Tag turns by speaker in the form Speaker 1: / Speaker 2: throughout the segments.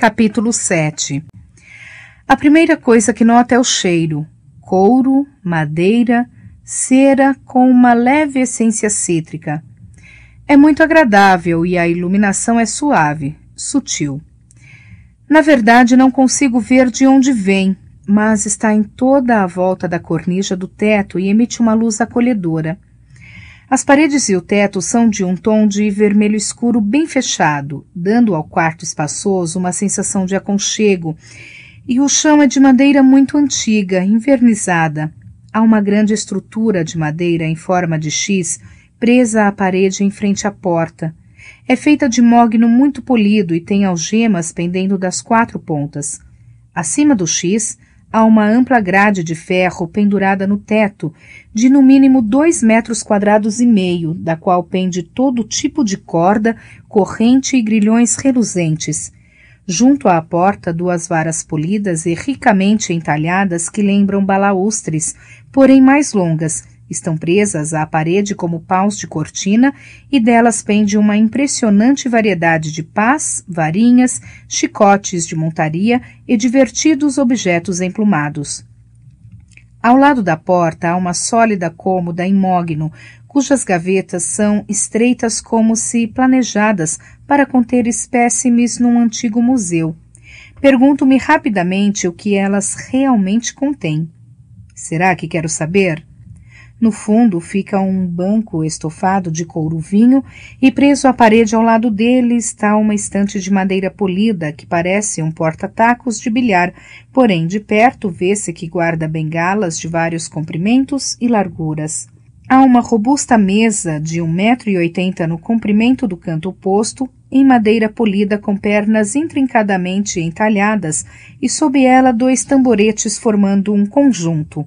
Speaker 1: Capítulo 7 A primeira coisa que nota é o cheiro: couro, madeira, cera com uma leve essência cítrica. É muito agradável e a iluminação é suave, sutil. Na verdade, não consigo ver de onde vem, mas está em toda a volta da cornija do teto e emite uma luz acolhedora. As paredes e o teto são de um tom de vermelho escuro bem fechado, dando ao quarto espaçoso uma sensação de aconchego. E o chão é de madeira muito antiga, invernizada. Há uma grande estrutura de madeira em forma de X presa à parede em frente à porta. É feita de mogno muito polido e tem algemas pendendo das quatro pontas. Acima do X, Há uma ampla grade de ferro pendurada no teto, de no mínimo dois metros quadrados e meio, da qual pende todo tipo de corda, corrente e grilhões reluzentes. Junto à porta, duas varas polidas e ricamente entalhadas que lembram balaustres, porém mais longas, Estão presas à parede como paus de cortina e delas pende uma impressionante variedade de pás, varinhas, chicotes de montaria e divertidos objetos emplumados. Ao lado da porta há uma sólida cômoda em mogno, cujas gavetas são estreitas como se planejadas para conter espécimes num antigo museu. Pergunto-me rapidamente o que elas realmente contêm. Será que quero saber? No fundo fica um banco estofado de couro vinho e preso à parede ao lado dele está uma estante de madeira polida que parece um porta-tacos de bilhar, porém de perto vê-se que guarda bengalas de vários comprimentos e larguras. Há uma robusta mesa de 1,80m no comprimento do canto oposto, em madeira polida com pernas intrincadamente entalhadas e sob ela dois tamboretes formando um conjunto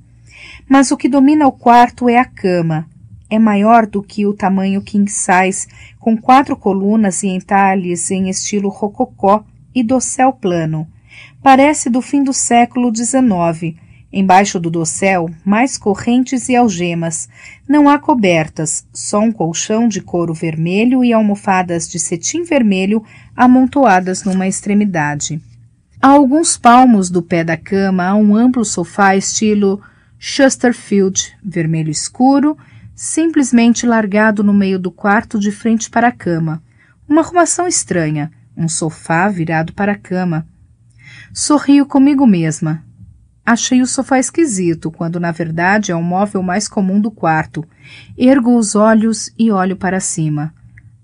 Speaker 1: mas o que domina o quarto é a cama. É maior do que o tamanho king size, com quatro colunas e entalhes em estilo rococó e dossel plano. Parece do fim do século XIX. Embaixo do dossel, mais correntes e algemas. Não há cobertas, só um colchão de couro vermelho e almofadas de cetim vermelho amontoadas numa extremidade. A alguns palmos do pé da cama há um amplo sofá estilo Chesterfield, vermelho escuro, simplesmente largado no meio do quarto de frente para a cama. Uma arrumação estranha, um sofá virado para a cama. Sorrio comigo mesma. Achei o sofá esquisito, quando na verdade é o móvel mais comum do quarto. Ergo os olhos e olho para cima.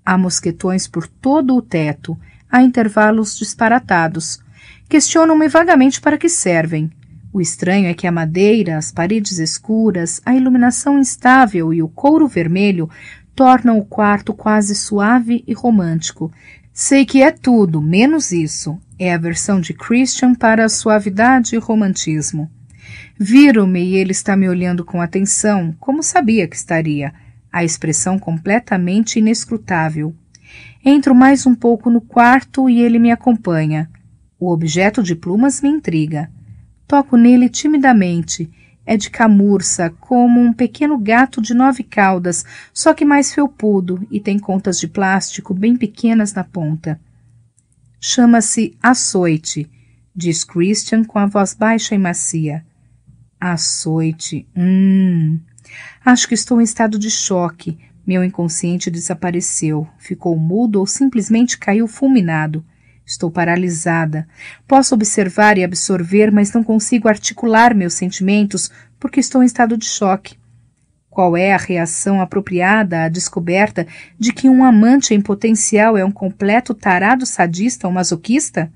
Speaker 1: Há mosquetões por todo o teto, a intervalos disparatados. Questiono-me vagamente para que servem. O estranho é que a madeira, as paredes escuras, a iluminação instável e o couro vermelho tornam o quarto quase suave e romântico. Sei que é tudo, menos isso. É a versão de Christian para a suavidade e romantismo. Viro-me e ele está me olhando com atenção, como sabia que estaria, a expressão completamente inescrutável. Entro mais um pouco no quarto e ele me acompanha. O objeto de plumas me intriga. Toco nele timidamente. É de camurça, como um pequeno gato de nove caudas, só que mais felpudo e tem contas de plástico bem pequenas na ponta. Chama-se açoite, diz Christian com a voz baixa e macia. Açoite, hum. Acho que estou em estado de choque. Meu inconsciente desapareceu, ficou mudo ou simplesmente caiu fulminado. Estou paralisada. Posso observar e absorver, mas não consigo articular meus sentimentos porque estou em estado de choque. Qual é a reação apropriada à descoberta de que um amante em potencial é um completo tarado sadista ou masoquista?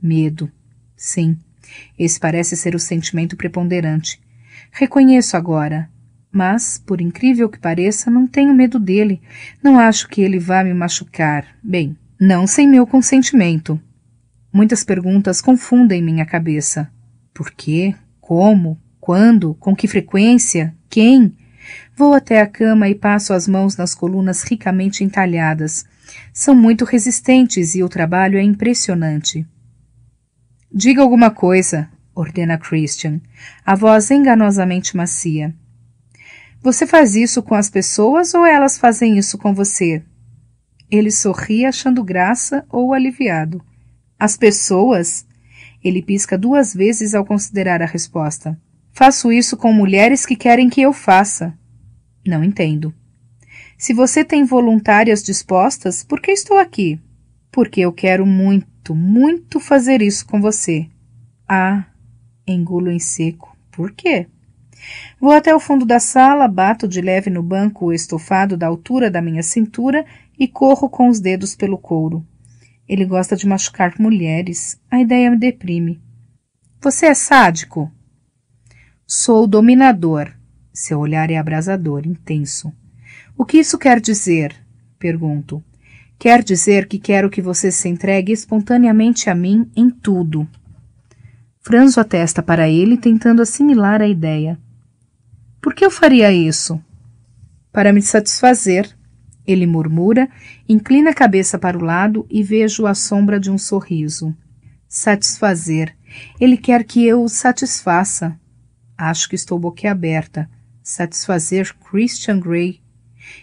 Speaker 1: Medo. Sim, esse parece ser o sentimento preponderante. Reconheço agora, mas, por incrível que pareça, não tenho medo dele. Não acho que ele vá me machucar. Bem, não sem meu consentimento. Muitas perguntas confundem minha cabeça. Por quê? Como? Quando? Com que frequência? Quem? Vou até a cama e passo as mãos nas colunas ricamente entalhadas. São muito resistentes e o trabalho é impressionante. Diga alguma coisa, ordena Christian, a voz enganosamente macia. Você faz isso com as pessoas ou elas fazem isso com você? Ele sorri achando graça ou aliviado. As pessoas? Ele pisca duas vezes ao considerar a resposta. Faço isso com mulheres que querem que eu faça. Não entendo. Se você tem voluntárias dispostas, por que estou aqui? Porque eu quero muito, muito fazer isso com você. Ah, engulo em seco. Por quê? Vou até o fundo da sala, bato de leve no banco estofado da altura da minha cintura e corro com os dedos pelo couro. Ele gosta de machucar mulheres. A ideia me deprime. Você é sádico? Sou dominador. Seu olhar é abrasador, intenso. O que isso quer dizer? Pergunto. Quer dizer que quero que você se entregue espontaneamente a mim em tudo. Franzo a testa para ele, tentando assimilar a ideia. Por que eu faria isso? Para me satisfazer. Ele murmura, inclina a cabeça para o lado e vejo a sombra de um sorriso. Satisfazer. Ele quer que eu o satisfaça. Acho que estou boquiaberta. Satisfazer Christian Grey.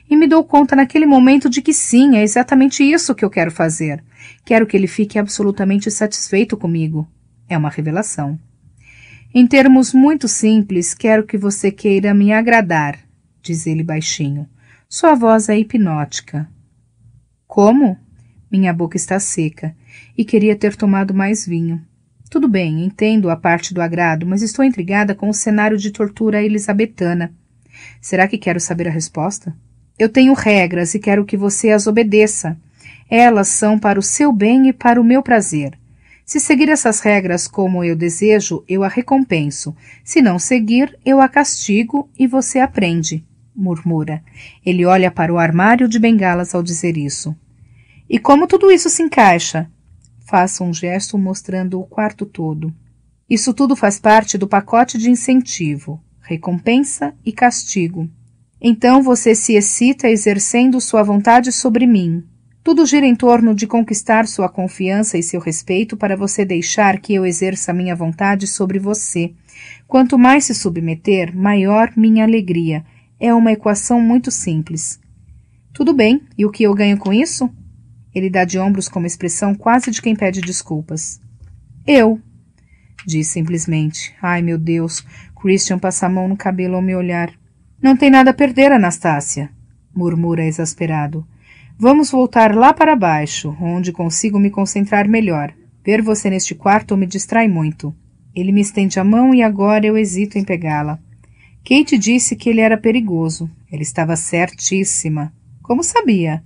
Speaker 1: E me dou conta naquele momento de que sim, é exatamente isso que eu quero fazer. Quero que ele fique absolutamente satisfeito comigo. É uma revelação. Em termos muito simples, quero que você queira me agradar, diz ele baixinho. Sua voz é hipnótica. Como? Minha boca está seca e queria ter tomado mais vinho. Tudo bem, entendo a parte do agrado, mas estou intrigada com o cenário de tortura elisabetana. Será que quero saber a resposta? Eu tenho regras e quero que você as obedeça. Elas são para o seu bem e para o meu prazer. Se seguir essas regras como eu desejo, eu a recompenso. Se não seguir, eu a castigo e você aprende murmura. Ele olha para o armário de bengalas ao dizer isso. E como tudo isso se encaixa? Faço um gesto mostrando o quarto todo. Isso tudo faz parte do pacote de incentivo, recompensa e castigo. Então você se excita exercendo sua vontade sobre mim. Tudo gira em torno de conquistar sua confiança e seu respeito para você deixar que eu exerça minha vontade sobre você. Quanto mais se submeter, maior minha alegria, é uma equação muito simples. Tudo bem, e o que eu ganho com isso? Ele dá de ombros com uma expressão quase de quem pede desculpas. Eu, diz simplesmente. Ai, meu Deus, Christian passa a mão no cabelo ao me olhar. Não tem nada a perder, Anastácia, murmura exasperado. Vamos voltar lá para baixo, onde consigo me concentrar melhor. Ver você neste quarto me distrai muito. Ele me estende a mão e agora eu hesito em pegá-la. Kate disse que ele era perigoso. Ela estava certíssima. Como sabia?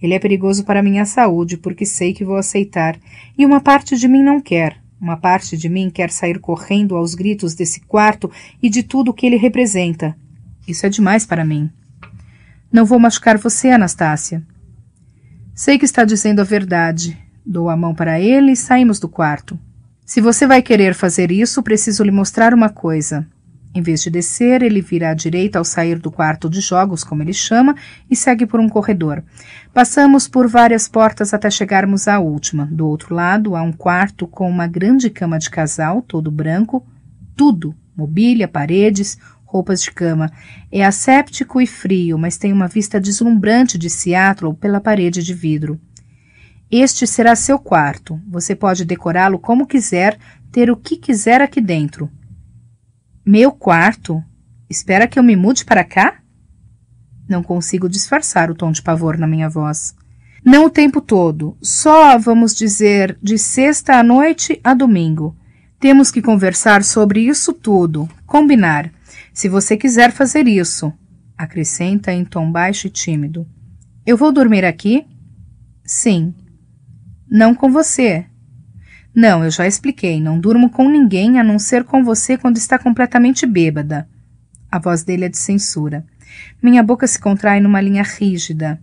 Speaker 1: Ele é perigoso para minha saúde, porque sei que vou aceitar, e uma parte de mim não quer. Uma parte de mim quer sair correndo aos gritos desse quarto e de tudo o que ele representa. Isso é demais para mim. Não vou machucar você, Anastácia. Sei que está dizendo a verdade. Dou a mão para ele e saímos do quarto. Se você vai querer fazer isso, preciso lhe mostrar uma coisa. Em vez de descer, ele vira à direita ao sair do quarto de jogos, como ele chama, e segue por um corredor. Passamos por várias portas até chegarmos à última. Do outro lado, há um quarto com uma grande cama de casal, todo branco, tudo, mobília, paredes, roupas de cama. É asséptico e frio, mas tem uma vista deslumbrante de Seattle pela parede de vidro. Este será seu quarto. Você pode decorá-lo como quiser, ter o que quiser aqui dentro meu quarto? Espera que eu me mude para cá? Não consigo disfarçar o tom de pavor na minha voz. Não o tempo todo, só vamos dizer de sexta à noite a domingo. Temos que conversar sobre isso tudo, combinar. Se você quiser fazer isso, acrescenta em tom baixo e tímido. Eu vou dormir aqui? Sim. Não com você, não, eu já expliquei, não durmo com ninguém a não ser com você quando está completamente bêbada. A voz dele é de censura. Minha boca se contrai numa linha rígida.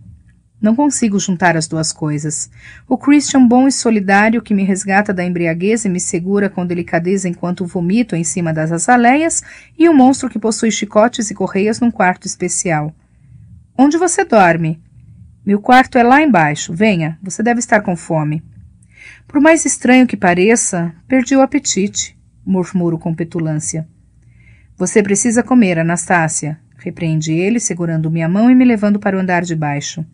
Speaker 1: Não consigo juntar as duas coisas. O Christian bom e solidário que me resgata da embriaguez e me segura com delicadeza enquanto vomito em cima das azaleias, e o monstro que possui chicotes e correias num quarto especial. Onde você dorme? Meu quarto é lá embaixo. Venha, você deve estar com fome. Por mais estranho que pareça, perdi o apetite, murmuro com petulância. Você precisa comer, Anastácia, repreende ele, segurando minha mão e me levando para o andar de baixo.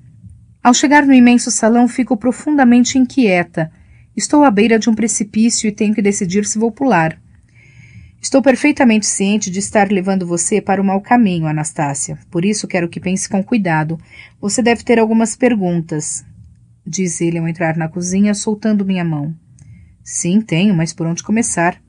Speaker 1: Ao chegar no imenso salão, fico profundamente inquieta. Estou à beira de um precipício e tenho que decidir se vou pular. Estou perfeitamente ciente de estar levando você para o mau caminho, Anastácia. Por isso quero que pense com cuidado. Você deve ter algumas perguntas diz ele ao entrar na cozinha, soltando minha mão. Sim, tenho, mas por onde começar?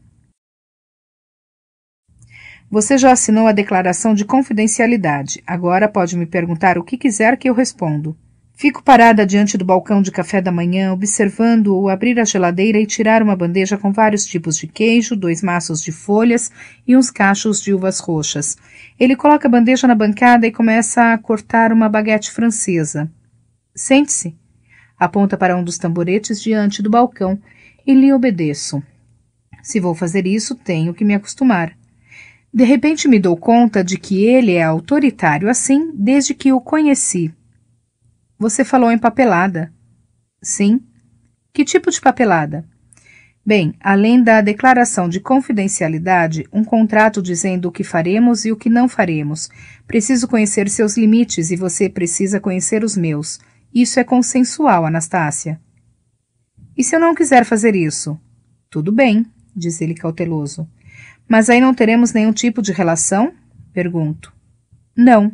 Speaker 1: Você já assinou a declaração de confidencialidade. Agora pode me perguntar o que quiser que eu respondo. Fico parada diante do balcão de café da manhã, observando-o abrir a geladeira e tirar uma bandeja com vários tipos de queijo, dois maços de folhas e uns cachos de uvas roxas. Ele coloca a bandeja na bancada e começa a cortar uma baguete francesa. Sente-se, Aponta para um dos tamboretes diante do balcão e lhe obedeço. Se vou fazer isso, tenho que me acostumar. De repente me dou conta de que ele é autoritário assim desde que o conheci. Você falou em papelada. Sim. Que tipo de papelada? Bem, além da declaração de confidencialidade, um contrato dizendo o que faremos e o que não faremos. Preciso conhecer seus limites e você precisa conhecer os meus. Isso é consensual, Anastácia. E se eu não quiser fazer isso? Tudo bem, diz ele cauteloso. Mas aí não teremos nenhum tipo de relação? Pergunto. Não.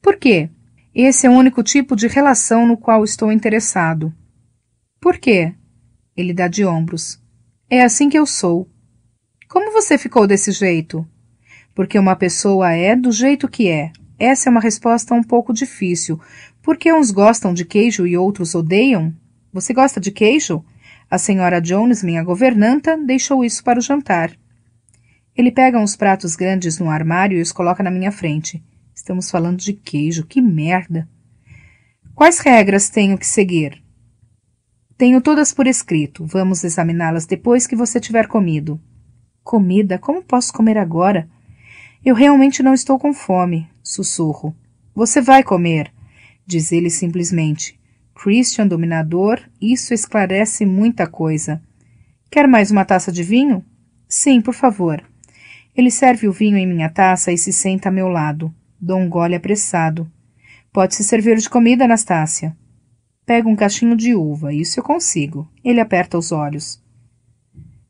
Speaker 1: Por quê? Esse é o único tipo de relação no qual estou interessado. Por quê? Ele dá de ombros. É assim que eu sou. Como você ficou desse jeito? Porque uma pessoa é do jeito que é. Essa é uma resposta um pouco difícil, por que uns gostam de queijo e outros odeiam? Você gosta de queijo? A senhora Jones, minha governanta, deixou isso para o jantar. Ele pega uns pratos grandes no armário e os coloca na minha frente. Estamos falando de queijo, que merda! Quais regras tenho que seguir? Tenho todas por escrito. Vamos examiná-las depois que você tiver comido. Comida? Como posso comer agora? Eu realmente não estou com fome. Sussurro. Você vai comer. Diz ele simplesmente. Christian, dominador, isso esclarece muita coisa. Quer mais uma taça de vinho? Sim, por favor. Ele serve o vinho em minha taça e se senta a meu lado. Dou um gole apressado. Pode-se servir de comida, Anastácia. Pego um cachinho de uva, isso eu consigo. Ele aperta os olhos.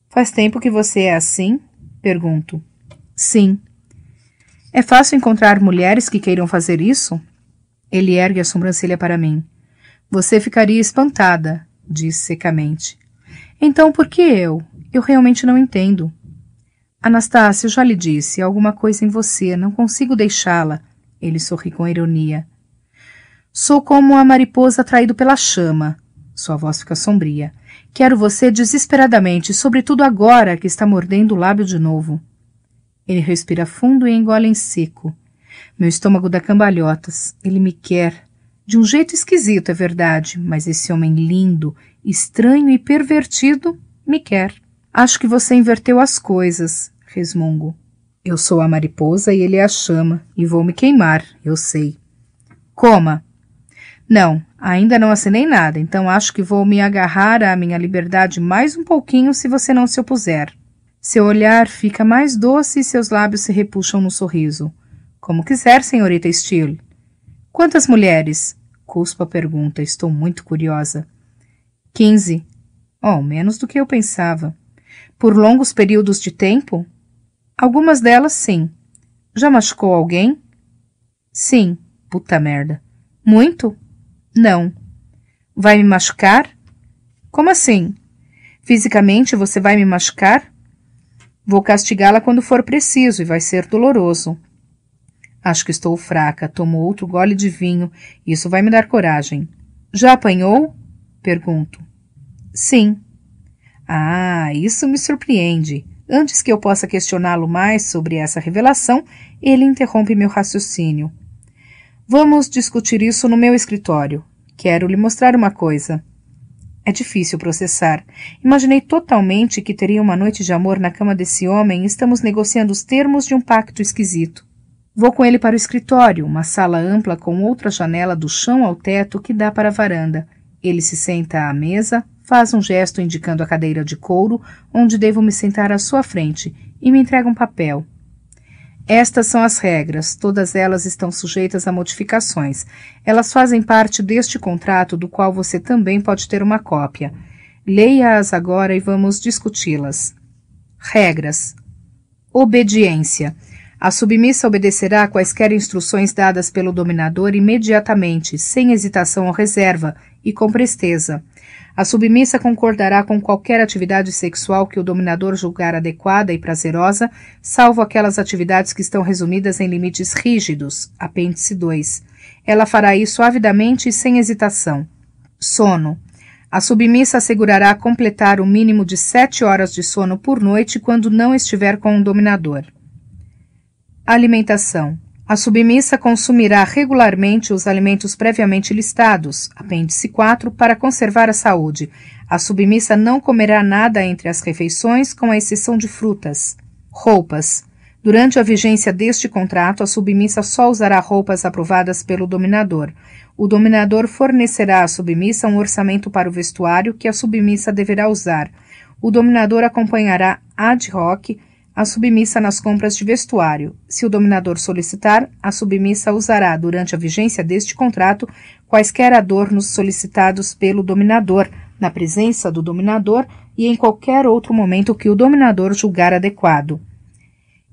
Speaker 1: Faz tempo que você é assim? Pergunto. Sim. É fácil encontrar mulheres que queiram fazer isso? Ele ergue a sobrancelha para mim. Você ficaria espantada, diz secamente. Então por que eu? Eu realmente não entendo. Anastácia, já lhe disse, alguma coisa em você, não consigo deixá-la. Ele sorri com ironia. Sou como a mariposa atraído pela chama. Sua voz fica sombria. Quero você desesperadamente, sobretudo agora que está mordendo o lábio de novo. Ele respira fundo e engole em seco. Meu estômago dá cambalhotas. Ele me quer. De um jeito esquisito, é verdade, mas esse homem lindo, estranho e pervertido me quer. Acho que você inverteu as coisas, resmungo. Eu sou a mariposa e ele é a chama, e vou me queimar, eu sei. Coma. Não, ainda não assinei nada, então acho que vou me agarrar à minha liberdade mais um pouquinho se você não se opuser. Seu olhar fica mais doce e seus lábios se repuxam no sorriso. Como quiser, senhorita Steele. Quantas mulheres? Cuspa pergunta. Estou muito curiosa. Quinze. Oh, menos do que eu pensava. Por longos períodos de tempo? Algumas delas, sim. Já machucou alguém? Sim. Puta merda. Muito? Não. Vai me machucar? Como assim? Fisicamente você vai me machucar? Vou castigá-la quando for preciso e vai ser doloroso. Acho que estou fraca. Tomo outro gole de vinho. Isso vai me dar coragem. Já apanhou? Pergunto. Sim. Ah, isso me surpreende. Antes que eu possa questioná-lo mais sobre essa revelação, ele interrompe meu raciocínio. Vamos discutir isso no meu escritório. Quero lhe mostrar uma coisa. É difícil processar. Imaginei totalmente que teria uma noite de amor na cama desse homem e estamos negociando os termos de um pacto esquisito. Vou com ele para o escritório, uma sala ampla com outra janela do chão ao teto que dá para a varanda. Ele se senta à mesa, faz um gesto indicando a cadeira de couro onde devo me sentar à sua frente e me entrega um papel. Estas são as regras, todas elas estão sujeitas a modificações. Elas fazem parte deste contrato, do qual você também pode ter uma cópia. Leia-as agora e vamos discuti-las. Regras: Obediência. A submissa obedecerá a quaisquer instruções dadas pelo dominador imediatamente, sem hesitação ou reserva, e com presteza. A submissa concordará com qualquer atividade sexual que o dominador julgar adequada e prazerosa, salvo aquelas atividades que estão resumidas em limites rígidos. Apêndice 2. Ela fará isso avidamente e sem hesitação. Sono. A submissa assegurará completar o mínimo de sete horas de sono por noite quando não estiver com o dominador. Alimentação. A submissa consumirá regularmente os alimentos previamente listados, apêndice 4, para conservar a saúde. A submissa não comerá nada entre as refeições, com a exceção de frutas. Roupas. Durante a vigência deste contrato, a submissa só usará roupas aprovadas pelo dominador. O dominador fornecerá à submissa um orçamento para o vestuário que a submissa deverá usar. O dominador acompanhará ad hoc a submissa nas compras de vestuário. Se o dominador solicitar, a submissa usará, durante a vigência deste contrato, quaisquer adornos solicitados pelo dominador, na presença do dominador e em qualquer outro momento que o dominador julgar adequado.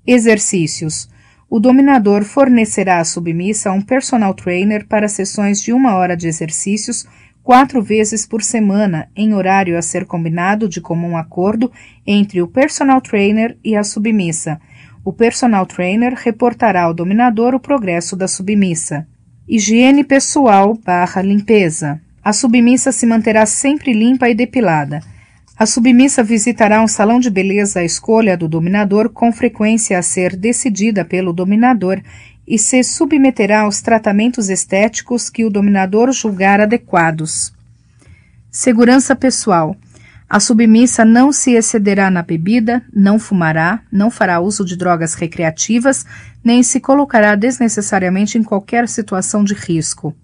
Speaker 1: Exercícios. O dominador fornecerá à submissa um personal trainer para sessões de uma hora de exercícios quatro vezes por semana, em horário a ser combinado de comum acordo entre o personal trainer e a submissa. O personal trainer reportará ao dominador o progresso da submissa. Higiene pessoal barra limpeza. A submissa se manterá sempre limpa e depilada. A submissa visitará um salão de beleza à escolha do dominador, com frequência a ser decidida pelo dominador, e se submeterá aos tratamentos estéticos que o dominador julgar adequados. Segurança pessoal. A submissa não se excederá na bebida, não fumará, não fará uso de drogas recreativas, nem se colocará desnecessariamente em qualquer situação de risco.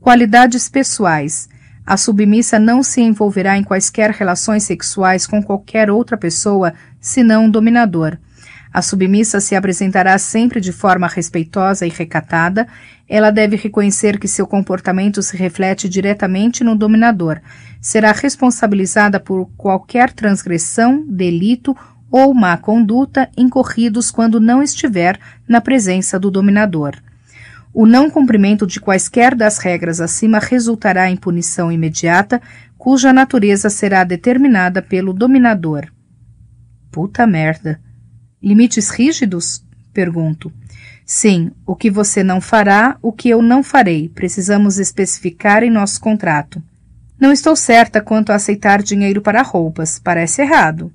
Speaker 1: Qualidades pessoais. A submissa não se envolverá em quaisquer relações sexuais com qualquer outra pessoa, senão o dominador. A submissa se apresentará sempre de forma respeitosa e recatada. Ela deve reconhecer que seu comportamento se reflete diretamente no dominador. Será responsabilizada por qualquer transgressão, delito ou má conduta incorridos quando não estiver na presença do dominador. O não cumprimento de quaisquer das regras acima resultará em punição imediata, cuja natureza será determinada pelo dominador. Puta merda. Limites rígidos? Pergunto. Sim, o que você não fará, o que eu não farei, precisamos especificar em nosso contrato. Não estou certa quanto a aceitar dinheiro para roupas, parece errado.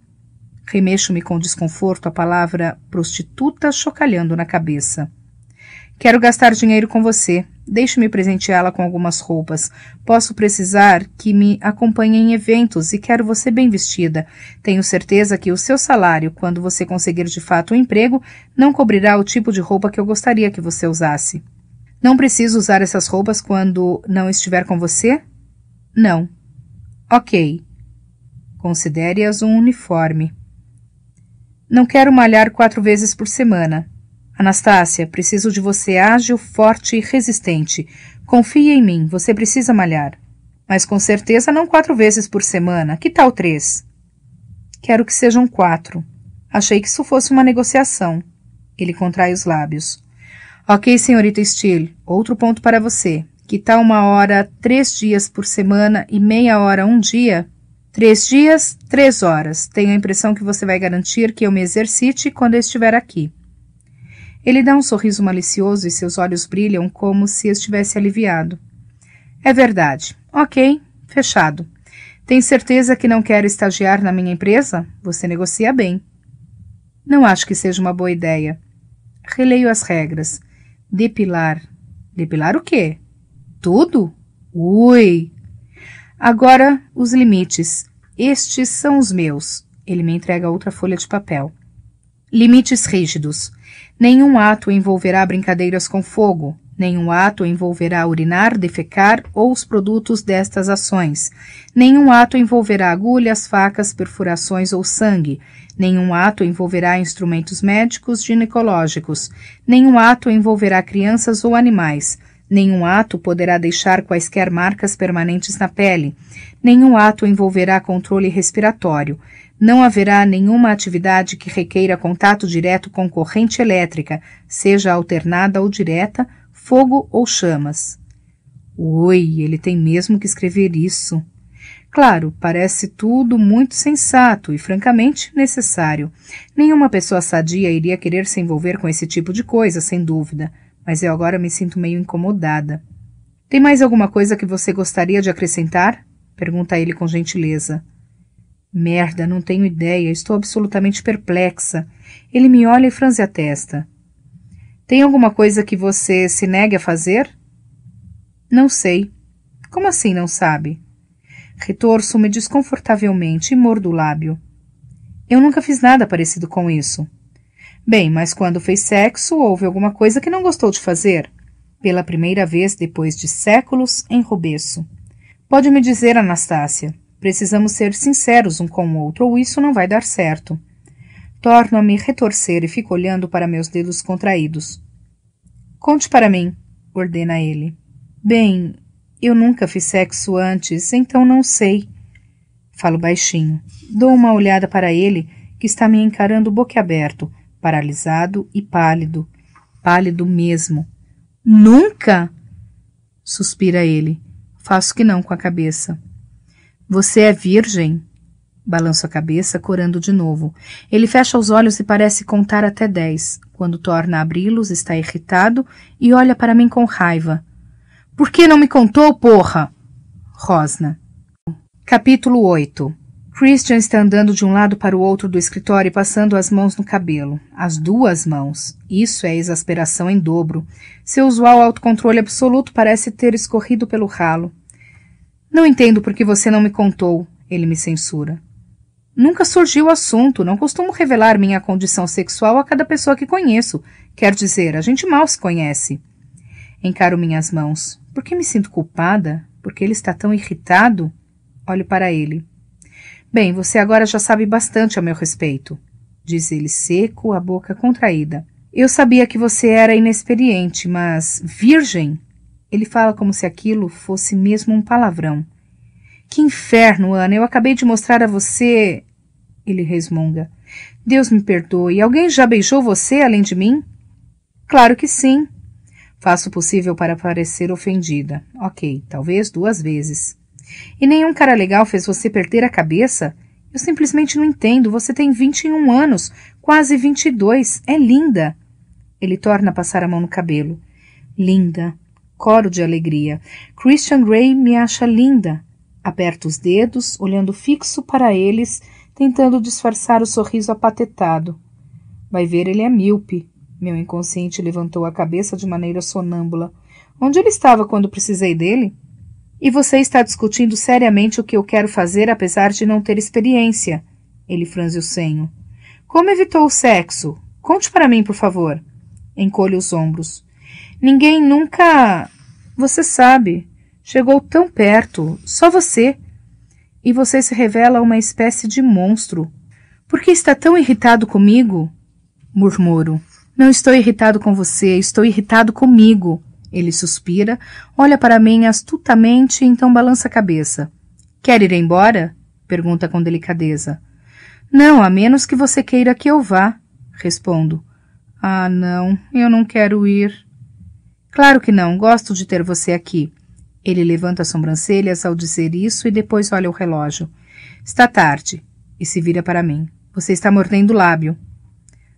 Speaker 1: Remexo-me com desconforto a palavra prostituta chocalhando na cabeça. Quero gastar dinheiro com você, Deixe-me presenteá-la com algumas roupas. Posso precisar que me acompanhe em eventos e quero você bem vestida. Tenho certeza que o seu salário, quando você conseguir de fato um emprego, não cobrirá o tipo de roupa que eu gostaria que você usasse. Não preciso usar essas roupas quando não estiver com você? Não. Ok. Considere-as um uniforme. Não quero malhar quatro vezes por semana. Anastácia, preciso de você ágil, forte e resistente. Confie em mim, você precisa malhar. Mas com certeza não quatro vezes por semana. Que tal três? Quero que sejam quatro. Achei que isso fosse uma negociação. Ele contrai os lábios. Ok, senhorita Steele, outro ponto para você. Que tal uma hora três dias por semana e meia hora um dia? Três dias, três horas. Tenho a impressão que você vai garantir que eu me exercite quando eu estiver aqui. Ele dá um sorriso malicioso e seus olhos brilham como se estivesse aliviado. É verdade. Ok, fechado. Tem certeza que não quer estagiar na minha empresa? Você negocia bem. Não acho que seja uma boa ideia. Releio as regras. Depilar. Depilar o quê? Tudo? Ui! Agora, os limites. Estes são os meus. Ele me entrega outra folha de papel. Limites rígidos. Nenhum ato envolverá brincadeiras com fogo, nenhum ato envolverá urinar, defecar ou os produtos destas ações, nenhum ato envolverá agulhas, facas, perfurações ou sangue, nenhum ato envolverá instrumentos médicos ginecológicos, nenhum ato envolverá crianças ou animais. Nenhum ato poderá deixar quaisquer marcas permanentes na pele. Nenhum ato envolverá controle respiratório não haverá nenhuma atividade que requeira contato direto com corrente elétrica, seja alternada ou direta, fogo ou chamas. Oi, ele tem mesmo que escrever isso. Claro, parece tudo muito sensato e francamente necessário. Nenhuma pessoa sadia iria querer se envolver com esse tipo de coisa, sem dúvida, mas eu agora me sinto meio incomodada. Tem mais alguma coisa que você gostaria de acrescentar? pergunta ele com gentileza. Merda, não tenho ideia, estou absolutamente perplexa. Ele me olha e franze a testa. Tem alguma coisa que você se negue a fazer? Não sei. Como assim não sabe? Retorço-me desconfortavelmente e mordo o lábio. Eu nunca fiz nada parecido com isso. Bem, mas quando fez sexo, houve alguma coisa que não gostou de fazer? Pela primeira vez depois de séculos, enrobeço. Pode me dizer, Anastácia. Precisamos ser sinceros um com o outro, ou isso não vai dar certo. Torno a me retorcer e fico olhando para meus dedos contraídos. Conte para mim, ordena ele. Bem, eu nunca fiz sexo antes, então não sei. Falo baixinho. Dou uma olhada para ele, que está me encarando boquiaberto, paralisado e pálido. Pálido mesmo. Nunca? Suspira ele. Faço que não com a cabeça. Você é virgem? Balança a cabeça, corando de novo. Ele fecha os olhos e parece contar até dez. Quando torna a abri-los, está irritado e olha para mim com raiva. Por que não me contou, porra? Rosna. Capítulo 8 Christian está andando de um lado para o outro do escritório e passando as mãos no cabelo. As duas mãos. Isso é exasperação em dobro. Seu usual autocontrole absoluto parece ter escorrido pelo ralo. Não entendo por que você não me contou, ele me censura. Nunca surgiu o assunto, não costumo revelar minha condição sexual a cada pessoa que conheço. Quer dizer, a gente mal se conhece. Encaro minhas mãos. Por que me sinto culpada? Porque ele está tão irritado? Olho para ele. Bem, você agora já sabe bastante a meu respeito, diz ele seco, a boca contraída. Eu sabia que você era inexperiente, mas virgem? Ele fala como se aquilo fosse mesmo um palavrão. Que inferno, Ana! Eu acabei de mostrar a você. Ele resmunga. Deus me perdoe. Alguém já beijou você além de mim? Claro que sim. Faço o possível para parecer ofendida. Ok, talvez duas vezes. E nenhum cara legal fez você perder a cabeça? Eu simplesmente não entendo. Você tem 21 anos, quase 22. É linda. Ele torna a passar a mão no cabelo. Linda. Coro de alegria. Christian Grey me acha linda. Aperto os dedos, olhando fixo para eles, tentando disfarçar o sorriso apatetado. Vai ver, ele é míope. Meu inconsciente levantou a cabeça de maneira sonâmbula. Onde ele estava quando precisei dele? E você está discutindo seriamente o que eu quero fazer apesar de não ter experiência. Ele franze o senho. Como evitou o sexo? Conte para mim, por favor. Encolho os ombros. Ninguém nunca. Você sabe. Chegou tão perto, só você. E você se revela uma espécie de monstro. Por que está tão irritado comigo? Murmuro. Não estou irritado com você, estou irritado comigo. Ele suspira, olha para mim astutamente e então balança a cabeça. Quer ir embora? pergunta com delicadeza. Não, a menos que você queira que eu vá, respondo. Ah, não, eu não quero ir. Claro que não, gosto de ter você aqui. Ele levanta as sobrancelhas ao dizer isso e depois olha o relógio. Está tarde. E se vira para mim. Você está mordendo o lábio.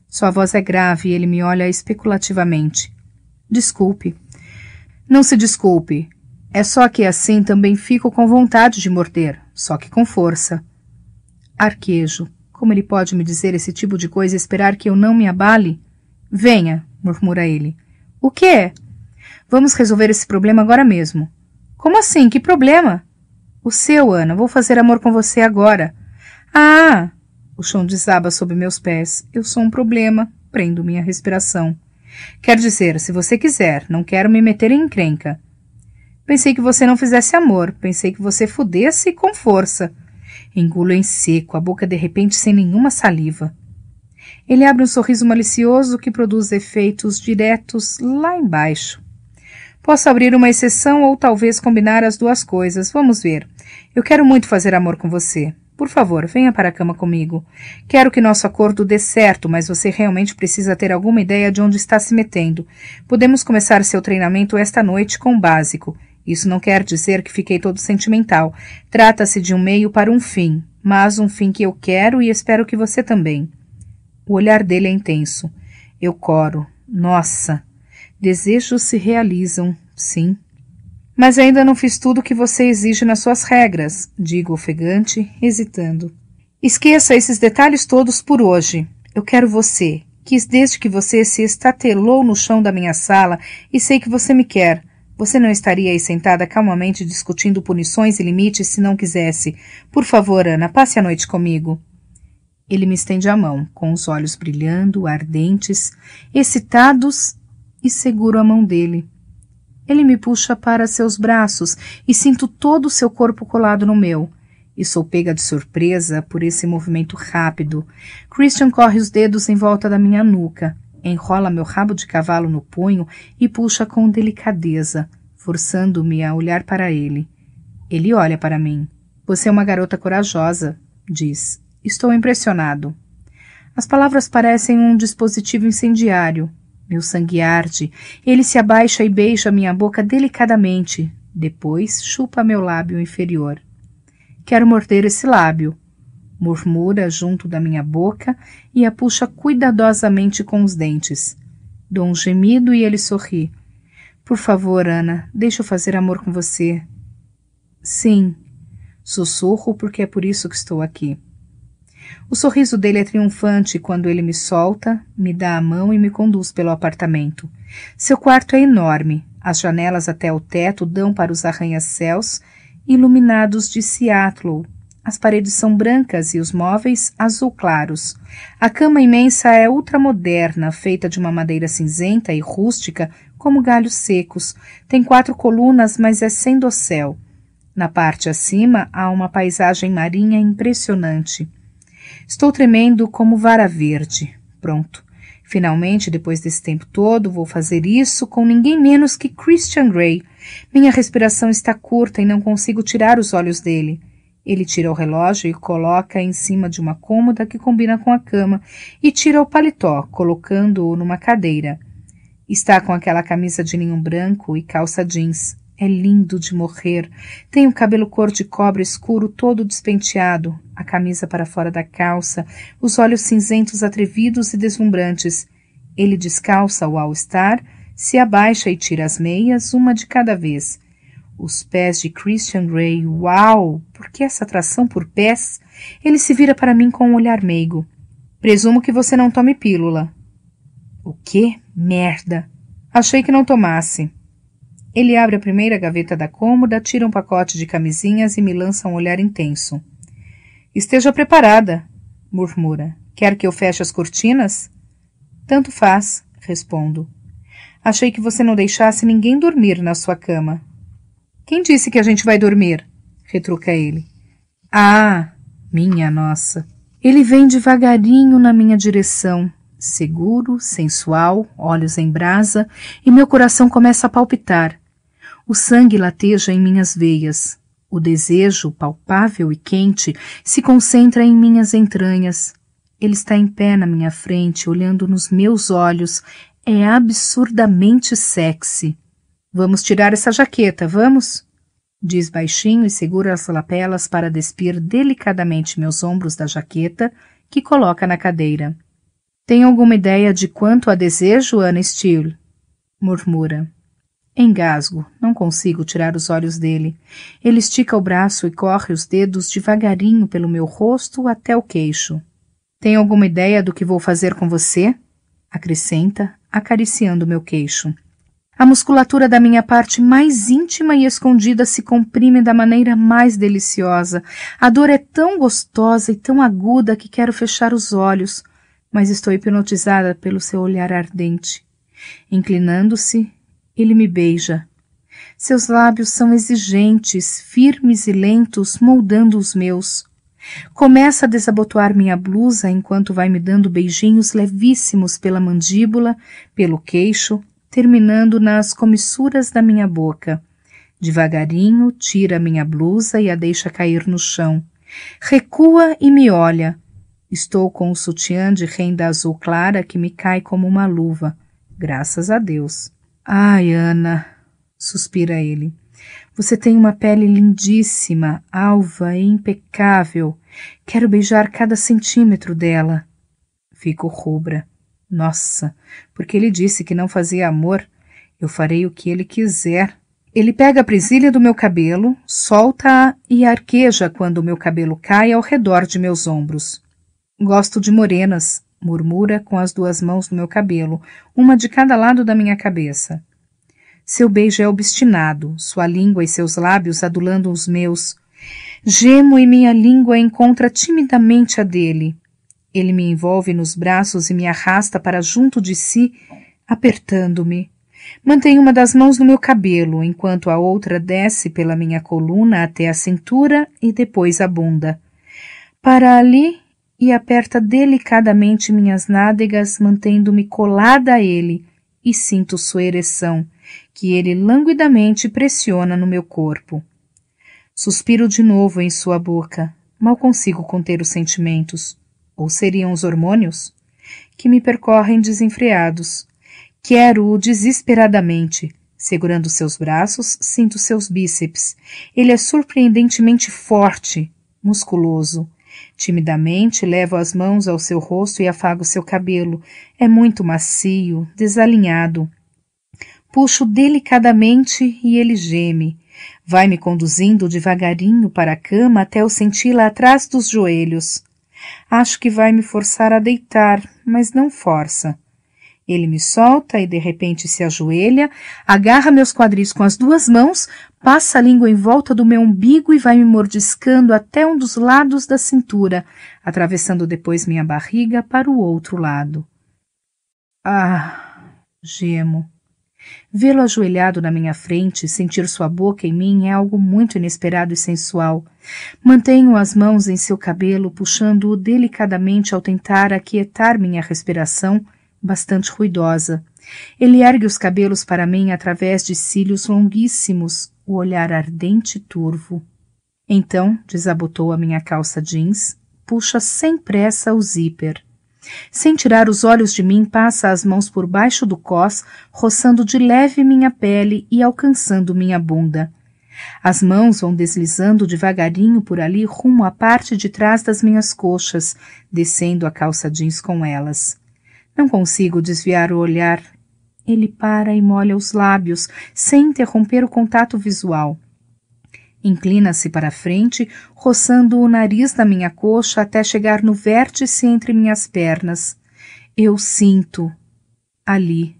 Speaker 1: Sua voz é grave e ele me olha especulativamente. Desculpe. Não se desculpe. É só que assim também fico com vontade de morder, só que com força. Arquejo. Como ele pode me dizer esse tipo de coisa e esperar que eu não me abale? Venha, murmura ele. O que é? Vamos resolver esse problema agora mesmo. Como assim? Que problema? O seu, Ana. Vou fazer amor com você agora. Ah! O chão desaba sob meus pés. Eu sou um problema. Prendo minha respiração. Quer dizer, se você quiser, não quero me meter em encrenca. Pensei que você não fizesse amor. Pensei que você fudesse com força. Engulo em seco, a boca de repente sem nenhuma saliva. Ele abre um sorriso malicioso que produz efeitos diretos lá embaixo. Posso abrir uma exceção ou talvez combinar as duas coisas. Vamos ver. Eu quero muito fazer amor com você. Por favor, venha para a cama comigo. Quero que nosso acordo dê certo, mas você realmente precisa ter alguma ideia de onde está se metendo. Podemos começar seu treinamento esta noite com o básico. Isso não quer dizer que fiquei todo sentimental. Trata-se de um meio para um fim, mas um fim que eu quero e espero que você também. O olhar dele é intenso. Eu coro. Nossa! Desejos se realizam, sim. Mas ainda não fiz tudo o que você exige nas suas regras, digo ofegante, hesitando. Esqueça esses detalhes todos por hoje. Eu quero você, que desde que você se estatelou no chão da minha sala e sei que você me quer. Você não estaria aí sentada calmamente discutindo punições e limites se não quisesse. Por favor, Ana, passe a noite comigo. Ele me estende a mão, com os olhos brilhando, ardentes, excitados e seguro a mão dele. Ele me puxa para seus braços e sinto todo o seu corpo colado no meu. E sou pega de surpresa por esse movimento rápido. Christian corre os dedos em volta da minha nuca, enrola meu rabo de cavalo no punho e puxa com delicadeza, forçando-me a olhar para ele. Ele olha para mim. Você é uma garota corajosa, diz. Estou impressionado. As palavras parecem um dispositivo incendiário, meu sangue arde. Ele se abaixa e beija minha boca delicadamente. Depois chupa meu lábio inferior. Quero morder esse lábio. Murmura junto da minha boca e a puxa cuidadosamente com os dentes. Dou um gemido e ele sorri. Por favor, Ana, deixa eu fazer amor com você. Sim. Sussurro porque é por isso que estou aqui. O sorriso dele é triunfante quando ele me solta, me dá a mão e me conduz pelo apartamento. Seu quarto é enorme, as janelas até o teto dão para os arranha-céus iluminados de Seattle. As paredes são brancas e os móveis azul claros. A cama imensa é ultramoderna, feita de uma madeira cinzenta e rústica, como galhos secos. Tem quatro colunas, mas é sem dossel. Na parte acima há uma paisagem marinha impressionante. Estou tremendo como vara verde. Pronto. Finalmente, depois desse tempo todo, vou fazer isso com ninguém menos que Christian Grey. Minha respiração está curta e não consigo tirar os olhos dele. Ele tira o relógio e coloca em cima de uma cômoda que combina com a cama e tira o paletó, colocando-o numa cadeira. Está com aquela camisa de linho branco e calça jeans. É lindo de morrer. Tem o cabelo cor de cobre escuro todo despenteado, a camisa para fora da calça, os olhos cinzentos atrevidos e deslumbrantes. Ele descalça o all-star, se abaixa e tira as meias, uma de cada vez. Os pés de Christian Grey, uau! Por que essa atração por pés? Ele se vira para mim com um olhar meigo. Presumo que você não tome pílula. O quê? Merda! Achei que não tomasse. Ele abre a primeira gaveta da cômoda, tira um pacote de camisinhas e me lança um olhar intenso. Esteja preparada, murmura. Quer que eu feche as cortinas? Tanto faz, respondo. Achei que você não deixasse ninguém dormir na sua cama. Quem disse que a gente vai dormir? retruca ele. Ah, minha nossa. Ele vem devagarinho na minha direção, seguro, sensual, olhos em brasa, e meu coração começa a palpitar. O sangue lateja em minhas veias. O desejo, palpável e quente, se concentra em minhas entranhas. Ele está em pé na minha frente, olhando nos meus olhos. É absurdamente sexy. Vamos tirar essa jaqueta, vamos? Diz baixinho e segura as lapelas para despir delicadamente meus ombros da jaqueta, que coloca na cadeira. Tem alguma ideia de quanto a desejo, Anne Steele? Murmura. Engasgo, não consigo tirar os olhos dele. Ele estica o braço e corre os dedos devagarinho pelo meu rosto até o queixo. Tem alguma ideia do que vou fazer com você? acrescenta, acariciando meu queixo. A musculatura da minha parte mais íntima e escondida se comprime da maneira mais deliciosa. A dor é tão gostosa e tão aguda que quero fechar os olhos, mas estou hipnotizada pelo seu olhar ardente. Inclinando-se, ele me beija. Seus lábios são exigentes, firmes e lentos, moldando os meus. Começa a desabotoar minha blusa enquanto vai me dando beijinhos levíssimos pela mandíbula, pelo queixo, terminando nas comissuras da minha boca. Devagarinho, tira minha blusa e a deixa cair no chão. Recua e me olha. Estou com o sutiã de renda azul clara que me cai como uma luva. Graças a Deus. Ai, Ana, suspira ele. Você tem uma pele lindíssima, alva e impecável. Quero beijar cada centímetro dela. Fico rubra. Nossa, porque ele disse que não fazia amor. Eu farei o que ele quiser. Ele pega a presilha do meu cabelo, solta-a e arqueja quando o meu cabelo cai ao redor de meus ombros. Gosto de morenas, murmura com as duas mãos no meu cabelo, uma de cada lado da minha cabeça. Seu beijo é obstinado, sua língua e seus lábios adulando os meus. Gemo e minha língua encontra timidamente a dele. Ele me envolve nos braços e me arrasta para junto de si, apertando-me. Mantém uma das mãos no meu cabelo, enquanto a outra desce pela minha coluna até a cintura e depois a bunda. Para ali, e aperta delicadamente minhas nádegas, mantendo-me colada a ele, e sinto sua ereção, que ele languidamente pressiona no meu corpo. Suspiro de novo em sua boca, mal consigo conter os sentimentos, ou seriam os hormônios, que me percorrem desenfreados. Quero-o desesperadamente. Segurando seus braços, sinto seus bíceps. Ele é surpreendentemente forte, musculoso Timidamente levo as mãos ao seu rosto e afago seu cabelo. É muito macio, desalinhado. Puxo delicadamente e ele geme. Vai me conduzindo devagarinho para a cama até eu senti-la atrás dos joelhos. Acho que vai me forçar a deitar, mas não força. Ele me solta e de repente se ajoelha, agarra meus quadris com as duas mãos, passa a língua em volta do meu umbigo e vai me mordiscando até um dos lados da cintura, atravessando depois minha barriga para o outro lado. Ah, gemo. Vê-lo ajoelhado na minha frente e sentir sua boca em mim é algo muito inesperado e sensual. Mantenho as mãos em seu cabelo, puxando-o delicadamente ao tentar aquietar minha respiração bastante ruidosa. Ele ergue os cabelos para mim através de cílios longuíssimos, o olhar ardente e turvo. Então desabotou a minha calça jeans, puxa sem pressa o zíper. Sem tirar os olhos de mim, passa as mãos por baixo do cós, roçando de leve minha pele e alcançando minha bunda. As mãos vão deslizando devagarinho por ali rumo à parte de trás das minhas coxas, descendo a calça jeans com elas. Não consigo desviar o olhar. Ele para e molha os lábios, sem interromper o contato visual. Inclina-se para a frente, roçando o nariz da minha coxa até chegar no vértice entre minhas pernas. Eu sinto. Ali.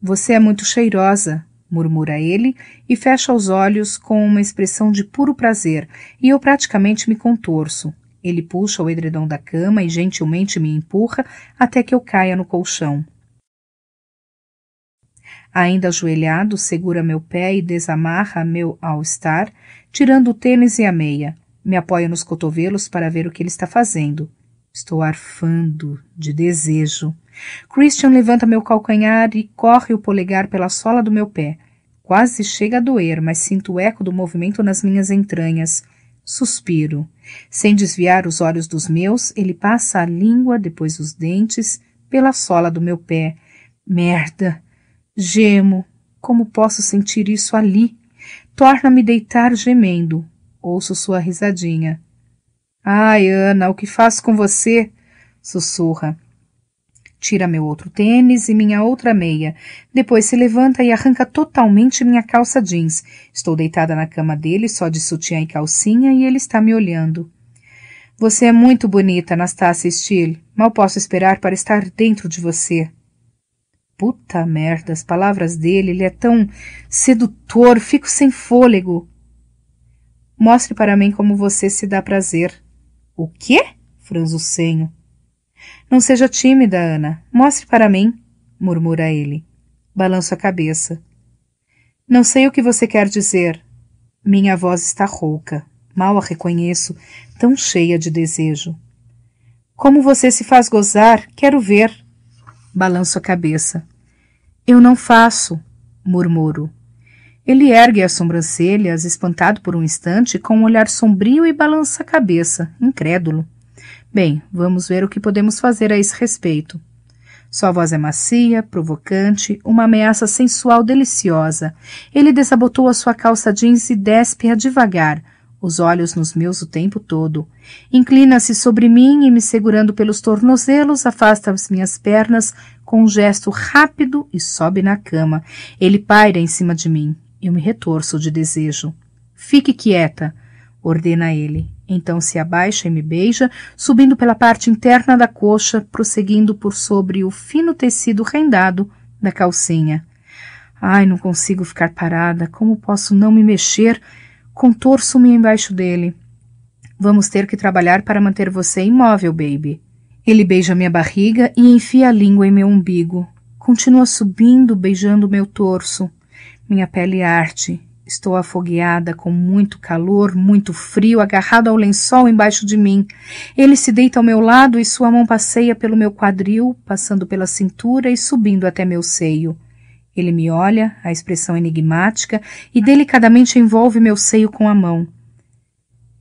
Speaker 1: Você é muito cheirosa, murmura ele e fecha os olhos com uma expressão de puro prazer, e eu praticamente me contorço. Ele puxa o edredom da cama e gentilmente me empurra até que eu caia no colchão. Ainda ajoelhado, segura meu pé e desamarra meu all-star, tirando o tênis e a meia. Me apoia nos cotovelos para ver o que ele está fazendo. Estou arfando de desejo. Christian levanta meu calcanhar e corre o polegar pela sola do meu pé. Quase chega a doer, mas sinto o eco do movimento nas minhas entranhas. Suspiro. Sem desviar os olhos dos meus, ele passa a língua, depois os dentes, pela sola do meu pé. Merda! Gemo. Como posso sentir isso ali? Torna-me deitar gemendo. Ouço sua risadinha. Ai, Ana, o que faço com você? Sussurra tira meu outro tênis e minha outra meia. Depois se levanta e arranca totalmente minha calça jeans. Estou deitada na cama dele, só de sutiã e calcinha, e ele está me olhando. Você é muito bonita, Anastasia Steele. Mal posso esperar para estar dentro de você. Puta merda, as palavras dele, ele é tão sedutor, fico sem fôlego. Mostre para mim como você se dá prazer. O quê? senho. Não seja tímida, Ana. Mostre para mim, murmura ele. Balanço a cabeça. Não sei o que você quer dizer. Minha voz está rouca. Mal a reconheço, tão cheia de desejo. Como você se faz gozar, quero ver. Balanço a cabeça. Eu não faço, murmuro. Ele ergue as sobrancelhas, espantado por um instante, com um olhar sombrio e balança a cabeça, incrédulo. Bem, vamos ver o que podemos fazer a esse respeito. Sua voz é macia, provocante, uma ameaça sensual deliciosa. Ele desabotou a sua calça jeans e despe-a devagar, os olhos nos meus o tempo todo. Inclina-se sobre mim e, me segurando pelos tornozelos, afasta as minhas pernas com um gesto rápido e sobe na cama. Ele paira em cima de mim. Eu me retorço de desejo. Fique quieta, ordena ele. Então se abaixa e me beija, subindo pela parte interna da coxa, prosseguindo por sobre o fino tecido rendado da calcinha. Ai, não consigo ficar parada, como posso não me mexer? Contorço-me embaixo dele. Vamos ter que trabalhar para manter você imóvel, baby. Ele beija minha barriga e enfia a língua em meu umbigo. Continua subindo, beijando meu torso. Minha pele arte. Estou afogueada, com muito calor, muito frio, agarrado ao lençol embaixo de mim. Ele se deita ao meu lado e sua mão passeia pelo meu quadril, passando pela cintura e subindo até meu seio. Ele me olha, a expressão enigmática, e delicadamente envolve meu seio com a mão.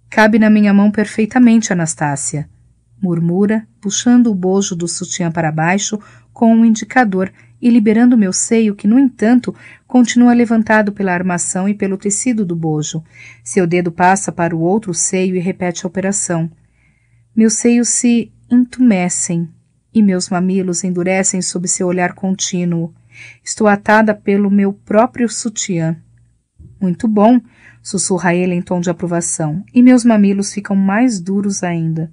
Speaker 1: Cabe na minha mão perfeitamente, Anastácia, murmura, puxando o bojo do sutiã para baixo com um indicador e liberando meu seio, que, no entanto, continua levantado pela armação e pelo tecido do bojo. Seu dedo passa para o outro seio e repete a operação. Meus seios se entumecem e meus mamilos endurecem sob seu olhar contínuo. Estou atada pelo meu próprio sutiã. Muito bom, sussurra ele em tom de aprovação, e meus mamilos ficam mais duros ainda.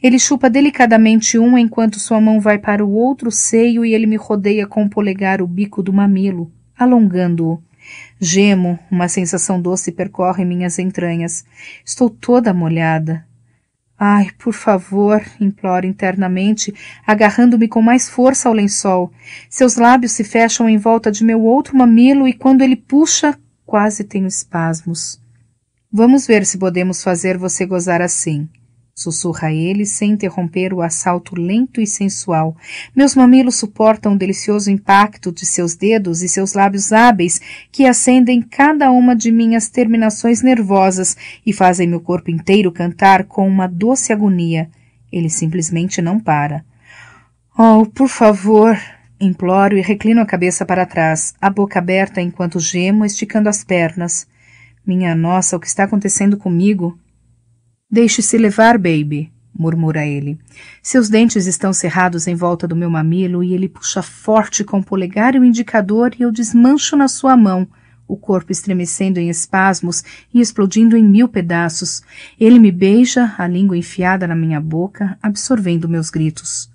Speaker 1: Ele chupa delicadamente um enquanto sua mão vai para o outro seio e ele me rodeia com o polegar o bico do mamilo, alongando-o. Gemo, uma sensação doce percorre minhas entranhas. Estou toda molhada. Ai, por favor, imploro internamente, agarrando-me com mais força ao lençol. Seus lábios se fecham em volta de meu outro mamilo e quando ele puxa, quase tenho espasmos. Vamos ver se podemos fazer você gozar assim sussurra ele sem interromper o assalto lento e sensual. Meus mamilos suportam o delicioso impacto de seus dedos e seus lábios hábeis que acendem cada uma de minhas terminações nervosas e fazem meu corpo inteiro cantar com uma doce agonia. Ele simplesmente não para. Oh, por favor, Imploro e reclino a cabeça para trás, a boca aberta enquanto gemo, esticando as pernas. Minha nossa, o que está acontecendo comigo? Deixe-se levar, baby, murmura ele. Seus dentes estão cerrados em volta do meu mamilo e ele puxa forte com o polegar e o indicador e eu desmancho na sua mão, o corpo estremecendo em espasmos e explodindo em mil pedaços. Ele me beija, a língua enfiada na minha boca, absorvendo meus gritos.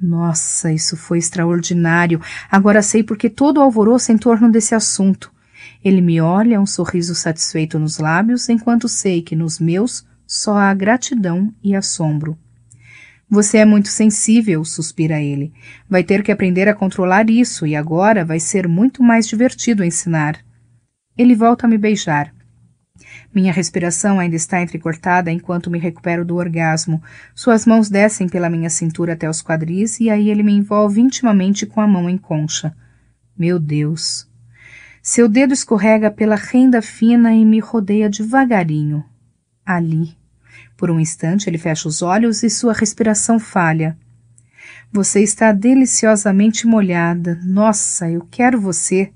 Speaker 1: Nossa, isso foi extraordinário. Agora sei porque todo o alvoroço em torno desse assunto. Ele me olha, um sorriso satisfeito nos lábios, enquanto sei que nos meus só há gratidão e assombro. Você é muito sensível, suspira ele. Vai ter que aprender a controlar isso e agora vai ser muito mais divertido ensinar. Ele volta a me beijar. Minha respiração ainda está entrecortada enquanto me recupero do orgasmo. Suas mãos descem pela minha cintura até os quadris e aí ele me envolve intimamente com a mão em concha. Meu Deus! Seu dedo escorrega pela renda fina e me rodeia devagarinho. Ali. Por um instante ele fecha os olhos e sua respiração falha. Você está deliciosamente molhada. Nossa, eu quero você.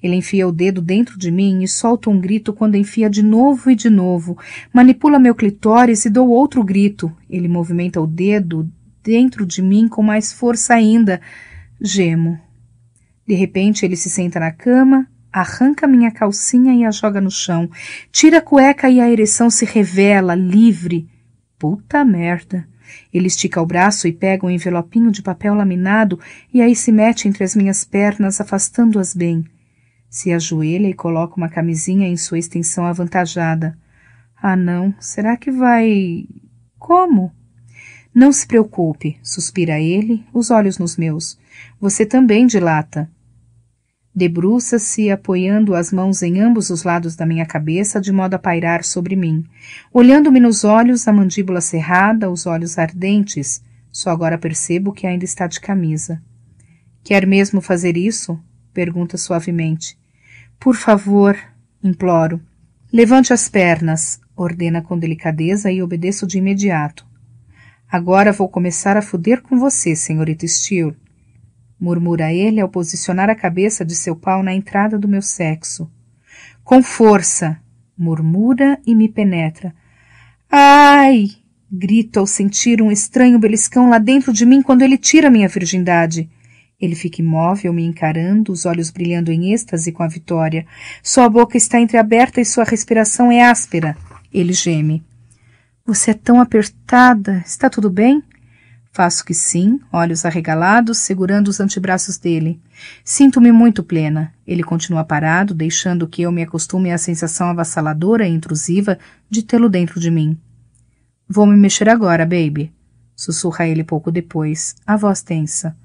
Speaker 1: Ele enfia o dedo dentro de mim e solta um grito quando enfia de novo e de novo. Manipula meu clitóris e dou outro grito. Ele movimenta o dedo dentro de mim com mais força ainda. Gemo. De repente, ele se senta na cama arranca minha calcinha e a joga no chão, tira a cueca e a ereção se revela, livre. Puta merda! Ele estica o braço e pega um envelopinho de papel laminado e aí se mete entre as minhas pernas, afastando-as bem. Se ajoelha e coloca uma camisinha em sua extensão avantajada. Ah, não, será que vai. Como? Não se preocupe, suspira ele, os olhos nos meus. Você também dilata. Debruça-se, apoiando as mãos em ambos os lados da minha cabeça, de modo a pairar sobre mim. Olhando-me nos olhos, a mandíbula cerrada, os olhos ardentes, só agora percebo que ainda está de camisa. Quer mesmo fazer isso? pergunta suavemente. Por favor, imploro. Levante as pernas, ordena com delicadeza e obedeço de imediato. Agora vou começar a foder com você, senhorita Steele murmura ele ao posicionar a cabeça de seu pau na entrada do meu sexo. Com força, murmura e me penetra. Ai! grito ao sentir um estranho beliscão lá dentro de mim quando ele tira minha virgindade. Ele fica imóvel, me encarando, os olhos brilhando em êxtase com a vitória. Sua boca está entreaberta e sua respiração é áspera. Ele geme. Você é tão apertada. Está tudo bem? Faço que sim, olhos arregalados, segurando os antebraços dele. Sinto-me muito plena. Ele continua parado, deixando que eu me acostume à sensação avassaladora e intrusiva de tê-lo dentro de mim. Vou me mexer agora, baby. Sussurra ele pouco depois, a voz tensa.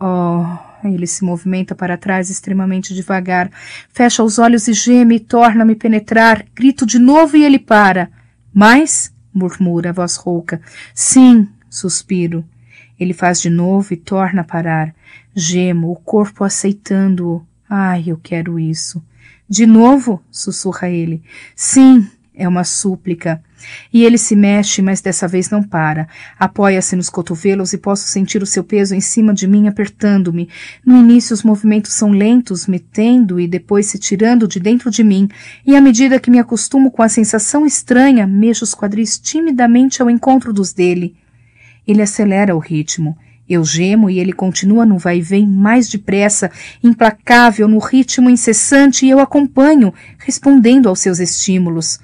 Speaker 1: Oh, ele se movimenta para trás extremamente devagar, fecha os olhos e geme, torna-me penetrar, grito de novo e ele para. Mais? murmura a voz rouca. Sim, Suspiro. Ele faz de novo e torna a parar. Gemo, o corpo aceitando-o. Ai, eu quero isso. De novo? sussurra ele. Sim, é uma súplica. E ele se mexe, mas dessa vez não para. Apoia-se nos cotovelos e posso sentir o seu peso em cima de mim apertando-me. No início os movimentos são lentos, metendo e depois se tirando de dentro de mim, e à medida que me acostumo com a sensação estranha, mexo os quadris timidamente ao encontro dos dele. Ele acelera o ritmo. Eu gemo e ele continua no vai-vem e mais depressa, implacável, no ritmo incessante, e eu acompanho, respondendo aos seus estímulos.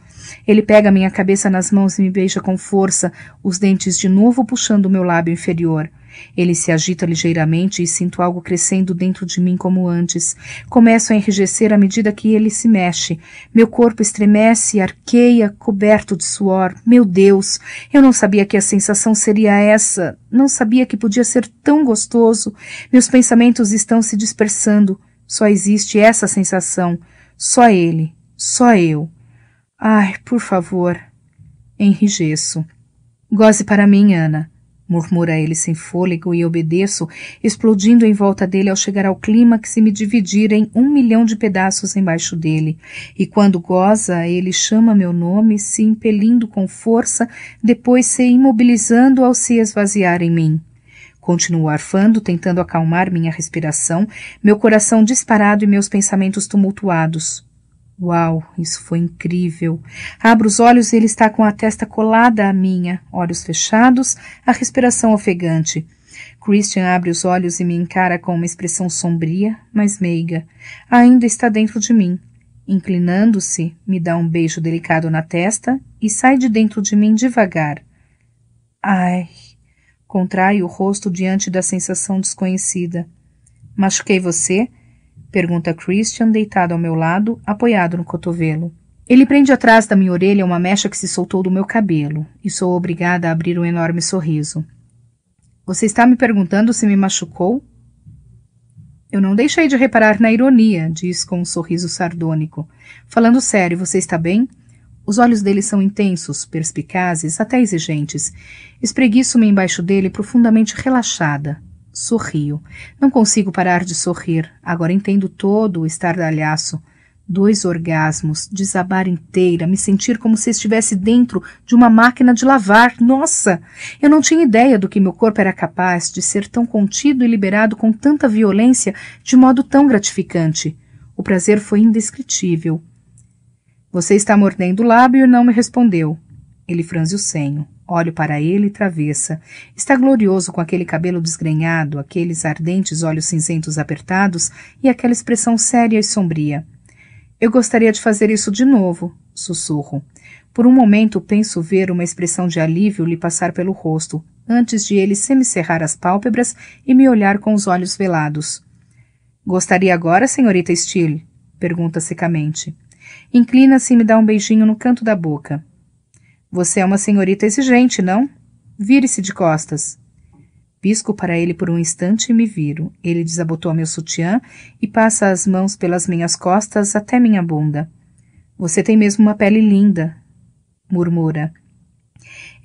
Speaker 1: Ele pega minha cabeça nas mãos e me beija com força, os dentes de novo puxando meu lábio inferior. Ele se agita ligeiramente e sinto algo crescendo dentro de mim como antes. Começo a enrijecer à medida que ele se mexe. Meu corpo estremece, arqueia, coberto de suor. Meu Deus! Eu não sabia que a sensação seria essa. Não sabia que podia ser tão gostoso. Meus pensamentos estão se dispersando. Só existe essa sensação. Só ele. Só eu. Ai, por favor. Enrijeço. Goze para mim, Ana. Murmura ele sem fôlego e obedeço, explodindo em volta dele ao chegar ao clímax e me dividir em um milhão de pedaços embaixo dele. E quando goza, ele chama meu nome, se impelindo com força, depois se imobilizando ao se esvaziar em mim. Continuo arfando, tentando acalmar minha respiração, meu coração disparado e meus pensamentos tumultuados. Uau, isso foi incrível. Abro os olhos e ele está com a testa colada à minha, olhos fechados, a respiração ofegante. Christian abre os olhos e me encara com uma expressão sombria, mas meiga. Ainda está dentro de mim. Inclinando-se, me dá um beijo delicado na testa e sai de dentro de mim devagar. Ai, contrai o rosto diante da sensação desconhecida. Machuquei você? Pergunta Christian, deitado ao meu lado, apoiado no cotovelo. Ele prende atrás da minha orelha uma mecha que se soltou do meu cabelo, e sou obrigada a abrir um enorme sorriso. Você está me perguntando se me machucou? Eu não deixei de reparar na ironia, diz com um sorriso sardônico. Falando sério, você está bem? Os olhos dele são intensos, perspicazes, até exigentes. Espreguiço-me embaixo dele, profundamente relaxada, Sorrio. Não consigo parar de sorrir. Agora entendo todo o estardalhaço. Dois orgasmos, desabar inteira, me sentir como se estivesse dentro de uma máquina de lavar. Nossa! Eu não tinha ideia do que meu corpo era capaz de ser tão contido e liberado com tanta violência de modo tão gratificante. O prazer foi indescritível. Você está mordendo o lábio e não me respondeu. Ele franze o senho. Olho para ele travessa. Está glorioso com aquele cabelo desgrenhado, aqueles ardentes olhos cinzentos apertados e aquela expressão séria e sombria. Eu gostaria de fazer isso de novo, sussurro. Por um momento penso ver uma expressão de alívio lhe passar pelo rosto, antes de ele semicerrar as pálpebras e me olhar com os olhos velados. Gostaria agora, senhorita Steele? pergunta secamente. Inclina-se e me dá um beijinho no canto da boca. Você é uma senhorita exigente, não? Vire-se de costas. Pisco para ele por um instante e me viro. Ele desabotoa meu sutiã e passa as mãos pelas minhas costas até minha bunda. Você tem mesmo uma pele linda, murmura.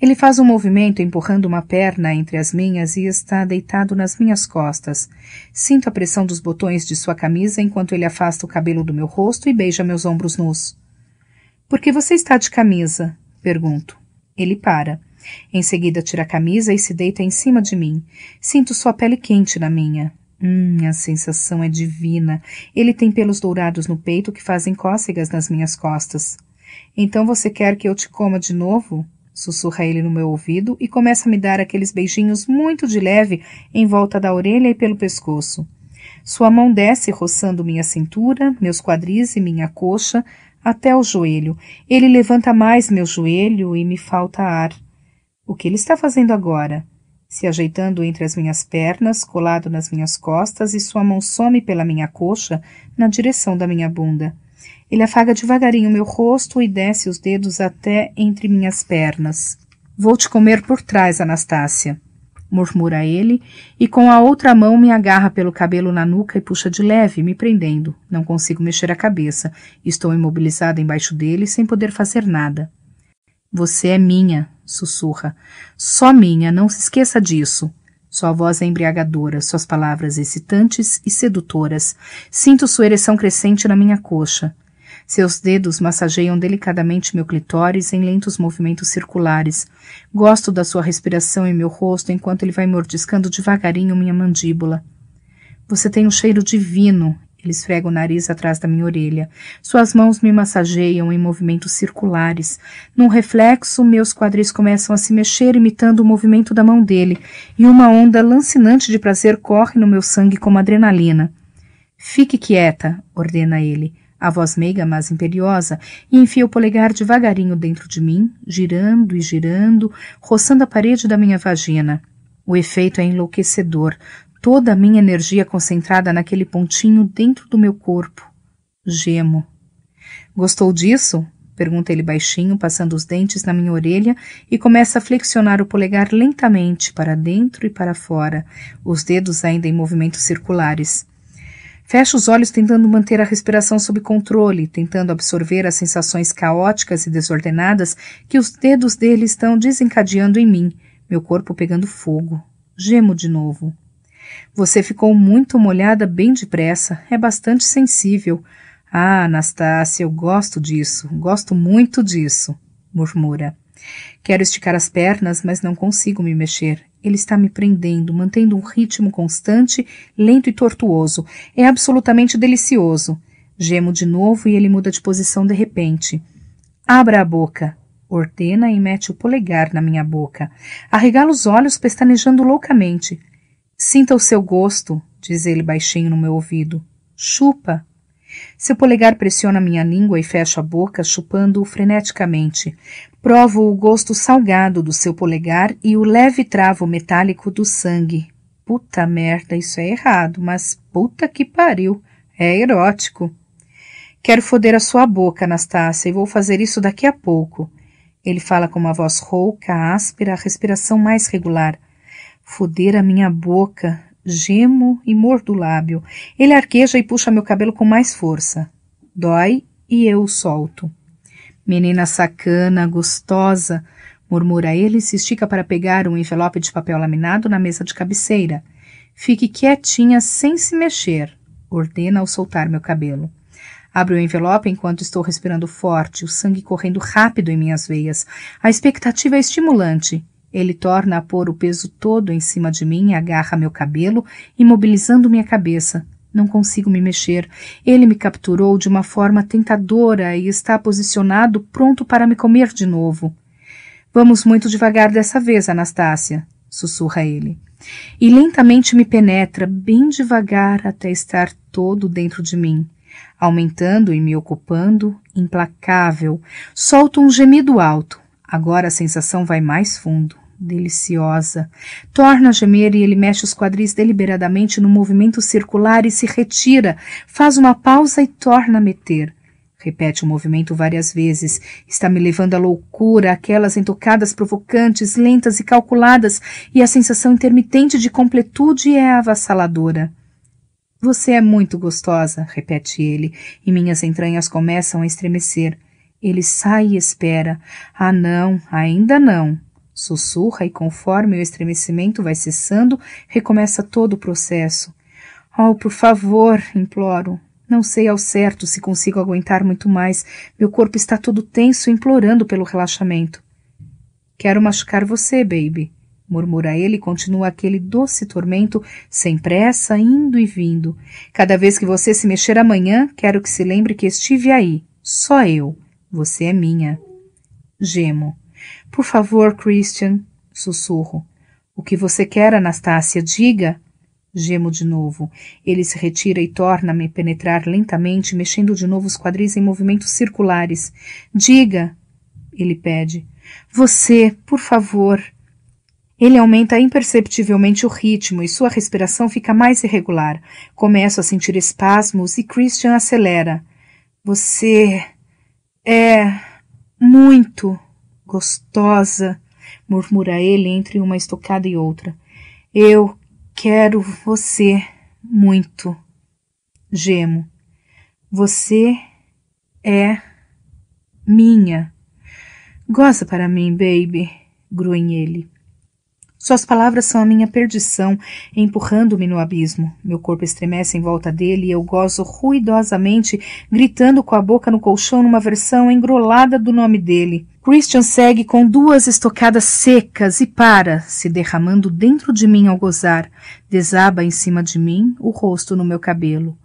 Speaker 1: Ele faz um movimento empurrando uma perna entre as minhas e está deitado nas minhas costas. Sinto a pressão dos botões de sua camisa enquanto ele afasta o cabelo do meu rosto e beija meus ombros nus. Por que você está de camisa? Pergunto. Ele para. Em seguida tira a camisa e se deita em cima de mim. Sinto sua pele quente na minha. Hum, a sensação é divina. Ele tem pelos dourados no peito que fazem cócegas nas minhas costas. Então você quer que eu te coma de novo? Sussurra ele no meu ouvido e começa a me dar aqueles beijinhos muito de leve em volta da orelha e pelo pescoço. Sua mão desce roçando minha cintura, meus quadris e minha coxa, até o joelho. Ele levanta mais meu joelho e me falta ar. O que ele está fazendo agora? Se ajeitando entre as minhas pernas, colado nas minhas costas, e sua mão some pela minha coxa na direção da minha bunda. Ele afaga devagarinho meu rosto e desce os dedos até entre minhas pernas. Vou te comer por trás, Anastácia murmura ele, e com a outra mão me agarra pelo cabelo na nuca e puxa de leve, me prendendo. Não consigo mexer a cabeça. Estou imobilizada embaixo dele, sem poder fazer nada. Você é minha, sussurra. Só minha, não se esqueça disso. Sua voz é embriagadora, suas palavras excitantes e sedutoras. Sinto sua ereção crescente na minha coxa. Seus dedos massageiam delicadamente meu clitóris em lentos movimentos circulares. Gosto da sua respiração em meu rosto enquanto ele vai mordiscando devagarinho minha mandíbula. Você tem um cheiro divino. Ele esfrega o nariz atrás da minha orelha. Suas mãos me massageiam em movimentos circulares. Num reflexo, meus quadris começam a se mexer, imitando o movimento da mão dele, e uma onda lancinante de prazer corre no meu sangue como adrenalina. Fique quieta, ordena ele. A voz meiga, mas imperiosa, e enfia o polegar devagarinho dentro de mim, girando e girando, roçando a parede da minha vagina. O efeito é enlouquecedor, toda a minha energia concentrada naquele pontinho dentro do meu corpo. Gemo. Gostou disso? Pergunta ele baixinho, passando os dentes na minha orelha e começa a flexionar o polegar lentamente para dentro e para fora, os dedos ainda em movimentos circulares. Fecha os olhos tentando manter a respiração sob controle, tentando absorver as sensações caóticas e desordenadas que os dedos dele estão desencadeando em mim, meu corpo pegando fogo. Gemo de novo. Você ficou muito molhada bem depressa, é bastante sensível. Ah, Anastácia, eu gosto disso, gosto muito disso, murmura. Quero esticar as pernas, mas não consigo me mexer. Ele está me prendendo, mantendo um ritmo constante, lento e tortuoso. É absolutamente delicioso. Gemo de novo e ele muda de posição de repente. Abra a boca, ordena e mete o polegar na minha boca. Arregala os olhos, pestanejando loucamente. Sinta o seu gosto, diz ele baixinho no meu ouvido. Chupa. Seu polegar pressiona minha língua e fecha a boca, chupando-o freneticamente. Provo o gosto salgado do seu polegar e o leve travo metálico do sangue. Puta merda, isso é errado, mas puta que pariu. É erótico. Quero foder a sua boca, Anastácia, e vou fazer isso daqui a pouco. Ele fala com uma voz rouca, áspera, a respiração mais regular. Foder a minha boca. Gemo e mordo o lábio. Ele arqueja e puxa meu cabelo com mais força. Dói e eu o solto. Menina sacana, gostosa, murmura ele e se estica para pegar um envelope de papel laminado na mesa de cabeceira. Fique quietinha sem se mexer, ordena ao soltar meu cabelo. Abro o envelope enquanto estou respirando forte, o sangue correndo rápido em minhas veias. A expectativa é estimulante. Ele torna a pôr o peso todo em cima de mim, agarra meu cabelo, imobilizando minha cabeça. Não consigo me mexer. Ele me capturou de uma forma tentadora e está posicionado pronto para me comer de novo. Vamos muito devagar dessa vez, Anastácia, sussurra ele. E lentamente me penetra, bem devagar, até estar todo dentro de mim. Aumentando e me ocupando, implacável, solto um gemido alto. Agora a sensação vai mais fundo deliciosa. Torna a gemer e ele mexe os quadris deliberadamente no movimento circular e se retira, faz uma pausa e torna a meter. Repete o movimento várias vezes. Está me levando à loucura, aquelas entocadas provocantes, lentas e calculadas, e a sensação intermitente de completude é avassaladora. Você é muito gostosa, repete ele, e minhas entranhas começam a estremecer. Ele sai e espera. Ah, não, ainda não sussurra e conforme o estremecimento vai cessando, recomeça todo o processo. Oh, por favor, imploro. Não sei ao certo se consigo aguentar muito mais. Meu corpo está todo tenso, implorando pelo relaxamento. Quero machucar você, baby. Murmura ele e continua aquele doce tormento, sem pressa, indo e vindo. Cada vez que você se mexer amanhã, quero que se lembre que estive aí. Só eu. Você é minha. Gemo. Por favor, Christian, sussurro. O que você quer, Anastácia, diga. Gemo de novo. Ele se retira e torna-me penetrar lentamente, mexendo de novo os quadris em movimentos circulares. Diga, ele pede. Você, por favor. Ele aumenta imperceptivelmente o ritmo e sua respiração fica mais irregular. Começo a sentir espasmos e Christian acelera. Você é muito gostosa, murmura ele entre uma estocada e outra. Eu quero você muito. Gemo. Você é minha. Goza para mim, baby, grunhe ele. Suas palavras são a minha perdição, empurrando-me no abismo. Meu corpo estremece em volta dele e eu gozo ruidosamente, gritando com a boca no colchão numa versão engrolada do nome dele. Christian segue com duas estocadas secas e para, se derramando dentro de mim ao gozar. Desaba em cima de mim, o rosto no meu cabelo.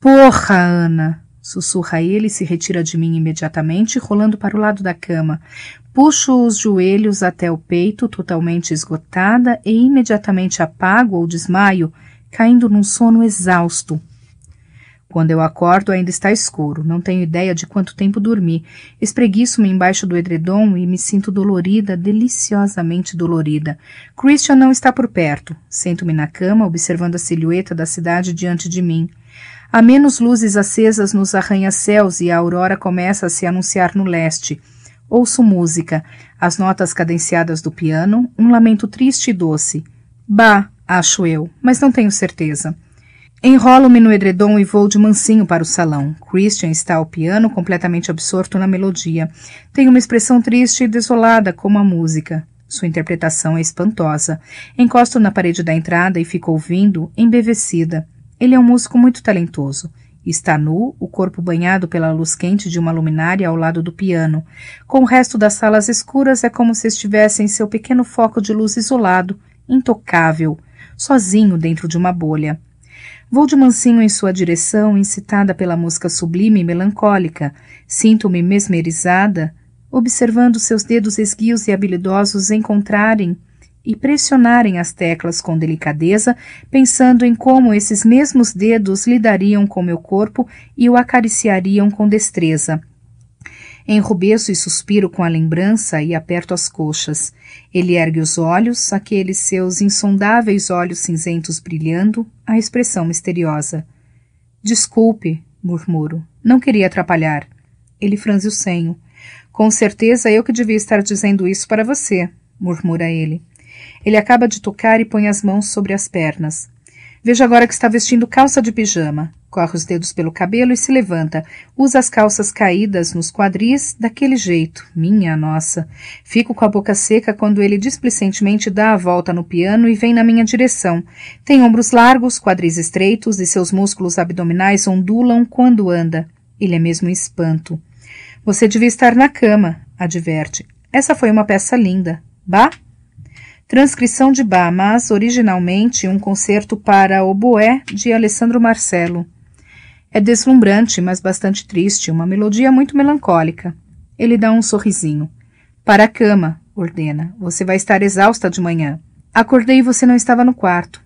Speaker 1: Porra, Ana! Sussurra ele e se retira de mim imediatamente, rolando para o lado da cama. Puxo os joelhos até o peito, totalmente esgotada, e imediatamente apago ou desmaio, caindo num sono exausto, quando eu acordo, ainda está escuro. Não tenho ideia de quanto tempo dormi. Espreguiço-me embaixo do edredom e me sinto dolorida, deliciosamente dolorida. Christian não está por perto. Sento-me na cama, observando a silhueta da cidade diante de mim. Há menos luzes acesas nos arranha-céus e a aurora começa a se anunciar no leste. Ouço música, as notas cadenciadas do piano, um lamento triste e doce. Bah, acho eu, mas não tenho certeza. Enrolo-me no edredom e vou de mansinho para o salão. Christian está ao piano, completamente absorto na melodia. Tem uma expressão triste e desolada, como a música. Sua interpretação é espantosa. Encosto na parede da entrada e fico ouvindo, embevecida. Ele é um músico muito talentoso. Está nu, o corpo banhado pela luz quente de uma luminária ao lado do piano. Com o resto das salas escuras, é como se estivesse em seu pequeno foco de luz isolado, intocável, sozinho dentro de uma bolha. Vou de mansinho em sua direção, incitada pela música sublime e melancólica. Sinto-me mesmerizada, observando seus dedos esguios e habilidosos encontrarem e pressionarem as teclas com delicadeza, pensando em como esses mesmos dedos lidariam com meu corpo e o acariciariam com destreza. Enrubeço e suspiro com a lembrança e aperto as coxas. Ele ergue os olhos, aqueles seus insondáveis olhos cinzentos brilhando, a expressão misteriosa. Desculpe, murmuro. Não queria atrapalhar. Ele franze o senho. Com certeza eu que devia estar dizendo isso para você, murmura ele. Ele acaba de tocar e põe as mãos sobre as pernas. Veja agora que está vestindo calça de pijama corre os dedos pelo cabelo e se levanta. Usa as calças caídas nos quadris daquele jeito. Minha nossa. Fico com a boca seca quando ele displicentemente dá a volta no piano e vem na minha direção. Tem ombros largos, quadris estreitos e seus músculos abdominais ondulam quando anda. Ele é mesmo um espanto. Você devia estar na cama, adverte. Essa foi uma peça linda. Bah? Transcrição de Bá, mas originalmente um concerto para oboé de Alessandro marcelo é deslumbrante, mas bastante triste, uma melodia muito melancólica. Ele dá um sorrisinho. Para a cama, ordena. Você vai estar exausta de manhã. Acordei e você não estava no quarto.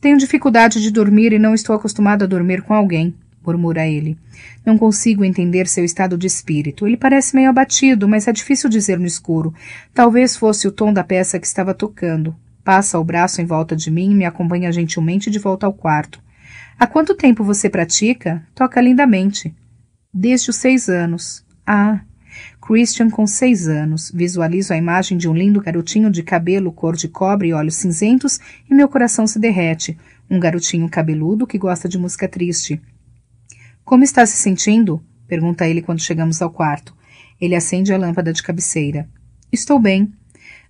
Speaker 1: Tenho dificuldade de dormir e não estou acostumado a dormir com alguém, murmura ele. Não consigo entender seu estado de espírito. Ele parece meio abatido, mas é difícil dizer no escuro. Talvez fosse o tom da peça que estava tocando. Passa o braço em volta de mim e me acompanha gentilmente de volta ao quarto. Há quanto tempo você pratica? Toca lindamente. Desde os seis anos. Ah, Christian com seis anos. Visualizo a imagem de um lindo garotinho de cabelo cor de cobre e olhos cinzentos e meu coração se derrete. Um garotinho cabeludo que gosta de música triste. Como está se sentindo? Pergunta ele quando chegamos ao quarto. Ele acende a lâmpada de cabeceira. Estou bem.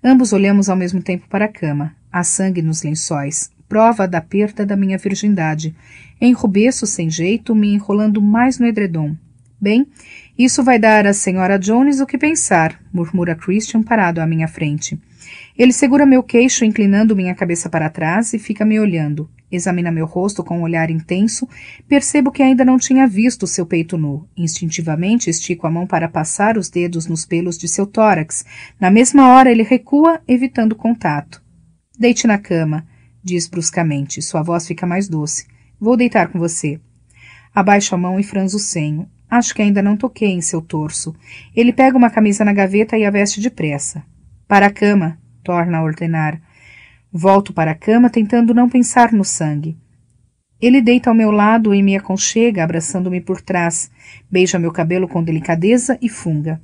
Speaker 1: Ambos olhamos ao mesmo tempo para a cama. Há sangue nos lençóis prova da perda da minha virgindade. Enrubeço sem jeito, me enrolando mais no edredom. Bem, isso vai dar à senhora Jones o que pensar, murmura Christian parado à minha frente. Ele segura meu queixo, inclinando minha cabeça para trás e fica me olhando. Examina meu rosto com um olhar intenso. Percebo que ainda não tinha visto seu peito nu. Instintivamente estico a mão para passar os dedos nos pelos de seu tórax. Na mesma hora ele recua, evitando contato. Deite na cama diz bruscamente. Sua voz fica mais doce. Vou deitar com você. Abaixo a mão e franzo o senho. Acho que ainda não toquei em seu torso. Ele pega uma camisa na gaveta e a veste depressa. Para a cama, torna a ordenar. Volto para a cama, tentando não pensar no sangue. Ele deita ao meu lado e me aconchega, abraçando-me por trás. Beija meu cabelo com delicadeza e funga.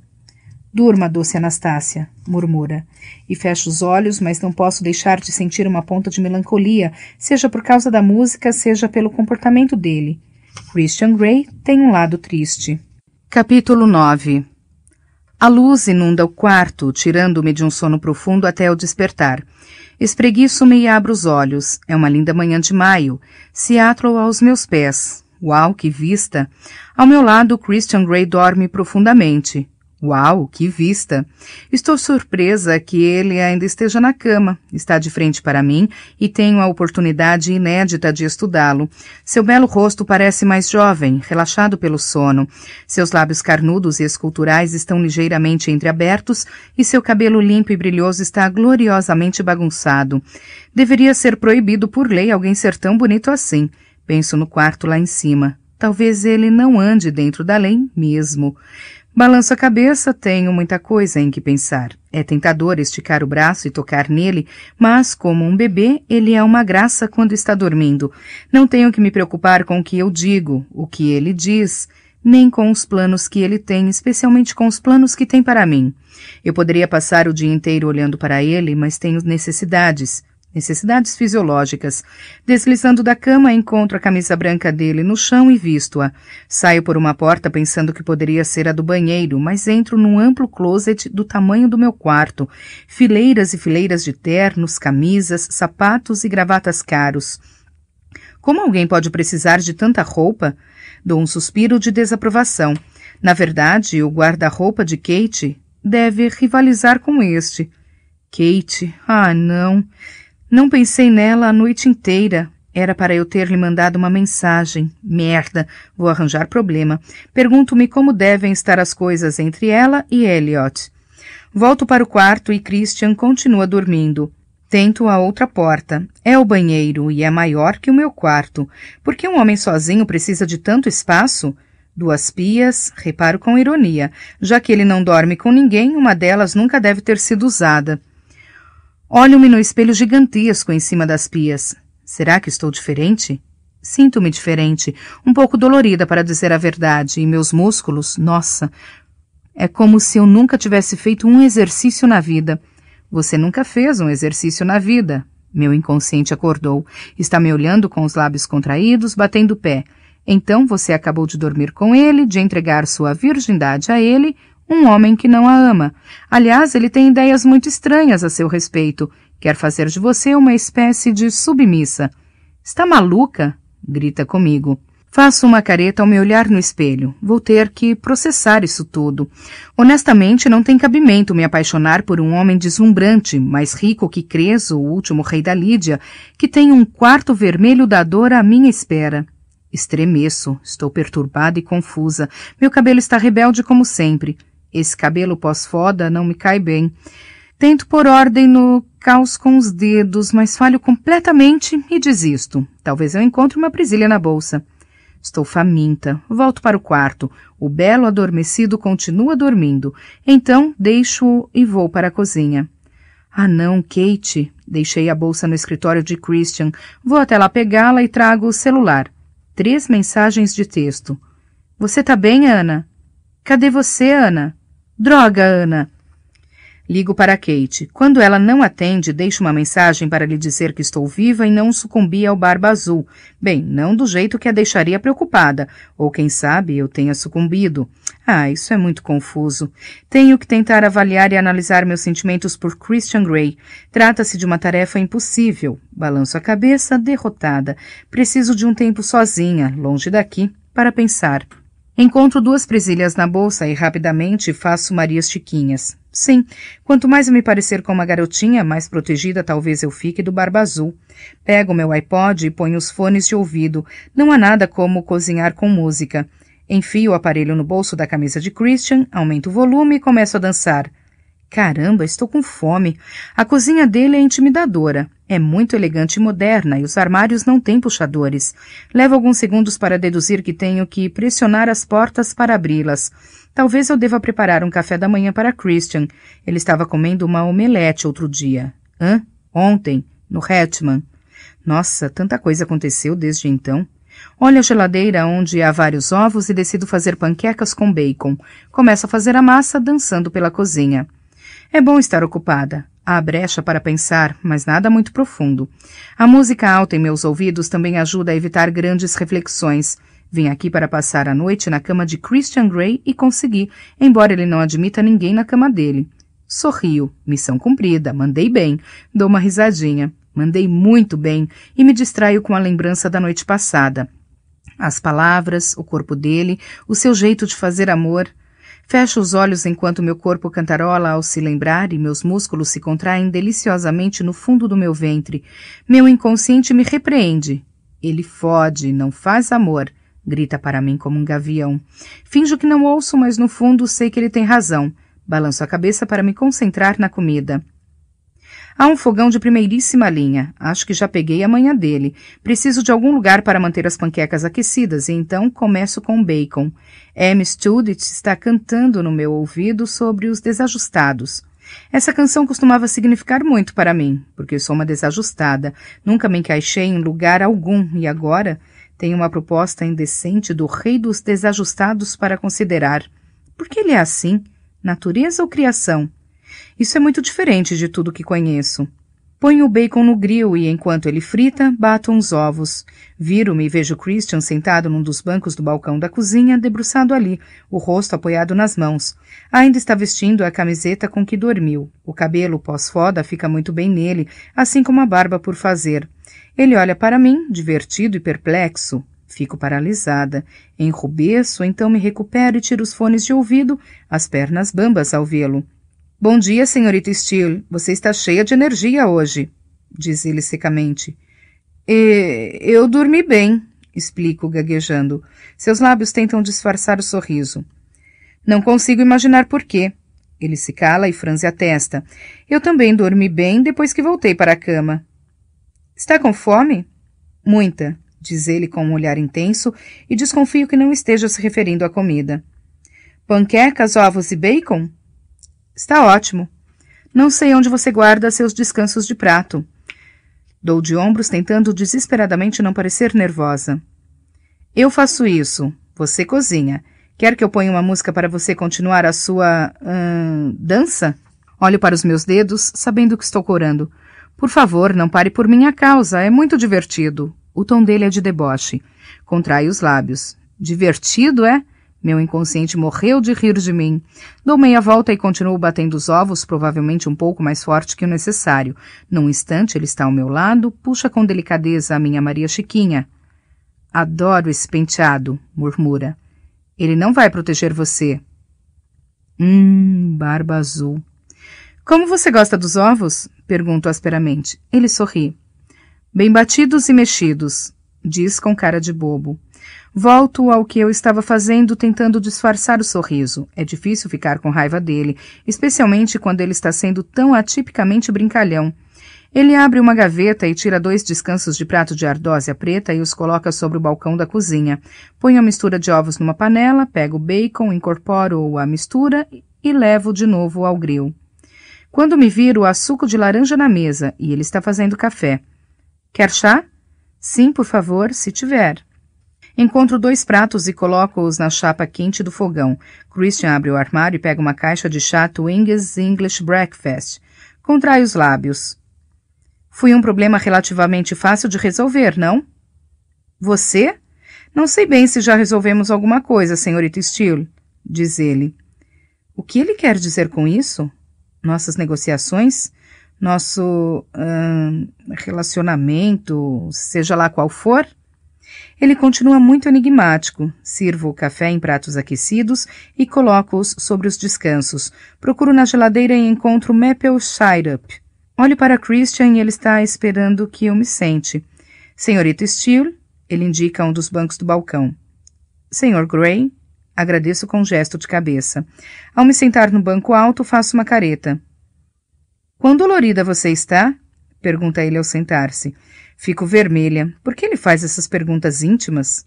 Speaker 1: Durma, doce Anastácia, murmura, e fecho os olhos, mas não posso deixar de sentir uma ponta de melancolia, seja por causa da música, seja pelo comportamento dele. Christian Grey tem um lado triste. Capítulo 9 A luz inunda o quarto, tirando-me de um sono profundo até o despertar. Espreguiço-me e abro os olhos. É uma linda manhã de maio. Seattle aos meus pés. Uau, que vista! Ao meu lado, Christian Grey dorme profundamente. Uau, que vista! Estou surpresa que ele ainda esteja na cama. Está de frente para mim e tenho a oportunidade inédita de estudá-lo. Seu belo rosto parece mais jovem, relaxado pelo sono. Seus lábios carnudos e esculturais estão ligeiramente entreabertos e seu cabelo limpo e brilhoso está gloriosamente bagunçado. Deveria ser proibido por lei alguém ser tão bonito assim. Penso no quarto lá em cima. Talvez ele não ande dentro da lei mesmo. Balanço a cabeça, tenho muita coisa em que pensar. É tentador esticar o braço e tocar nele, mas, como um bebê, ele é uma graça quando está dormindo. Não tenho que me preocupar com o que eu digo, o que ele diz, nem com os planos que ele tem, especialmente com os planos que tem para mim. Eu poderia passar o dia inteiro olhando para ele, mas tenho necessidades necessidades fisiológicas. Deslizando da cama, encontro a camisa branca dele no chão e visto-a. Saio por uma porta pensando que poderia ser a do banheiro, mas entro num amplo closet do tamanho do meu quarto. Fileiras e fileiras de ternos, camisas, sapatos e gravatas caros. Como alguém pode precisar de tanta roupa? Dou um suspiro de desaprovação. Na verdade, o guarda-roupa de Kate deve rivalizar com este. Kate, ah, não. Não pensei nela a noite inteira. Era para eu ter lhe mandado uma mensagem. Merda, vou arranjar problema. Pergunto-me como devem estar as coisas entre ela e Elliot. Volto para o quarto e Christian continua dormindo. Tento a outra porta. É o banheiro e é maior que o meu quarto. Por que um homem sozinho precisa de tanto espaço? Duas pias, reparo com ironia. Já que ele não dorme com ninguém, uma delas nunca deve ter sido usada. Olho-me no espelho gigantesco em cima das pias. Será que estou diferente? Sinto-me diferente, um pouco dolorida para dizer a verdade, e meus músculos, nossa, é como se eu nunca tivesse feito um exercício na vida. Você nunca fez um exercício na vida. Meu inconsciente acordou. Está me olhando com os lábios contraídos, batendo o pé. Então você acabou de dormir com ele, de entregar sua virgindade a ele, um homem que não a ama. Aliás, ele tem ideias muito estranhas a seu respeito. Quer fazer de você uma espécie de submissa. Está maluca? grita comigo. Faço uma careta ao me olhar no espelho. Vou ter que processar isso tudo. Honestamente, não tem cabimento me apaixonar por um homem deslumbrante, mais rico que Creso, o último rei da Lídia, que tem um quarto vermelho da dor à minha espera. Estremeço, estou perturbada e confusa. Meu cabelo está rebelde como sempre. Esse cabelo pós-foda não me cai bem. Tento por ordem no caos com os dedos, mas falho completamente e desisto. Talvez eu encontre uma presilha na bolsa. Estou faminta. Volto para o quarto. O belo adormecido continua dormindo. Então deixo-o e vou para a cozinha. Ah, não, Kate. Deixei a bolsa no escritório de Christian. Vou até lá pegá-la e trago o celular. Três mensagens de texto. Você tá bem, Ana? Cadê você, Ana? Droga, Ana! Ligo para Kate. Quando ela não atende, deixo uma mensagem para lhe dizer que estou viva e não sucumbi ao barba azul. Bem, não do jeito que a deixaria preocupada, ou quem sabe eu tenha sucumbido. Ah, isso é muito confuso. Tenho que tentar avaliar e analisar meus sentimentos por Christian Grey. Trata-se de uma tarefa impossível. Balanço a cabeça, derrotada. Preciso de um tempo sozinha, longe daqui, para pensar. Encontro duas presilhas na bolsa e rapidamente faço Marias Chiquinhas. Sim, quanto mais eu me parecer com uma garotinha, mais protegida talvez eu fique do barba azul. Pego meu iPod e ponho os fones de ouvido. Não há nada como cozinhar com música. Enfio o aparelho no bolso da camisa de Christian, aumento o volume e começo a dançar. Caramba, estou com fome. A cozinha dele é intimidadora. É muito elegante e moderna, e os armários não têm puxadores. Levo alguns segundos para deduzir que tenho que pressionar as portas para abri-las. Talvez eu deva preparar um café da manhã para Christian. Ele estava comendo uma omelete outro dia. Hã? Ontem, no Hetman. Nossa, tanta coisa aconteceu desde então. Olho a geladeira onde há vários ovos e decido fazer panquecas com bacon. Começo a fazer a massa dançando pela cozinha. É bom estar ocupada. Há brecha para pensar, mas nada muito profundo. A música alta em meus ouvidos também ajuda a evitar grandes reflexões. Vim aqui para passar a noite na cama de Christian Grey e consegui, embora ele não admita ninguém na cama dele. Sorrio. Missão cumprida. Mandei bem. Dou uma risadinha. Mandei muito bem e me distraio com a lembrança da noite passada. As palavras, o corpo dele, o seu jeito de fazer amor. Fecho os olhos enquanto meu corpo cantarola ao se lembrar e meus músculos se contraem deliciosamente no fundo do meu ventre. Meu inconsciente me repreende. Ele fode, não faz amor, grita para mim como um gavião. Finjo que não ouço, mas no fundo sei que ele tem razão. Balanço a cabeça para me concentrar na comida. Há um fogão de primeiríssima linha. Acho que já peguei a manhã dele. Preciso de algum lugar para manter as panquecas aquecidas, e então começo com bacon. M. Studit está cantando no meu ouvido sobre os desajustados. Essa canção costumava significar muito para mim, porque sou uma desajustada. Nunca me encaixei em lugar algum e agora tenho uma proposta indecente do rei dos desajustados para considerar. Por que ele é assim? Natureza ou criação? Isso é muito diferente de tudo que conheço. Ponho o bacon no grill e, enquanto ele frita, bato uns ovos. Viro-me e vejo Christian sentado num dos bancos do balcão da cozinha, debruçado ali, o rosto apoiado nas mãos. Ainda está vestindo a camiseta com que dormiu. O cabelo pós-foda fica muito bem nele, assim como a barba por fazer. Ele olha para mim, divertido e perplexo. Fico paralisada, enrubeço, então me recupero e tiro os fones de ouvido, as pernas bambas ao vê-lo. Bom dia, senhorita Steele. Você está cheia de energia hoje, diz ele secamente. E eu dormi bem, explico, gaguejando. Seus lábios tentam disfarçar o sorriso. Não consigo imaginar por quê. Ele se cala e franze a testa. Eu também dormi bem depois que voltei para a cama. Está com fome? Muita, diz ele com um olhar intenso e desconfio que não esteja se referindo à comida. Panquecas, ovos e bacon? Está ótimo. Não sei onde você guarda seus descansos de prato. Dou de ombros, tentando desesperadamente não parecer nervosa. Eu faço isso. Você cozinha. Quer que eu ponha uma música para você continuar a sua. Hum, dança? Olho para os meus dedos, sabendo que estou corando. Por favor, não pare por minha causa, é muito divertido. O tom dele é de deboche. Contrai os lábios. Divertido, é? Meu inconsciente morreu de rir de mim. Dou meia volta e continuo batendo os ovos, provavelmente um pouco mais forte que o necessário. Num instante, ele está ao meu lado, puxa com delicadeza a minha Maria Chiquinha. Adoro esse penteado, murmura. Ele não vai proteger você. Hum, barba azul. Como você gosta dos ovos? Pergunto asperamente. Ele sorri. Bem batidos e mexidos, diz com cara de bobo. Volto ao que eu estava fazendo, tentando disfarçar o sorriso. É difícil ficar com raiva dele, especialmente quando ele está sendo tão atipicamente brincalhão. Ele abre uma gaveta e tira dois descansos de prato de ardósia preta e os coloca sobre o balcão da cozinha. Põe a mistura de ovos numa panela, pego o bacon, incorporo a mistura e levo de novo ao grill. Quando me viro, há suco de laranja na mesa e ele está fazendo café. Quer chá? Sim, por favor, se tiver. Encontro dois pratos e coloco-os na chapa quente do fogão. Christian abre o armário e pega uma caixa de chá Twinings English Breakfast. Contrai os lábios. Fui um problema relativamente fácil de resolver, não? Você? Não sei bem se já resolvemos alguma coisa, senhorita Steele, diz ele. O que ele quer dizer com isso? Nossas negociações? Nosso relacionamento, seja lá qual for? Ele continua muito enigmático. Sirvo o café em pratos aquecidos e coloco-os sobre os descansos. Procuro na geladeira e encontro Maple Syrup. Olho para Christian e ele está esperando que eu me sente. Senhorita Steele, ele indica um dos bancos do balcão. Senhor Gray, agradeço com um gesto de cabeça. Ao me sentar no banco alto, faço uma careta. Quão dolorida você está? pergunta ele ao sentar-se. Fico vermelha. Por que ele faz essas perguntas íntimas?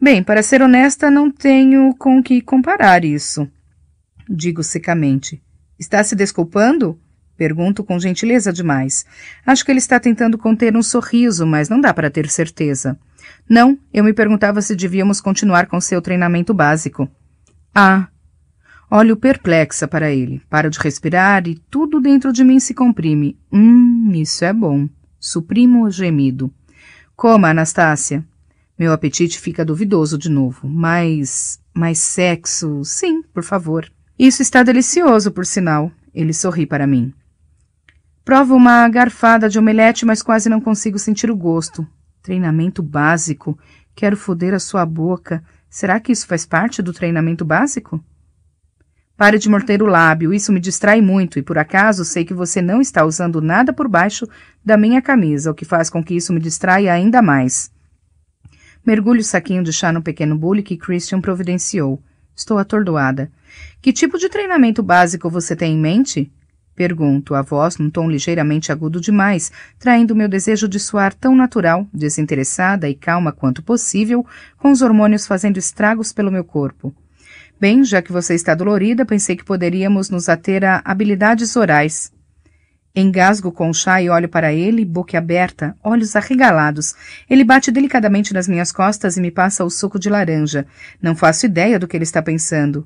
Speaker 1: Bem, para ser honesta, não tenho com que comparar isso. Digo secamente. Está se desculpando? Pergunto com gentileza demais. Acho que ele está tentando conter um sorriso, mas não dá para ter certeza. Não, eu me perguntava se devíamos continuar com seu treinamento básico. Ah! Olho perplexa para ele. Paro de respirar e tudo dentro de mim se comprime. Hum, isso é bom. Suprimo o gemido. Coma, Anastácia. Meu apetite fica duvidoso de novo, mas. Mais sexo, sim, por favor. Isso está delicioso, por sinal. Ele sorri para mim. Provo uma garfada de omelete, mas quase não consigo sentir o gosto. Treinamento básico. Quero foder a sua boca. Será que isso faz parte do treinamento básico? Pare de morder o lábio, isso me distrai muito e por acaso sei que você não está usando nada por baixo da minha camisa, o que faz com que isso me distraia ainda mais. Mergulho o saquinho de chá no pequeno bule que Christian providenciou. Estou atordoada. Que tipo de treinamento básico você tem em mente? Pergunto, a voz num tom ligeiramente agudo demais, traindo meu desejo de soar tão natural, desinteressada e calma quanto possível, com os hormônios fazendo estragos pelo meu corpo. Bem, já que você está dolorida, pensei que poderíamos nos ater a habilidades orais. Engasgo com o chá e olho para ele, boca aberta, olhos arregalados. Ele bate delicadamente nas minhas costas e me passa o suco de laranja. Não faço ideia do que ele está pensando.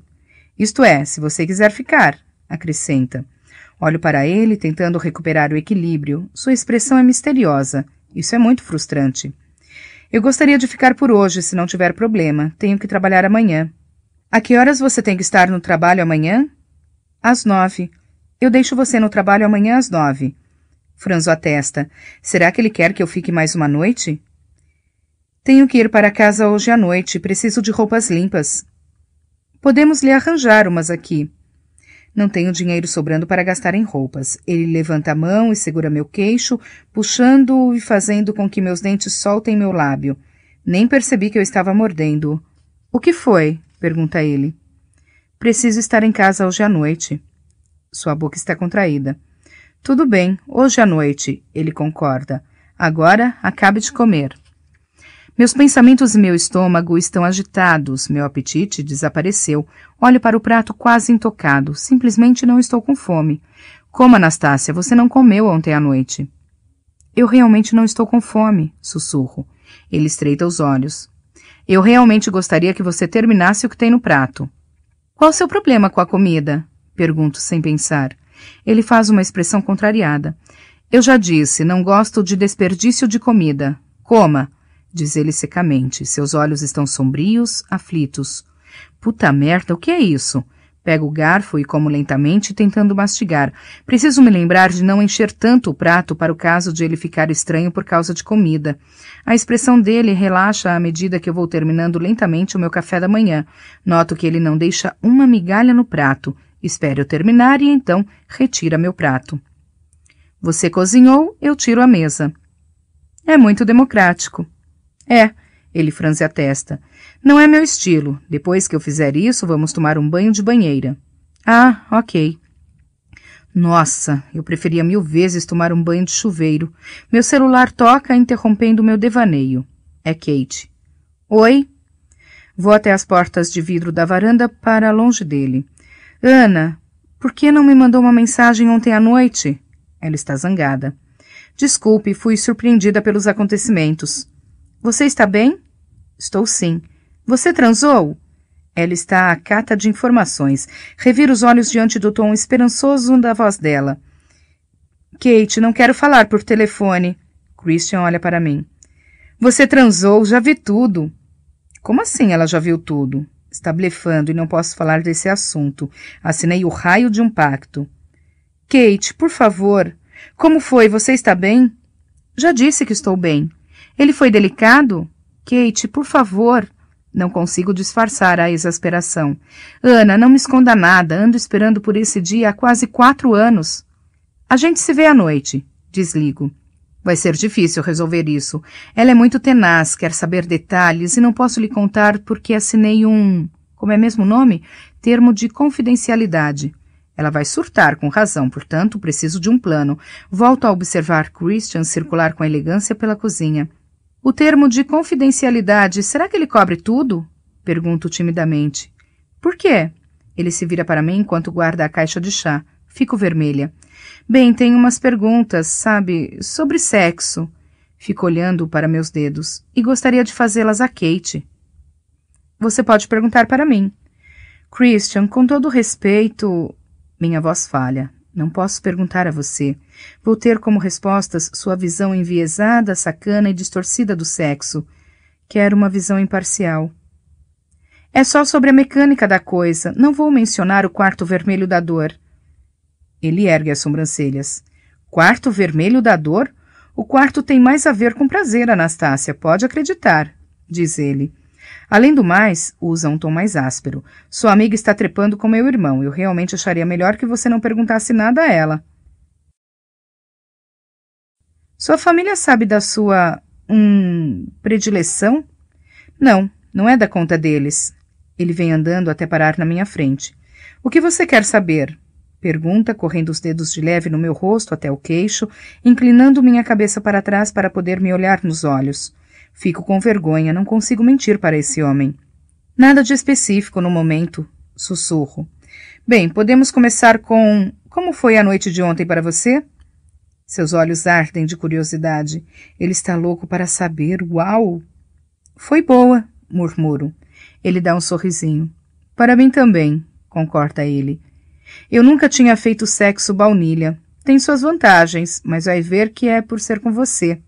Speaker 1: Isto é, se você quiser ficar, acrescenta. Olho para ele, tentando recuperar o equilíbrio. Sua expressão é misteriosa. Isso é muito frustrante. Eu gostaria de ficar por hoje, se não tiver problema. Tenho que trabalhar amanhã. A que horas você tem que estar no trabalho amanhã? Às nove. Eu deixo você no trabalho amanhã às nove. Franzo a testa. Será que ele quer que eu fique mais uma noite? Tenho que ir para casa hoje à noite. Preciso de roupas limpas. Podemos lhe arranjar umas aqui. Não tenho dinheiro sobrando para gastar em roupas. Ele levanta a mão e segura meu queixo, puxando-o e fazendo com que meus dentes soltem meu lábio. Nem percebi que eu estava mordendo. O que foi? Pergunta ele. Preciso estar em casa hoje à noite. Sua boca está contraída. Tudo bem, hoje à noite, ele concorda. Agora acabe de comer. Meus pensamentos e meu estômago estão agitados, meu apetite desapareceu. Olho para o prato quase intocado, simplesmente não estou com fome. Como, Anastácia, você não comeu ontem à noite? Eu realmente não estou com fome, sussurro. Ele estreita os olhos. Eu realmente gostaria que você terminasse o que tem no prato. Qual o seu problema com a comida? Pergunto sem pensar. Ele faz uma expressão contrariada. Eu já disse, não gosto de desperdício de comida. Coma, diz ele secamente. Seus olhos estão sombrios, aflitos. Puta merda, o que é isso? Pego o garfo e como lentamente, tentando mastigar. Preciso me lembrar de não encher tanto o prato para o caso de ele ficar estranho por causa de comida. A expressão dele relaxa à medida que eu vou terminando lentamente o meu café da manhã. Noto que ele não deixa uma migalha no prato. Espero eu terminar e então retira meu prato. Você cozinhou, eu tiro a mesa. É muito democrático. É, ele franze a testa. Não é meu estilo. Depois que eu fizer isso, vamos tomar um banho de banheira. Ah, ok. Nossa, eu preferia mil vezes tomar um banho de chuveiro. Meu celular toca, interrompendo meu devaneio. É Kate. Oi? Vou até as portas de vidro da varanda para longe dele. Ana, por que não me mandou uma mensagem ontem à noite? Ela está zangada. Desculpe, fui surpreendida pelos acontecimentos. Você está bem? Estou sim. Você transou? Ela está à cata de informações. Revira os olhos diante do tom esperançoso da voz dela. Kate, não quero falar por telefone. Christian olha para mim. Você transou, já vi tudo. Como assim ela já viu tudo? Está blefando e não posso falar desse assunto. Assinei o raio de um pacto. Kate, por favor. Como foi? Você está bem? Já disse que estou bem. Ele foi delicado? Kate, por favor. Não consigo disfarçar a exasperação. Ana, não me esconda nada, ando esperando por esse dia há quase quatro anos. A gente se vê à noite. Desligo. Vai ser difícil resolver isso. Ela é muito tenaz, quer saber detalhes e não posso lhe contar porque assinei um. Como é mesmo o nome? Termo de confidencialidade. Ela vai surtar com razão, portanto, preciso de um plano. Volto a observar Christian circular com elegância pela cozinha. O termo de confidencialidade, será que ele cobre tudo? Pergunto timidamente. Por quê? Ele se vira para mim enquanto guarda a caixa de chá. Fico vermelha. Bem, tenho umas perguntas, sabe, sobre sexo. Fico olhando para meus dedos e gostaria de fazê-las a Kate. Você pode perguntar para mim. Christian, com todo respeito. Minha voz falha. Não posso perguntar a você. Vou ter como respostas sua visão enviesada, sacana e distorcida do sexo. Quero uma visão imparcial. É só sobre a mecânica da coisa. Não vou mencionar o quarto vermelho da dor. Ele ergue as sobrancelhas. Quarto vermelho da dor? O quarto tem mais a ver com prazer, Anastácia, pode acreditar, diz ele. Além do mais, usa um tom mais áspero. Sua amiga está trepando com meu irmão. Eu realmente acharia melhor que você não perguntasse nada a ela. Sua família sabe da sua. hum. predileção? Não, não é da conta deles. Ele vem andando até parar na minha frente. O que você quer saber? Pergunta, correndo os dedos de leve no meu rosto até o queixo, inclinando minha cabeça para trás para poder me olhar nos olhos. Fico com vergonha, não consigo mentir para esse homem. Nada de específico no momento, sussurro. Bem, podemos começar com. Como foi a noite de ontem para você? Seus olhos ardem de curiosidade. Ele está louco para saber. Uau! Foi boa, murmuro. Ele dá um sorrisinho. Para mim também, concorda ele. Eu nunca tinha feito sexo baunilha. Tem suas vantagens, mas vai ver que é por ser com você.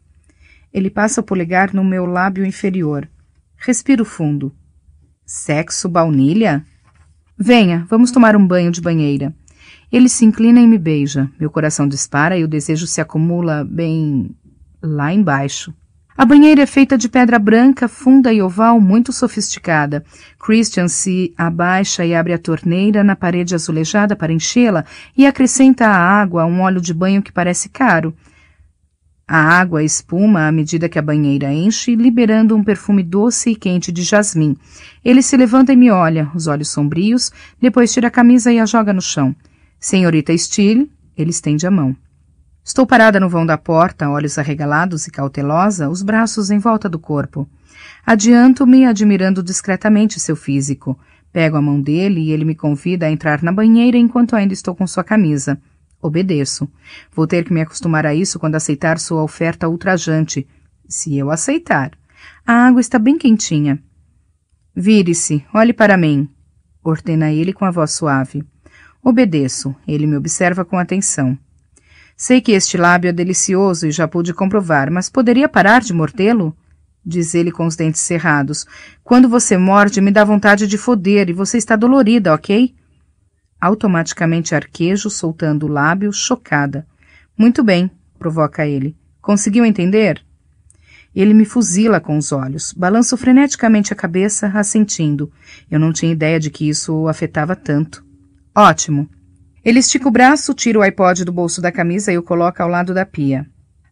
Speaker 1: Ele passa o polegar no meu lábio inferior. Respiro fundo. Sexo baunilha? Venha, vamos tomar um banho de banheira. Ele se inclina e me beija. Meu coração dispara e o desejo se acumula bem. lá embaixo. A banheira é feita de pedra branca, funda e oval, muito sofisticada. Christian se abaixa e abre a torneira na parede azulejada para enchê-la e acrescenta à água um óleo de banho que parece caro. A água espuma à medida que a banheira enche, liberando um perfume doce e quente de jasmim. Ele se levanta e me olha, os olhos sombrios, depois tira a camisa e a joga no chão. Senhorita Steele, ele estende a mão. Estou parada no vão da porta, olhos arregalados e cautelosa, os braços em volta do corpo. Adianto-me, admirando discretamente seu físico. Pego a mão dele e ele me convida a entrar na banheira enquanto ainda estou com sua camisa. Obedeço. Vou ter que me acostumar a isso quando aceitar sua oferta ultrajante. Se eu aceitar. A água está bem quentinha. Vire-se, olhe para mim. Ordena ele com a voz suave. Obedeço. Ele me observa com atenção. Sei que este lábio é delicioso e já pude comprovar, mas poderia parar de mordê-lo? Diz ele com os dentes cerrados. Quando você morde, me dá vontade de foder e você está dolorida, ok? Automaticamente arquejo, soltando o lábio, chocada. Muito bem, provoca ele. Conseguiu entender? Ele me fuzila com os olhos. Balanço freneticamente a cabeça, assentindo. Eu não tinha ideia de que isso o afetava tanto. Ótimo. Ele estica o braço, tira o iPod do bolso da camisa e o coloca ao lado da pia.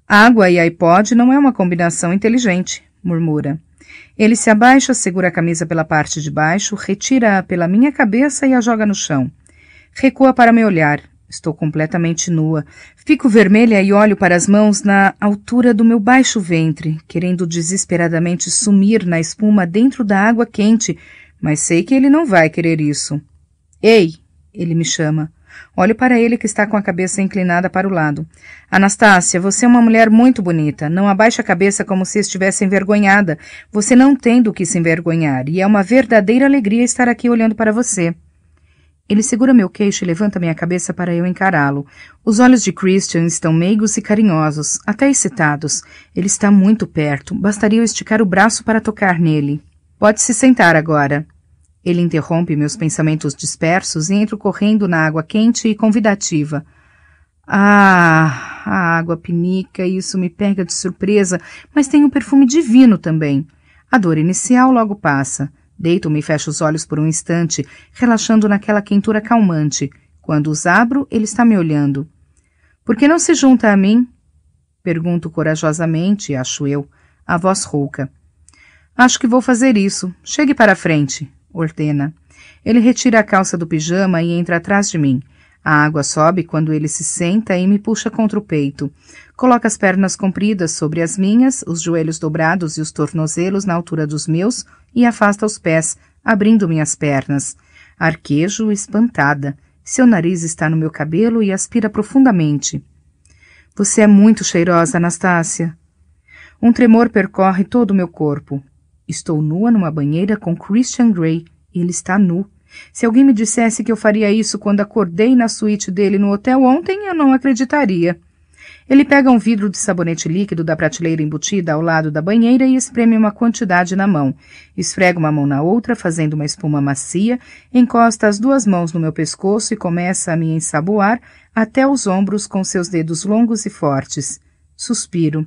Speaker 1: Água e iPod não é uma combinação inteligente, murmura. Ele se abaixa, segura a camisa pela parte de baixo, retira-a pela minha cabeça e a joga no chão. Recua para me olhar. Estou completamente nua. Fico vermelha e olho para as mãos na altura do meu baixo ventre, querendo desesperadamente sumir na espuma dentro da água quente, mas sei que ele não vai querer isso. Ei! Ele me chama. Olho para ele que está com a cabeça inclinada para o lado. Anastácia, você é uma mulher muito bonita. Não abaixe a cabeça como se estivesse envergonhada. Você não tem do que se envergonhar, e é uma verdadeira alegria estar aqui olhando para você. Ele segura meu queixo e levanta minha cabeça para eu encará-lo. Os olhos de Christian estão meigos e carinhosos, até excitados. Ele está muito perto, bastaria eu esticar o braço para tocar nele. Pode se sentar agora. Ele interrompe meus pensamentos dispersos e entro correndo na água quente e convidativa. Ah, a água pinica, isso me pega de surpresa, mas tem um perfume divino também. A dor inicial logo passa. Deito-me e fecho os olhos por um instante, relaxando naquela quentura calmante. Quando os abro, ele está me olhando. Por que não se junta a mim? Pergunto corajosamente, acho eu, a voz rouca. Acho que vou fazer isso. Chegue para a frente, ordena. Ele retira a calça do pijama e entra atrás de mim. A água sobe quando ele se senta e me puxa contra o peito. Coloca as pernas compridas sobre as minhas, os joelhos dobrados e os tornozelos na altura dos meus e afasta os pés, abrindo minhas pernas. Arquejo espantada. Seu nariz está no meu cabelo e aspira profundamente. Você é muito cheirosa, Anastácia. Um tremor percorre todo o meu corpo. Estou nua numa banheira com Christian Grey. Ele está nu. Se alguém me dissesse que eu faria isso quando acordei na suíte dele no hotel ontem, eu não acreditaria. Ele pega um vidro de sabonete líquido da prateleira embutida ao lado da banheira e espreme uma quantidade na mão. Esfrega uma mão na outra, fazendo uma espuma macia, encosta as duas mãos no meu pescoço e começa a me ensaboar até os ombros com seus dedos longos e fortes. Suspiro.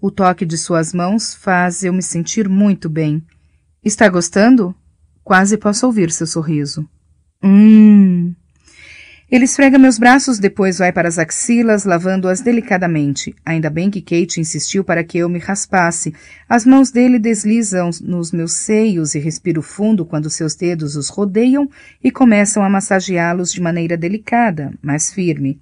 Speaker 1: O toque de suas mãos faz eu me sentir muito bem. Está gostando? Quase posso ouvir seu sorriso. Hum. Ele esfrega meus braços, depois vai para as axilas, lavando-as delicadamente. Ainda bem que Kate insistiu para que eu me raspasse. As mãos dele deslizam nos meus seios e respiro fundo quando seus dedos os rodeiam e começam a massageá-los de maneira delicada, mas firme.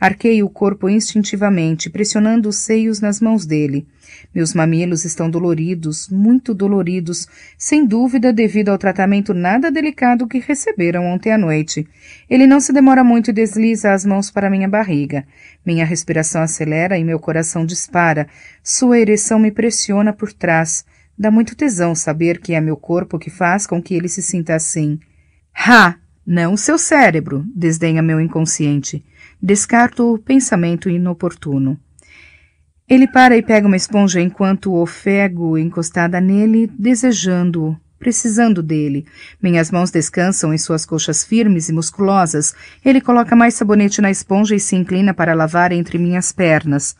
Speaker 1: Arquei o corpo instintivamente, pressionando os seios nas mãos dele. Meus mamilos estão doloridos, muito doloridos, sem dúvida devido ao tratamento nada delicado que receberam ontem à noite. Ele não se demora muito e desliza as mãos para minha barriga. Minha respiração acelera e meu coração dispara. Sua ereção me pressiona por trás. Dá muito tesão saber que é meu corpo que faz com que ele se sinta assim. Ha! Não seu cérebro, desdenha meu inconsciente. Descarto o pensamento inoportuno. Ele para e pega uma esponja enquanto ofego encostada nele, desejando-o, precisando dele. Minhas mãos descansam em suas coxas firmes e musculosas. Ele coloca mais sabonete na esponja e se inclina para lavar entre minhas pernas.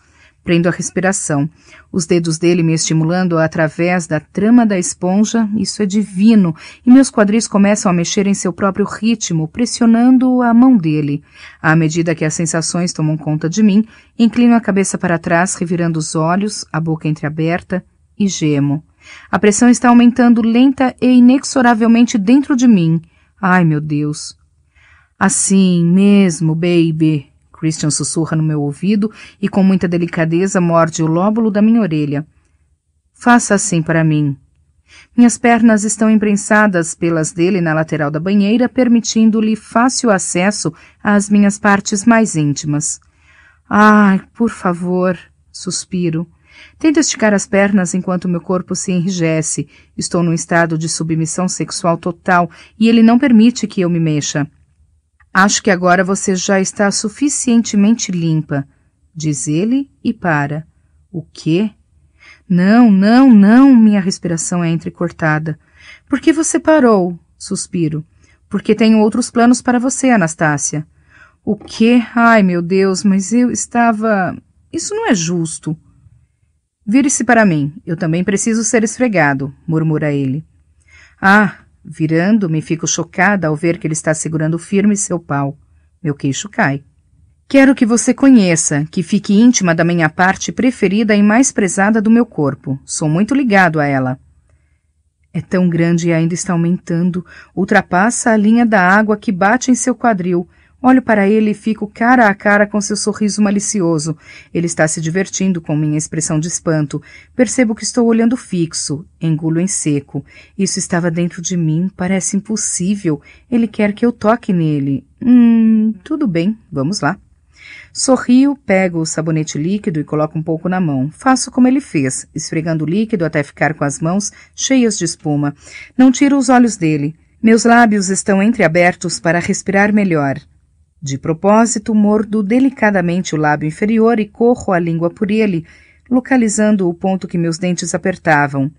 Speaker 1: Prendo a respiração, os dedos dele me estimulando através da trama da esponja, isso é divino, e meus quadris começam a mexer em seu próprio ritmo, pressionando a mão dele. À medida que as sensações tomam conta de mim, inclino a cabeça para trás, revirando os olhos, a boca entreaberta, e gemo. A pressão está aumentando lenta e inexoravelmente dentro de mim. Ai, meu Deus! Assim mesmo, baby! Christian sussurra no meu ouvido e com muita delicadeza morde o lóbulo da minha orelha. Faça assim para mim. Minhas pernas estão imprensadas pelas dele na lateral da banheira, permitindo-lhe fácil acesso às minhas partes mais íntimas. Ai, por favor, suspiro. Tento esticar as pernas enquanto meu corpo se enrijece. Estou num estado de submissão sexual total e ele não permite que eu me mexa. Acho que agora você já está suficientemente limpa, diz ele e para. O quê? Não, não, não, minha respiração é entrecortada. Por que você parou? Suspiro. Porque tenho outros planos para você, Anastácia. O quê? Ai, meu Deus, mas eu estava. Isso não é justo. Vire-se para mim. Eu também preciso ser esfregado, murmura ele. Ah, Virando-me, fico chocada ao ver que ele está segurando firme seu pau. Meu queixo cai. Quero que você conheça, que fique íntima da minha parte preferida e mais prezada do meu corpo. Sou muito ligado a ela. É tão grande e ainda está aumentando. Ultrapassa a linha da água que bate em seu quadril Olho para ele e fico cara a cara com seu sorriso malicioso. Ele está se divertindo com minha expressão de espanto. Percebo que estou olhando fixo, engulo em seco. Isso estava dentro de mim, parece impossível. Ele quer que eu toque nele. Hum, tudo bem, vamos lá. Sorrio, pego o sabonete líquido e coloco um pouco na mão. Faço como ele fez, esfregando o líquido até ficar com as mãos cheias de espuma. Não tiro os olhos dele. Meus lábios estão entreabertos para respirar melhor. De propósito, mordo delicadamente o lábio inferior e corro a língua por ele, localizando o ponto que meus dentes apertavam.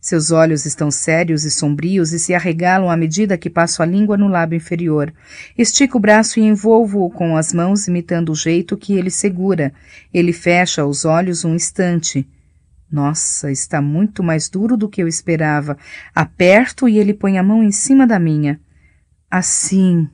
Speaker 1: Seus olhos estão sérios e sombrios e se arregalam à medida que passo a língua no lábio inferior. Estico o braço e envolvo-o com as mãos, imitando o jeito que ele segura. Ele fecha os olhos um instante. Nossa, está muito mais duro do que eu esperava. Aperto e ele põe a mão em cima da minha. Assim,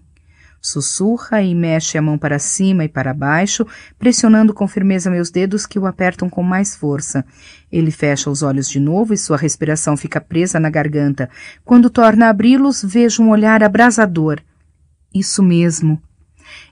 Speaker 1: Sussurra e mexe a mão para cima e para baixo, pressionando com firmeza meus dedos que o apertam com mais força. Ele fecha os olhos de novo e sua respiração fica presa na garganta. Quando torna a abri-los, vejo um olhar abrasador. Isso mesmo.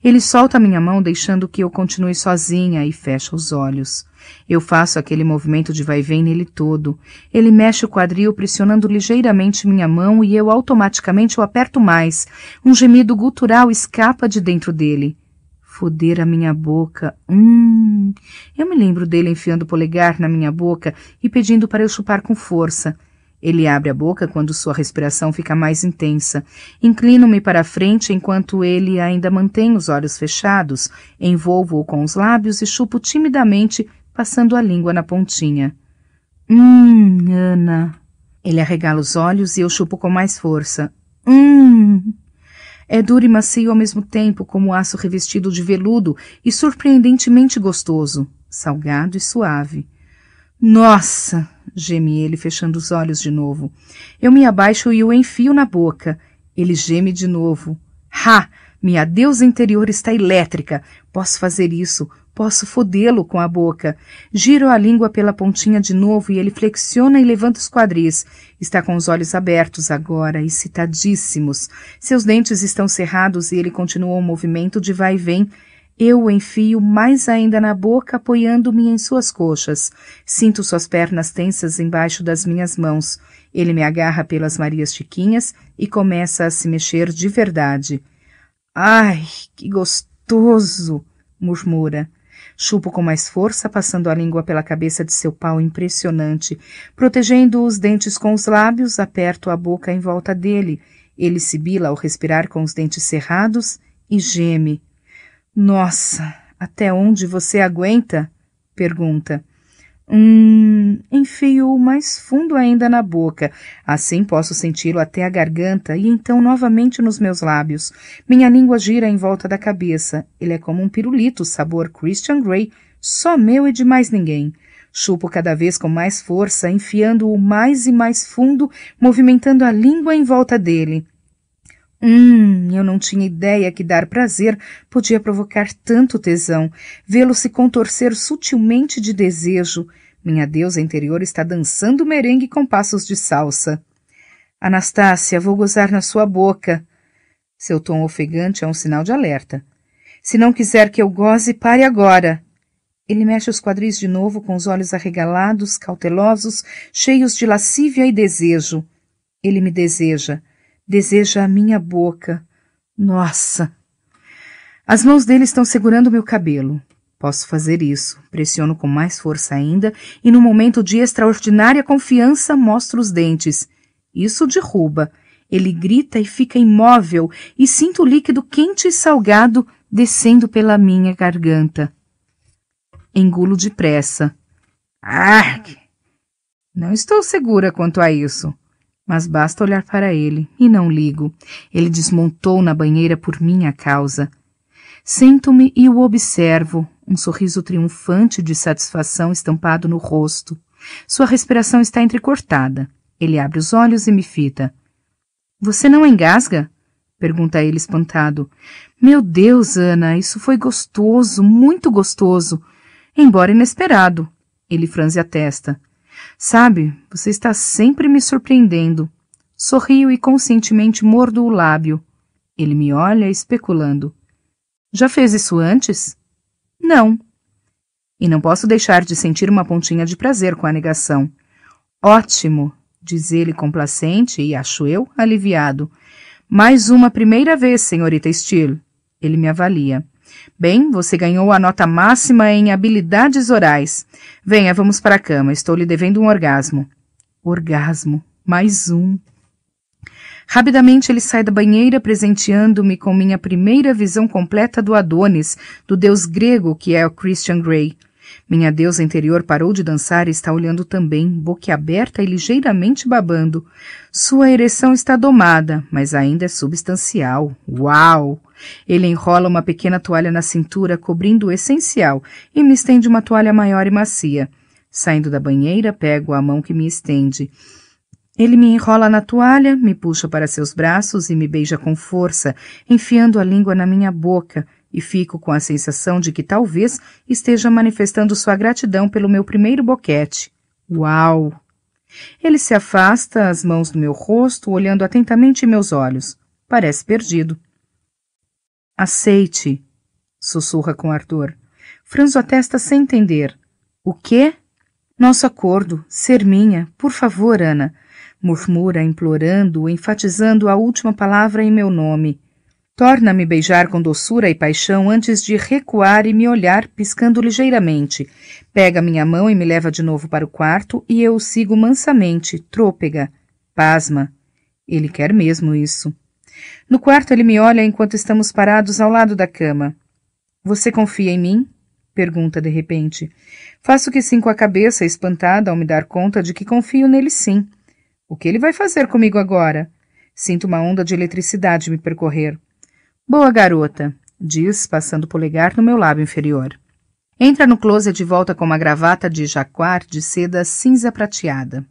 Speaker 1: Ele solta minha mão, deixando que eu continue sozinha e fecha os olhos. Eu faço aquele movimento de vai-vem nele todo. Ele mexe o quadril pressionando ligeiramente minha mão e eu automaticamente o aperto mais. Um gemido gutural escapa de dentro dele. Foder a minha boca. Hum. Eu me lembro dele enfiando o polegar na minha boca e pedindo para eu chupar com força. Ele abre a boca quando sua respiração fica mais intensa. Inclino-me para a frente enquanto ele ainda mantém os olhos fechados, envolvo-o com os lábios e chupo timidamente passando a língua na pontinha. Hum, Ana. Ele arregala os olhos e eu chupo com mais força. Hum. É duro e macio ao mesmo tempo, como aço revestido de veludo e surpreendentemente gostoso, salgado e suave. Nossa! geme ele, fechando os olhos de novo. Eu me abaixo e o enfio na boca. Ele geme de novo. Ha! Minha deusa interior está elétrica. Posso fazer isso posso fodê-lo com a boca. Giro a língua pela pontinha de novo e ele flexiona e levanta os quadris. Está com os olhos abertos agora, excitadíssimos. Seus dentes estão cerrados e ele continua o movimento de vai e vem. Eu o enfio mais ainda na boca, apoiando-me em suas coxas. Sinto suas pernas tensas embaixo das minhas mãos. Ele me agarra pelas Marias Chiquinhas e começa a se mexer de verdade. Ai, que gostoso! murmura. Chupo com mais força, passando a língua pela cabeça de seu pau impressionante. Protegendo os dentes com os lábios, aperto a boca em volta dele. Ele sibila ao respirar com os dentes cerrados e geme. Nossa, até onde você aguenta? pergunta. Hum, enfio-o mais fundo ainda na boca. Assim posso senti-lo até a garganta e então novamente nos meus lábios. Minha língua gira em volta da cabeça. Ele é como um pirulito, sabor Christian Grey, só meu e de mais ninguém. Chupo cada vez com mais força, enfiando-o mais e mais fundo, movimentando a língua em volta dele. Hum, eu não tinha ideia que dar prazer podia provocar tanto tesão, vê-lo se contorcer sutilmente de desejo. Minha deusa interior está dançando merengue com passos de salsa. Anastácia, vou gozar na sua boca. Seu tom ofegante é um sinal de alerta. Se não quiser que eu goze, pare agora. Ele mexe os quadris de novo com os olhos arregalados, cautelosos, cheios de lascívia e desejo. Ele me deseja deseja a minha boca. Nossa! As mãos dele estão segurando meu cabelo. Posso fazer isso. Pressiono com mais força ainda e, num momento de extraordinária confiança, mostro os dentes. Isso derruba. Ele grita e fica imóvel, e sinto o líquido quente e salgado descendo pela minha garganta. Engulo depressa. ah Não estou segura quanto a isso mas basta olhar para ele, e não ligo. Ele desmontou na banheira por minha causa. Sento-me e o observo, um sorriso triunfante de satisfação estampado no rosto. Sua respiração está entrecortada. Ele abre os olhos e me fita. Você não engasga? pergunta ele espantado. Meu Deus, Ana, isso foi gostoso, muito gostoso, embora inesperado. Ele franze a testa. Sabe, você está sempre me surpreendendo. Sorrio e conscientemente mordo o lábio. Ele me olha, especulando. Já fez isso antes? Não. E não posso deixar de sentir uma pontinha de prazer com a negação. Ótimo, diz ele complacente e, acho eu, aliviado. Mais uma primeira vez, senhorita Steele. Ele me avalia. Bem, você ganhou a nota máxima em habilidades orais. Venha, vamos para a cama. Estou lhe devendo um orgasmo. Orgasmo. Mais um. Rapidamente ele sai da banheira, presenteando-me com minha primeira visão completa do Adonis, do deus grego que é o Christian Grey. Minha deusa interior parou de dançar e está olhando também, boquiaberta e ligeiramente babando. Sua ereção está domada, mas ainda é substancial. Uau! Ele enrola uma pequena toalha na cintura, cobrindo o essencial, e me estende uma toalha maior e macia. Saindo da banheira, pego a mão que me estende. Ele me enrola na toalha, me puxa para seus braços e me beija com força, enfiando a língua na minha boca, e fico com a sensação de que talvez esteja manifestando sua gratidão pelo meu primeiro boquete. Uau! Ele se afasta, as mãos no meu rosto, olhando atentamente meus olhos. Parece perdido. Aceite, sussurra com ardor. Franzo a testa sem entender. O quê? Nosso acordo, ser minha, por favor, Ana, murmura, implorando, enfatizando a última palavra em meu nome. Torna-me beijar com doçura e paixão antes de recuar e me olhar, piscando ligeiramente. Pega minha mão e me leva de novo para o quarto, e eu o sigo mansamente, trôpega. Pasma. Ele quer mesmo isso. No quarto, ele me olha enquanto estamos parados ao lado da cama. Você confia em mim? Pergunta de repente. Faço que sim com a cabeça, espantada ao me dar conta de que confio nele sim. O que ele vai fazer comigo agora? Sinto uma onda de eletricidade me percorrer. Boa garota, diz, passando o polegar no meu lábio inferior. Entra no closet de volta com uma gravata de jaquar de seda cinza prateada.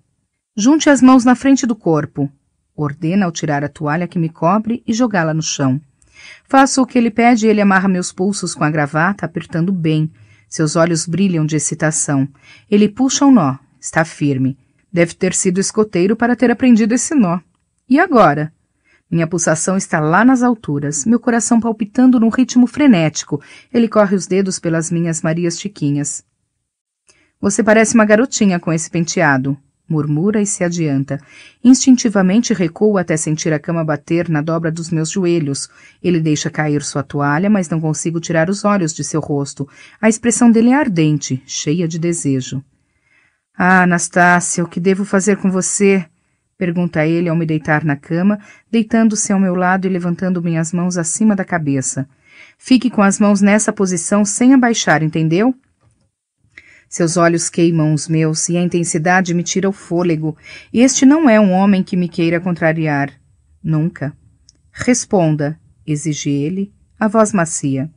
Speaker 1: Junte as mãos na frente do corpo, ordena ao tirar a toalha que me cobre e jogá-la no chão. Faço o que ele pede e ele amarra meus pulsos com a gravata, apertando bem. Seus olhos brilham de excitação. Ele puxa um nó. Está firme. Deve ter sido escoteiro para ter aprendido esse nó. E agora? Minha pulsação está lá nas alturas, meu coração palpitando num ritmo frenético. Ele corre os dedos pelas minhas Marias Chiquinhas. Você parece uma garotinha com esse penteado murmura e se adianta. Instintivamente recuo até sentir a cama bater na dobra dos meus joelhos. Ele deixa cair sua toalha, mas não consigo tirar os olhos de seu rosto. A expressão dele é ardente, cheia de desejo. Ah, Anastácia, o que devo fazer com você? Pergunta ele ao me deitar na cama, deitando-se ao meu lado e levantando minhas mãos acima da cabeça. Fique com as mãos nessa posição sem abaixar, entendeu? Seus olhos queimam os meus e a intensidade me tira o fôlego. E este não é um homem que me queira contrariar. Nunca. Responda, exige ele, a voz macia.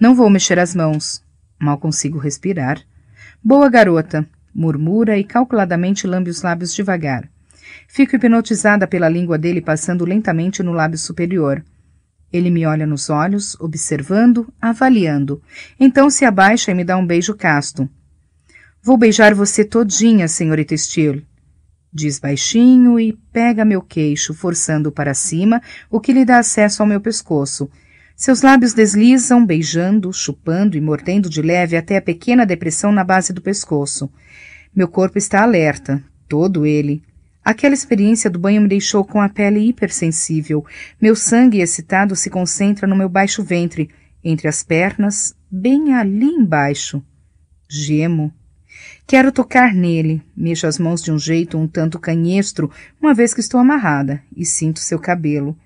Speaker 1: Não vou mexer as mãos. Mal consigo respirar. Boa garota, murmura e calculadamente lambe os lábios devagar. Fico hipnotizada pela língua dele passando lentamente no lábio superior. Ele me olha nos olhos, observando, avaliando. Então se abaixa e me dá um beijo casto. Vou beijar você todinha, senhorita Steele. Diz baixinho e pega meu queixo, forçando para cima, o que lhe dá acesso ao meu pescoço. Seus lábios deslizam, beijando, chupando e mordendo de leve até a pequena depressão na base do pescoço. Meu corpo está alerta, todo ele. Aquela experiência do banho me deixou com a pele hipersensível. Meu sangue excitado se concentra no meu baixo ventre, entre as pernas, bem ali embaixo. Gemo. Quero tocar nele. Mexo as mãos de um jeito um tanto canhestro, uma vez que estou amarrada, e sinto seu cabelo.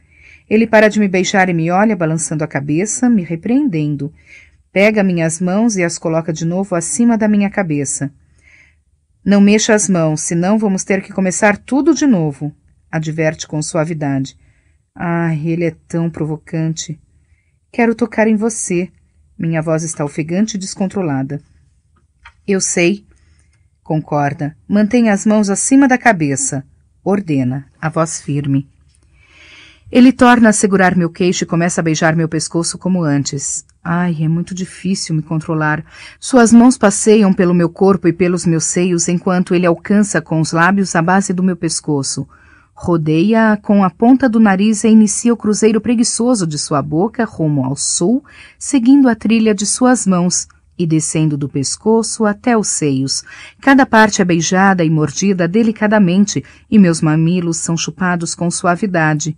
Speaker 1: Ele para de me beijar e me olha, balançando a cabeça, me repreendendo. Pega minhas mãos e as coloca de novo acima da minha cabeça. Não mexa as mãos, senão vamos ter que começar tudo de novo, adverte com suavidade. Ah, ele é tão provocante. Quero tocar em você. Minha voz está ofegante e descontrolada. Eu sei. Concorda. Mantenha as mãos acima da cabeça. Ordena, a voz firme. Ele torna a segurar meu queixo e começa a beijar meu pescoço como antes. Ai, é muito difícil me controlar. Suas mãos passeiam pelo meu corpo e pelos meus seios enquanto ele alcança com os lábios a base do meu pescoço. Rodeia-a com a ponta do nariz e inicia o cruzeiro preguiçoso de sua boca rumo ao sul, seguindo a trilha de suas mãos, e descendo do pescoço até os seios. Cada parte é beijada e mordida delicadamente, e meus mamilos são chupados com suavidade.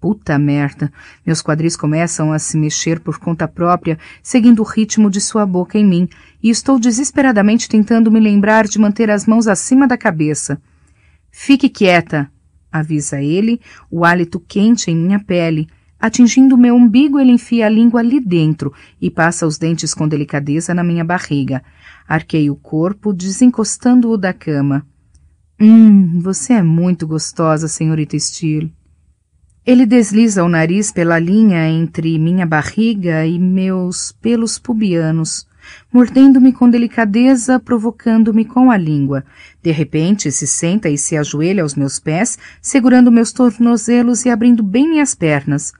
Speaker 1: Puta merda! Meus quadris começam a se mexer por conta própria, seguindo o ritmo de sua boca em mim, e estou desesperadamente tentando me lembrar de manter as mãos acima da cabeça. Fique quieta! avisa ele, o hálito quente em minha pele, Atingindo meu umbigo, ele enfia a língua ali dentro e passa os dentes com delicadeza na minha barriga. Arquei o corpo, desencostando-o da cama. Hum, você é muito gostosa, senhorita Steele. Ele desliza o nariz pela linha entre minha barriga e meus pelos pubianos, mordendo-me com delicadeza, provocando-me com a língua. De repente, se senta e se ajoelha aos meus pés, segurando meus tornozelos e abrindo bem minhas pernas.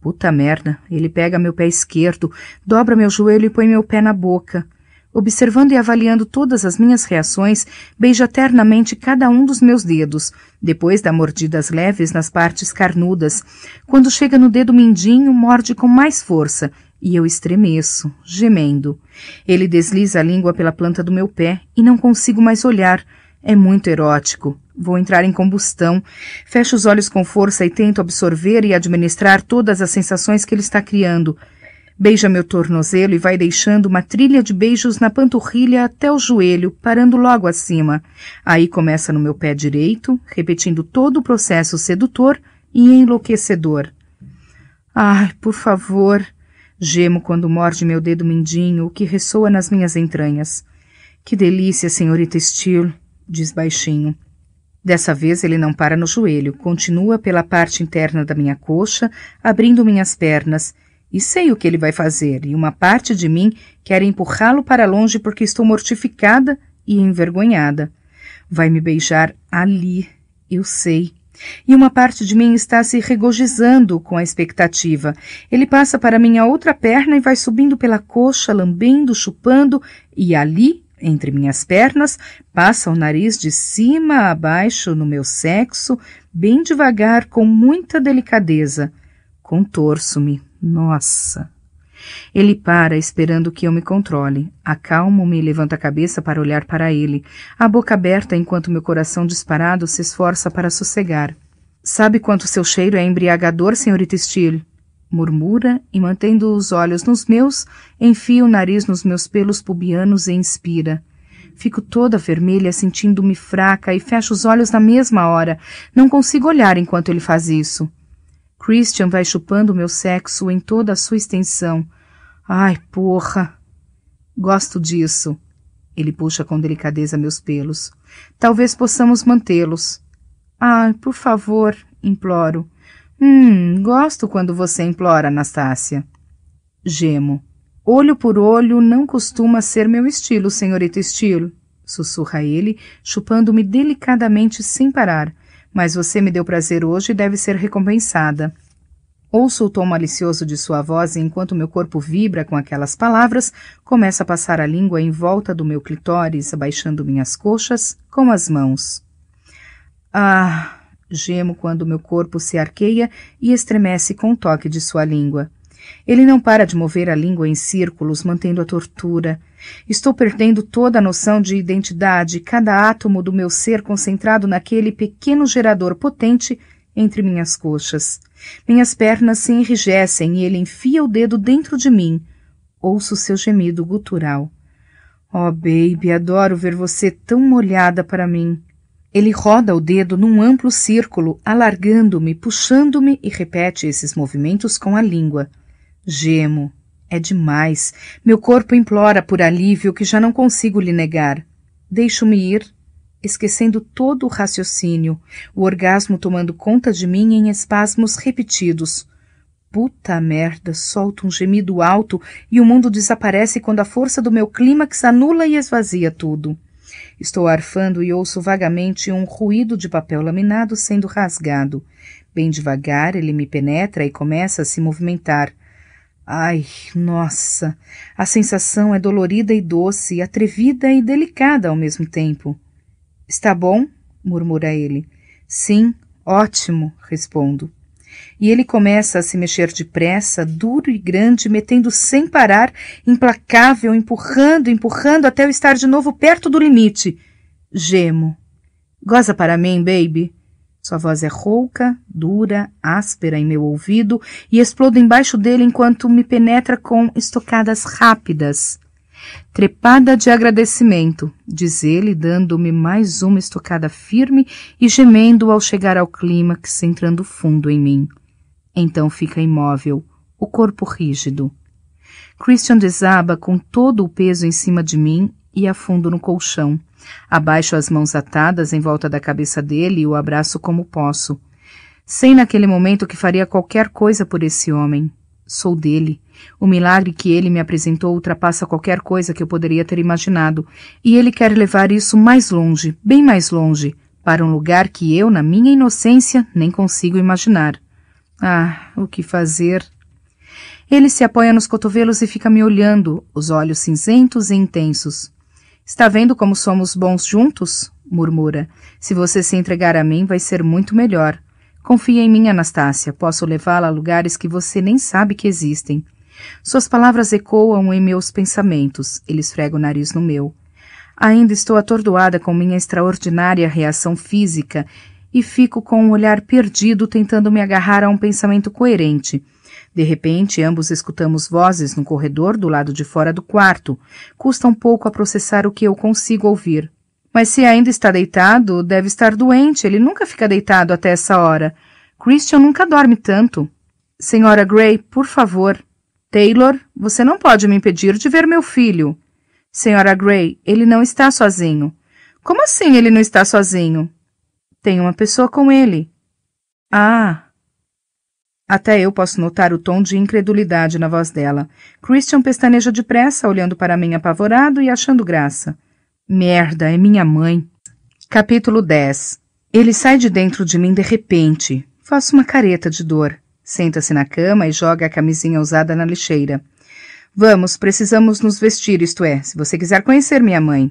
Speaker 1: Puta merda, ele pega meu pé esquerdo, dobra meu joelho e põe meu pé na boca. Observando e avaliando todas as minhas reações, beija ternamente cada um dos meus dedos, depois dá mordidas leves nas partes carnudas. Quando chega no dedo mindinho, morde com mais força, e eu estremeço, gemendo. Ele desliza a língua pela planta do meu pé e não consigo mais olhar. É muito erótico. Vou entrar em combustão. Fecho os olhos com força e tento absorver e administrar todas as sensações que ele está criando. Beija meu tornozelo e vai deixando uma trilha de beijos na panturrilha até o joelho, parando logo acima. Aí começa no meu pé direito, repetindo todo o processo sedutor e enlouquecedor. Ai, por favor! Gemo quando morde meu dedo mindinho, o que ressoa nas minhas entranhas. Que delícia, senhorita Steele, diz baixinho. Dessa vez ele não para no joelho, continua pela parte interna da minha coxa, abrindo minhas pernas. E sei o que ele vai fazer, e uma parte de mim quer empurrá-lo para longe porque estou mortificada e envergonhada. Vai me beijar ali, eu sei. E uma parte de mim está se regozijando com a expectativa. Ele passa para minha outra perna e vai subindo pela coxa, lambendo, chupando, e ali entre minhas pernas, passa o nariz de cima a baixo no meu sexo, bem devagar, com muita delicadeza. Contorço-me. Nossa! Ele para, esperando que eu me controle. Acalmo-me e levanto a cabeça para olhar para ele, a boca aberta enquanto meu coração disparado se esforça para sossegar. Sabe quanto seu cheiro é embriagador, senhorita Steele? murmura e, mantendo os olhos nos meus, enfia o nariz nos meus pelos pubianos e inspira. Fico toda vermelha, sentindo-me fraca e fecho os olhos na mesma hora. Não consigo olhar enquanto ele faz isso. Christian vai chupando meu sexo em toda a sua extensão. Ai, porra! Gosto disso. Ele puxa com delicadeza meus pelos. Talvez possamos mantê-los. Ai, por favor, imploro. Hum, gosto quando você implora, Anastácia. Gemo. Olho por olho não costuma ser meu estilo, senhorita Estilo, sussurra ele, chupando-me delicadamente sem parar. Mas você me deu prazer hoje e deve ser recompensada. Ouço o tom malicioso de sua voz e, enquanto meu corpo vibra com aquelas palavras, começa a passar a língua em volta do meu clitóris, abaixando minhas coxas com as mãos. Ah, Gemo quando meu corpo se arqueia e estremece com o toque de sua língua. Ele não para de mover a língua em círculos, mantendo a tortura. Estou perdendo toda a noção de identidade, cada átomo do meu ser concentrado naquele pequeno gerador potente entre minhas coxas. Minhas pernas se enrijecem e ele enfia o dedo dentro de mim. Ouço seu gemido gutural. Oh, baby, adoro ver você tão molhada para mim. Ele roda o dedo num amplo círculo, alargando-me, puxando-me e repete esses movimentos com a língua. Gemo. É demais. Meu corpo implora por alívio que já não consigo lhe negar. Deixo-me ir, esquecendo todo o raciocínio, o orgasmo tomando conta de mim em espasmos repetidos. Puta merda, solto um gemido alto e o mundo desaparece quando a força do meu clímax anula e esvazia tudo. Estou arfando e ouço vagamente um ruído de papel laminado sendo rasgado. Bem devagar ele me penetra e começa a se movimentar. Ai, nossa! A sensação é dolorida e doce, atrevida e delicada ao mesmo tempo. Está bom? murmura ele. Sim, ótimo, respondo. E ele começa a se mexer depressa, duro e grande, metendo sem parar, implacável, empurrando, empurrando até eu estar de novo perto do limite. Gemo. Goza para mim, baby. Sua voz é rouca, dura, áspera em meu ouvido e explodo embaixo dele enquanto me penetra com estocadas rápidas. Trepada de agradecimento, diz ele, dando-me mais uma estocada firme e gemendo ao chegar ao clímax, entrando fundo em mim. Então fica imóvel, o corpo rígido. Christian desaba com todo o peso em cima de mim e afundo no colchão. Abaixo as mãos atadas em volta da cabeça dele e o abraço como posso. Sei naquele momento que faria qualquer coisa por esse homem. Sou dele. O milagre que ele me apresentou ultrapassa qualquer coisa que eu poderia ter imaginado, e ele quer levar isso mais longe, bem mais longe, para um lugar que eu, na minha inocência, nem consigo imaginar. Ah, o que fazer? Ele se apoia nos cotovelos e fica me olhando, os olhos cinzentos e intensos. Está vendo como somos bons juntos? murmura. Se você se entregar a mim, vai ser muito melhor. Confia em mim, Anastácia. Posso levá-la a lugares que você nem sabe que existem. Suas palavras ecoam em meus pensamentos. Ele esfrega o nariz no meu. Ainda estou atordoada com minha extraordinária reação física e fico com um olhar perdido tentando me agarrar a um pensamento coerente. De repente, ambos escutamos vozes no corredor do lado de fora do quarto. Custa um pouco a processar o que eu consigo ouvir. Mas se ainda está deitado, deve estar doente. Ele nunca fica deitado até essa hora. Christian nunca dorme tanto. Senhora Gray, por favor. Taylor, você não pode me impedir de ver meu filho. Senhora Gray, ele não está sozinho. Como assim ele não está sozinho? Tem uma pessoa com ele. Ah! Até eu posso notar o tom de incredulidade na voz dela. Christian pestaneja depressa, olhando para mim apavorado e achando graça. Merda, é minha mãe. Capítulo 10 Ele sai de dentro de mim de repente. Faço uma careta de dor. Senta-se na cama e joga a camisinha usada na lixeira. Vamos, precisamos nos vestir, isto é, se você quiser conhecer minha mãe.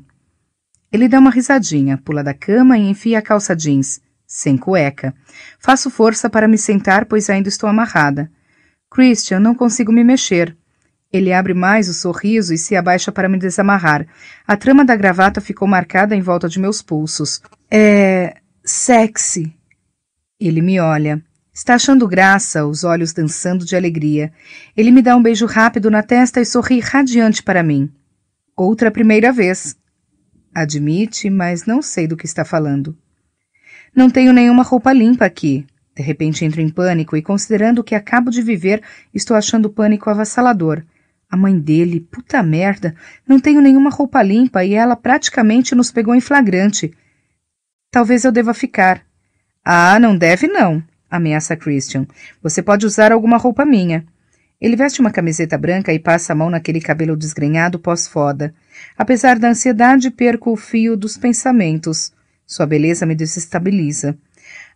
Speaker 1: Ele dá uma risadinha, pula da cama e enfia a calça jeans, sem cueca. Faço força para me sentar, pois ainda estou amarrada. Christian, não consigo me mexer. Ele abre mais o sorriso e se abaixa para me desamarrar. A trama da gravata ficou marcada em volta de meus pulsos. É. sexy. Ele me olha. Está achando graça, os olhos dançando de alegria. Ele me dá um beijo rápido na testa e sorri radiante para mim. Outra primeira vez. Admite, mas não sei do que está falando. Não tenho nenhuma roupa limpa aqui. De repente entro em pânico e, considerando o que acabo de viver, estou achando o pânico avassalador. A mãe dele, puta merda, não tenho nenhuma roupa limpa e ela praticamente nos pegou em flagrante. Talvez eu deva ficar. Ah, não deve não, ameaça Christian. Você pode usar alguma roupa minha. Ele veste uma camiseta branca e passa a mão naquele cabelo desgrenhado pós-foda. Apesar da ansiedade, perco o fio dos pensamentos. Sua beleza me desestabiliza.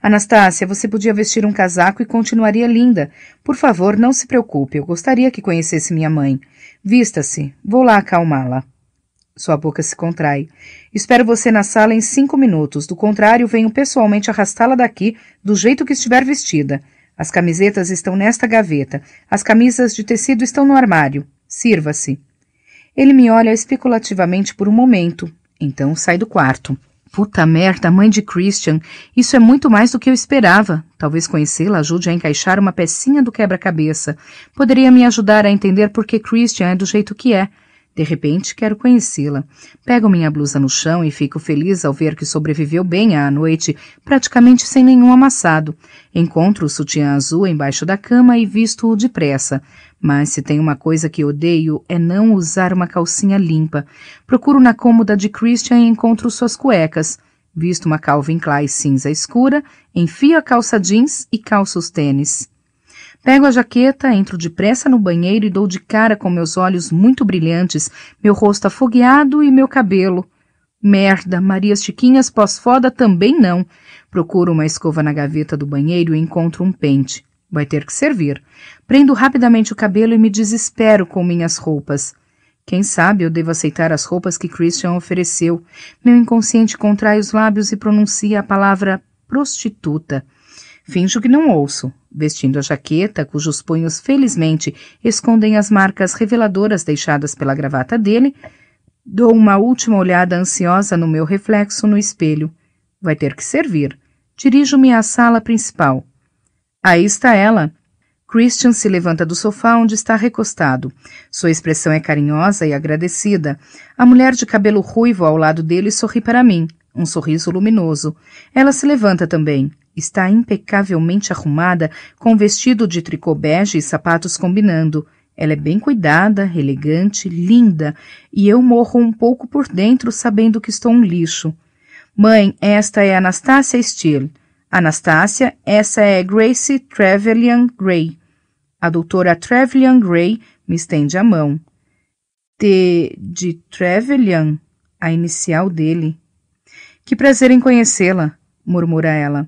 Speaker 1: Anastácia, você podia vestir um casaco e continuaria linda. Por favor, não se preocupe. Eu gostaria que conhecesse minha mãe. Vista-se. Vou lá acalmá-la. Sua boca se contrai. Espero você na sala em cinco minutos. Do contrário, venho pessoalmente arrastá-la daqui, do jeito que estiver vestida. As camisetas estão nesta gaveta. As camisas de tecido estão no armário. Sirva-se. Ele me olha especulativamente por um momento, então sai do quarto. Puta merda, mãe de Christian, isso é muito mais do que eu esperava. Talvez conhecê-la ajude a encaixar uma pecinha do quebra-cabeça. Poderia me ajudar a entender por que Christian é do jeito que é. De repente, quero conhecê-la. Pego minha blusa no chão e fico feliz ao ver que sobreviveu bem à noite, praticamente sem nenhum amassado. Encontro o sutiã azul embaixo da cama e visto-o depressa. Mas se tem uma coisa que odeio é não usar uma calcinha limpa. Procuro na cômoda de Christian e encontro suas cuecas. Visto uma Calvin Klein cinza escura, enfio a calça jeans e calço os tênis. Pego a jaqueta, entro depressa no banheiro e dou de cara com meus olhos muito brilhantes, meu rosto afogueado e meu cabelo. Merda, Marias Chiquinhas pós-foda também não. Procuro uma escova na gaveta do banheiro e encontro um pente. Vai ter que servir. Prendo rapidamente o cabelo e me desespero com minhas roupas. Quem sabe eu devo aceitar as roupas que Christian ofereceu. Meu inconsciente contrai os lábios e pronuncia a palavra prostituta. Finjo que não ouço, vestindo a jaqueta, cujos punhos felizmente escondem as marcas reveladoras deixadas pela gravata dele. Dou uma última olhada ansiosa no meu reflexo no espelho. Vai ter que servir. Dirijo-me à sala principal. Aí está ela. Christian se levanta do sofá onde está recostado. Sua expressão é carinhosa e agradecida. A mulher de cabelo ruivo ao lado dele sorri para mim, um sorriso luminoso. Ela se levanta também. Está impecavelmente arrumada, com vestido de tricô bege e sapatos combinando. Ela é bem cuidada, elegante, linda, e eu morro um pouco por dentro sabendo que estou um lixo. Mãe, esta é Anastácia Steele. Anastácia, essa é Grace Trevelyan Gray. A doutora Trevelyan Gray me estende a mão. T de Trevelyan, a inicial dele. Que prazer em conhecê-la, murmura ela.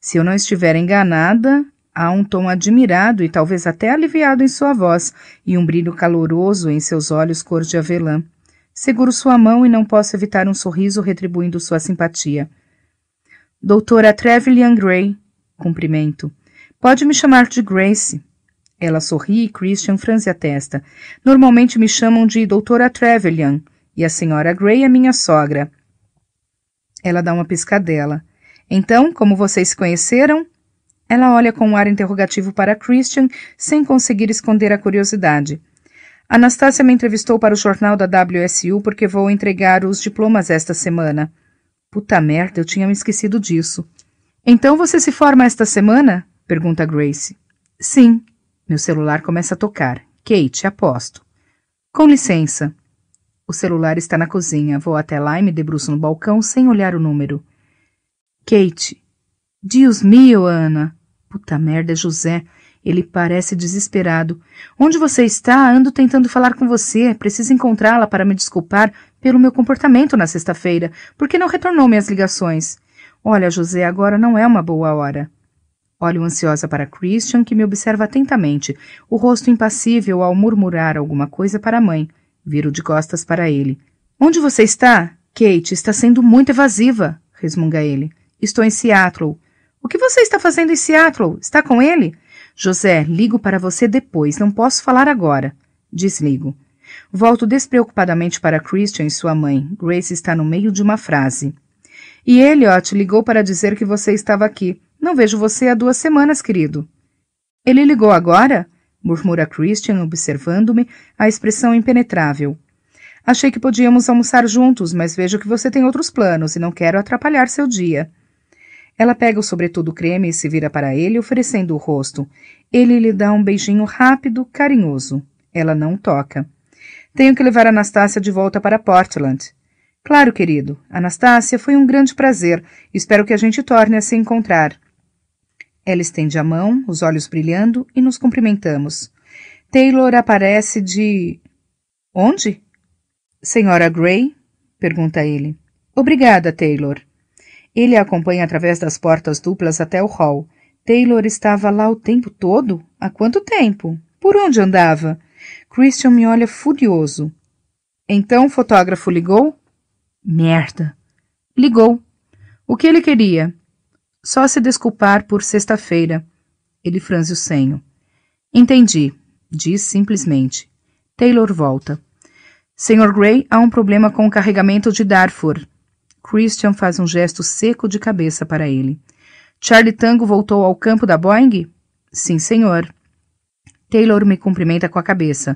Speaker 1: Se eu não estiver enganada, há um tom admirado e talvez até aliviado em sua voz e um brilho caloroso em seus olhos cor de avelã. Seguro sua mão e não posso evitar um sorriso retribuindo sua simpatia. Doutora Trevelyan Gray. Cumprimento. Pode me chamar de Grace. Ela sorri e Christian franze a testa. Normalmente me chamam de Doutora Trevelyan, e a senhora Gray é minha sogra. Ela dá uma piscadela. Então, como vocês se conheceram? Ela olha com um ar interrogativo para Christian, sem conseguir esconder a curiosidade. Anastácia me entrevistou para o jornal da WSU porque vou entregar os diplomas esta semana. Puta merda, eu tinha me esquecido disso. Então você se forma esta semana? pergunta Grace. Sim. Meu celular começa a tocar. Kate, aposto. Com licença. O celular está na cozinha. Vou até lá e me debruço no balcão sem olhar o número. Kate. Deus meu, Ana. Puta merda, é José. Ele parece desesperado. Onde você está? Ando tentando falar com você. Preciso encontrá-la para me desculpar pelo meu comportamento na sexta-feira, porque não retornou minhas ligações. Olha, José, agora não é uma boa hora. Olho ansiosa para Christian, que me observa atentamente, o rosto impassível ao murmurar alguma coisa para a mãe. Viro de costas para ele. Onde você está? Kate está sendo muito evasiva, resmunga ele. Estou em Seattle. O que você está fazendo em Seattle? Está com ele? José, ligo para você depois, não posso falar agora. Desligo. Volto despreocupadamente para Christian e sua mãe. Grace está no meio de uma frase. E Elliot ligou para dizer que você estava aqui. Não vejo você há duas semanas, querido. Ele ligou agora? murmura Christian, observando-me, a expressão impenetrável. Achei que podíamos almoçar juntos, mas vejo que você tem outros planos e não quero atrapalhar seu dia. Ela pega o sobretudo creme e se vira para ele, oferecendo o rosto. Ele lhe dá um beijinho rápido, carinhoso. Ela não toca. Tenho que levar Anastácia de volta para Portland. Claro, querido. Anastácia, foi um grande prazer. Espero que a gente torne a se encontrar. Ela estende a mão, os olhos brilhando, e nos cumprimentamos. Taylor aparece de. Onde? Senhora Gray? pergunta ele. Obrigada, Taylor. Ele a acompanha através das portas duplas até o hall. Taylor estava lá o tempo todo? Há quanto tempo? Por onde andava? Christian me olha furioso. Então o fotógrafo ligou? Merda! Ligou. O que ele queria? Só se desculpar por sexta-feira. Ele franze o senho. Entendi, diz simplesmente. Taylor volta. Senhor Gray, há um problema com o carregamento de Darfur. Christian faz um gesto seco de cabeça para ele. Charlie Tango voltou ao campo da Boeing? Sim, senhor. Taylor me cumprimenta com a cabeça.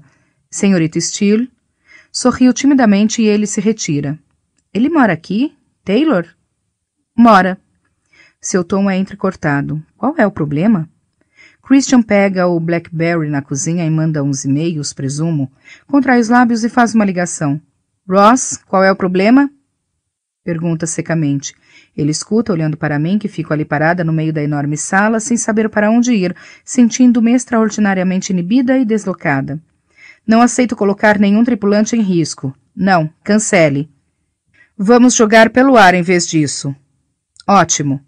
Speaker 1: Senhorita Steele. Sorriu timidamente e ele se retira. Ele mora aqui? Taylor? Mora. Seu tom é entrecortado. Qual é o problema? Christian pega o Blackberry na cozinha e manda uns e-mails, presumo. Contrai os lábios e faz uma ligação. Ross, qual é o problema? Pergunta secamente. Ele escuta, olhando para mim, que fico ali parada no meio da enorme sala, sem saber para onde ir, sentindo-me extraordinariamente inibida e deslocada. Não aceito colocar nenhum tripulante em risco. Não, cancele. Vamos jogar pelo ar em vez disso. Ótimo.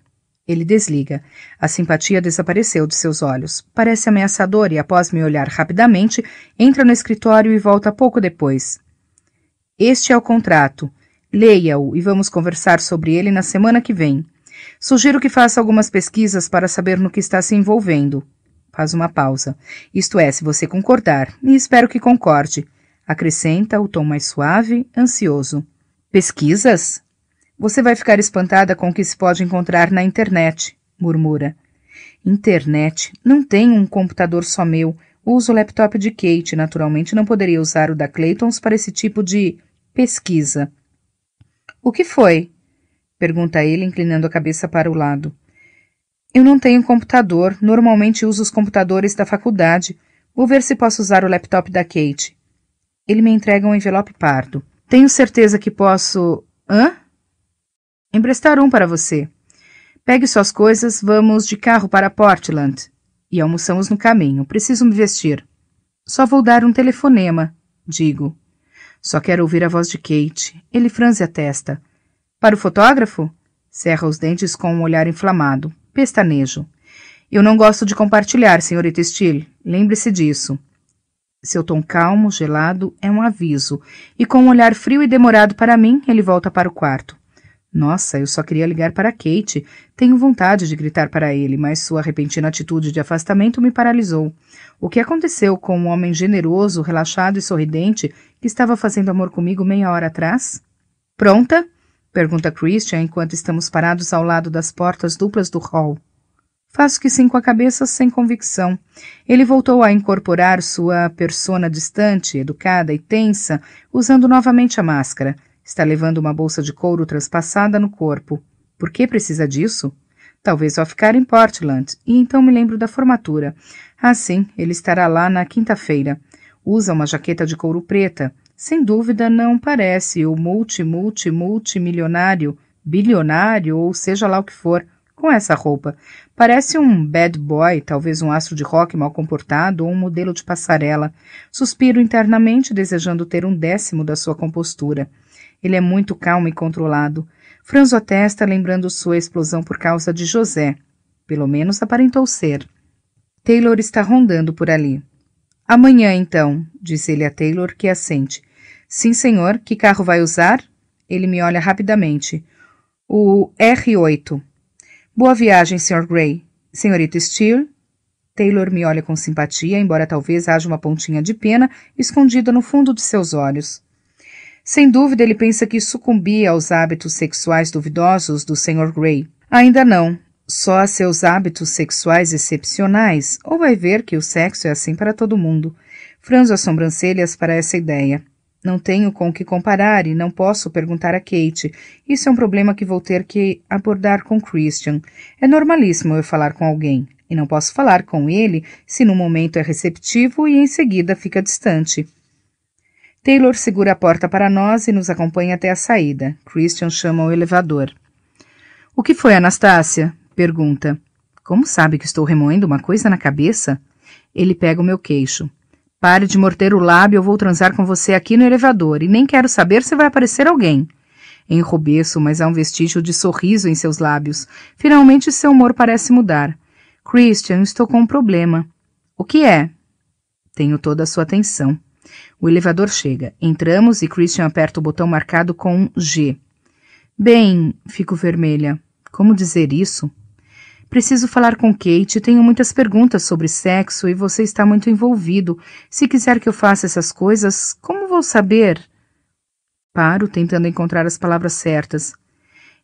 Speaker 1: Ele desliga. A simpatia desapareceu de seus olhos. Parece ameaçador e, após me olhar rapidamente, entra no escritório e volta pouco depois. Este é o contrato. Leia-o e vamos conversar sobre ele na semana que vem. Sugiro que faça algumas pesquisas para saber no que está se envolvendo. Faz uma pausa. Isto é, se você concordar, e espero que concorde. Acrescenta o tom mais suave, ansioso. Pesquisas? Você vai ficar espantada com o que se pode encontrar na internet, murmura. Internet? Não tenho um computador só meu. Uso o laptop de Kate, naturalmente não poderia usar o da Claytons para esse tipo de pesquisa. O que foi? pergunta ele, inclinando a cabeça para o lado. Eu não tenho computador, normalmente uso os computadores da faculdade. Vou ver se posso usar o laptop da Kate. Ele me entrega um envelope pardo. Tenho certeza que posso. Hã? Emprestar um para você. Pegue suas coisas, vamos de carro para Portland. E almoçamos no caminho. Preciso me vestir. Só vou dar um telefonema, digo. Só quero ouvir a voz de Kate. Ele franze a testa. Para o fotógrafo? Cerra os dentes com um olhar inflamado. Pestanejo. Eu não gosto de compartilhar, senhorita Steele. Lembre-se disso. Seu tom calmo, gelado, é um aviso, e com um olhar frio e demorado para mim, ele volta para o quarto. Nossa, eu só queria ligar para Kate. Tenho vontade de gritar para ele, mas sua repentina atitude de afastamento me paralisou. O que aconteceu com um homem generoso, relaxado e sorridente que estava fazendo amor comigo meia hora atrás? Pronta? Pergunta Christian enquanto estamos parados ao lado das portas duplas do hall. Faço que sim com a cabeça sem convicção. Ele voltou a incorporar sua persona distante, educada e tensa, usando novamente a máscara. Está levando uma bolsa de couro transpassada no corpo. Por que precisa disso? Talvez vá ficar em Portland, e então me lembro da formatura. Ah, sim, ele estará lá na quinta-feira. Usa uma jaqueta de couro preta. Sem dúvida, não parece o multi, multi, multimilionário, bilionário ou seja lá o que for, com essa roupa. Parece um bad boy, talvez um astro de rock mal comportado ou um modelo de passarela. Suspiro internamente, desejando ter um décimo da sua compostura. Ele é muito calmo e controlado. Franzo a testa, lembrando sua explosão por causa de José. Pelo menos aparentou ser. Taylor está rondando por ali. Amanhã, então, disse ele a Taylor, que assente. Sim, senhor, que carro vai usar? Ele me olha rapidamente. O R8. Boa viagem, Sr. Gray. Senhorito Steele? Taylor me olha com simpatia, embora talvez haja uma pontinha de pena escondida no fundo de seus olhos. Sem dúvida, ele pensa que sucumbi aos hábitos sexuais duvidosos do Sr. Gray. Ainda não, só a seus hábitos sexuais excepcionais, ou vai ver que o sexo é assim para todo mundo. Franzo as sobrancelhas para essa ideia. Não tenho com o que comparar e não posso perguntar a Kate. Isso é um problema que vou ter que abordar com Christian. É normalíssimo eu falar com alguém, e não posso falar com ele se no momento é receptivo e em seguida fica distante. Taylor segura a porta para nós e nos acompanha até a saída. Christian chama o elevador. O que foi, Anastácia? Pergunta: Como sabe que estou remoendo uma coisa na cabeça? Ele pega o meu queixo. Pare de morder o lábio, eu vou transar com você aqui no elevador e nem quero saber se vai aparecer alguém. Enrobeço, mas há um vestígio de sorriso em seus lábios. Finalmente seu humor parece mudar. Christian, estou com um problema. O que é? Tenho toda a sua atenção. O elevador chega. Entramos e Christian aperta o botão marcado com um G. Bem, fico vermelha. Como dizer isso? Preciso falar com Kate, tenho muitas perguntas sobre sexo e você está muito envolvido. Se quiser que eu faça essas coisas, como vou saber? Paro, tentando encontrar as palavras certas.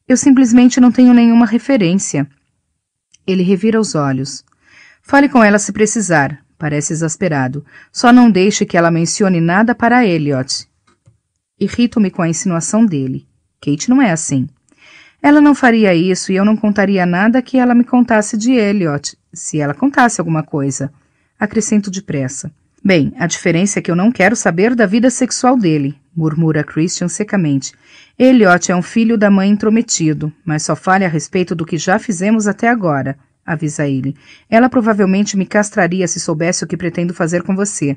Speaker 1: Eu simplesmente não tenho nenhuma referência. Ele revira os olhos. Fale com ela se precisar. Parece exasperado. Só não deixe que ela mencione nada para Elliot. Irrito-me com a insinuação dele. Kate não é assim. Ela não faria isso e eu não contaria nada que ela me contasse de Elliot, se ela contasse alguma coisa. Acrescento depressa. Bem, a diferença é que eu não quero saber da vida sexual dele, murmura Christian secamente. Elliot é um filho da mãe intrometido, mas só fale a respeito do que já fizemos até agora, avisa ele. Ela provavelmente me castraria se soubesse o que pretendo fazer com você.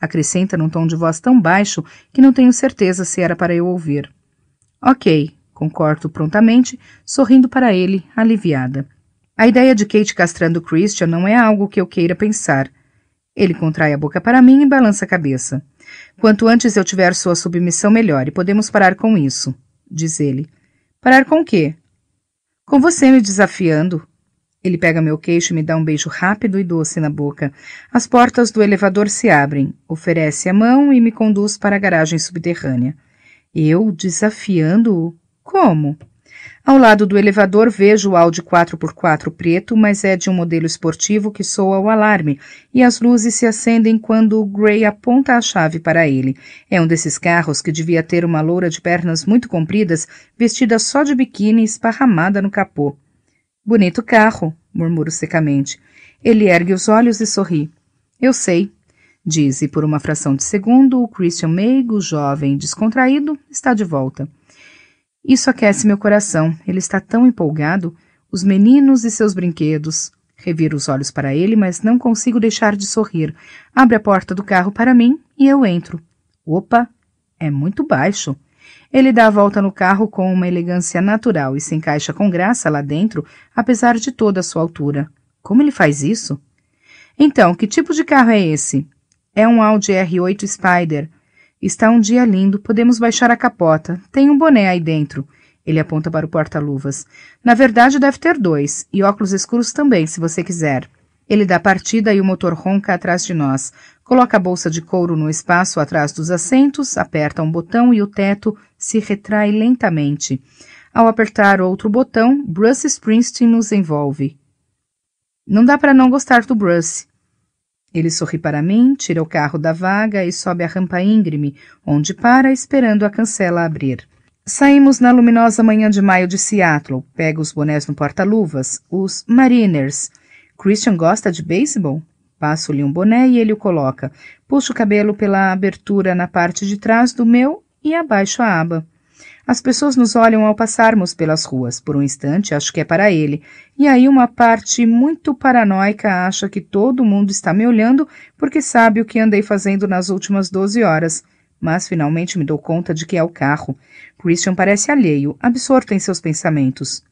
Speaker 1: Acrescenta num tom de voz tão baixo que não tenho certeza se era para eu ouvir. Ok, Concordo prontamente, sorrindo para ele, aliviada. A ideia de Kate castrando Christian não é algo que eu queira pensar. Ele contrai a boca para mim e balança a cabeça. Quanto antes eu tiver sua submissão, melhor, e podemos parar com isso, diz ele. Parar com o quê? Com você me desafiando. Ele pega meu queixo e me dá um beijo rápido e doce na boca. As portas do elevador se abrem, oferece a mão e me conduz para a garagem subterrânea. Eu desafiando-o? Como? Ao lado do elevador vejo o Audi 4x4 preto, mas é de um modelo esportivo que soa o alarme, e as luzes se acendem quando o Gray aponta a chave para ele. É um desses carros que devia ter uma loura de pernas muito compridas, vestida só de biquíni esparramada no capô. Bonito carro, murmuro secamente. Ele ergue os olhos e sorri. Eu sei, diz, e por uma fração de segundo, o Christian Meigo, jovem e descontraído, está de volta. Isso aquece meu coração. Ele está tão empolgado. Os meninos e seus brinquedos. Reviro os olhos para ele, mas não consigo deixar de sorrir. Abre a porta do carro para mim e eu entro. Opa, é muito baixo. Ele dá a volta no carro com uma elegância natural e se encaixa com graça lá dentro, apesar de toda a sua altura. Como ele faz isso? Então, que tipo de carro é esse? É um Audi R8 Spider, Está um dia lindo, podemos baixar a capota. Tem um boné aí dentro. Ele aponta para o porta-luvas. Na verdade, deve ter dois, e óculos escuros também, se você quiser. Ele dá partida e o motor ronca atrás de nós. Coloca a bolsa de couro no espaço atrás dos assentos, aperta um botão e o teto se retrai lentamente. Ao apertar outro botão, Bruce Springsteen nos envolve. Não dá para não gostar do Bruce. Ele sorri para mim, tira o carro da vaga e sobe a rampa íngreme, onde para esperando a cancela abrir. Saímos na luminosa manhã de maio de Seattle. Pego os bonés no porta-luvas, os Mariners. Christian gosta de beisebol? Passo-lhe um boné e ele o coloca. Puxo o cabelo pela abertura na parte de trás do meu e abaixo a aba. As pessoas nos olham ao passarmos pelas ruas. Por um instante, acho que é para ele. E aí, uma parte muito paranoica acha que todo mundo está me olhando porque sabe o que andei fazendo nas últimas 12 horas. Mas finalmente me dou conta de que é o carro. Christian parece alheio, absorto em seus pensamentos.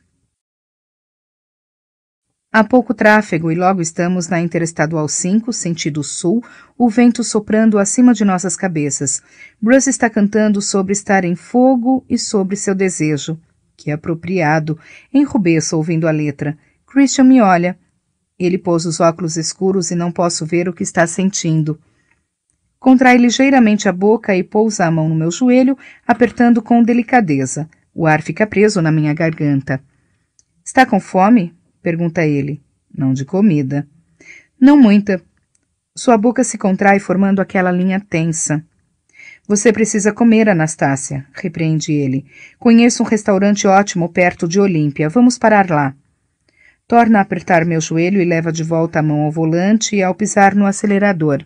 Speaker 1: Há pouco tráfego e logo estamos na Interestadual 5, sentido sul, o vento soprando acima de nossas cabeças. Bruce está cantando sobre estar em fogo e sobre seu desejo. Que é apropriado! Enrubeço ouvindo a letra. Christian me olha. Ele pôs os óculos escuros e não posso ver o que está sentindo. Contrai ligeiramente a boca e pousa a mão no meu joelho, apertando com delicadeza. O ar fica preso na minha garganta. Está com fome? Pergunta ele. Não de comida. Não muita. Sua boca se contrai formando aquela linha tensa. Você precisa comer, Anastácia, repreende ele. Conheço um restaurante ótimo perto de Olímpia. Vamos parar lá. Torna a apertar meu joelho e leva de volta a mão ao volante e ao pisar no acelerador.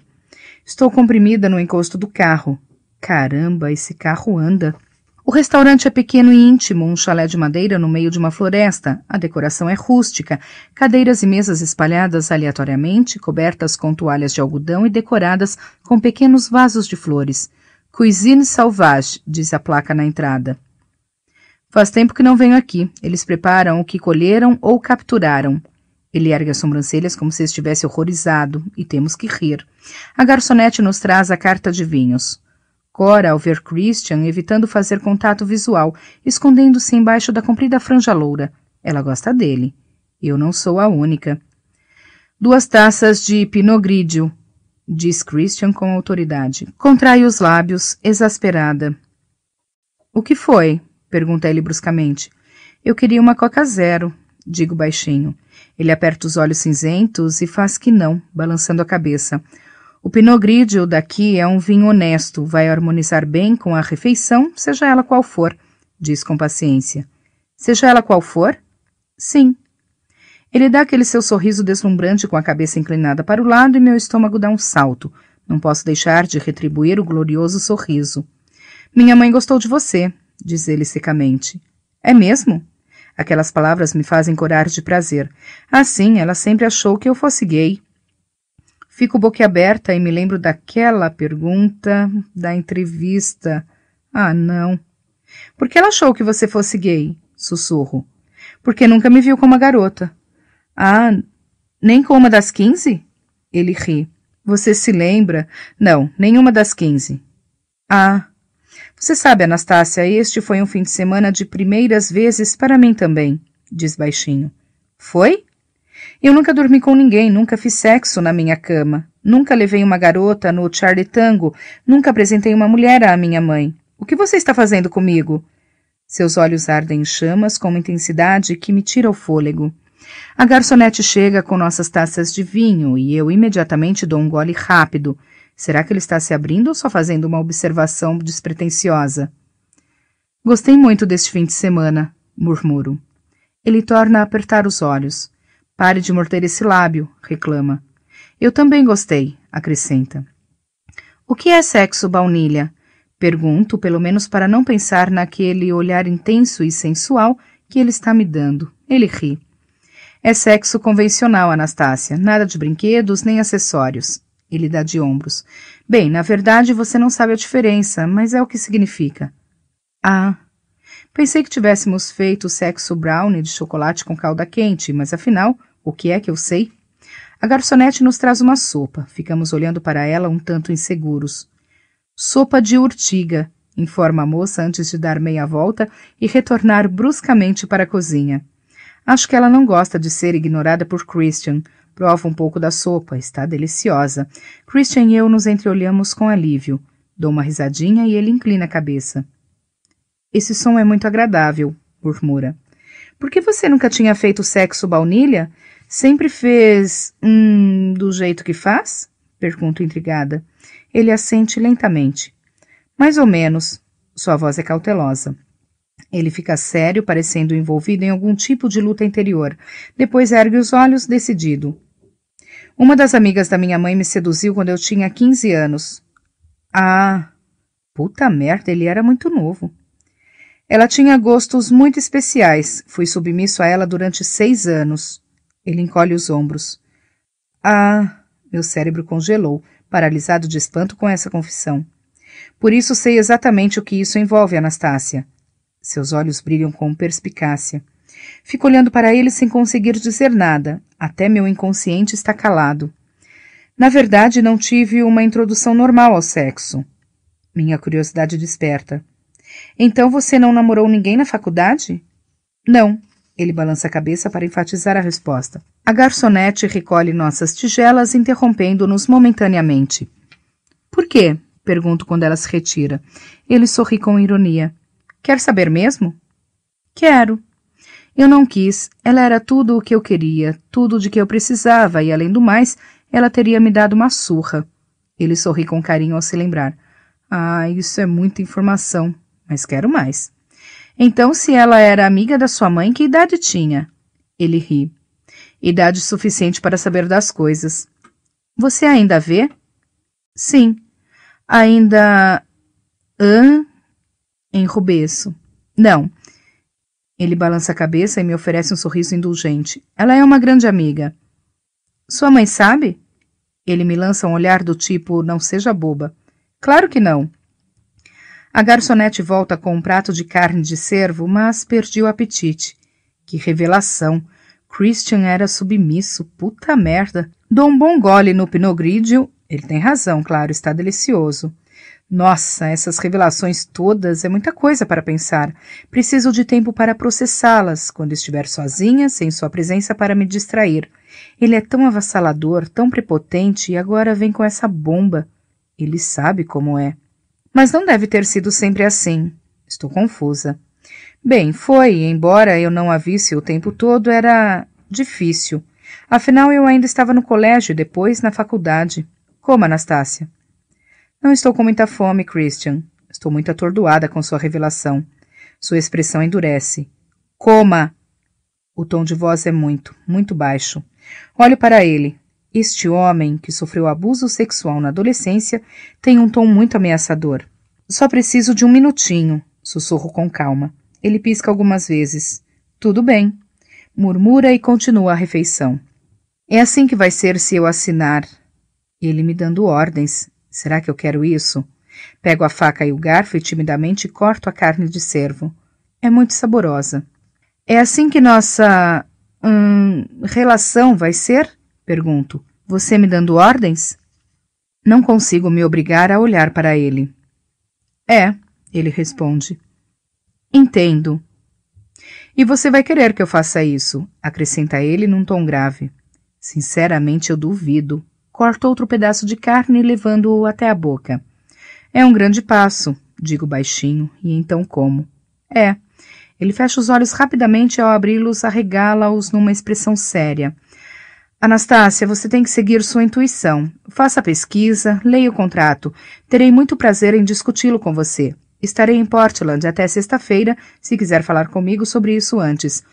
Speaker 1: Estou comprimida no encosto do carro. Caramba, esse carro anda. O restaurante é pequeno e íntimo, um chalé de madeira no meio de uma floresta. A decoração é rústica, cadeiras e mesas espalhadas aleatoriamente, cobertas com toalhas de algodão e decoradas com pequenos vasos de flores. Cuisine sauvage, diz a placa na entrada. Faz tempo que não venho aqui. Eles preparam o que colheram ou capturaram. Ele ergue as sobrancelhas como se estivesse horrorizado, e temos que rir. A garçonete nos traz a carta de vinhos. Cora, ao ver Christian, evitando fazer contato visual, escondendo-se embaixo da comprida franja loura. Ela gosta dele. Eu não sou a única. Duas taças de Pinot diz Christian com autoridade. Contrai os lábios, exasperada. O que foi? pergunta ele bruscamente. Eu queria uma coca zero, digo baixinho. Ele aperta os olhos cinzentos e faz que não, balançando a cabeça. O Pinot Grigio daqui é um vinho honesto, vai harmonizar bem com a refeição, seja ela qual for, diz com paciência. Seja ela qual for? Sim. Ele dá aquele seu sorriso deslumbrante com a cabeça inclinada para o lado e meu estômago dá um salto. Não posso deixar de retribuir o glorioso sorriso. Minha mãe gostou de você, diz ele secamente. É mesmo? Aquelas palavras me fazem corar de prazer. Assim, ela sempre achou que eu fosse gay. Fico boquiaberta e me lembro daquela pergunta da entrevista. Ah, não. Por que ela achou que você fosse gay? Sussurro. Porque nunca me viu com uma garota. Ah, nem com uma das quinze? Ele ri. Você se lembra? Não, nenhuma das quinze. Ah. Você sabe, Anastácia, este foi um fim de semana de primeiras vezes para mim também, diz baixinho. Foi? Eu nunca dormi com ninguém, nunca fiz sexo na minha cama. Nunca levei uma garota no Charlie Tango, nunca apresentei uma mulher à minha mãe. O que você está fazendo comigo? Seus olhos ardem em chamas com uma intensidade que me tira o fôlego. A garçonete chega com nossas taças de vinho e eu imediatamente dou um gole rápido. Será que ele está se abrindo ou só fazendo uma observação despretensiosa? Gostei muito deste fim de semana, murmuro. Ele torna a apertar os olhos. Pare de morder esse lábio, reclama. Eu também gostei, acrescenta. O que é sexo, baunilha? Pergunto, pelo menos para não pensar naquele olhar intenso e sensual que ele está me dando. Ele ri. É sexo convencional, Anastácia. Nada de brinquedos nem acessórios. Ele dá de ombros. Bem, na verdade você não sabe a diferença, mas é o que significa. Ah. Pensei que tivéssemos feito sexo brownie de chocolate com calda quente, mas afinal o que é que eu sei? A garçonete nos traz uma sopa. Ficamos olhando para ela um tanto inseguros. Sopa de urtiga, informa a moça antes de dar meia volta e retornar bruscamente para a cozinha. Acho que ela não gosta de ser ignorada por Christian. Prova um pouco da sopa, está deliciosa. Christian e eu nos entreolhamos com alívio. Dou uma risadinha e ele inclina a cabeça. Esse som é muito agradável, murmura. Por que você nunca tinha feito sexo baunilha? Sempre fez. Hum. do jeito que faz? Pergunto intrigada. Ele assente lentamente. Mais ou menos. Sua voz é cautelosa. Ele fica sério, parecendo envolvido em algum tipo de luta interior. Depois ergue os olhos, decidido. Uma das amigas da minha mãe me seduziu quando eu tinha 15 anos. Ah, puta merda, ele era muito novo. Ela tinha gostos muito especiais. Fui submisso a ela durante seis anos. Ele encolhe os ombros. Ah, meu cérebro congelou, paralisado de espanto com essa confissão. Por isso sei exatamente o que isso envolve, Anastácia. Seus olhos brilham com perspicácia. Fico olhando para ele sem conseguir dizer nada. Até meu inconsciente está calado. Na verdade, não tive uma introdução normal ao sexo. Minha curiosidade desperta. Então você não namorou ninguém na faculdade? Não. Ele balança a cabeça para enfatizar a resposta. A garçonete recolhe nossas tigelas, interrompendo-nos momentaneamente. Por quê? Pergunto quando ela se retira. Ele sorri com ironia. Quer saber mesmo? Quero. Eu não quis. Ela era tudo o que eu queria, tudo de que eu precisava, e além do mais, ela teria me dado uma surra. Ele sorri com carinho ao se lembrar. Ah, isso é muita informação mas quero mais. Então, se ela era amiga da sua mãe, que idade tinha? Ele ri. Idade suficiente para saber das coisas. Você ainda vê? Sim. Ainda. Hã? Enrubeço. Não. Ele balança a cabeça e me oferece um sorriso indulgente. Ela é uma grande amiga. Sua mãe sabe? Ele me lança um olhar do tipo: não seja boba. Claro que não. A garçonete volta com um prato de carne de cervo, mas perdi o apetite. Que revelação! Christian era submisso, puta merda. Dou um bom gole no Pinogridio. Ele tem razão, claro, está delicioso. Nossa, essas revelações todas é muita coisa para pensar. Preciso de tempo para processá-las, quando estiver sozinha, sem sua presença para me distrair. Ele é tão avassalador, tão prepotente e agora vem com essa bomba. Ele sabe como é. Mas não deve ter sido sempre assim. Estou confusa. Bem, foi, embora eu não a visse o tempo todo, era difícil. Afinal, eu ainda estava no colégio e depois na faculdade. Como, Anastácia? Não estou com muita fome, Christian. Estou muito atordoada com sua revelação. Sua expressão endurece. Coma! O tom de voz é muito, muito baixo. Olho para ele. Este homem, que sofreu abuso sexual na adolescência, tem um tom muito ameaçador. Só preciso de um minutinho, sussurro com calma. Ele pisca algumas vezes. Tudo bem. Murmura e continua a refeição. É assim que vai ser se eu assinar. Ele me dando ordens. Será que eu quero isso? Pego a faca e o garfo e timidamente corto a carne de cervo. É muito saborosa. É assim que nossa. Hum, relação vai ser? Pergunto: Você me dando ordens? Não consigo me obrigar a olhar para ele. É, ele responde. Entendo. E você vai querer que eu faça isso, acrescenta ele num tom grave. Sinceramente, eu duvido. Corto outro pedaço de carne, levando-o até a boca. É um grande passo, digo baixinho, e então como? É. Ele fecha os olhos rapidamente ao abri-los, arregala-os numa expressão séria. Anastácia, você tem que seguir sua intuição. Faça a pesquisa, leia o contrato. Terei muito prazer em discuti-lo com você. Estarei em Portland até sexta-feira, se quiser falar comigo sobre isso antes.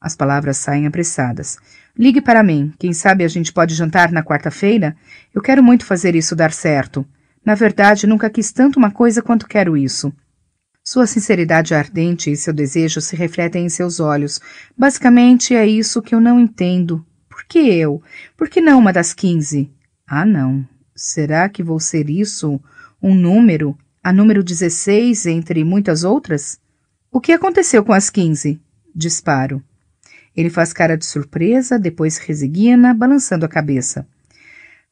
Speaker 1: As palavras saem apressadas. Ligue para mim. Quem sabe a gente pode jantar na quarta-feira? Eu quero muito fazer isso dar certo. Na verdade, nunca quis tanto uma coisa quanto quero isso. Sua sinceridade ardente e seu desejo se refletem em seus olhos. Basicamente é isso que eu não entendo, por que eu? Por que não uma das quinze? Ah, não. Será que vou ser isso? Um número? A número 16 entre muitas outras? O que aconteceu com as 15? Disparo. Ele faz cara de surpresa, depois resigna, balançando a cabeça.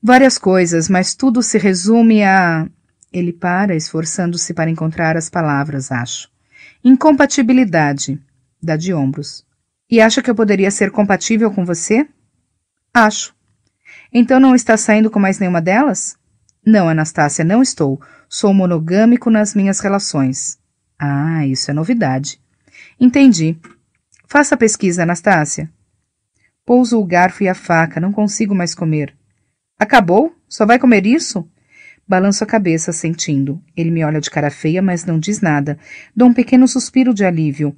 Speaker 1: Várias coisas, mas tudo se resume a. Ele para, esforçando-se para encontrar as palavras, acho. Incompatibilidade. Dá de ombros. E acha que eu poderia ser compatível com você? Acho. Então não está saindo com mais nenhuma delas? Não, Anastácia, não estou. Sou monogâmico nas minhas relações. Ah, isso é novidade. Entendi. Faça a pesquisa, Anastácia. Pouso o garfo e a faca, não consigo mais comer. Acabou? Só vai comer isso? Balanço a cabeça, sentindo. Ele me olha de cara feia, mas não diz nada. Dou um pequeno suspiro de alívio.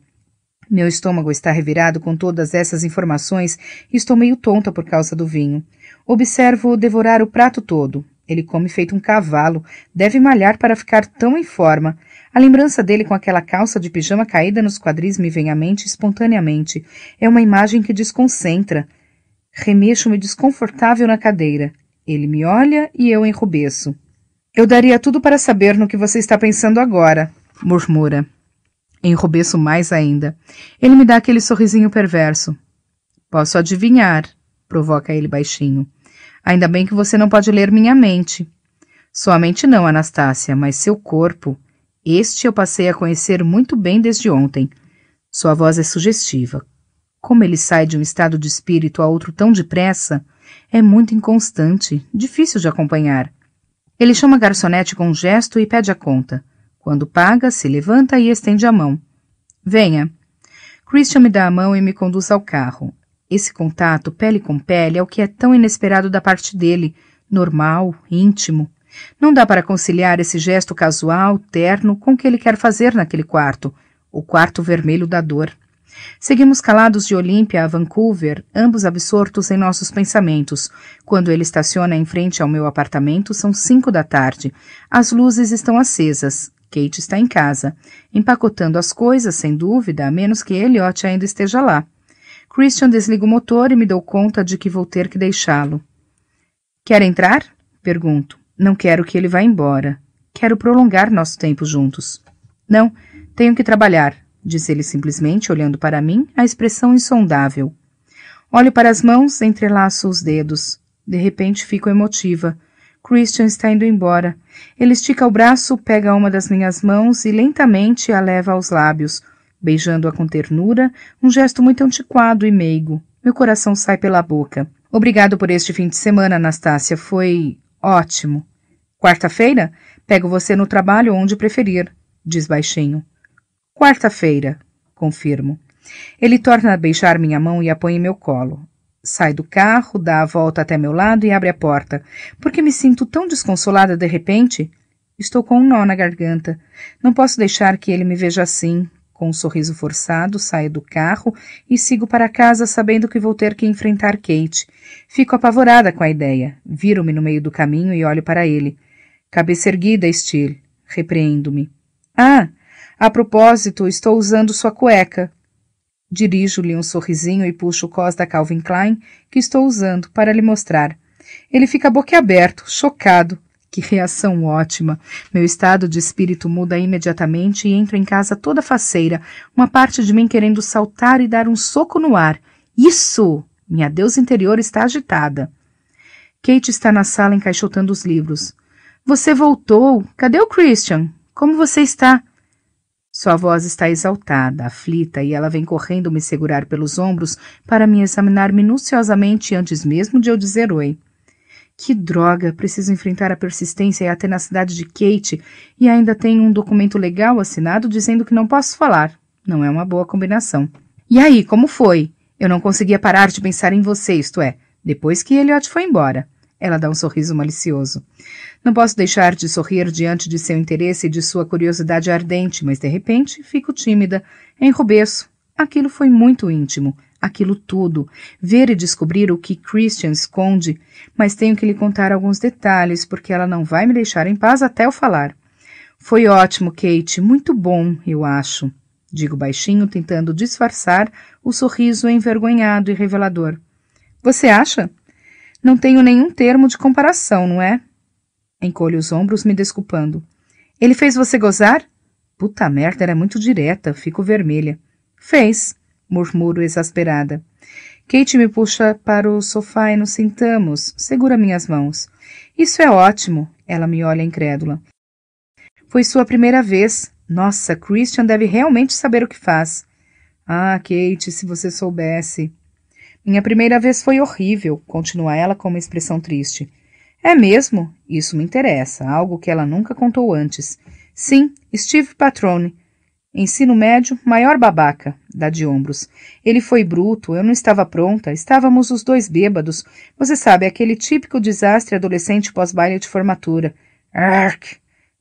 Speaker 1: Meu estômago está revirado com todas essas informações e estou meio tonta por causa do vinho. Observo-o devorar o prato todo. Ele come feito um cavalo, deve malhar para ficar tão em forma. A lembrança dele com aquela calça de pijama caída nos quadris me vem à mente espontaneamente. É uma imagem que desconcentra. Remexo-me desconfortável na cadeira. Ele me olha e eu enrubeço. Eu daria tudo para saber no que você está pensando agora, murmura. Enrobeço mais ainda. Ele me dá aquele sorrisinho perverso. Posso adivinhar, provoca ele baixinho. Ainda bem que você não pode ler minha mente. Sua mente não, Anastácia, mas seu corpo. Este eu passei a conhecer muito bem desde ontem. Sua voz é sugestiva. Como ele sai de um estado de espírito a outro tão depressa, é muito inconstante, difícil de acompanhar. Ele chama a garçonete com um gesto e pede a conta. Quando paga, se levanta e estende a mão. Venha. Christian me dá a mão e me conduz ao carro. Esse contato pele com pele é o que é tão inesperado da parte dele, normal, íntimo. Não dá para conciliar esse gesto casual, terno, com o que ele quer fazer naquele quarto, o quarto vermelho da dor. Seguimos calados de Olímpia a Vancouver, ambos absortos em nossos pensamentos. Quando ele estaciona em frente ao meu apartamento, são cinco da tarde. As luzes estão acesas. Kate está em casa, empacotando as coisas, sem dúvida, a menos que Elliot ainda esteja lá. Christian desliga o motor e me dou conta de que vou ter que deixá-lo. Quer entrar? Pergunto. Não quero que ele vá embora. Quero prolongar nosso tempo juntos. Não, tenho que trabalhar, diz ele simplesmente, olhando para mim, a expressão insondável. Olho para as mãos, entrelaço os dedos. De repente fico emotiva. Christian está indo embora. Ele estica o braço, pega uma das minhas mãos e lentamente a leva aos lábios, beijando-a com ternura, um gesto muito antiquado e meigo. Meu coração sai pela boca. Obrigado por este fim de semana, Anastácia. Foi ótimo. Quarta-feira? Pego você no trabalho onde preferir, diz baixinho. Quarta-feira, confirmo. Ele torna a beijar minha mão e a põe em meu colo. Sai do carro, dá a volta até meu lado e abre a porta. Porque me sinto tão desconsolada de repente? Estou com um nó na garganta. Não posso deixar que ele me veja assim. Com um sorriso forçado, saio do carro e sigo para casa sabendo que vou ter que enfrentar Kate. Fico apavorada com a ideia. Viro-me no meio do caminho e olho para ele. Cabeça erguida, Steele. Repreendo-me. Ah, a propósito, estou usando sua cueca. Dirijo-lhe um sorrisinho e puxo o cos da Calvin Klein que estou usando para lhe mostrar. Ele fica boquiaberto, chocado. Que reação ótima! Meu estado de espírito muda imediatamente e entro em casa toda faceira, uma parte de mim querendo saltar e dar um soco no ar. Isso! Minha deusa interior está agitada. Kate está na sala encaixotando os livros. Você voltou? Cadê o Christian? Como você está? Sua voz está exaltada, aflita, e ela vem correndo me segurar pelos ombros para me examinar minuciosamente antes mesmo de eu dizer oi. Que droga! Preciso enfrentar a persistência e a tenacidade de Kate e ainda tenho um documento legal assinado dizendo que não posso falar. Não é uma boa combinação. E aí, como foi? Eu não conseguia parar de pensar em você, isto é, depois que Elliot foi embora. Ela dá um sorriso malicioso. Não posso deixar de sorrir diante de seu interesse e de sua curiosidade ardente, mas de repente fico tímida, enrubeço. Aquilo foi muito íntimo, aquilo tudo, ver e descobrir o que Christian esconde, mas tenho que lhe contar alguns detalhes, porque ela não vai me deixar em paz até eu falar. Foi ótimo, Kate, muito bom, eu acho, digo baixinho, tentando disfarçar o sorriso envergonhado e revelador. Você acha? Não tenho nenhum termo de comparação, não é? Encolho os ombros, me desculpando. Ele fez você gozar? Puta merda, era muito direta, fico vermelha. Fez, murmuro exasperada. Kate me puxa para o sofá e nos sentamos, segura minhas mãos. Isso é ótimo, ela me olha incrédula. Foi sua primeira vez. Nossa, Christian deve realmente saber o que faz. Ah, Kate, se você soubesse. Minha primeira vez foi horrível, continua ela com uma expressão triste. É mesmo? Isso me interessa, algo que ela nunca contou antes. Sim, Steve Patrone. Ensino médio, maior babaca, dá de ombros. Ele foi bruto, eu não estava pronta, estávamos os dois bêbados. Você sabe, aquele típico desastre adolescente pós-baile de formatura. Arc!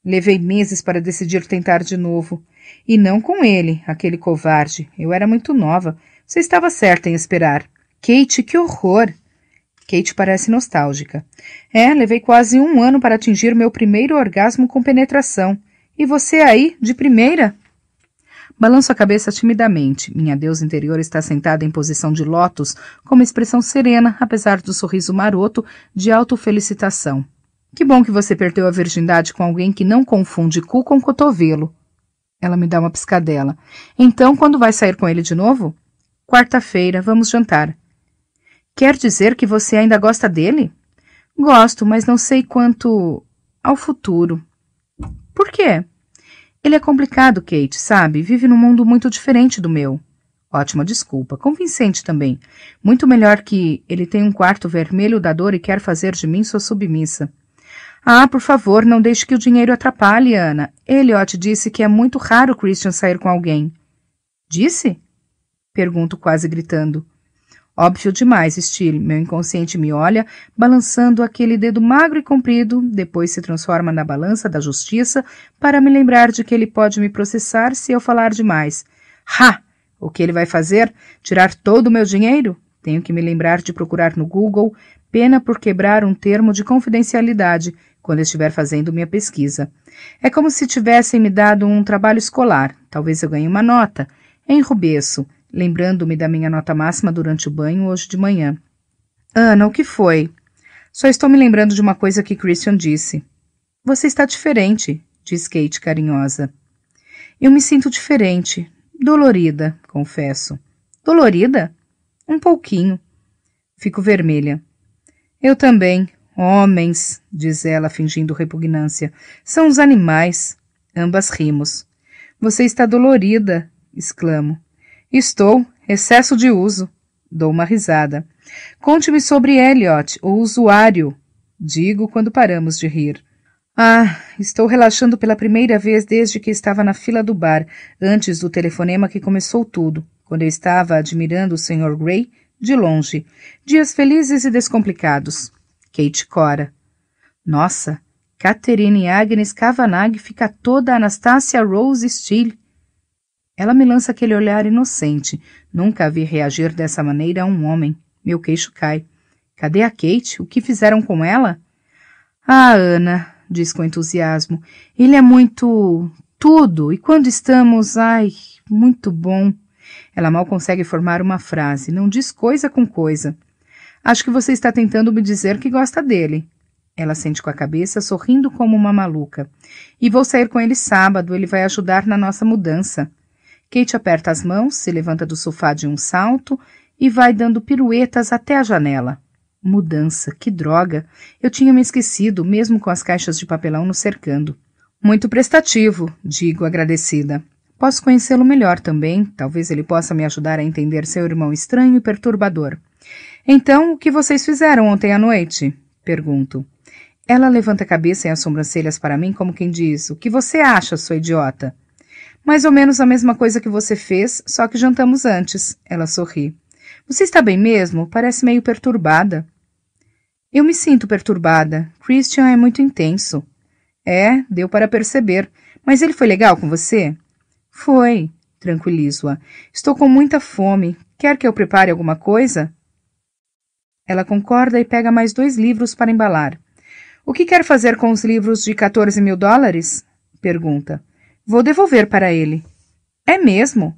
Speaker 1: Levei meses para decidir tentar de novo. E não com ele, aquele covarde. Eu era muito nova. Você estava certa em esperar. Kate, que horror! Kate parece nostálgica. É, levei quase um ano para atingir o meu primeiro orgasmo com penetração. E você aí, de primeira? Balanço a cabeça timidamente. Minha deusa interior está sentada em posição de lótus, com uma expressão serena, apesar do sorriso maroto de autofelicitação. Que bom que você perdeu a virgindade com alguém que não confunde cu com cotovelo. Ela me dá uma piscadela. Então, quando vai sair com ele de novo? Quarta-feira, vamos jantar. Quer dizer que você ainda gosta dele? Gosto, mas não sei quanto ao futuro. Por quê? Ele é complicado, Kate, sabe? Vive num mundo muito diferente do meu. Ótima desculpa. Convincente também. Muito melhor que ele tem um quarto vermelho da dor e quer fazer de mim sua submissa. Ah, por favor, não deixe que o dinheiro atrapalhe, Ana. Eliot disse que é muito raro Christian sair com alguém. Disse? Pergunto quase gritando. Óbvio demais, Steele. Meu inconsciente me olha, balançando aquele dedo magro e comprido, depois se transforma na balança da justiça para me lembrar de que ele pode me processar se eu falar demais. Ha! O que ele vai fazer? Tirar todo o meu dinheiro? Tenho que me lembrar de procurar no Google pena por quebrar um termo de confidencialidade quando estiver fazendo minha pesquisa. É como se tivessem me dado um trabalho escolar. Talvez eu ganhe uma nota. Enrubeço lembrando-me da minha nota máxima durante o banho hoje de manhã. Ana, o que foi? Só estou me lembrando de uma coisa que Christian disse. Você está diferente, diz Kate carinhosa. Eu me sinto diferente, dolorida, confesso. Dolorida? Um pouquinho. Fico vermelha. Eu também. Homens, diz ela, fingindo repugnância. São os animais. Ambas rimos. Você está dolorida, exclamo. Estou, excesso de uso. Dou uma risada. Conte-me sobre Elliot, o usuário. Digo quando paramos de rir. Ah, estou relaxando pela primeira vez desde que estava na fila do bar, antes do telefonema que começou tudo, quando eu estava admirando o Sr. Gray de longe. Dias felizes e descomplicados. Kate Cora. Nossa, Catherine Agnes Kavanagh fica toda Anastácia Rose Steele. Ela me lança aquele olhar inocente. Nunca a vi reagir dessa maneira a um homem. Meu queixo cai. Cadê a Kate? O que fizeram com ela? Ah, Ana, diz com entusiasmo. Ele é muito. tudo. E quando estamos. ai, muito bom. Ela mal consegue formar uma frase. Não diz coisa com coisa. Acho que você está tentando me dizer que gosta dele. Ela sente com a cabeça, sorrindo como uma maluca. E vou sair com ele sábado. Ele vai ajudar na nossa mudança. Kate aperta as mãos, se levanta do sofá de um salto e vai dando piruetas até a janela. Mudança, que droga! Eu tinha me esquecido, mesmo com as caixas de papelão nos cercando. Muito prestativo, digo agradecida. Posso conhecê-lo melhor também, talvez ele possa me ajudar a entender seu irmão estranho e perturbador. Então, o que vocês fizeram ontem à noite? Pergunto. Ela levanta a cabeça e as sobrancelhas para mim, como quem diz: O que você acha, sua idiota? Mais ou menos a mesma coisa que você fez, só que jantamos antes. Ela sorri. Você está bem mesmo? Parece meio perturbada. Eu me sinto perturbada. Christian é muito intenso. É, deu para perceber. Mas ele foi legal com você? Foi, tranquilizo-a. Estou com muita fome. Quer que eu prepare alguma coisa? Ela concorda e pega mais dois livros para embalar. O que quer fazer com os livros de 14 mil dólares? Pergunta. Vou devolver para ele. É mesmo?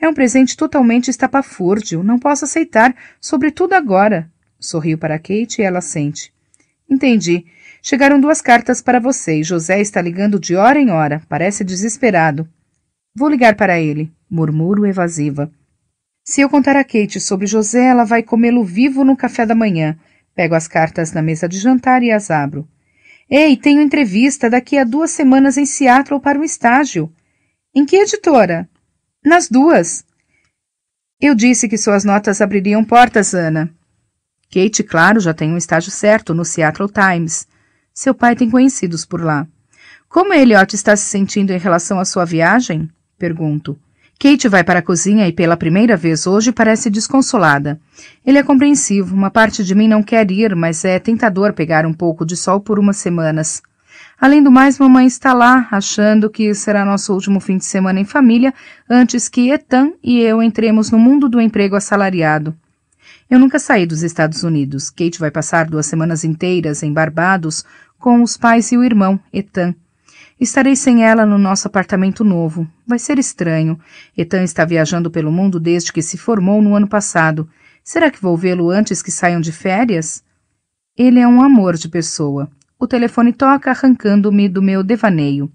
Speaker 1: É um presente totalmente estapafúrdio. Não posso aceitar, sobretudo agora. Sorriu para Kate e ela sente. Entendi. Chegaram duas cartas para você e José está ligando de hora em hora. Parece desesperado. Vou ligar para ele, murmuro evasiva. Se eu contar a Kate sobre José, ela vai comê-lo vivo no café da manhã. Pego as cartas na mesa de jantar e as abro. Ei, tenho entrevista daqui a duas semanas em Seattle para um estágio. Em que editora? Nas duas. Eu disse que suas notas abririam portas, Ana. Kate, claro, já tem um estágio certo no Seattle Times. Seu pai tem conhecidos por lá. Como Eliot está se sentindo em relação à sua viagem? Pergunto. Kate vai para a cozinha e pela primeira vez hoje parece desconsolada. Ele é compreensivo, uma parte de mim não quer ir, mas é tentador pegar um pouco de sol por umas semanas. Além do mais, mamãe está lá, achando que será nosso último fim de semana em família, antes que Etan e eu entremos no mundo do emprego assalariado. Eu nunca saí dos Estados Unidos. Kate vai passar duas semanas inteiras em Barbados com os pais e o irmão, Etan. Estarei sem ela no nosso apartamento novo. Vai ser estranho. Etan está viajando pelo mundo desde que se formou no ano passado. Será que vou vê-lo antes que saiam de férias? Ele é um amor de pessoa. O telefone toca, arrancando-me do meu devaneio.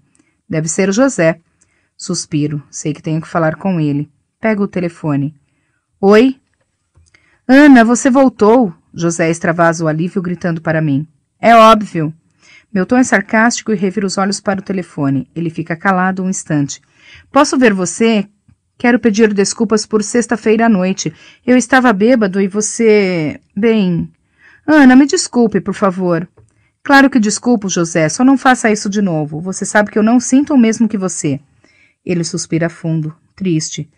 Speaker 1: Deve ser o José. Suspiro. Sei que tenho que falar com ele. Pego o telefone. Oi? Ana, você voltou? José extravasa o alívio, gritando para mim. É óbvio. Meu tom é sarcástico e reviro os olhos para o telefone. Ele fica calado um instante. Posso ver você? Quero pedir desculpas por sexta-feira à noite. Eu estava bêbado e você. Bem. Ana, me desculpe, por favor. Claro que desculpo, José, só não faça isso de novo. Você sabe que eu não sinto o mesmo que você. Ele suspira fundo, triste.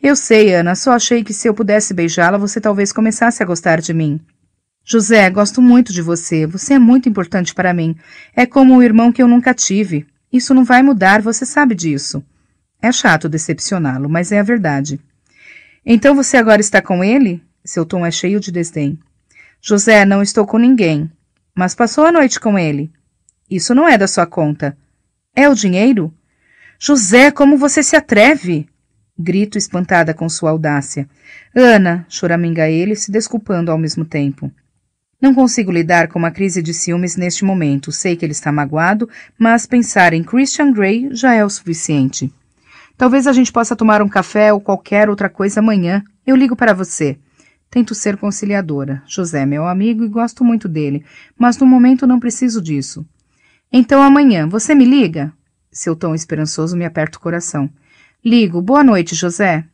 Speaker 1: Eu sei, Ana, só achei que se eu pudesse beijá-la, você talvez começasse a gostar de mim. José, gosto muito de você. Você é muito importante para mim. É como o irmão que eu nunca tive. Isso não vai mudar, você sabe disso. É chato decepcioná-lo, mas é a verdade. Então você agora está com ele? Seu tom é cheio de desdém. José, não estou com ninguém. Mas passou a noite com ele. Isso não é da sua conta. É o dinheiro? José, como você se atreve? Grito espantada com sua audácia. Ana, choraminga ele, se desculpando ao mesmo tempo. Não consigo lidar com uma crise de ciúmes neste momento. Sei que ele está magoado, mas pensar em Christian Grey já é o suficiente. Talvez a gente possa tomar um café ou qualquer outra coisa amanhã. Eu ligo para você. Tento ser conciliadora. José é meu amigo e gosto muito dele, mas no momento não preciso disso. Então amanhã, você me liga? Seu tom esperançoso me aperta o coração. Ligo. Boa noite, José.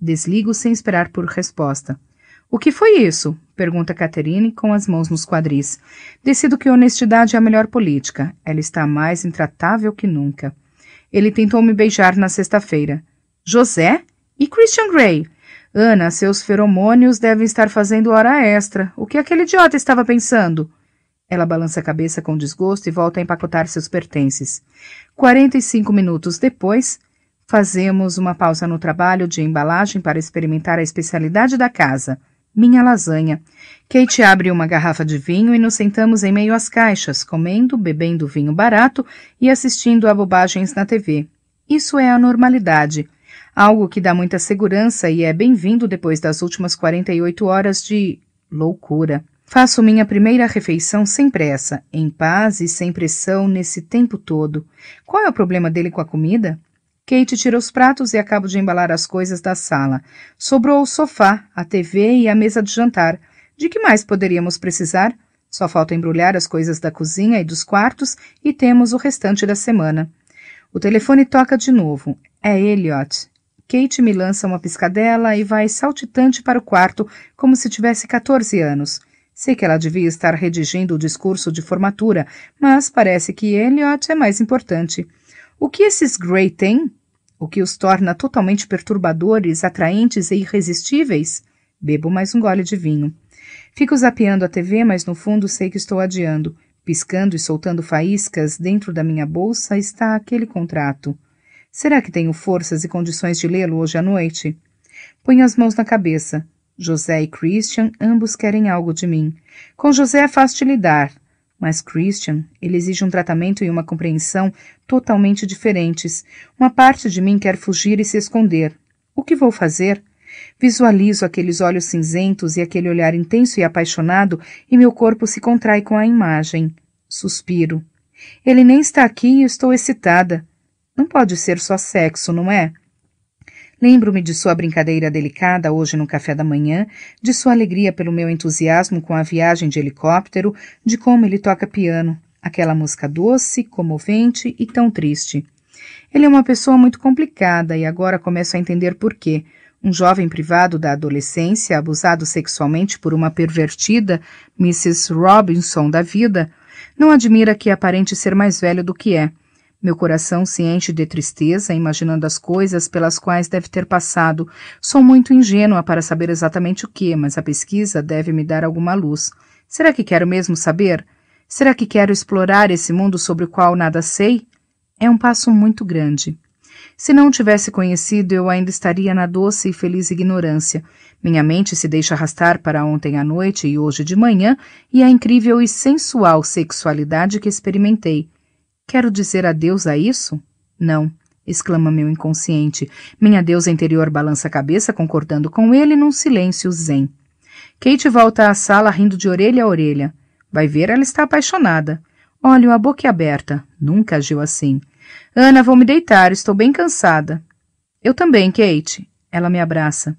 Speaker 1: Desligo sem esperar por resposta. O que foi isso? Pergunta Catherine com as mãos nos quadris. Decido que honestidade é a melhor política. Ela está mais intratável que nunca. Ele tentou me beijar na sexta-feira. José? E Christian Grey? Ana, seus feromônios devem estar fazendo hora extra. O que aquele idiota estava pensando? Ela balança a cabeça com desgosto e volta a empacotar seus pertences. Quarenta e cinco minutos depois, fazemos uma pausa no trabalho de embalagem para experimentar a especialidade da casa minha lasanha. Kate abre uma garrafa de vinho e nos sentamos em meio às caixas, comendo, bebendo vinho barato e assistindo a bobagens na TV. Isso é a normalidade. Algo que dá muita segurança e é bem-vindo depois das últimas 48 horas de loucura. Faço minha primeira refeição sem pressa, em paz e sem pressão nesse tempo todo. Qual é o problema dele com a comida? Kate tira os pratos e acabo de embalar as coisas da sala. Sobrou o sofá, a TV e a mesa de jantar. De que mais poderíamos precisar? Só falta embrulhar as coisas da cozinha e dos quartos e temos o restante da semana. O telefone toca de novo. É Elliot. Kate me lança uma piscadela e vai saltitante para o quarto, como se tivesse 14 anos. Sei que ela devia estar redigindo o discurso de formatura, mas parece que Elliot é mais importante. O que esses Gray têm? o que os torna totalmente perturbadores, atraentes e irresistíveis? Bebo mais um gole de vinho. Fico zapeando a TV, mas no fundo sei que estou adiando. Piscando e soltando faíscas dentro da minha bolsa está aquele contrato. Será que tenho forças e condições de lê-lo hoje à noite? Ponho as mãos na cabeça. José e Christian ambos querem algo de mim. Com José é fácil lidar, mas Christian, ele exige um tratamento e uma compreensão totalmente diferentes. Uma parte de mim quer fugir e se esconder. O que vou fazer? Visualizo aqueles olhos cinzentos e aquele olhar intenso e apaixonado, e meu corpo se contrai com a imagem. Suspiro. Ele nem está aqui e estou excitada. Não pode ser só sexo, não é? Lembro-me de sua brincadeira delicada hoje no café da manhã, de sua alegria pelo meu entusiasmo com a viagem de helicóptero, de como ele toca piano, aquela música doce, comovente e tão triste. Ele é uma pessoa muito complicada e agora começo a entender por quê. Um jovem privado da adolescência, abusado sexualmente por uma pervertida Mrs. Robinson da vida, não admira que aparente ser mais velho do que é. Meu coração se enche de tristeza, imaginando as coisas pelas quais deve ter passado. Sou muito ingênua para saber exatamente o que, mas a pesquisa deve me dar alguma luz. Será que quero mesmo saber? Será que quero explorar esse mundo sobre o qual nada sei? É um passo muito grande. Se não tivesse conhecido, eu ainda estaria na doce e feliz ignorância. Minha mente se deixa arrastar para ontem à noite e hoje de manhã e a incrível e sensual sexualidade que experimentei. Quero dizer adeus a isso? Não, exclama meu inconsciente. Minha deusa interior balança a cabeça, concordando com ele num silêncio zen. Kate volta à sala rindo de orelha a orelha. Vai ver, ela está apaixonada. Olho a boca aberta. Nunca agiu assim. Ana, vou me deitar, estou bem cansada. Eu também, Kate. Ela me abraça.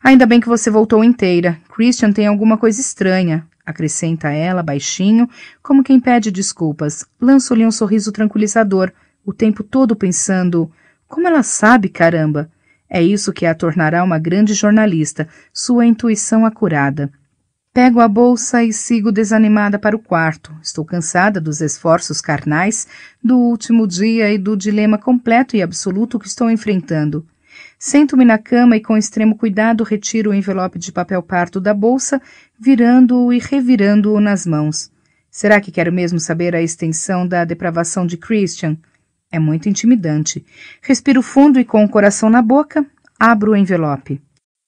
Speaker 1: Ainda bem que você voltou inteira. Christian tem alguma coisa estranha acrescenta ela baixinho, como quem pede desculpas. Lanço-lhe um sorriso tranquilizador, o tempo todo pensando: como ela sabe, caramba? É isso que a tornará uma grande jornalista, sua intuição acurada. Pego a bolsa e sigo desanimada para o quarto. Estou cansada dos esforços carnais do último dia e do dilema completo e absoluto que estou enfrentando. Sento-me na cama e com extremo cuidado retiro o envelope de papel pardo da bolsa, virando-o e revirando-o nas mãos. Será que quero mesmo saber a extensão da depravação de Christian? É muito intimidante. Respiro fundo e com o coração na boca, abro o envelope.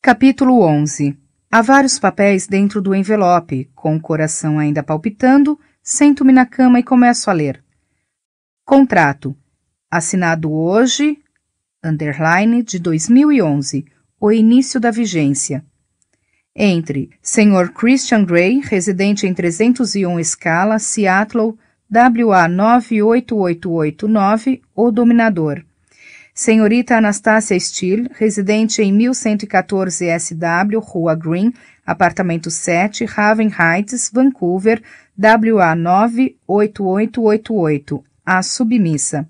Speaker 1: Capítulo 11 Há vários papéis dentro do envelope. Com o coração ainda palpitando, sento-me na cama e começo a ler. Contrato. Assinado hoje, underline de 2011, o início da vigência. Entre Sr. Christian Gray, residente em 301 Escala, Seattle, WA 98889, o dominador. Senhorita Anastácia Steele, residente em 1114 SW, Rua Green, apartamento 7, Raven Heights, Vancouver, WA 98888, a submissa.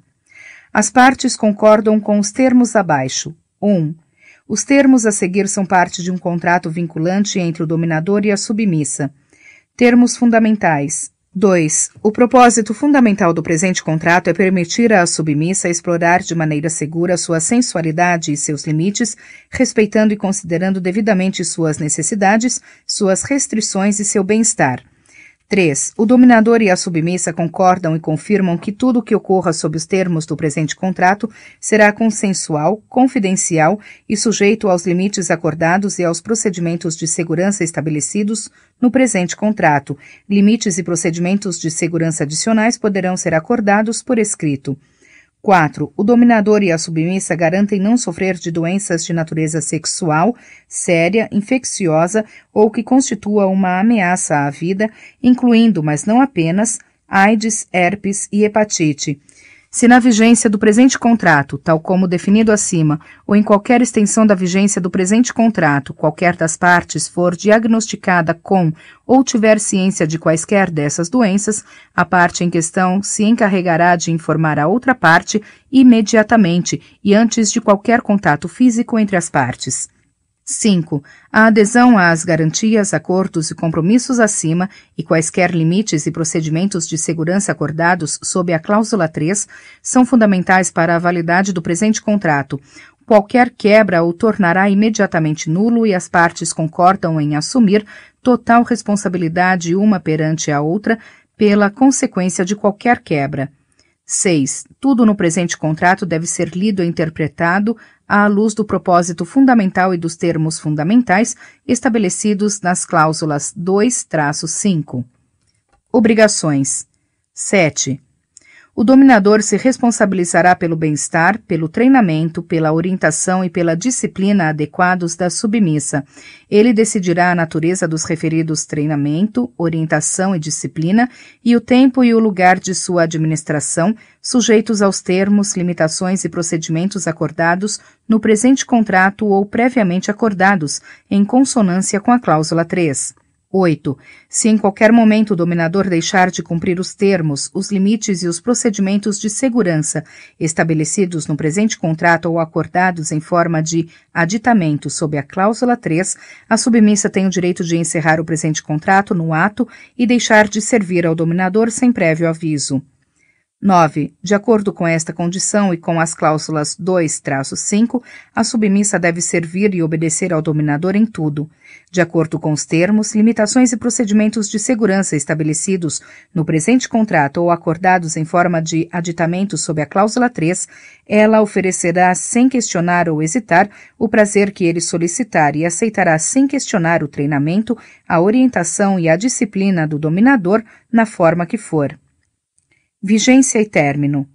Speaker 1: As partes concordam com os termos abaixo. 1. Um, os termos a seguir são parte de um contrato vinculante entre o dominador e a submissa. Termos fundamentais. 2. O propósito fundamental do presente contrato é permitir à submissa explorar de maneira segura sua sensualidade e seus limites, respeitando e considerando devidamente suas necessidades, suas restrições e seu bem-estar. 3. O dominador e a submissa concordam e confirmam que tudo o que ocorra sob os termos do presente contrato será consensual, confidencial e sujeito aos limites acordados e aos procedimentos de segurança estabelecidos no presente contrato. Limites e procedimentos de segurança adicionais poderão ser acordados por escrito. 4. O dominador e a submissa garantem não sofrer de doenças de natureza sexual, séria, infecciosa ou que constitua uma ameaça à vida, incluindo, mas não apenas, AIDS, herpes e hepatite se na vigência do presente contrato, tal como definido acima, ou em qualquer extensão da vigência do presente contrato, qualquer das partes for diagnosticada com ou tiver ciência de quaisquer dessas doenças, a parte em questão se encarregará de informar a outra parte imediatamente e antes de qualquer contato físico entre as partes. 5. A adesão às garantias, acordos e compromissos acima e quaisquer limites e procedimentos de segurança acordados sob a cláusula 3 são fundamentais para a validade do presente contrato. Qualquer quebra o tornará imediatamente nulo e as partes concordam em assumir total responsabilidade uma perante a outra pela consequência de qualquer quebra. 6. Tudo no presente contrato deve ser lido e interpretado à luz do propósito fundamental e dos termos fundamentais estabelecidos nas cláusulas 2-5. Obrigações. 7 o dominador se responsabilizará pelo bem-estar, pelo treinamento, pela orientação e pela disciplina adequados da submissa. Ele decidirá a natureza dos referidos treinamento, orientação e disciplina e o tempo e o lugar de sua administração, sujeitos aos termos, limitações e procedimentos acordados no presente contrato ou previamente acordados, em consonância com a cláusula 3. 8. Se em qualquer momento o dominador deixar de cumprir os termos, os limites e os procedimentos de segurança estabelecidos no presente contrato ou acordados em forma de aditamento sob a cláusula 3, a submissa tem o direito de encerrar o presente contrato no ato e deixar de servir ao dominador sem prévio aviso. 9. De acordo com esta condição e com as cláusulas 2-5, a submissa deve servir e obedecer ao dominador em tudo, de acordo com os termos, limitações e procedimentos de segurança estabelecidos no presente contrato ou acordados em forma de aditamento sob a cláusula 3, ela oferecerá sem questionar ou hesitar o prazer que ele solicitar e aceitará sem questionar o treinamento, a orientação e a disciplina do dominador na forma que for vigência e término.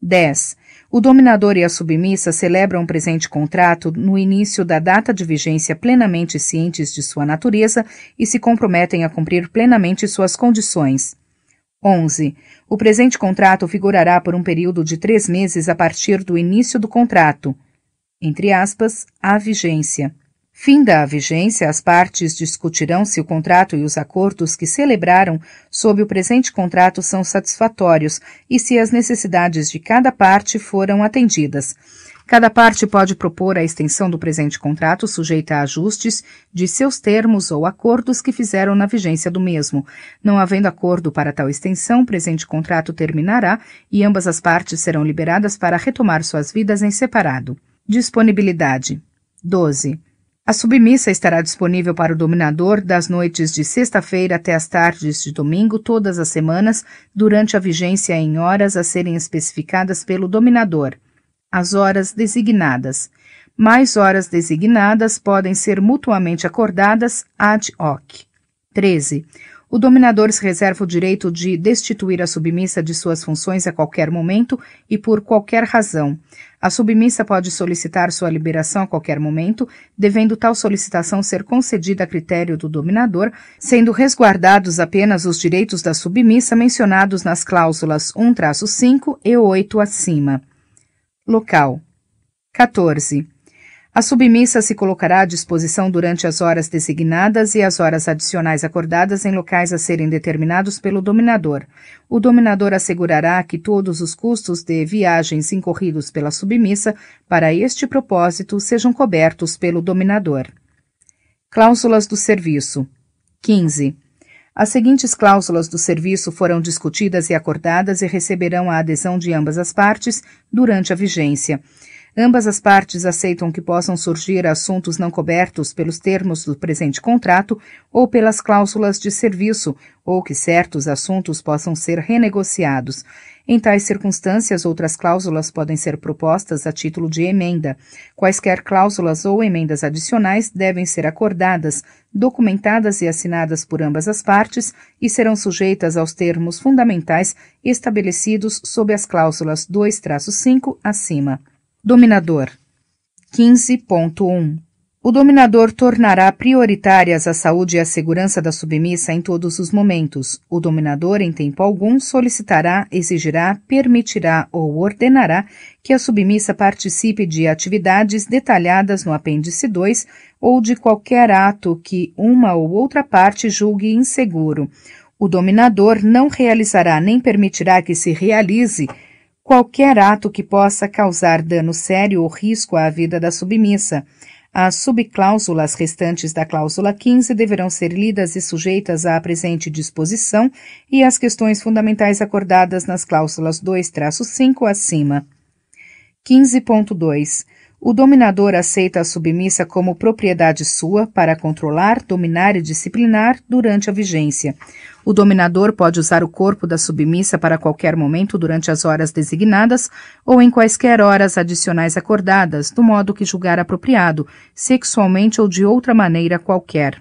Speaker 1: 10. O dominador e a submissa celebram o presente contrato no início da data de vigência plenamente cientes de sua natureza e se comprometem a cumprir plenamente suas condições. 11. O presente contrato figurará por um período de três meses a partir do início do contrato, entre aspas, a vigência. Fim da vigência, as partes discutirão se o contrato e os acordos que celebraram sob o presente contrato são satisfatórios e se as necessidades de cada parte foram atendidas. Cada parte pode propor a extensão do presente contrato sujeita a ajustes de seus termos ou acordos que fizeram na vigência do mesmo. Não havendo acordo para tal extensão, o presente contrato terminará e ambas as partes serão liberadas para retomar suas vidas em separado. Disponibilidade 12. A submissa estará disponível para o dominador das noites de sexta-feira até as tardes de domingo, todas as semanas, durante a vigência em horas a serem especificadas pelo dominador. As horas designadas. Mais horas designadas podem ser mutuamente acordadas ad hoc. 13 o dominador se reserva o direito de destituir a submissa de suas funções a qualquer momento e por qualquer razão. A submissa pode solicitar sua liberação a qualquer momento, devendo tal solicitação ser concedida a critério do dominador, sendo resguardados apenas os direitos da submissa mencionados nas cláusulas 1-5 e 8 acima. Local 14. A submissa se colocará à disposição durante as horas designadas e as horas adicionais acordadas em locais a serem determinados pelo dominador. O dominador assegurará que todos os custos de viagens incorridos pela submissa para este propósito sejam cobertos pelo dominador. Cláusulas do serviço. 15. As seguintes cláusulas do serviço foram discutidas e acordadas e receberão a adesão de ambas as partes durante a vigência. Ambas as partes aceitam que possam surgir assuntos não cobertos pelos termos do presente contrato ou pelas cláusulas de serviço, ou que certos assuntos possam ser renegociados. Em tais circunstâncias, outras cláusulas podem ser propostas a título de emenda. Quaisquer cláusulas ou emendas adicionais devem ser acordadas, documentadas e assinadas por ambas as partes e serão sujeitas aos termos fundamentais estabelecidos sob as cláusulas 2-5 acima. Dominador 15.1 O dominador tornará prioritárias a saúde e a segurança da submissa em todos os momentos. O dominador, em tempo algum, solicitará, exigirá, permitirá ou ordenará que a submissa participe de atividades detalhadas no apêndice 2 ou de qualquer ato que uma ou outra parte julgue inseguro. O dominador não realizará nem permitirá que se realize qualquer ato que possa causar dano sério ou risco à vida da submissa. As subcláusulas restantes da cláusula 15 deverão ser lidas e sujeitas à presente disposição e às questões fundamentais acordadas nas cláusulas 2-5 acima. 15.2 o dominador aceita a submissa como propriedade sua para controlar, dominar e disciplinar durante a vigência. O dominador pode usar o corpo da submissa para qualquer momento durante as horas designadas ou em quaisquer horas adicionais acordadas, do modo que julgar apropriado, sexualmente ou de outra maneira qualquer.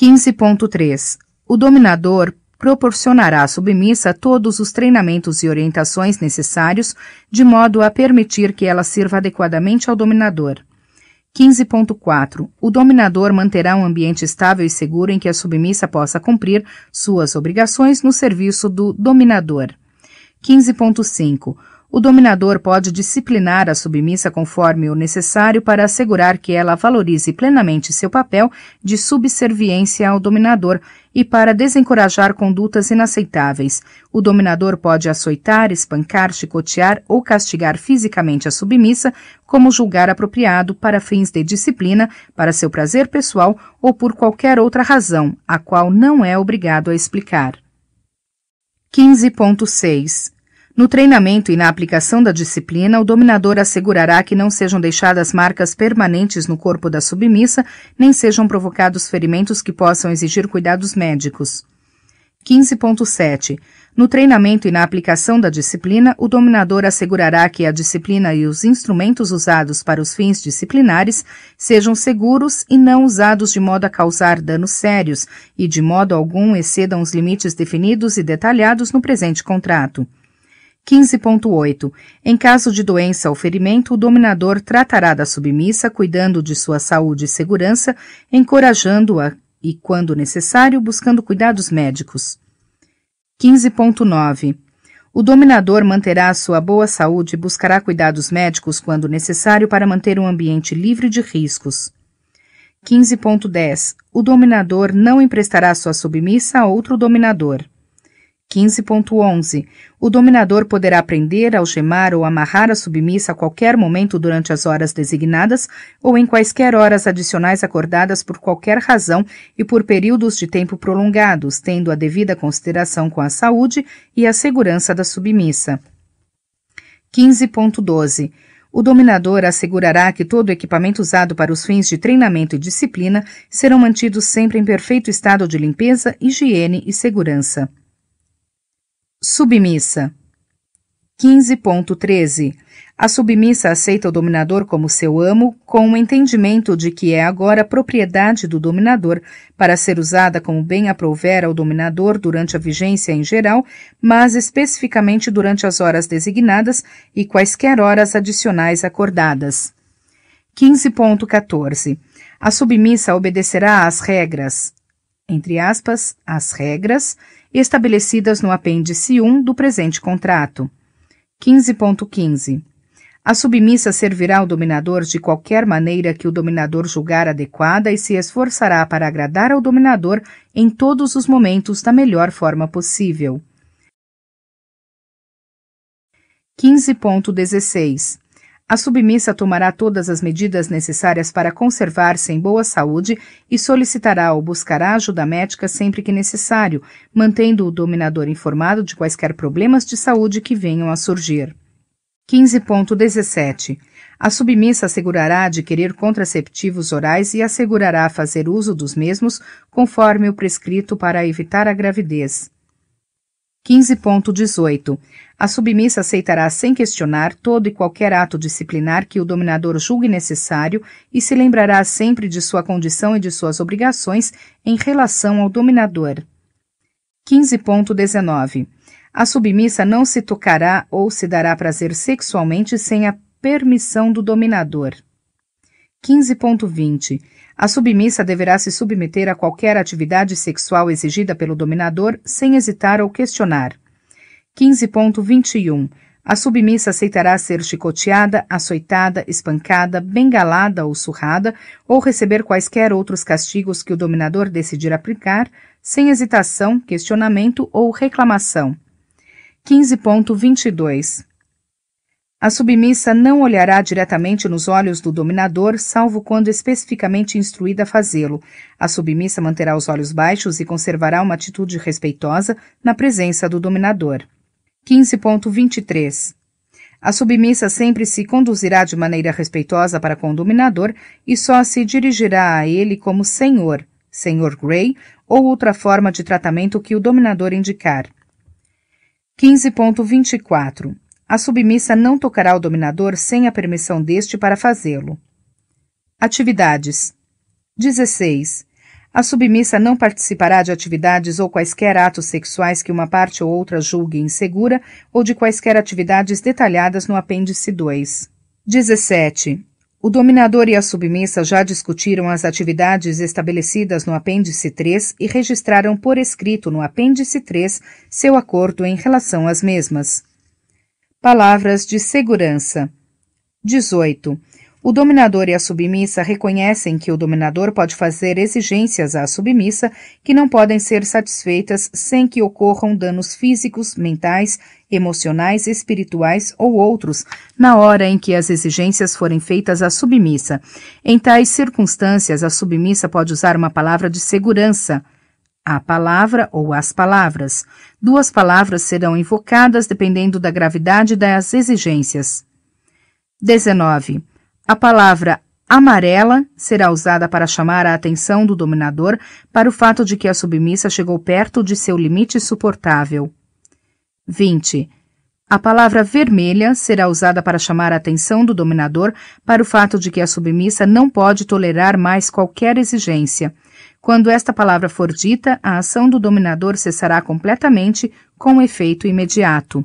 Speaker 1: 15.3 o dominador proporcionará à submissa todos os treinamentos e orientações necessários, de modo a permitir que ela sirva adequadamente ao dominador. 15.4. O dominador manterá um ambiente estável e seguro em que a submissa possa cumprir suas obrigações no serviço do dominador. 15.5 o dominador pode disciplinar a submissa conforme o necessário para assegurar que ela valorize plenamente seu papel de subserviência ao dominador e para desencorajar condutas inaceitáveis. O dominador pode açoitar, espancar, chicotear ou castigar fisicamente a submissa, como julgar apropriado para fins de disciplina, para seu prazer pessoal ou por qualquer outra razão, a qual não é obrigado a explicar. 15.6 no treinamento e na aplicação da disciplina, o dominador assegurará que não sejam deixadas marcas permanentes no corpo da submissa, nem sejam provocados ferimentos que possam exigir cuidados médicos. 15.7. No treinamento e na aplicação da disciplina, o dominador assegurará que a disciplina e os instrumentos usados para os fins disciplinares sejam seguros e não usados de modo a causar danos sérios e de modo algum excedam os limites definidos e detalhados no presente contrato. 15.8. Em caso de doença ou ferimento, o dominador tratará da submissa, cuidando de sua saúde e segurança, encorajando-a e, quando necessário, buscando cuidados médicos. 15.9. O dominador manterá sua boa saúde e buscará cuidados médicos quando necessário para manter um ambiente livre de riscos. 15.10. O dominador não emprestará sua submissa a outro dominador. 15.11. O dominador poderá prender, algemar ou amarrar a submissa a qualquer momento durante as horas designadas ou em quaisquer horas adicionais acordadas por qualquer razão e por períodos de tempo prolongados, tendo a devida consideração com a saúde e a segurança da submissa. 15.12. O dominador assegurará que todo o equipamento usado para os fins de treinamento e disciplina serão mantidos sempre em perfeito estado de limpeza, higiene e segurança. Submissa. 15.13. A submissa aceita o dominador como seu amo, com o entendimento de que é agora propriedade do dominador, para ser usada como bem aprouver ao dominador durante a vigência em geral, mas especificamente durante as horas designadas e quaisquer horas adicionais acordadas. 15.14. A submissa obedecerá às regras, entre aspas, às regras, estabelecidas no apêndice 1 do presente contrato. 15.15. A submissa servirá ao dominador de qualquer maneira que o dominador julgar adequada e se esforçará para agradar ao dominador em todos os momentos da melhor forma possível. 15.16 a submissa tomará todas as medidas necessárias para conservar-se em boa saúde e solicitará ou buscará ajuda médica sempre que necessário, mantendo o dominador informado de quaisquer problemas de saúde que venham a surgir. 15.17 a submissa assegurará adquirir contraceptivos orais e assegurará fazer uso dos mesmos conforme o prescrito para evitar a gravidez. 15.18. A submissa aceitará sem questionar todo e qualquer ato disciplinar que o dominador julgue necessário e se lembrará sempre de sua condição e de suas obrigações em relação ao dominador. 15.19. A submissa não se tocará ou se dará prazer sexualmente sem a permissão do dominador. 15.20 a submissa deverá se submeter a qualquer atividade sexual exigida pelo dominador sem hesitar ou questionar. 15.21. A submissa aceitará ser chicoteada, açoitada, espancada, bengalada ou surrada, ou receber quaisquer outros castigos que o dominador decidir aplicar, sem hesitação, questionamento ou reclamação. 15.22 a submissa não olhará diretamente nos olhos do dominador, salvo quando especificamente instruída a fazê-lo. A submissa manterá os olhos baixos e conservará uma atitude respeitosa na presença do dominador. 15.23 a submissa sempre se conduzirá de maneira respeitosa para com o dominador e só se dirigirá a ele como senhor, senhor Grey ou outra forma de tratamento que o dominador indicar. 15.24 a submissa não tocará ao dominador sem a permissão deste para fazê-lo. Atividades 16. A submissa não participará de atividades ou quaisquer atos sexuais que uma parte ou outra julgue insegura ou de quaisquer atividades detalhadas no apêndice 2. 17. O dominador e a submissa já discutiram as atividades estabelecidas no apêndice 3 e registraram por escrito no apêndice 3 seu acordo em relação às mesmas. Palavras de segurança. 18. O dominador e a submissa reconhecem que o dominador pode fazer exigências à submissa que não podem ser satisfeitas sem que ocorram danos físicos, mentais, emocionais, espirituais ou outros, na hora em que as exigências forem feitas à submissa. Em tais circunstâncias, a submissa pode usar uma palavra de segurança a palavra ou as palavras. Duas palavras serão invocadas dependendo da gravidade das exigências. 19. A palavra amarela será usada para chamar a atenção do dominador para o fato de que a submissa chegou perto de seu limite suportável. 20. A palavra vermelha será usada para chamar a atenção do dominador para o fato de que a submissa não pode tolerar mais qualquer exigência. Quando esta palavra for dita, a ação do dominador cessará completamente com efeito imediato.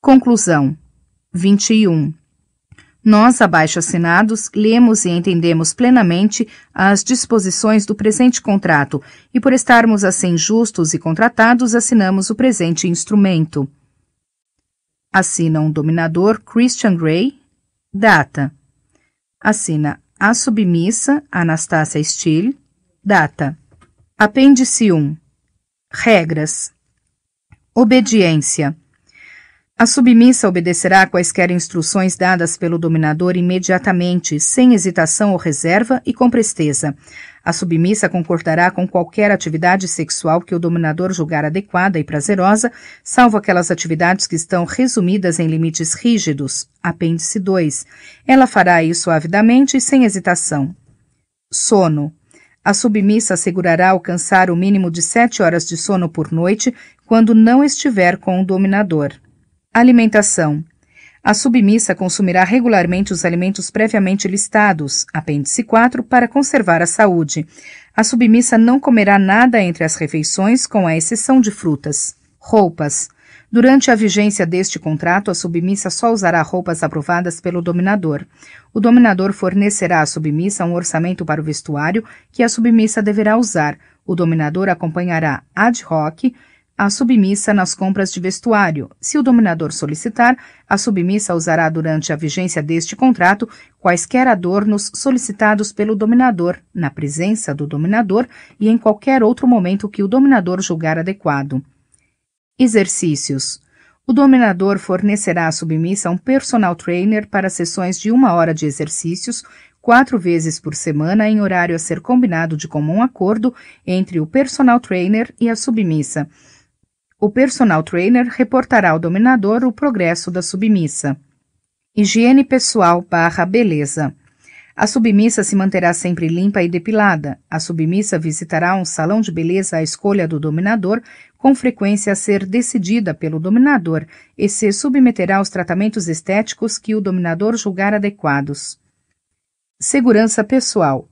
Speaker 1: Conclusão 21. Nós, abaixo assinados, lemos e entendemos plenamente as disposições do presente contrato e, por estarmos assim justos e contratados, assinamos o presente instrumento. Assina um dominador Christian Gray. data. Assina a submissa Anastácia Steele, Data. Apêndice 1. Regras. Obediência. A submissa obedecerá a quaisquer instruções dadas pelo dominador imediatamente, sem hesitação ou reserva e com presteza. A submissa concordará com qualquer atividade sexual que o dominador julgar adequada e prazerosa, salvo aquelas atividades que estão resumidas em limites rígidos. Apêndice 2. Ela fará isso avidamente e sem hesitação. Sono. A submissa assegurará alcançar o mínimo de sete horas de sono por noite quando não estiver com o dominador. Alimentação. A submissa consumirá regularmente os alimentos previamente listados, apêndice 4, para conservar a saúde. A submissa não comerá nada entre as refeições, com a exceção de frutas. Roupas. Durante a vigência deste contrato, a submissa só usará roupas aprovadas pelo dominador. O dominador fornecerá à submissa um orçamento para o vestuário que a submissa deverá usar. O dominador acompanhará ad hoc a submissa nas compras de vestuário. Se o dominador solicitar, a submissa usará durante a vigência deste contrato quaisquer adornos solicitados pelo dominador, na presença do dominador e em qualquer outro momento que o dominador julgar adequado. Exercícios. O dominador fornecerá à submissa um personal trainer para sessões de uma hora de exercícios, quatro vezes por semana, em horário a ser combinado de comum acordo entre o personal trainer e a submissa. O personal trainer reportará ao dominador o progresso da submissa. Higiene pessoal barra beleza. A submissa se manterá sempre limpa e depilada. A submissa visitará um salão de beleza à escolha do dominador com frequência a ser decidida pelo dominador, e se submeterá aos tratamentos estéticos que o dominador julgar adequados. Segurança pessoal.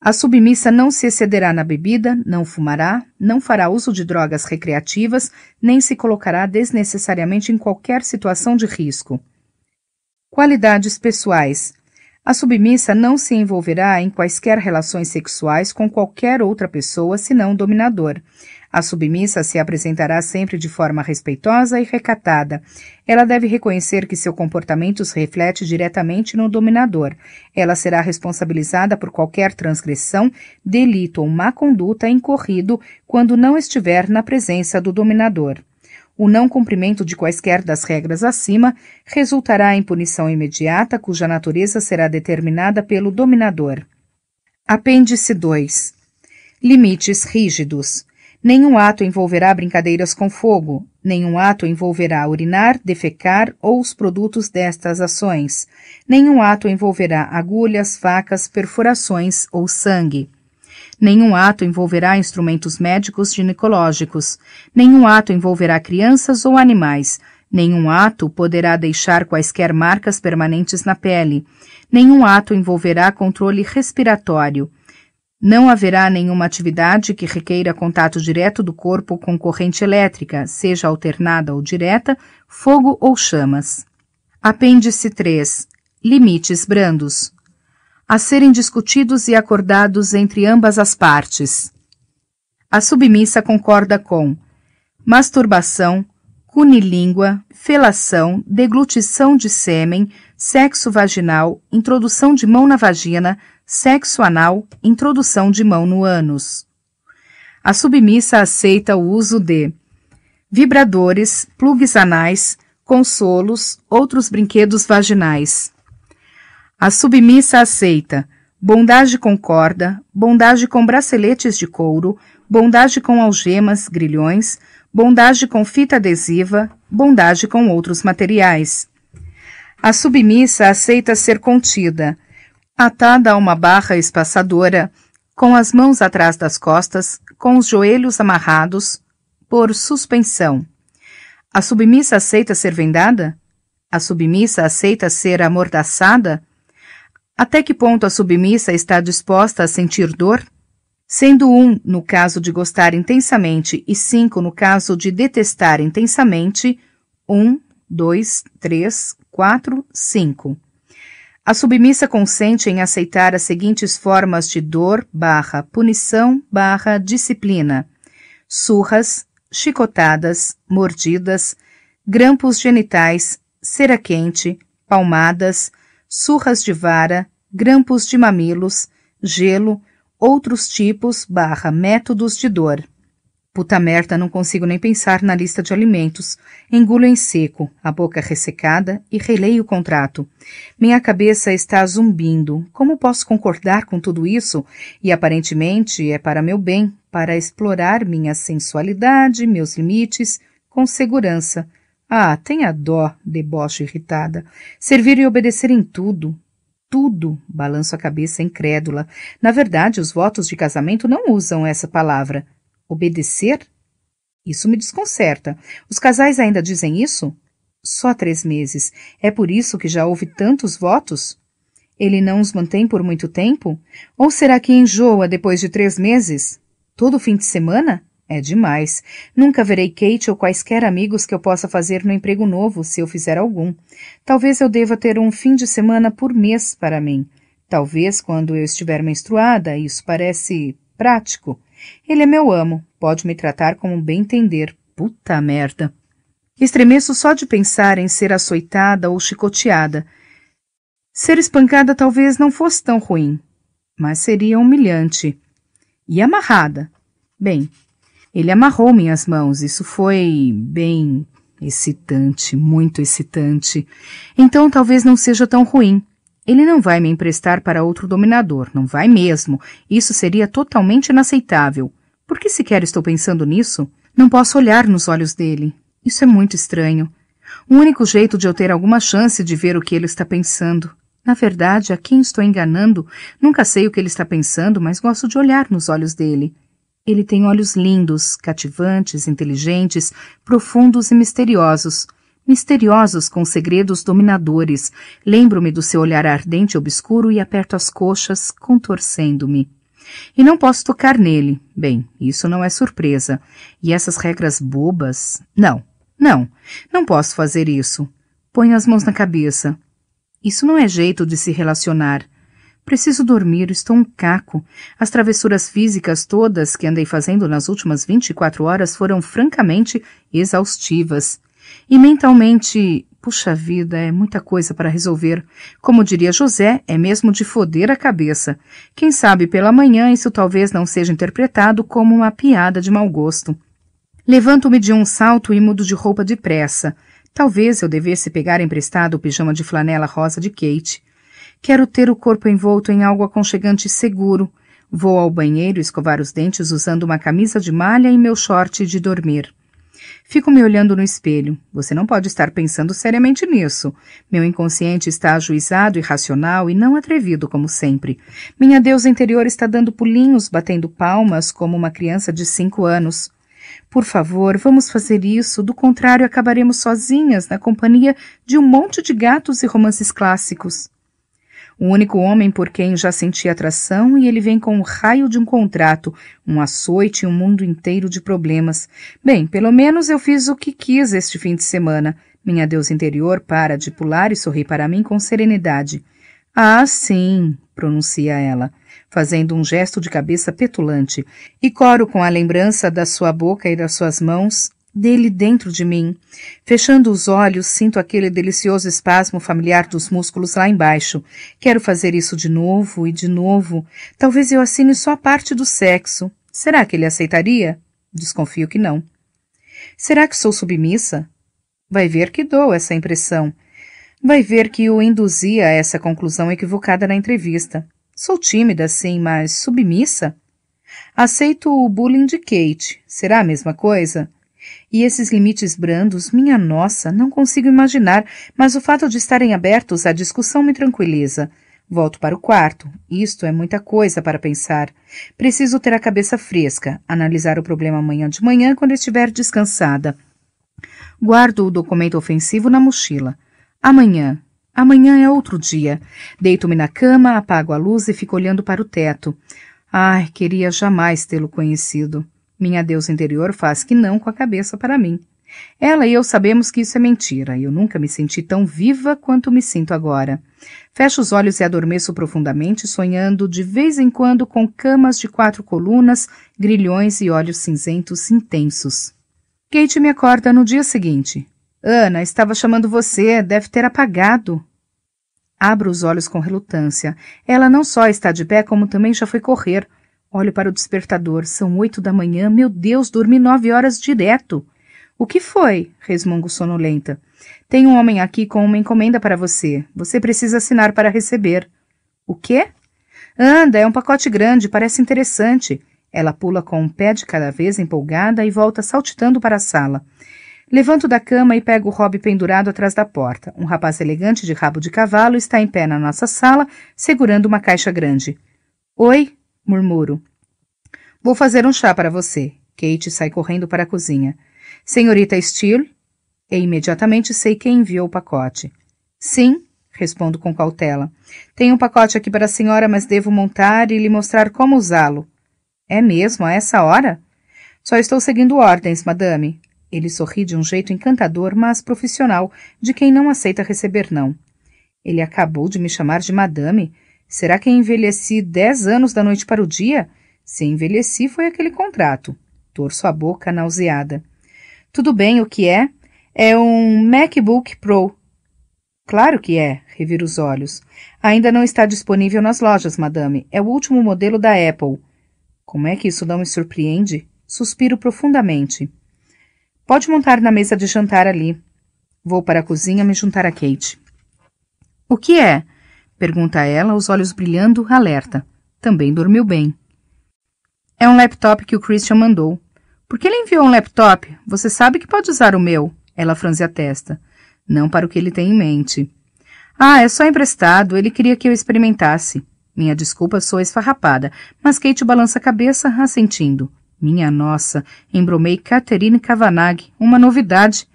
Speaker 1: A submissa não se excederá na bebida, não fumará, não fará uso de drogas recreativas, nem se colocará desnecessariamente em qualquer situação de risco. Qualidades pessoais. A submissa não se envolverá em quaisquer relações sexuais com qualquer outra pessoa senão o dominador. A submissa se apresentará sempre de forma respeitosa e recatada. Ela deve reconhecer que seu comportamento se reflete diretamente no dominador. Ela será responsabilizada por qualquer transgressão, delito ou má conduta incorrido quando não estiver na presença do dominador. O não cumprimento de quaisquer das regras acima resultará em punição imediata, cuja natureza será determinada pelo dominador. Apêndice 2 Limites rígidos. Nenhum ato envolverá brincadeiras com fogo, nenhum ato envolverá urinar, defecar ou os produtos destas ações, nenhum ato envolverá agulhas, facas, perfurações ou sangue. Nenhum ato envolverá instrumentos médicos ginecológicos, nenhum ato envolverá crianças ou animais, Nenhum ato poderá deixar quaisquer marcas permanentes na pele. Nenhum ato envolverá controle respiratório. Não haverá nenhuma atividade que requeira contato direto do corpo com corrente elétrica, seja alternada ou direta, fogo ou chamas. Apêndice 3. Limites brandos. A serem discutidos e acordados entre ambas as partes. A submissa concorda com masturbação, cunilíngua, felação, deglutição de sêmen, sexo vaginal, introdução de mão na vagina, sexo anal, introdução de mão no ânus. A submissa aceita o uso de vibradores, plugues anais, consolos, outros brinquedos vaginais. A submissa aceita bondade com corda, bondade com braceletes de couro, bondade com algemas, grilhões, bondade com fita adesiva, bondade com outros materiais. A submissa aceita ser contida atada a uma barra espaçadora, com as mãos atrás das costas, com os joelhos amarrados, por suspensão. A submissa aceita ser vendada? A submissa aceita ser amordaçada? Até que ponto a submissa está disposta a sentir dor? Sendo um no caso de gostar intensamente e cinco no caso de detestar intensamente, um, dois, três, quatro, cinco. A submissa consente em aceitar as seguintes formas de dor barra punição barra disciplina. Surras, chicotadas, mordidas, grampos genitais, cera quente, palmadas, surras de vara, grampos de mamilos, gelo, outros tipos barra métodos de dor. Puta merda, não consigo nem pensar na lista de alimentos. Engulo em seco, a boca ressecada e releio o contrato. Minha cabeça está zumbindo. Como posso concordar com tudo isso? E aparentemente é para meu bem, para explorar minha sensualidade, meus limites, com segurança. Ah, tenha dó, deboche irritada. Servir e obedecer em tudo, tudo, balanço a cabeça incrédula. Na verdade, os votos de casamento não usam essa palavra. Obedecer? Isso me desconcerta. Os casais ainda dizem isso? Só três meses. É por isso que já houve tantos votos? Ele não os mantém por muito tempo? Ou será que enjoa depois de três meses? Todo fim de semana? É demais. Nunca verei Kate ou quaisquer amigos que eu possa fazer no emprego novo, se eu fizer algum. Talvez eu deva ter um fim de semana por mês para mim. Talvez quando eu estiver menstruada, isso parece prático. Ele é meu amo, pode me tratar como bem entender. Puta merda. Estremeço só de pensar em ser açoitada ou chicoteada. Ser espancada talvez não fosse tão ruim, mas seria humilhante. E amarrada. Bem, ele amarrou minhas mãos. Isso foi bem excitante, muito excitante. Então talvez não seja tão ruim. Ele não vai me emprestar para outro dominador, não vai mesmo. Isso seria totalmente inaceitável. Por que sequer estou pensando nisso? Não posso olhar nos olhos dele. Isso é muito estranho. O único jeito de eu ter alguma chance de ver o que ele está pensando. Na verdade, a quem estou enganando, nunca sei o que ele está pensando, mas gosto de olhar nos olhos dele. Ele tem olhos lindos, cativantes, inteligentes, profundos e misteriosos misteriosos com segredos dominadores. Lembro-me do seu olhar ardente e obscuro e aperto as coxas, contorcendo-me. E não posso tocar nele. Bem, isso não é surpresa. E essas regras bobas? Não, não, não posso fazer isso. Ponho as mãos na cabeça. Isso não é jeito de se relacionar. Preciso dormir, estou um caco. As travessuras físicas todas que andei fazendo nas últimas 24 horas foram francamente exaustivas. E mentalmente, puxa vida, é muita coisa para resolver. Como diria José, é mesmo de foder a cabeça. Quem sabe pela manhã isso talvez não seja interpretado como uma piada de mau gosto. Levanto-me de um salto e mudo de roupa depressa. Talvez eu devesse pegar emprestado o pijama de flanela rosa de Kate. Quero ter o corpo envolto em algo aconchegante e seguro. Vou ao banheiro escovar os dentes usando uma camisa de malha e meu short de dormir. Fico me olhando no espelho. Você não pode estar pensando seriamente nisso. Meu inconsciente está ajuizado irracional e não atrevido, como sempre. Minha deusa interior está dando pulinhos, batendo palmas, como uma criança de cinco anos. Por favor, vamos fazer isso, do contrário acabaremos sozinhas na companhia de um monte de gatos e romances clássicos. O único homem por quem já senti atração e ele vem com o raio de um contrato, um açoite e um mundo inteiro de problemas. Bem, pelo menos eu fiz o que quis este fim de semana. Minha deusa interior para de pular e sorri para mim com serenidade. Ah, sim, pronuncia ela, fazendo um gesto de cabeça petulante, e coro com a lembrança da sua boca e das suas mãos, dele dentro de mim. Fechando os olhos, sinto aquele delicioso espasmo familiar dos músculos lá embaixo. Quero fazer isso de novo e de novo. Talvez eu assine só a parte do sexo. Será que ele aceitaria? Desconfio que não. Será que sou submissa? Vai ver que dou essa impressão. Vai ver que o induzia a essa conclusão equivocada na entrevista. Sou tímida, sim, mas submissa? Aceito o bullying de Kate. Será a mesma coisa? E esses limites brandos, minha nossa, não consigo imaginar, mas o fato de estarem abertos à discussão me tranquiliza. Volto para o quarto. Isto é muita coisa para pensar. Preciso ter a cabeça fresca, analisar o problema amanhã de manhã quando estiver descansada. Guardo o documento ofensivo na mochila. Amanhã. Amanhã é outro dia. Deito-me na cama, apago a luz e fico olhando para o teto. Ai, queria jamais tê-lo conhecido. Minha deusa interior faz que não com a cabeça para mim. Ela e eu sabemos que isso é mentira. Eu nunca me senti tão viva quanto me sinto agora. Fecho os olhos e adormeço profundamente, sonhando de vez em quando com camas de quatro colunas, grilhões e olhos cinzentos intensos. Kate me acorda no dia seguinte. Ana, estava chamando você, deve ter apagado. Abro os olhos com relutância. Ela não só está de pé, como também já foi correr. Olho para o despertador. São oito da manhã. Meu Deus, dormi nove horas direto. O que foi? resmungo sonolenta. Tem um homem aqui com uma encomenda para você. Você precisa assinar para receber. O quê? Anda, é um pacote grande, parece interessante. Ela pula com um pé de cada vez, empolgada, e volta saltitando para a sala. Levanto da cama e pego o Rob pendurado atrás da porta. Um rapaz elegante de rabo de cavalo está em pé na nossa sala, segurando uma caixa grande. Oi? Murmuro. Vou fazer um chá para você. Kate sai correndo para a cozinha. Senhorita Steele? E imediatamente sei quem enviou o pacote. Sim, respondo com cautela. Tenho um pacote aqui para a senhora, mas devo montar e lhe mostrar como usá-lo. É mesmo, a essa hora? Só estou seguindo ordens, madame. Ele sorri de um jeito encantador, mas profissional, de quem não aceita receber não. Ele acabou de me chamar de madame. Será que envelheci dez anos da noite para o dia? Se envelheci, foi aquele contrato. Torço a boca nauseada. Tudo bem, o que é? É um MacBook Pro. Claro que é, reviro os olhos. Ainda não está disponível nas lojas, madame. É o último modelo da Apple. Como é que isso não me surpreende? Suspiro profundamente. Pode montar na mesa de jantar ali. Vou para a cozinha me juntar a Kate. O que é? Pergunta ela, os olhos brilhando, alerta. Também dormiu bem. É um laptop que o Christian mandou. Por que ele enviou um laptop? Você sabe que pode usar o meu. Ela franze a testa. Não para o que ele tem em mente. Ah, é só emprestado. Ele queria que eu experimentasse. Minha desculpa soa esfarrapada, mas Kate balança a cabeça, assentindo. Minha nossa, embromei Catherine Kavanagh, uma novidade.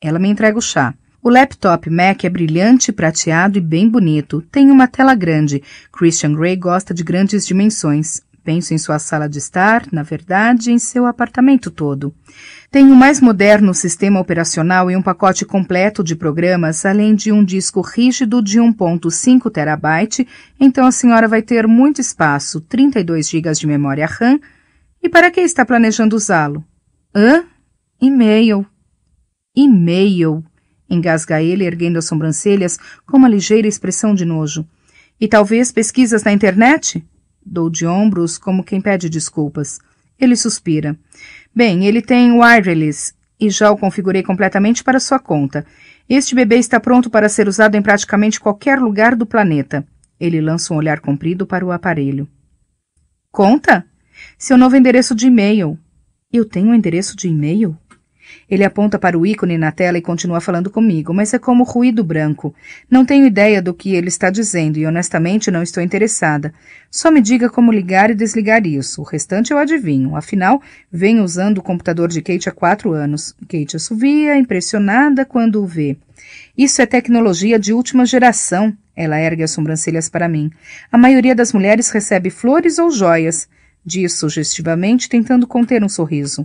Speaker 1: Ela me entrega o chá. O laptop Mac é brilhante, prateado e bem bonito. Tem uma tela grande. Christian Grey gosta de grandes dimensões. Penso em sua sala de estar, na verdade, em seu apartamento todo. Tem o mais moderno sistema operacional e um pacote completo de programas, além de um disco rígido de 1.5 terabyte, então a senhora vai ter muito espaço, 32 GB de memória RAM. E para que está planejando usá-lo? Hã? E-mail. E-mail engasga ele, erguendo as sobrancelhas com uma ligeira expressão de nojo. E talvez pesquisas na internet? Dou de ombros, como quem pede desculpas. Ele suspira. Bem, ele tem wireless e já o configurei completamente para sua conta. Este bebê está pronto para ser usado em praticamente qualquer lugar do planeta. Ele lança um olhar comprido para o aparelho. Conta? Seu novo endereço de e-mail. Eu tenho um endereço de e-mail? Ele aponta para o ícone na tela e continua falando comigo, mas é como ruído branco. Não tenho ideia do que ele está dizendo e honestamente não estou interessada. Só me diga como ligar e desligar isso. O restante eu adivinho. Afinal, venho usando o computador de Kate há quatro anos. Kate assovia, impressionada quando o vê. Isso é tecnologia de última geração. Ela ergue as sobrancelhas para mim. A maioria das mulheres recebe flores ou joias. Diz sugestivamente, tentando conter um sorriso.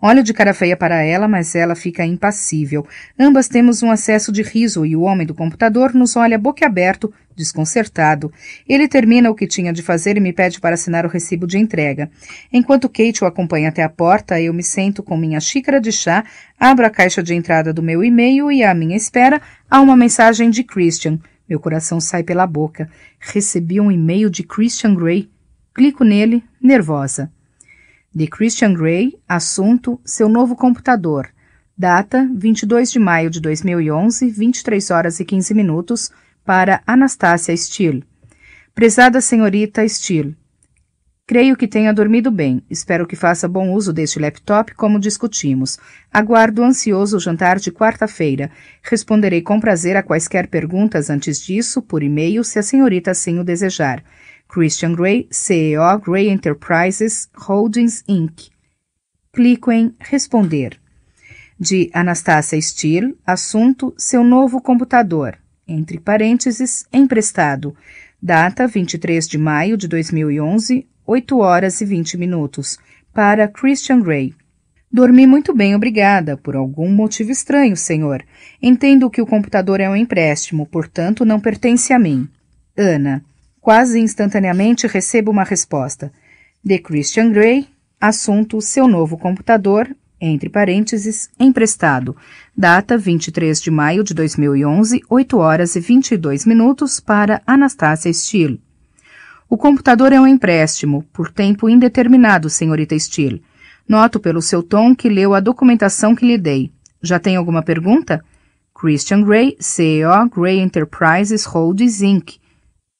Speaker 1: Olho de cara feia para ela, mas ela fica impassível. Ambas temos um acesso de riso e o homem do computador nos olha boquiaberto, desconcertado. Ele termina o que tinha de fazer e me pede para assinar o recibo de entrega. Enquanto Kate o acompanha até a porta, eu me sento com minha xícara de chá, abro a caixa de entrada do meu e-mail e, à minha espera, há uma mensagem de Christian. Meu coração sai pela boca. Recebi um e-mail de Christian Gray. Clico nele, nervosa de Christian Grey, assunto: Seu novo computador. Data: 22 de maio de 2011, 23 horas e 15 minutos, para Anastácia Steele. Prezada senhorita Steele, creio que tenha dormido bem. Espero que faça bom uso deste laptop, como discutimos. Aguardo ansioso o jantar de quarta-feira. Responderei com prazer a quaisquer perguntas antes disso, por e-mail, se a senhorita assim o desejar. Christian Gray, CEO Gray Enterprises Holdings Inc. Clico em Responder. De Anastasia Steele, assunto Seu novo computador, entre parênteses, emprestado. Data 23 de maio de 2011, 8 horas e 20 minutos. Para Christian Gray. Dormi muito bem, obrigada, por algum motivo estranho, senhor. Entendo que o computador é um empréstimo, portanto não pertence a mim. Ana. Quase instantaneamente recebo uma resposta. De Christian Grey, assunto seu novo computador, entre parênteses, emprestado. Data 23 de maio de 2011, 8 horas e 22 minutos para Anastasia Steele. O computador é um empréstimo, por tempo indeterminado, senhorita Steele. Noto pelo seu tom que leu a documentação que lhe dei. Já tem alguma pergunta? Christian Gray, CEO Gray Enterprises Holdings Inc.,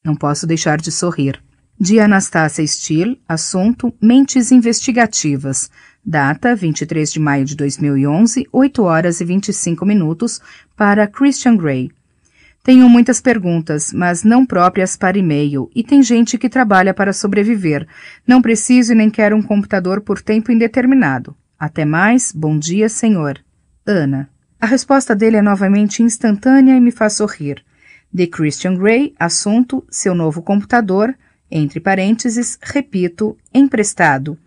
Speaker 1: não posso deixar de sorrir. De Anastácia Steele, assunto Mentes Investigativas. Data 23 de maio de 2011, 8 horas e 25 minutos, para Christian Grey. Tenho muitas perguntas, mas não próprias para e-mail, e tem gente que trabalha para sobreviver. Não preciso e nem quero um computador por tempo indeterminado. Até mais, bom dia, senhor. Ana. A resposta dele é novamente instantânea e me faz sorrir de Christian Grey, assunto Seu novo computador, entre parênteses, repito, emprestado.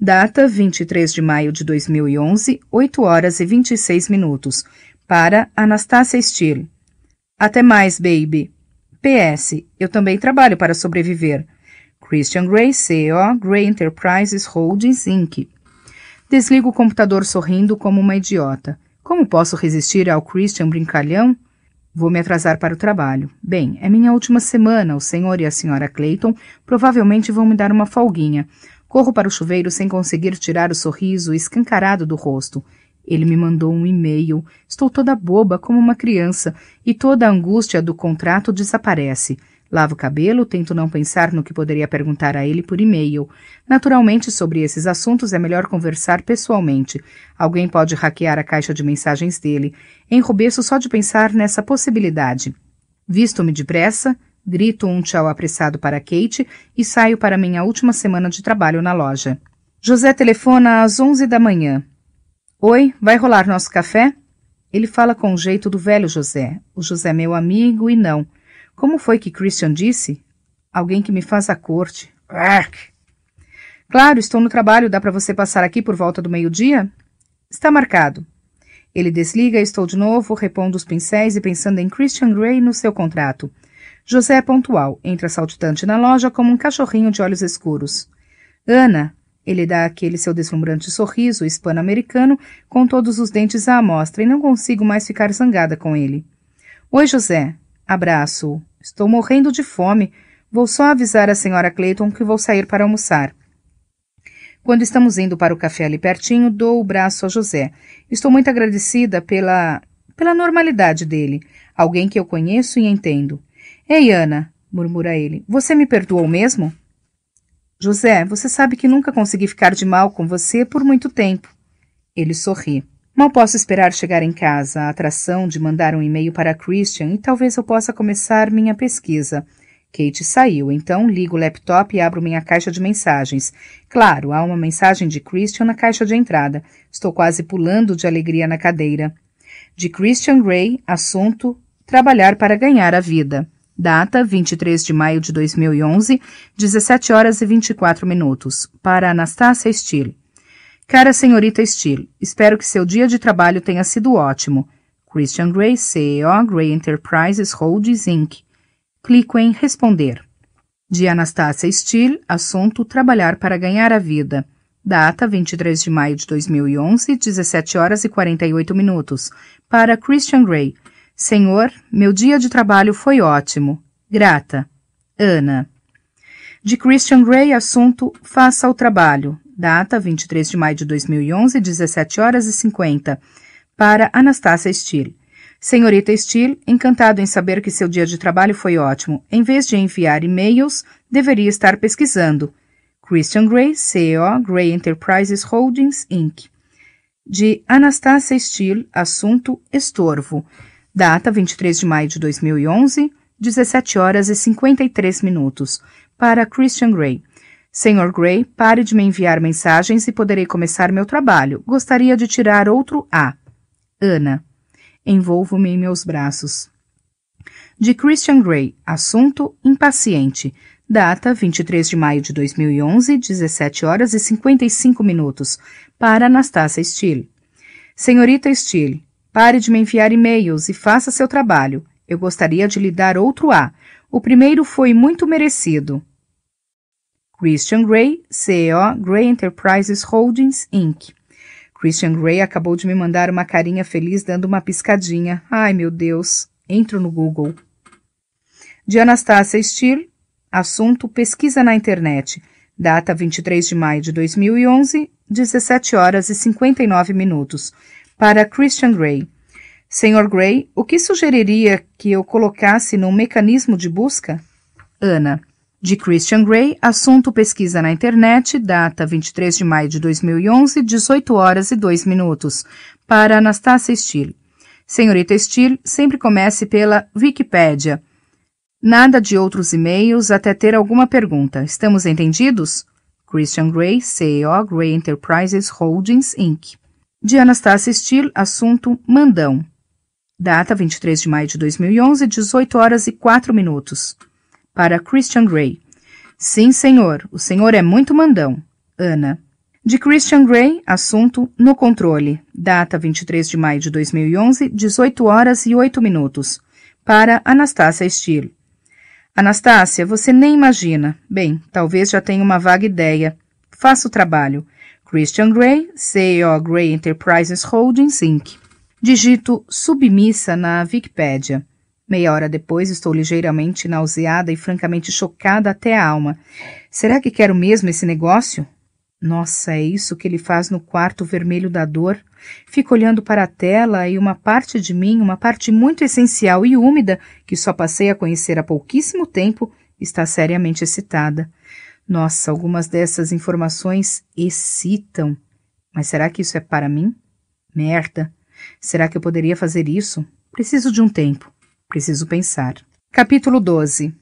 Speaker 1: Data 23 de maio de 2011, 8 horas e 26 minutos. Para Anastasia Steele. Até mais, baby. PS. Eu também trabalho para sobreviver. Christian Grey, CEO, Grey Enterprises Holdings Inc. Desligo o computador sorrindo como uma idiota. Como posso resistir ao Christian brincalhão? Vou me atrasar para o trabalho. Bem, é minha última semana. O senhor e a senhora Clayton provavelmente vão me dar uma folguinha. Corro para o chuveiro sem conseguir tirar o sorriso escancarado do rosto. Ele me mandou um e-mail. Estou toda boba como uma criança e toda a angústia do contrato desaparece. Lavo o cabelo, tento não pensar no que poderia perguntar a ele por e-mail. Naturalmente, sobre esses assuntos é melhor conversar pessoalmente. Alguém pode hackear a caixa de mensagens dele. Enrubeço só de pensar nessa possibilidade. Visto-me depressa, grito um tchau apressado para Kate e saio para minha última semana de trabalho na loja. José telefona às onze da manhã. Oi, vai rolar nosso café? Ele fala com o jeito do velho José, o José é meu amigo e não como foi que Christian disse? Alguém que me faz a corte. Claro, estou no trabalho, dá para você passar aqui por volta do meio-dia? Está marcado. Ele desliga, estou de novo, repondo os pincéis e pensando em Christian Grey no seu contrato. José é pontual, entra saltitante na loja como um cachorrinho de olhos escuros. Ana, ele dá aquele seu deslumbrante sorriso hispano-americano com todos os dentes à amostra e não consigo mais ficar zangada com ele. Oi, José. Abraço. Estou morrendo de fome. Vou só avisar a senhora Clayton que vou sair para almoçar. Quando estamos indo para o café ali pertinho, dou o braço a José. Estou muito agradecida pela. pela normalidade dele. Alguém que eu conheço e entendo. Ei, Ana, murmura ele, você me perdoou mesmo? José, você sabe que nunca consegui ficar de mal com você por muito tempo. Ele sorri. Mal posso esperar chegar em casa, a atração de mandar um e-mail para Christian e talvez eu possa começar minha pesquisa. Kate saiu, então ligo o laptop e abro minha caixa de mensagens. Claro, há uma mensagem de Christian na caixa de entrada. Estou quase pulando de alegria na cadeira. De Christian Grey, assunto: trabalhar para ganhar a vida. Data 23 de maio de 2011, 17 horas e 24 minutos. Para Anastasia Steele. Cara senhorita Steele, espero que seu dia de trabalho tenha sido ótimo. Christian Gray, CEO, Gray Enterprises Holdings Inc. Clico em Responder. De Anastácia Steele, assunto Trabalhar para ganhar a vida. Data 23 de maio de 2011, 17 horas e 48 minutos. Para Christian Gray. Senhor, meu dia de trabalho foi ótimo. Grata. Ana. De Christian Gray, assunto Faça o trabalho data 23 de maio de 2011, 17 horas e 50, para Anastácia Steele. Senhorita Steele, encantado em saber que seu dia de trabalho foi ótimo. Em vez de enviar e-mails, deveria estar pesquisando. Christian Gray, CEO, Gray Enterprises Holdings, Inc. De Anastácia Steele, assunto estorvo. Data 23 de maio de 2011, 17 horas e 53 minutos. Para Christian Gray. Senhor Gray, pare de me enviar mensagens e poderei começar meu trabalho. Gostaria de tirar outro A. Ana. Envolvo-me em meus braços. De Christian Gray. Assunto: impaciente. Data: 23 de maio de 2011, 17 horas e 55 minutos. Para Anastasia Steele. Senhorita Steele, pare de me enviar e-mails e faça seu trabalho. Eu gostaria de lhe dar outro A. O primeiro foi muito merecido. Christian Grey, CEO Grey Enterprises Holdings Inc. Christian Grey acabou de me mandar uma carinha feliz dando uma piscadinha. Ai, meu Deus. Entro no Google. De Anastasia Steele, assunto pesquisa na internet. Data 23 de maio de 2011, 17 horas e 59 minutos. Para Christian Grey. Senhor Gray, o que sugeriria que eu colocasse num mecanismo de busca? Ana de Christian Gray, assunto pesquisa na internet, data 23 de maio de 2011, 18 horas e 2 minutos, para Anastácia Steele. Senhorita Steele, sempre comece pela Wikipédia. Nada de outros e-mails até ter alguma pergunta. Estamos entendidos? Christian Gray, CEO Gray Enterprises Holdings Inc. De Anastácia Steele, assunto Mandão. Data 23 de maio de 2011, 18 horas e 4 minutos para Christian Grey. Sim, senhor, o senhor é muito mandão. Ana. De Christian Grey, assunto No Controle. Data 23 de maio de 2011, 18 horas e 8 minutos. Para Anastácia Steele. Anastácia, você nem imagina. Bem, talvez já tenha uma vaga ideia. Faça o trabalho. Christian Grey, CEO Grey Enterprises Holdings Inc. Digito submissa na Wikipédia. Meia hora depois, estou ligeiramente nauseada e francamente chocada até a alma. Será que quero mesmo esse negócio? Nossa, é isso que ele faz no quarto vermelho da dor. Fico olhando para a tela e uma parte de mim, uma parte muito essencial e úmida, que só passei a conhecer há pouquíssimo tempo, está seriamente excitada. Nossa, algumas dessas informações excitam. Mas será que isso é para mim? Merda! Será que eu poderia fazer isso? Preciso de um tempo. Preciso pensar. Capítulo 12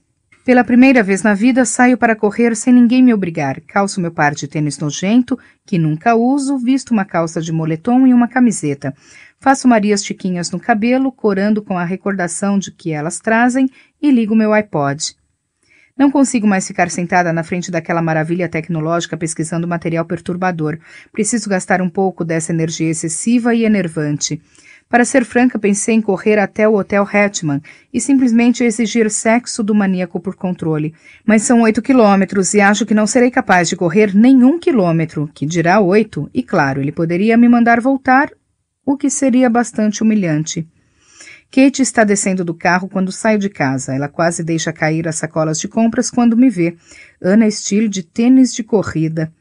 Speaker 1: Pela primeira vez na vida, saio para correr sem ninguém me obrigar. Calço meu par de tênis nojento, que nunca uso, visto uma calça de moletom e uma camiseta. Faço Marias chiquinhas no cabelo, corando com a recordação de que elas trazem, e ligo meu iPod. Não consigo mais ficar sentada na frente daquela maravilha tecnológica pesquisando material perturbador. Preciso gastar um pouco dessa energia excessiva e enervante. Para ser franca, pensei em correr até o Hotel Hetman e simplesmente exigir sexo do maníaco por controle. Mas são oito quilômetros e acho que não serei capaz de correr nenhum quilômetro, que dirá oito, e claro, ele poderia me mandar voltar, o que seria bastante humilhante. Kate está descendo do carro quando saio de casa. Ela quase deixa cair as sacolas de compras quando me vê. Ana estilo de tênis de corrida.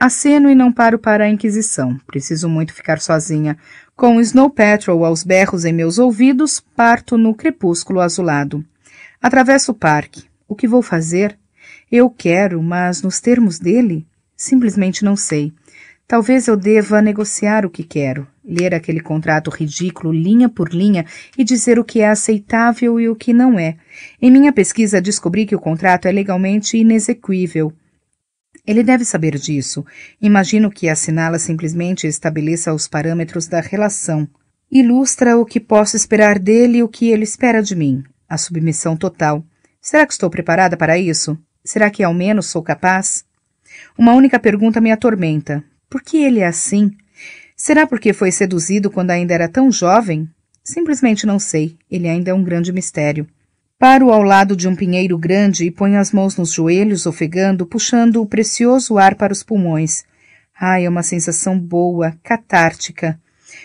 Speaker 1: Aceno e não paro para a Inquisição. Preciso muito ficar sozinha. Com Snow Patrol aos berros em meus ouvidos, parto no crepúsculo azulado. Atravesso o parque. O que vou fazer? Eu quero, mas nos termos dele? Simplesmente não sei. Talvez eu deva negociar o que quero, ler aquele contrato ridículo linha por linha e dizer o que é aceitável e o que não é. Em minha pesquisa descobri que o contrato é legalmente inexequível. Ele deve saber disso. Imagino que assinala simplesmente estabeleça os parâmetros da relação. Ilustra o que posso esperar dele e o que ele espera de mim. A submissão total. Será que estou preparada para isso? Será que ao menos sou capaz? Uma única pergunta me atormenta. Por que ele é assim? Será porque foi seduzido quando ainda era tão jovem? Simplesmente não sei. Ele ainda é um grande mistério. Paro ao lado de um pinheiro grande e ponho as mãos nos joelhos, ofegando, puxando o precioso ar para os pulmões. Ai, é uma sensação boa, catártica.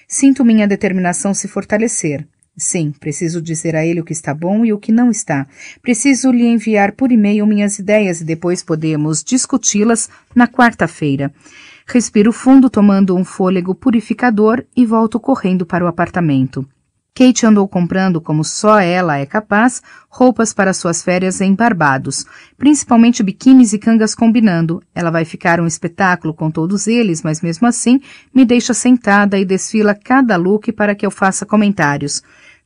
Speaker 1: Sinto minha determinação se fortalecer. Sim, preciso dizer a ele o que está bom e o que não está. Preciso lhe enviar por e-mail minhas ideias e depois podemos discuti-las na quarta-feira. Respiro fundo, tomando um fôlego purificador e volto correndo para o apartamento. Kate andou comprando, como só ela é capaz, roupas para suas férias em Barbados, principalmente biquínis e cangas combinando. Ela vai ficar um espetáculo com todos eles, mas mesmo assim me deixa sentada e desfila cada look para que eu faça comentários.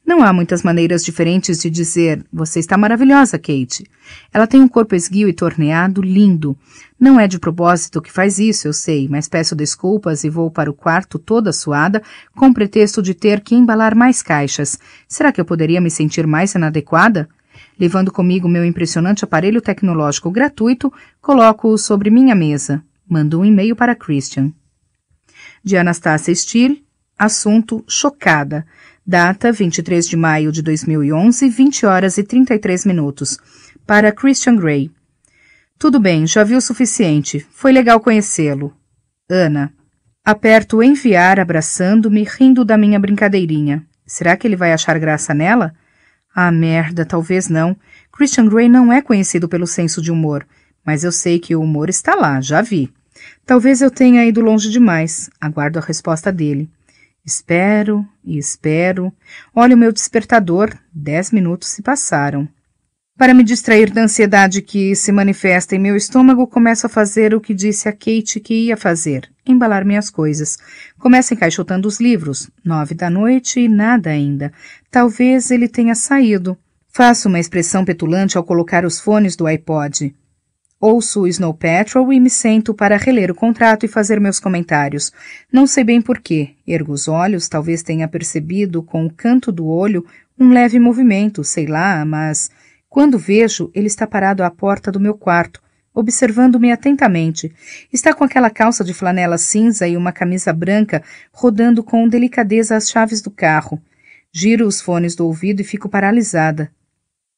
Speaker 1: Não há muitas maneiras diferentes de dizer: Você está maravilhosa, Kate. Ela tem um corpo esguio e torneado, lindo. Não é de propósito que faz isso, eu sei, mas peço desculpas e vou para o quarto toda suada, com pretexto de ter que embalar mais caixas. Será que eu poderia me sentir mais inadequada? Levando comigo meu impressionante aparelho tecnológico gratuito, coloco-o sobre minha mesa. Mando um e-mail para Christian. De Anastasia Steele, assunto chocada. Data 23 de maio de 2011, 20 horas e 33 minutos. Para Christian Grey. Tudo bem, já vi o suficiente. Foi legal conhecê-lo. Ana. Aperto enviar abraçando-me, rindo da minha brincadeirinha. Será que ele vai achar graça nela? Ah, merda, talvez não. Christian Grey não é conhecido pelo senso de humor, mas eu sei que o humor está lá, já vi. Talvez eu tenha ido longe demais. Aguardo a resposta dele. Espero e espero. Olho o meu despertador. Dez minutos se passaram. Para me distrair da ansiedade que se manifesta em meu estômago, começo a fazer o que disse a Kate que ia fazer: embalar minhas coisas. Começo encaixotando os livros. Nove da noite e nada ainda. Talvez ele tenha saído. Faço uma expressão petulante ao colocar os fones do iPod. Ouço o Snow Patrol e me sento para reler o contrato e fazer meus comentários. Não sei bem porquê. Ergo os olhos, talvez tenha percebido com o canto do olho um leve movimento, sei lá, mas quando vejo, ele está parado à porta do meu quarto, observando-me atentamente. Está com aquela calça de flanela cinza e uma camisa branca, rodando com delicadeza as chaves do carro. Giro os fones do ouvido e fico paralisada.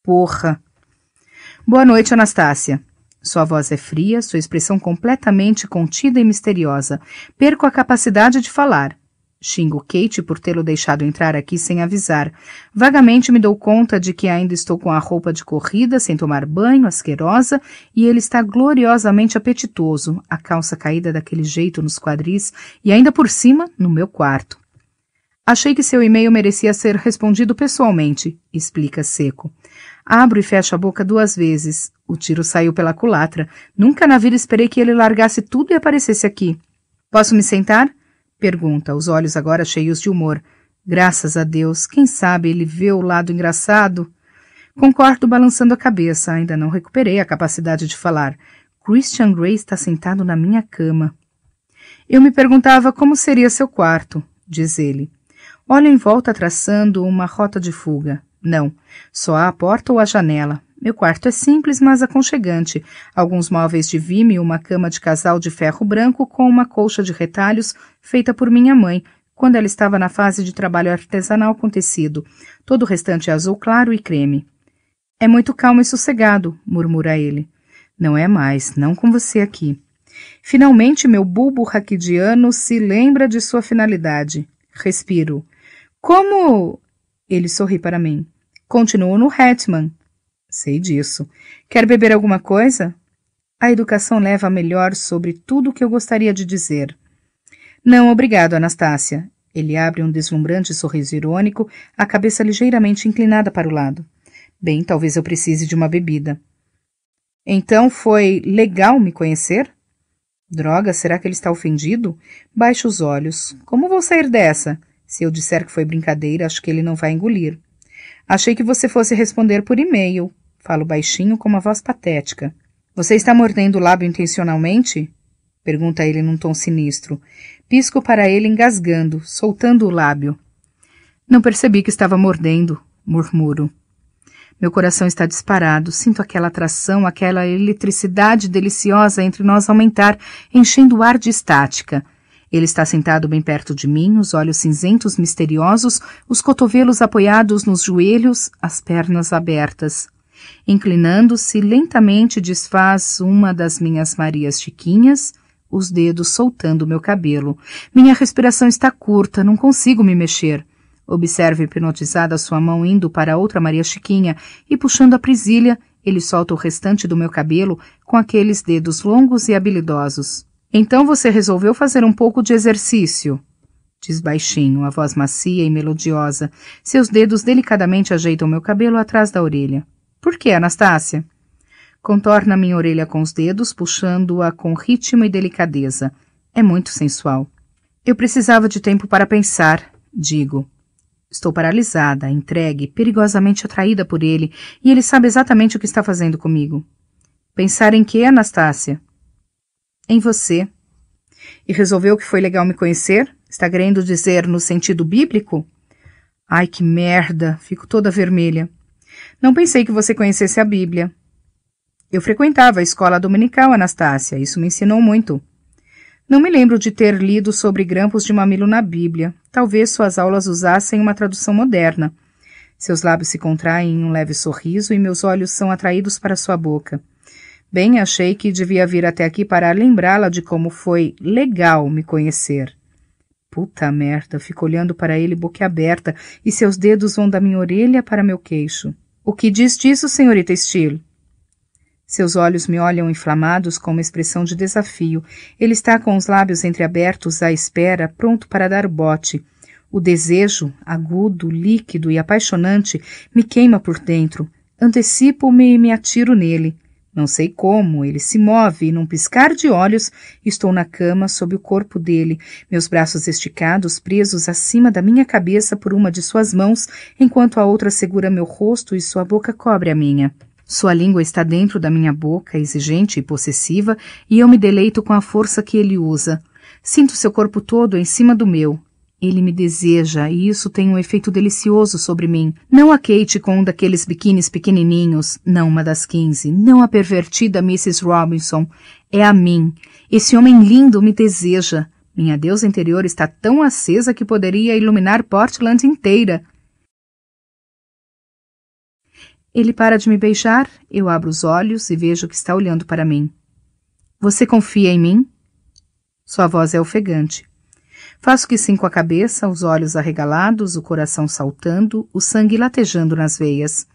Speaker 1: Porra! Boa noite, Anastácia. Sua voz é fria, sua expressão completamente contida e misteriosa. Perco a capacidade de falar. Xingo Kate por tê-lo deixado entrar aqui sem avisar. Vagamente me dou conta de que ainda estou com a roupa de corrida, sem tomar banho, asquerosa, e ele está gloriosamente apetitoso, a calça caída daquele jeito nos quadris e ainda por cima no meu quarto. Achei que seu e-mail merecia ser respondido pessoalmente, explica seco. Abro e fecho a boca duas vezes. O tiro saiu pela culatra. Nunca na vida esperei que ele largasse tudo e aparecesse aqui. Posso me sentar? Pergunta, os olhos agora cheios de humor. Graças a Deus, quem sabe ele vê o lado engraçado? Concordo, balançando a cabeça. Ainda não recuperei a capacidade de falar. Christian Grey está sentado na minha cama. Eu me perguntava como seria seu quarto, diz ele. Olho em volta traçando uma rota de fuga. Não, só há a porta ou a janela. Meu quarto é simples, mas aconchegante. Alguns móveis de vime e uma cama de casal de ferro branco com uma colcha de retalhos feita por minha mãe, quando ela estava na fase de trabalho artesanal com tecido. Todo o restante é azul claro e creme. É muito calmo e sossegado, murmura ele. Não é mais, não com você aqui. Finalmente, meu bulbo raquidiano se lembra de sua finalidade. Respiro. Como ele sorri para mim. Continuo no Hetman. Sei disso. Quer beber alguma coisa? A educação leva a melhor sobre tudo o que eu gostaria de dizer. Não, obrigado, Anastácia. Ele abre um deslumbrante sorriso irônico, a cabeça ligeiramente inclinada para o lado. Bem, talvez eu precise de uma bebida. Então foi legal me conhecer? Droga, será que ele está ofendido? Baixo os olhos. Como vou sair dessa? Se eu disser que foi brincadeira, acho que ele não vai engolir. Achei que você fosse responder por e-mail. Falo baixinho com uma voz patética. Você está mordendo o lábio intencionalmente? Pergunta ele num tom sinistro. Pisco para ele engasgando, soltando o lábio. Não percebi que estava mordendo, murmuro. Meu coração está disparado, sinto aquela atração, aquela eletricidade deliciosa entre nós aumentar, enchendo o ar de estática. Ele está sentado bem perto de mim, os olhos cinzentos misteriosos, os cotovelos apoiados nos joelhos, as pernas abertas. Inclinando-se, lentamente desfaz uma das minhas Marias Chiquinhas, os dedos soltando meu cabelo. Minha respiração está curta, não consigo me mexer. Observe, hipnotizada sua mão indo para outra Maria Chiquinha e puxando a prisilha, ele solta o restante do meu cabelo com aqueles dedos longos e habilidosos. Então você resolveu fazer um pouco de exercício. Diz baixinho, a voz macia e melodiosa. Seus dedos delicadamente ajeitam meu cabelo atrás da orelha. Por que, Anastácia? Contorna minha orelha com os dedos, puxando-a com ritmo e delicadeza. É muito sensual. Eu precisava de tempo para pensar, digo. Estou paralisada, entregue, perigosamente atraída por ele, e ele sabe exatamente o que está fazendo comigo. Pensar em que, Anastácia? em você. E resolveu que foi legal me conhecer? Está querendo dizer no sentido bíblico? Ai, que merda! Fico toda vermelha. Não pensei que você conhecesse a Bíblia. Eu frequentava a escola dominical, Anastácia. Isso me ensinou muito. Não me lembro de ter lido sobre grampos de mamilo na Bíblia. Talvez suas aulas usassem uma tradução moderna. Seus lábios se contraem em um leve sorriso e meus olhos são atraídos para sua boca. Bem, achei que devia vir até aqui para lembrá-la de como foi legal me conhecer. Puta merda, fico olhando para ele boquiaberta e seus dedos vão da minha orelha para meu queixo. O que diz disso, senhorita Steele? Seus olhos me olham inflamados com uma expressão de desafio. Ele está com os lábios entreabertos à espera, pronto para dar o bote. O desejo, agudo, líquido e apaixonante, me queima por dentro. Antecipo-me e me atiro nele. Não sei como, ele se move e, num piscar de olhos, estou na cama sob o corpo dele, meus braços esticados, presos acima da minha cabeça por uma de suas mãos, enquanto a outra segura meu rosto e sua boca cobre a minha. Sua língua está dentro da minha boca, exigente e possessiva, e eu me deleito com a força que ele usa. Sinto seu corpo todo em cima do meu, ele me deseja e isso tem um efeito delicioso sobre mim. Não a Kate com um daqueles biquínis pequenininhos, não uma das quinze, não a pervertida Mrs. Robinson. É a mim. Esse homem lindo me deseja. Minha deusa interior está tão acesa que poderia iluminar Portland inteira. Ele para de me beijar, eu abro os olhos e vejo que está olhando para mim. Você confia em mim? Sua voz é ofegante. Faço que sim com a cabeça, os olhos arregalados, o coração saltando, o sangue latejando nas veias.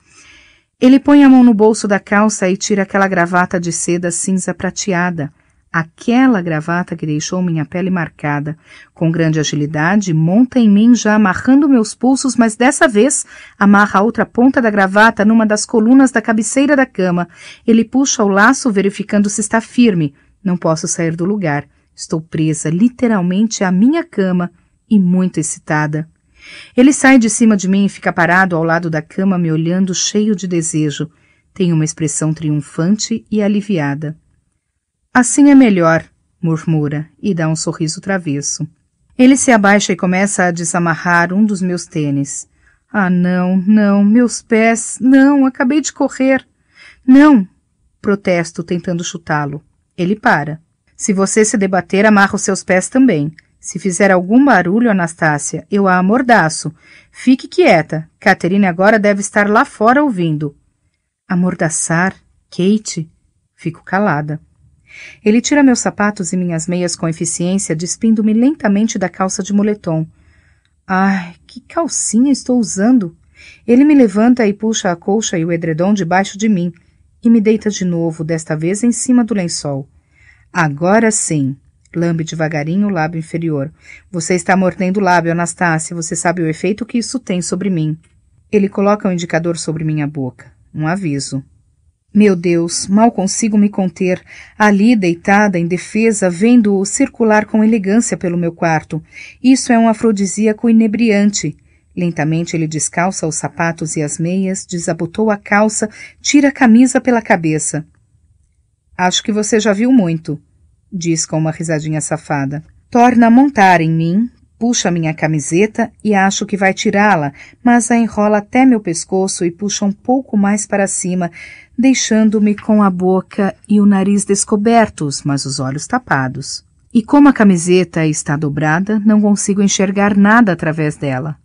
Speaker 1: Ele põe a mão no bolso da calça e tira aquela gravata de seda cinza prateada, aquela gravata que deixou minha pele marcada. Com grande agilidade, monta em mim já amarrando meus pulsos, mas dessa vez amarra a outra ponta da gravata numa das colunas da cabeceira da cama. Ele puxa o laço verificando se está firme. Não posso sair do lugar. Estou presa literalmente à minha cama e muito excitada. Ele sai de cima de mim e fica parado ao lado da cama, me olhando cheio de desejo. Tem uma expressão triunfante e aliviada. Assim é melhor, murmura e dá um sorriso travesso. Ele se abaixa e começa a desamarrar um dos meus tênis. Ah, não, não, meus pés, não, acabei de correr. Não! Protesto, tentando chutá-lo. Ele para. Se você se debater, amarra os seus pés também. Se fizer algum barulho, Anastácia, eu a amordaço. Fique quieta. Catherine. agora deve estar lá fora ouvindo. Amordaçar? Kate? Fico calada. Ele tira meus sapatos e minhas meias com eficiência, despindo-me lentamente da calça de moletom. Ai, que calcinha estou usando! Ele me levanta e puxa a colcha e o edredom debaixo de mim, e me deita de novo, desta vez em cima do lençol. Agora sim. Lambe devagarinho o lábio inferior. Você está mordendo o lábio, Anastácia. Você sabe o efeito que isso tem sobre mim. Ele coloca o um indicador sobre minha boca. Um aviso. Meu Deus, mal consigo me conter, ali deitada, indefesa, vendo-o circular com elegância pelo meu quarto. Isso é um afrodisíaco inebriante. Lentamente ele descalça os sapatos e as meias, desabotou a calça, tira a camisa pela cabeça. Acho que você já viu muito, diz com uma risadinha safada. Torna a montar em mim, puxa minha camiseta e acho que vai tirá-la, mas a enrola até meu pescoço e puxa um pouco mais para cima, deixando-me com a boca e o nariz descobertos, mas os olhos tapados. E como a camiseta está dobrada, não consigo enxergar nada através dela.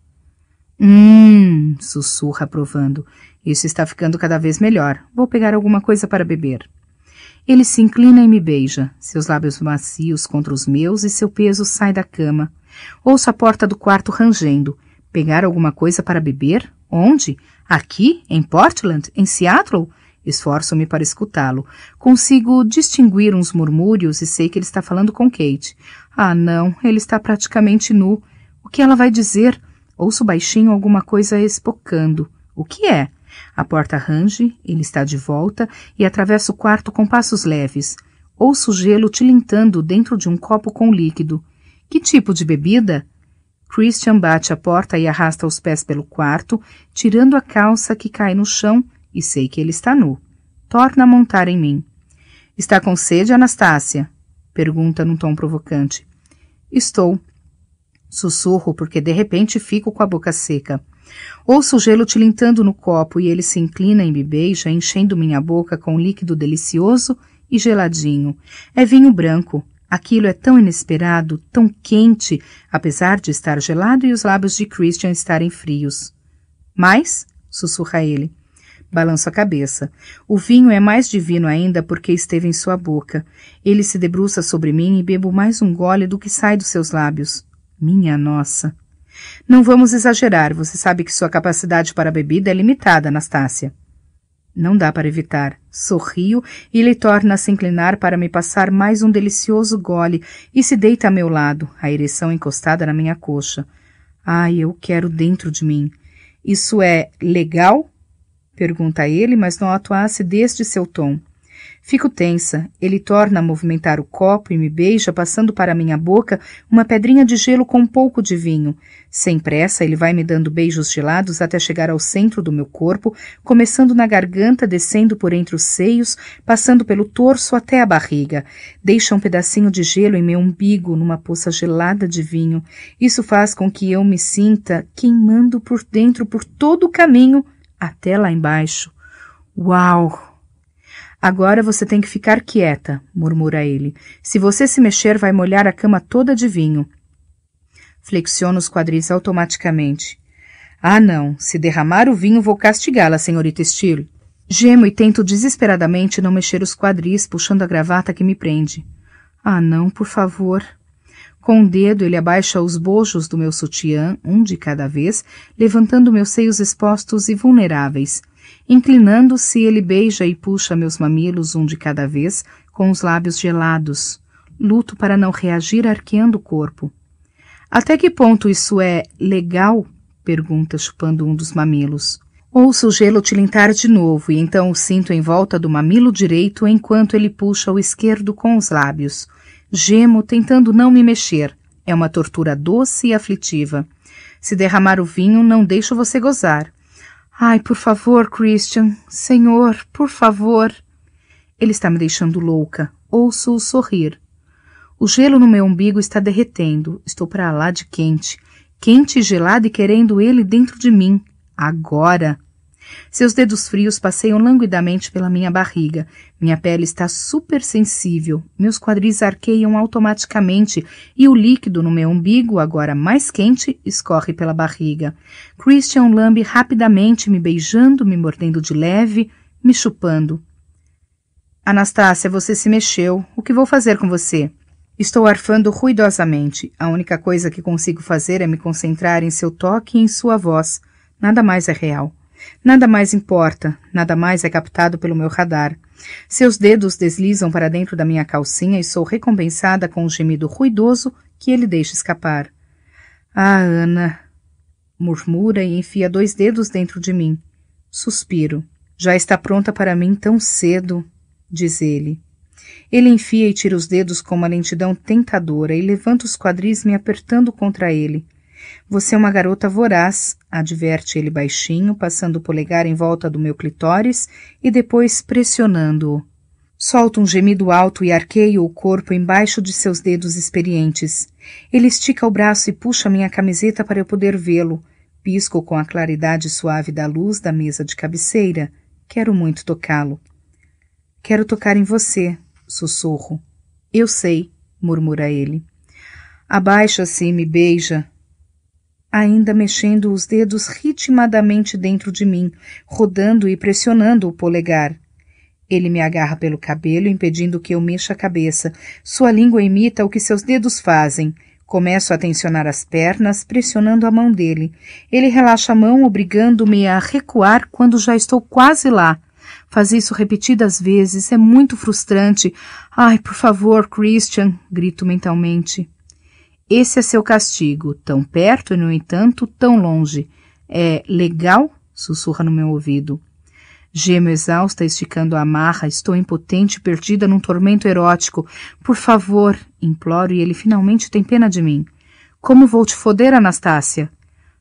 Speaker 1: Hum, sussurra, provando. Isso está ficando cada vez melhor. Vou pegar alguma coisa para beber. Ele se inclina e me beija, seus lábios macios contra os meus e seu peso sai da cama. Ouço a porta do quarto rangendo. Pegar alguma coisa para beber? Onde? Aqui? Em Portland? Em Seattle? Esforço-me para escutá-lo. Consigo distinguir uns murmúrios e sei que ele está falando com Kate. Ah, não, ele está praticamente nu. O que ela vai dizer? Ouço baixinho alguma coisa espocando. O que é? A porta range, ele está de volta e atravessa o quarto com passos leves. Ouço gelo tilintando dentro de um copo com líquido. Que tipo de bebida? Christian bate a porta e arrasta os pés pelo quarto, tirando a calça que cai no chão, e sei que ele está nu. Torna a montar em mim. Está com sede, Anastácia? Pergunta num tom provocante. Estou. Sussurro porque de repente fico com a boca seca. Ouço o gelo tilintando no copo e ele se inclina e me beija, enchendo minha boca com um líquido delicioso e geladinho. É vinho branco. Aquilo é tão inesperado, tão quente, apesar de estar gelado e os lábios de Christian estarem frios. Mais? sussurra ele. Balanço a cabeça. O vinho é mais divino ainda porque esteve em sua boca. Ele se debruça sobre mim e bebo mais um gole do que sai dos seus lábios. Minha nossa! Não vamos exagerar, você sabe que sua capacidade para bebida é limitada, Anastácia. Não dá para evitar. Sorrio e ele torna a se inclinar para me passar mais um delicioso gole e se deita a meu lado, a ereção encostada na minha coxa. Ai, eu quero dentro de mim. Isso é legal? Pergunta ele, mas noto a acidez de seu tom. Fico tensa. Ele torna a movimentar o copo e me beija, passando para minha boca uma pedrinha de gelo com um pouco de vinho. Sem pressa, ele vai me dando beijos gelados até chegar ao centro do meu corpo, começando na garganta, descendo por entre os seios, passando pelo torso até a barriga. Deixa um pedacinho de gelo em meu umbigo, numa poça gelada de vinho. Isso faz com que eu me sinta queimando por dentro por todo o caminho até lá embaixo. Uau! Agora você tem que ficar quieta, murmura ele. Se você se mexer, vai molhar a cama toda de vinho. Flexiono os quadris automaticamente. Ah, não. Se derramar o vinho, vou castigá-la, senhorita Steele. Gemo e tento desesperadamente não mexer os quadris, puxando a gravata que me prende. Ah, não, por favor. Com um dedo, ele abaixa os bojos do meu sutiã, um de cada vez, levantando meus seios expostos e vulneráveis. Inclinando-se, ele beija e puxa meus mamilos um de cada vez, com os lábios gelados. Luto para não reagir arqueando o corpo. Até que ponto isso é legal? pergunta, chupando um dos mamilos. Ouço o gelo tilintar de novo e então o sinto em volta do mamilo direito enquanto ele puxa o esquerdo com os lábios. Gemo, tentando não me mexer. É uma tortura doce e aflitiva. Se derramar o vinho, não deixo você gozar. Ai, por favor, Christian. Senhor, por favor. Ele está me deixando louca. Ouço-o sorrir. O gelo no meu umbigo está derretendo. Estou para lá de quente. Quente e gelado e querendo ele dentro de mim. Agora! Seus dedos frios passeiam languidamente pela minha barriga. Minha pele está supersensível. Meus quadris arqueiam automaticamente e o líquido no meu umbigo, agora mais quente, escorre pela barriga. Christian lambe rapidamente, me beijando, me mordendo de leve, me chupando. Anastácia, você se mexeu. O que vou fazer com você? Estou arfando ruidosamente. A única coisa que consigo fazer é me concentrar em seu toque e em sua voz. Nada mais é real. Nada mais importa, nada mais é captado pelo meu radar. Seus dedos deslizam para dentro da minha calcinha e sou recompensada com um gemido ruidoso que ele deixa escapar. Ah, Ana! murmura e enfia dois dedos dentro de mim. Suspiro. Já está pronta para mim tão cedo, diz ele. Ele enfia e tira os dedos com uma lentidão tentadora e levanta os quadris me apertando contra ele. Você é uma garota voraz, adverte ele baixinho, passando o polegar em volta do meu clitóris e depois pressionando-o. Solto um gemido alto e arqueio o corpo embaixo de seus dedos experientes. Ele estica o braço e puxa minha camiseta para eu poder vê-lo. Pisco com a claridade suave da luz da mesa de cabeceira. Quero muito tocá-lo. Quero tocar em você, sussurro. Eu sei, murmura ele. Abaixa-se e me beija ainda mexendo os dedos ritmadamente dentro de mim, rodando e pressionando o polegar. Ele me agarra pelo cabelo, impedindo que eu mexa a cabeça. Sua língua imita o que seus dedos fazem. Começo a tensionar as pernas, pressionando a mão dele. Ele relaxa a mão, obrigando-me a recuar quando já estou quase lá. Faz isso repetidas vezes, é muito frustrante. Ai, por favor, Christian, grito mentalmente. Esse é seu castigo, tão perto e, no entanto, tão longe. É legal? sussurra no meu ouvido. Gêmeo exausta, esticando a amarra, estou impotente, perdida num tormento erótico. Por favor, imploro, e ele finalmente tem pena de mim. Como vou te foder, Anastácia?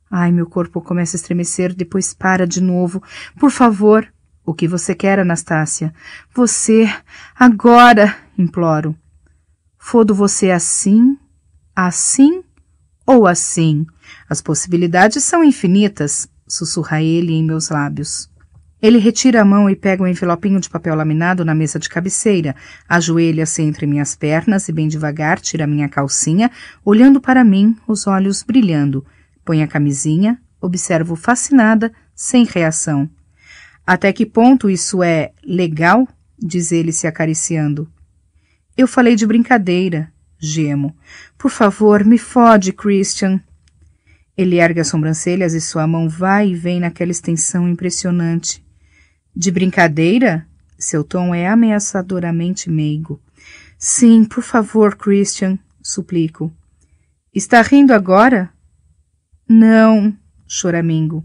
Speaker 1: Ai, meu corpo começa a estremecer, depois para de novo. Por favor. O que você quer, Anastácia? Você, agora, imploro. Fodo você assim, assim ou assim. As possibilidades são infinitas, sussurra ele em meus lábios. Ele retira a mão e pega um envelopinho de papel laminado na mesa de cabeceira, ajoelha-se entre minhas pernas e bem devagar tira minha calcinha, olhando para mim, os olhos brilhando. Põe a camisinha, observo fascinada, sem reação. Até que ponto isso é legal? diz ele se acariciando. Eu falei de brincadeira, Gemo. Por favor, me fode, Christian. Ele ergue as sobrancelhas e sua mão vai e vem naquela extensão impressionante. De brincadeira? Seu tom é ameaçadoramente meigo. Sim, por favor, Christian, suplico. Está rindo agora? Não, choramingo.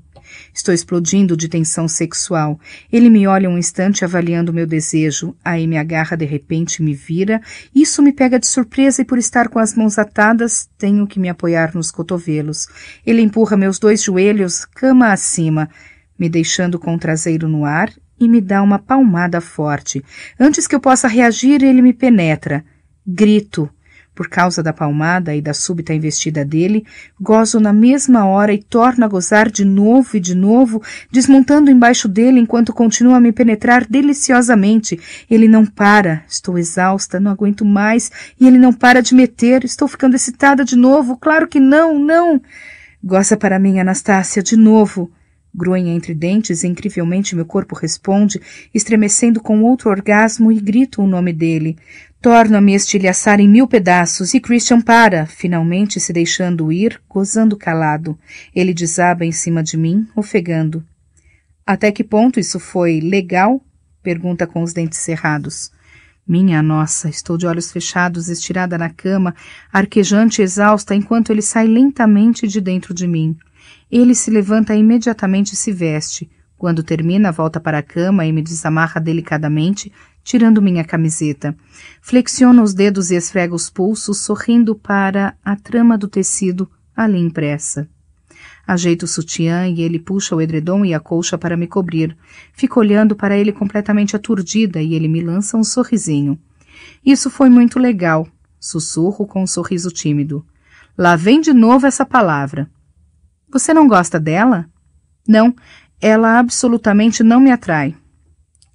Speaker 1: Estou explodindo de tensão sexual. Ele me olha um instante avaliando meu desejo, aí me agarra de repente e me vira. Isso me pega de surpresa e por estar com as mãos atadas, tenho que me apoiar nos cotovelos. Ele empurra meus dois joelhos cama acima, me deixando com o traseiro no ar e me dá uma palmada forte. Antes que eu possa reagir, ele me penetra. Grito. Por causa da palmada e da súbita investida dele, gozo na mesma hora e torno a gozar de novo e de novo, desmontando embaixo dele enquanto continua a me penetrar deliciosamente. Ele não para, estou exausta, não aguento mais, e ele não para de meter, estou ficando excitada de novo, claro que não, não. Goza para mim, Anastácia, de novo. Grunha entre dentes e incrivelmente meu corpo responde, estremecendo com outro orgasmo e grito o nome dele. Tornam-me estilhaçar em mil pedaços e Christian para, finalmente se deixando ir, gozando calado. Ele desaba em cima de mim, ofegando. Até que ponto isso foi legal? Pergunta com os dentes cerrados. Minha nossa, estou de olhos fechados, estirada na cama, arquejante e exausta, enquanto ele sai lentamente de dentro de mim. Ele se levanta e imediatamente se veste. Quando termina, volta para a cama e me desamarra delicadamente, tirando minha camiseta. Flexiono os dedos e esfrego os pulsos, sorrindo para a trama do tecido ali impressa. Ajeito o sutiã e ele puxa o edredom e a colcha para me cobrir. Fico olhando para ele completamente aturdida e ele me lança um sorrisinho. Isso foi muito legal, sussurro com um sorriso tímido. Lá vem de novo essa palavra. Você não gosta dela? Não, ela absolutamente não me atrai.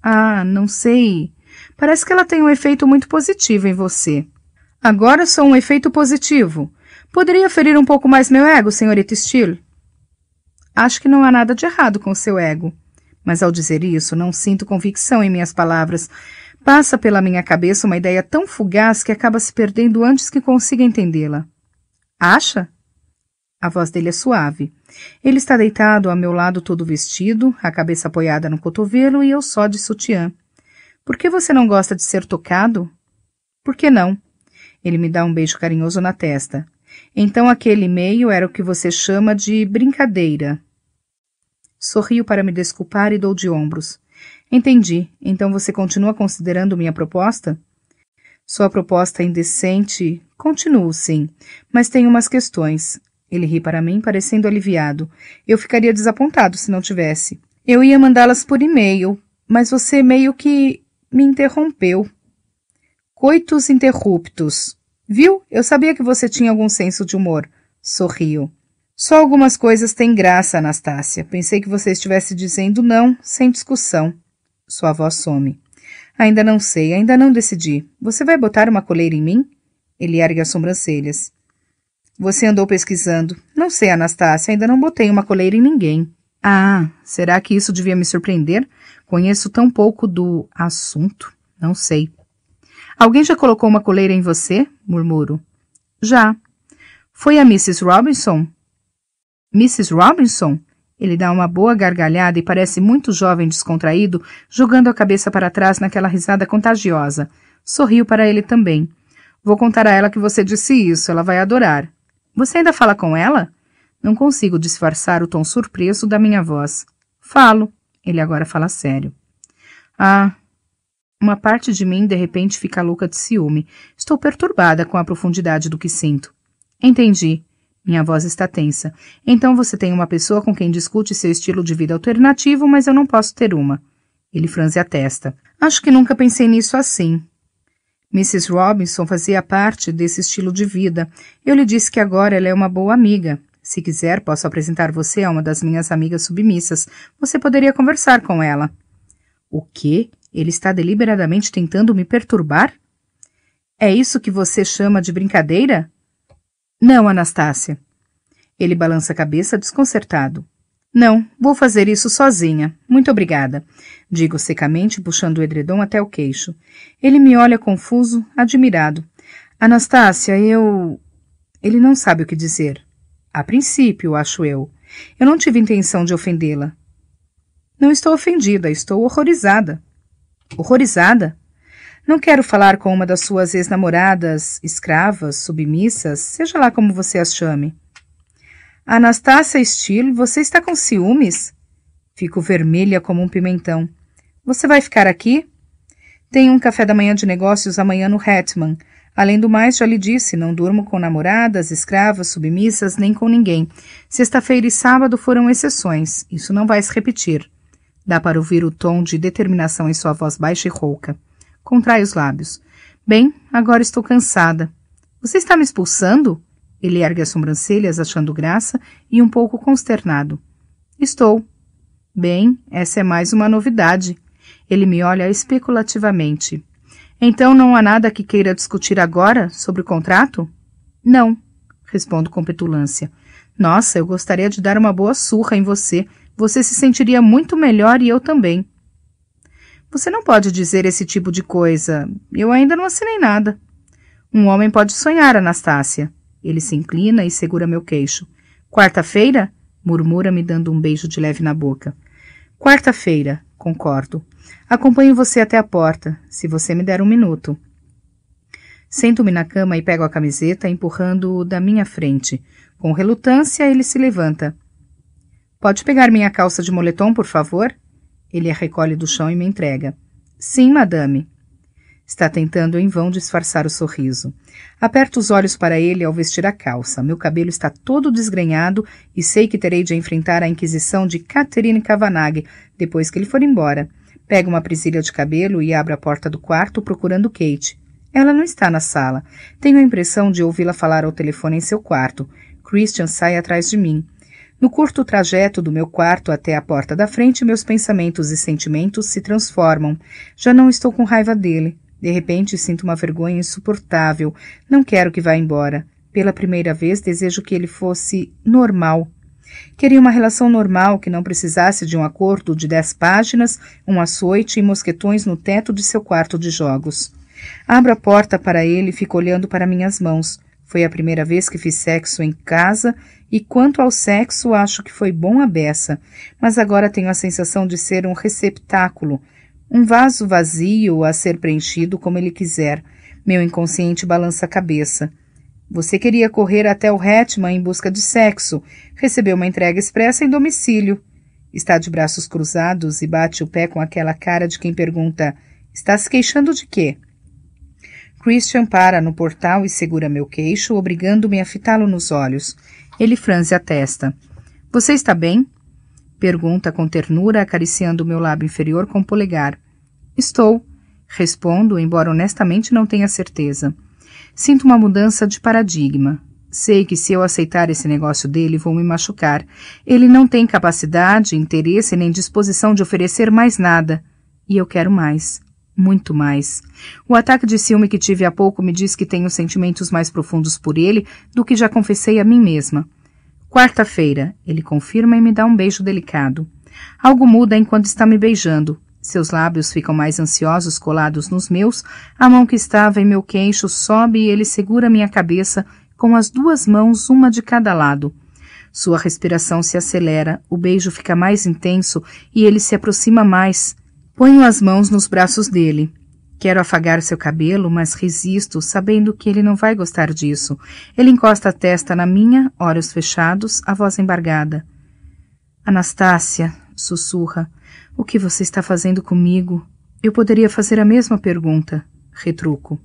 Speaker 1: Ah, não sei. Parece que ela tem um efeito muito positivo em você. Agora sou um efeito positivo. Poderia ferir um pouco mais meu ego, senhorita Steele? Acho que não há nada de errado com seu ego. Mas ao dizer isso, não sinto convicção em minhas palavras. Passa pela minha cabeça uma ideia tão fugaz que acaba se perdendo antes que consiga entendê-la. Acha? A voz dele é suave. Ele está deitado a meu lado todo vestido, a cabeça apoiada no cotovelo e eu só de sutiã. Por que você não gosta de ser tocado? Por que não? Ele me dá um beijo carinhoso na testa. Então aquele e-mail era o que você chama de brincadeira. Sorrio para me desculpar e dou de ombros. Entendi. Então você continua considerando minha proposta? Sua proposta é indecente. Continuo, sim. Mas tenho umas questões. Ele ri para mim, parecendo aliviado. Eu ficaria desapontado se não tivesse. Eu ia mandá-las por e-mail, mas você meio que me interrompeu. Coitus interruptus. Viu? Eu sabia que você tinha algum senso de humor. Sorriu. Só algumas coisas têm graça, Anastácia. Pensei que você estivesse dizendo não, sem discussão. Sua voz some. Ainda não sei, ainda não decidi. Você vai botar uma coleira em mim? Ele ergue as sobrancelhas. Você andou pesquisando. Não sei, Anastácia, ainda não botei uma coleira em ninguém. Ah, será que isso devia me surpreender? Conheço tão pouco do assunto, não sei. Alguém já colocou uma coleira em você? murmuro. Já. Foi a Mrs. Robinson? Mrs. Robinson? Ele dá uma boa gargalhada e parece muito jovem descontraído, jogando a cabeça para trás naquela risada contagiosa. Sorriu para ele também. Vou contar a ela que você disse isso, ela vai adorar. Você ainda fala com ela? Não consigo disfarçar o tom surpreso da minha voz. Falo. Ele agora fala sério. Ah, uma parte de mim de repente fica louca de ciúme. Estou perturbada com a profundidade do que sinto. Entendi. Minha voz está tensa. Então você tem uma pessoa com quem discute seu estilo de vida alternativo, mas eu não posso ter uma. Ele franze a testa. Acho que nunca pensei nisso assim. Mrs. Robinson fazia parte desse estilo de vida. Eu lhe disse que agora ela é uma boa amiga. Se quiser, posso apresentar você a uma das minhas amigas submissas. Você poderia conversar com ela. O quê? Ele está deliberadamente tentando me perturbar? É isso que você chama de brincadeira? Não, Anastácia. Ele balança a cabeça desconcertado. Não, vou fazer isso sozinha. Muito obrigada. Digo secamente, puxando o edredom até o queixo. Ele me olha confuso, admirado. Anastácia, eu. Ele não sabe o que dizer. A princípio, acho eu. Eu não tive intenção de ofendê-la. Não estou ofendida, estou horrorizada. Horrorizada? Não quero falar com uma das suas ex-namoradas, escravas, submissas, seja lá como você as chame. Anastácia Steele, você está com ciúmes? Fico vermelha como um pimentão. Você vai ficar aqui? Tenho um café da manhã de negócios amanhã no Hetman, Além do mais, já lhe disse, não durmo com namoradas, escravas, submissas, nem com ninguém. Sexta-feira e sábado foram exceções. Isso não vai se repetir. Dá para ouvir o tom de determinação em sua voz baixa e rouca. Contrai os lábios. Bem, agora estou cansada. Você está me expulsando? Ele ergue as sobrancelhas, achando graça e um pouco consternado. Estou. Bem, essa é mais uma novidade. Ele me olha especulativamente. Então não há nada que queira discutir agora sobre o contrato? Não, respondo com petulância. Nossa, eu gostaria de dar uma boa surra em você. Você se sentiria muito melhor e eu também. Você não pode dizer esse tipo de coisa. Eu ainda não assinei nada. Um homem pode sonhar, Anastácia. Ele se inclina e segura meu queixo. Quarta-feira? murmura me dando um beijo de leve na boca. Quarta-feira, concordo. Acompanho você até a porta, se você me der um minuto. Sento-me na cama e pego a camiseta, empurrando-o da minha frente. Com relutância, ele se levanta. Pode pegar minha calça de moletom, por favor? Ele a recolhe do chão e me entrega. Sim, madame. Está tentando em vão disfarçar o sorriso. Aperto os olhos para ele ao vestir a calça. Meu cabelo está todo desgrenhado e sei que terei de enfrentar a Inquisição de Catherine Cavanagh depois que ele for embora. Pega uma presilha de cabelo e abre a porta do quarto procurando Kate. Ela não está na sala. Tenho a impressão de ouvi-la falar ao telefone em seu quarto. Christian sai atrás de mim. No curto trajeto do meu quarto até a porta da frente, meus pensamentos e sentimentos se transformam. Já não estou com raiva dele. De repente, sinto uma vergonha insuportável. Não quero que vá embora. Pela primeira vez, desejo que ele fosse normal. Queria uma relação normal que não precisasse de um acordo de dez páginas, um açoite e mosquetões no teto de seu quarto de jogos. Abro a porta para ele e fico olhando para minhas mãos. Foi a primeira vez que fiz sexo em casa e quanto ao sexo acho que foi bom a beça, mas agora tenho a sensação de ser um receptáculo, um vaso vazio a ser preenchido como ele quiser. Meu inconsciente balança a cabeça. Você queria correr até o Hetman em busca de sexo. Recebeu uma entrega expressa em domicílio. Está de braços cruzados e bate o pé com aquela cara de quem pergunta: Está se queixando de quê? Christian para no portal e segura meu queixo, obrigando-me a fitá-lo nos olhos. Ele franze a testa. Você está bem? Pergunta com ternura, acariciando meu lábio inferior com o polegar. Estou, respondo, embora honestamente não tenha certeza. Sinto uma mudança de paradigma. Sei que se eu aceitar esse negócio dele, vou me machucar. Ele não tem capacidade, interesse nem disposição de oferecer mais nada. E eu quero mais. Muito mais. O ataque de ciúme que tive há pouco me diz que tenho sentimentos mais profundos por ele do que já confessei a mim mesma. Quarta-feira, ele confirma e me dá um beijo delicado. Algo muda enquanto está me beijando. Seus lábios ficam mais ansiosos colados nos meus, a mão que estava em meu queixo sobe e ele segura minha cabeça com as duas mãos, uma de cada lado. Sua respiração se acelera, o beijo fica mais intenso e ele se aproxima mais. Ponho as mãos nos braços dele. Quero afagar seu cabelo, mas resisto, sabendo que ele não vai gostar disso. Ele encosta a testa na minha, olhos fechados, a voz embargada. Anastácia, sussurra. O que você está fazendo comigo? Eu poderia fazer a mesma pergunta, retruco.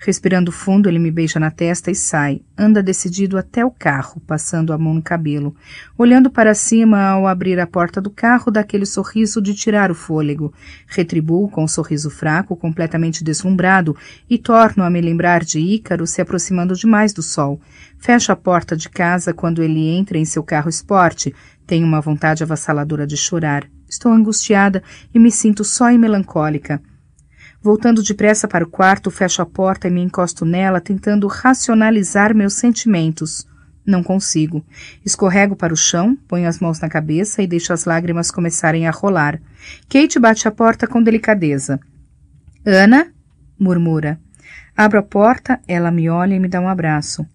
Speaker 1: Respirando fundo, ele me beija na testa e sai. Anda decidido até o carro, passando a mão no cabelo. Olhando para cima ao abrir a porta do carro, dá aquele sorriso de tirar o fôlego. Retribuo com um sorriso fraco, completamente deslumbrado, e torno a me lembrar de Ícaro se aproximando demais do sol. Fecho a porta de casa quando ele entra em seu carro esporte. Tenho uma vontade avassaladora de chorar. Estou angustiada e me sinto só e melancólica. Voltando depressa para o quarto, fecho a porta e me encosto nela, tentando racionalizar meus sentimentos. Não consigo. Escorrego para o chão, ponho as mãos na cabeça e deixo as lágrimas começarem a rolar. Kate bate a porta com delicadeza. Ana? murmura. Abro a porta, ela me olha e me dá um abraço.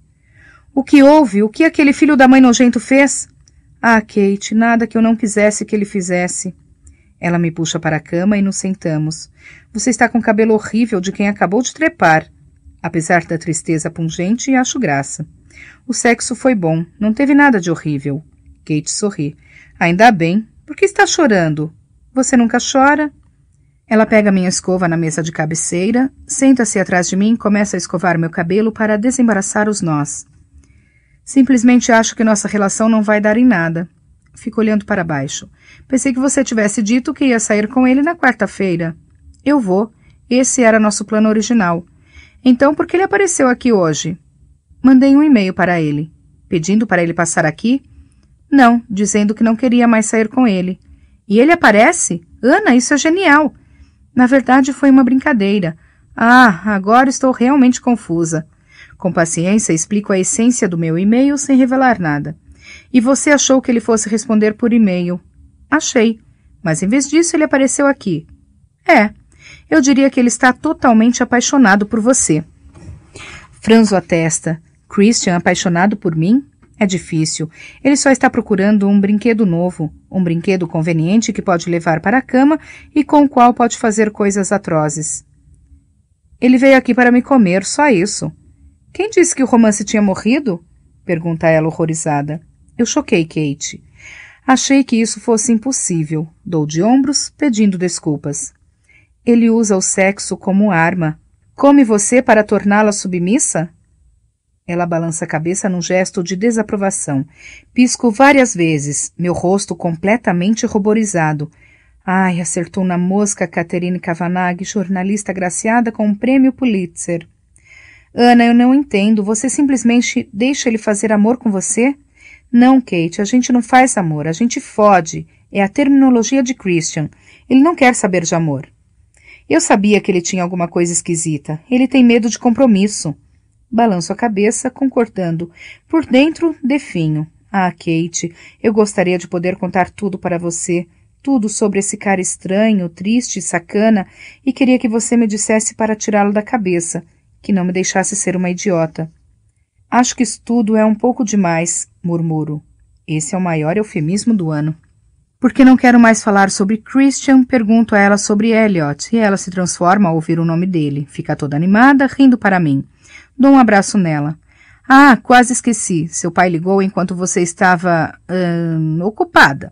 Speaker 1: O que houve? O que aquele filho da mãe nojento fez? Ah, Kate, nada que eu não quisesse que ele fizesse. Ela me puxa para a cama e nos sentamos. Você está com o cabelo horrível de quem acabou de trepar. Apesar da tristeza pungente, acho graça. O sexo foi bom, não teve nada de horrível. Kate sorri. Ainda bem. Por que está chorando? Você nunca chora? Ela pega minha escova na mesa de cabeceira, senta-se atrás de mim e começa a escovar meu cabelo para desembaraçar os nós. Simplesmente acho que nossa relação não vai dar em nada. Fico olhando para baixo. Pensei que você tivesse dito que ia sair com ele na quarta-feira. Eu vou. Esse era nosso plano original. Então, por que ele apareceu aqui hoje? Mandei um e-mail para ele, pedindo para ele passar aqui. Não, dizendo que não queria mais sair com ele. E ele aparece? Ana, isso é genial! Na verdade, foi uma brincadeira. Ah, agora estou realmente confusa. Com paciência, explico a essência do meu e-mail sem revelar nada. E você achou que ele fosse responder por e-mail? Achei. Mas em vez disso, ele apareceu aqui. É. Eu diria que ele está totalmente apaixonado por você. Franzo a testa. Christian apaixonado por mim? É difícil. Ele só está procurando um brinquedo novo, um brinquedo conveniente que pode levar para a cama e com o qual pode fazer coisas atrozes. Ele veio aqui para me comer, só isso. Quem disse que o romance tinha morrido? pergunta ela horrorizada. Eu choquei Kate. Achei que isso fosse impossível. Dou de ombros, pedindo desculpas. Ele usa o sexo como arma. Come você para torná-la submissa? Ela balança a cabeça num gesto de desaprovação. Pisco várias vezes, meu rosto completamente ruborizado. Ai, acertou na mosca Caterine Kavanagh, jornalista agraciada com um prêmio Pulitzer. Ana, eu não entendo. Você simplesmente deixa ele fazer amor com você? Não, Kate, a gente não faz amor, a gente fode. É a terminologia de Christian. Ele não quer saber de amor. Eu sabia que ele tinha alguma coisa esquisita. Ele tem medo de compromisso. Balanço a cabeça, concordando. Por dentro, definho. Ah, Kate, eu gostaria de poder contar tudo para você. Tudo sobre esse cara estranho, triste, sacana, e queria que você me dissesse para tirá-lo da cabeça, que não me deixasse ser uma idiota. Acho que isso tudo é um pouco demais, murmuro. Esse é o maior eufemismo do ano. Porque não quero mais falar sobre Christian, pergunto a ela sobre Elliot, e ela se transforma ao ouvir o nome dele. Fica toda animada, rindo para mim. Dou um abraço nela. Ah, quase esqueci. Seu pai ligou enquanto você estava. Hum, ocupada.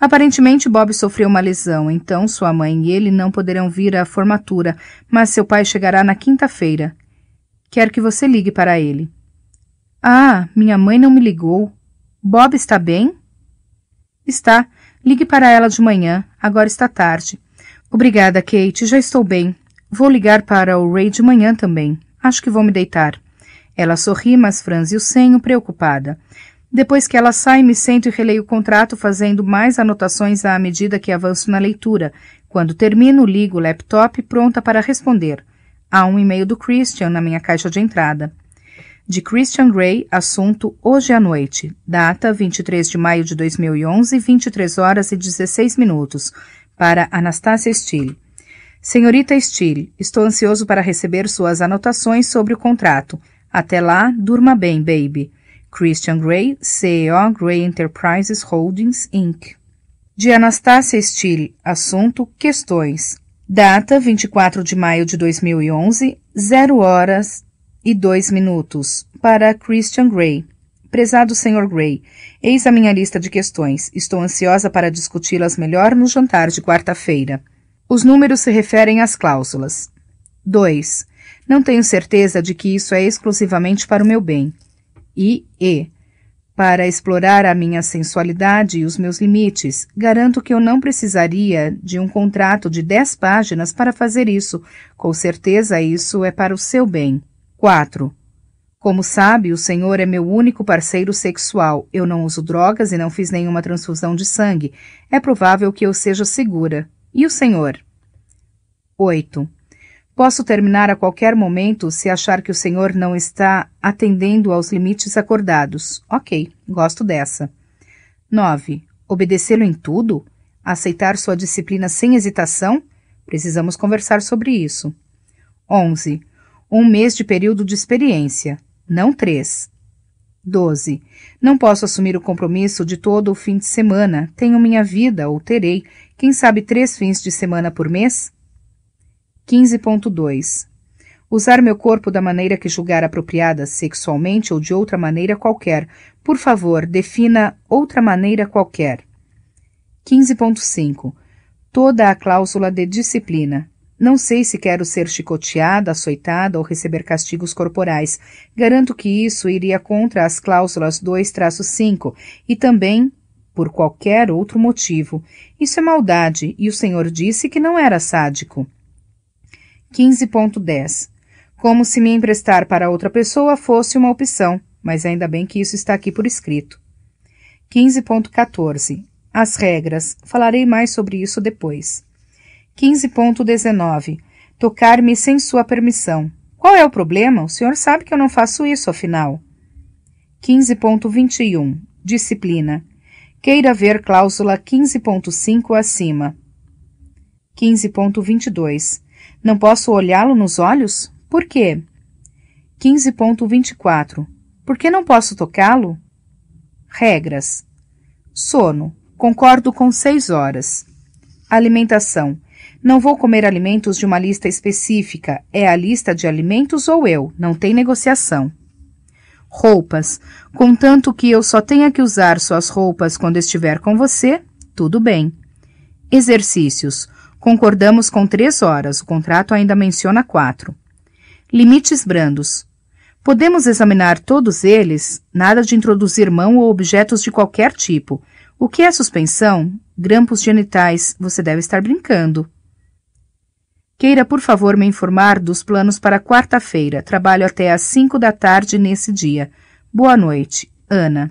Speaker 1: Aparentemente, Bob sofreu uma lesão, então sua mãe e ele não poderão vir à formatura, mas seu pai chegará na quinta-feira. Quero que você ligue para ele. Ah, minha mãe não me ligou. Bob está bem? Está. Ligue para ela de manhã. Agora está tarde. Obrigada, Kate. Já estou bem. Vou ligar para o Ray de manhã também. Acho que vou me deitar. Ela sorri, mas franze o senho, preocupada. Depois que ela sai, me sento e releio o contrato, fazendo mais anotações à medida que avanço na leitura. Quando termino, ligo o laptop, pronta para responder. Há um e-mail do Christian na minha caixa de entrada de Christian Grey, assunto Hoje à Noite, data 23 de maio de 2011, 23 horas e 16 minutos, para Anastácia Steele. Senhorita Steele, estou ansioso para receber suas anotações sobre o contrato. Até lá, durma bem, baby. Christian Grey, CEO Grey Enterprises Holdings, Inc. De Anastácia Steele, assunto Questões. Data 24 de maio de 2011, 0 horas e dois minutos para Christian Grey. Prezado Sr. Grey, eis a minha lista de questões. Estou ansiosa para discuti-las melhor no jantar de quarta-feira. Os números se referem às cláusulas. 2. Não tenho certeza de que isso é exclusivamente para o meu bem. E E. Para explorar a minha sensualidade e os meus limites, garanto que eu não precisaria de um contrato de 10 páginas para fazer isso. Com certeza, isso é para o seu bem. 4. Como sabe, o Senhor é meu único parceiro sexual. Eu não uso drogas e não fiz nenhuma transfusão de sangue. É provável que eu seja segura. E o Senhor? 8. Posso terminar a qualquer momento se achar que o Senhor não está atendendo aos limites acordados. Ok, gosto dessa. 9. Obedecê-lo em tudo? Aceitar sua disciplina sem hesitação? Precisamos conversar sobre isso. 11 um mês de período de experiência, não três. 12. Não posso assumir o compromisso de todo o fim de semana. Tenho minha vida, ou terei, quem sabe três fins de semana por mês? 15.2. Usar meu corpo da maneira que julgar apropriada, sexualmente ou de outra maneira qualquer. Por favor, defina outra maneira qualquer. 15.5. Toda a cláusula de disciplina. Não sei se quero ser chicoteada, açoitada ou receber castigos corporais. Garanto que isso iria contra as cláusulas 2-5 e também por qualquer outro motivo. Isso é maldade e o senhor disse que não era sádico. 15.10 Como se me emprestar para outra pessoa fosse uma opção, mas ainda bem que isso está aqui por escrito. 15.14 As regras. Falarei mais sobre isso depois. 15.19 Tocar-me sem sua permissão. Qual é o problema? O senhor sabe que eu não faço isso, afinal. 15.21 Disciplina. Queira ver cláusula 15.5 acima. 15.22 Não posso olhá-lo nos olhos? Por quê? 15.24 Por que não posso tocá-lo? Regras. Sono. Concordo com 6 horas. Alimentação. Não vou comer alimentos de uma lista específica. É a lista de alimentos ou eu. Não tem negociação. Roupas. Contanto que eu só tenha que usar suas roupas quando estiver com você, tudo bem. Exercícios. Concordamos com três horas. O contrato ainda menciona quatro. Limites brandos. Podemos examinar todos eles, nada de introduzir mão ou objetos de qualquer tipo. O que é suspensão? Grampos genitais, você deve estar brincando. Queira, por favor, me informar dos planos para quarta-feira. Trabalho até às 5 da tarde nesse dia. Boa noite, Ana.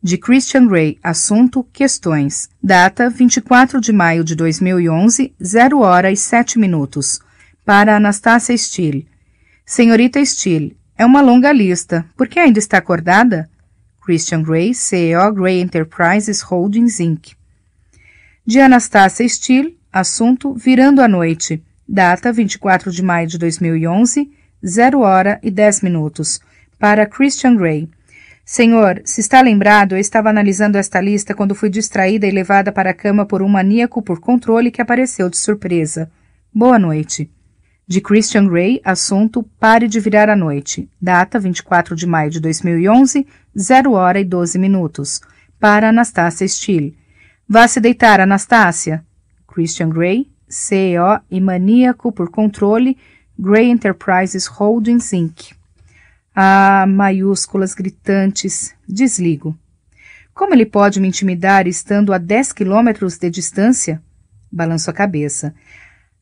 Speaker 1: De Christian Gray, assunto Questões. Data 24 de maio de 2011, 0 hora e 7 minutos. Para Anastácia Steele. Senhorita Steele, é uma longa lista. Por que ainda está acordada? Christian Gray, CEO Gray Enterprises Holdings Inc. De Anastácia Steele, assunto Virando a Noite data 24 de maio de 2011, 0 hora e 10 minutos, para Christian Grey. Senhor, se está lembrado, eu estava analisando esta lista quando fui distraída e levada para a cama por um maníaco por controle que apareceu de surpresa. Boa noite. De Christian Grey, assunto Pare de Virar a Noite, data 24 de maio de 2011, 0 hora e 12 minutos, para Anastácia Steele. Vá se deitar, Anastácia. Christian Grey, CO e Maníaco por controle, Gray Enterprises Holdings Inc. Ah, maiúsculas gritantes, desligo. Como ele pode me intimidar estando a 10 quilômetros de distância? Balanço a cabeça.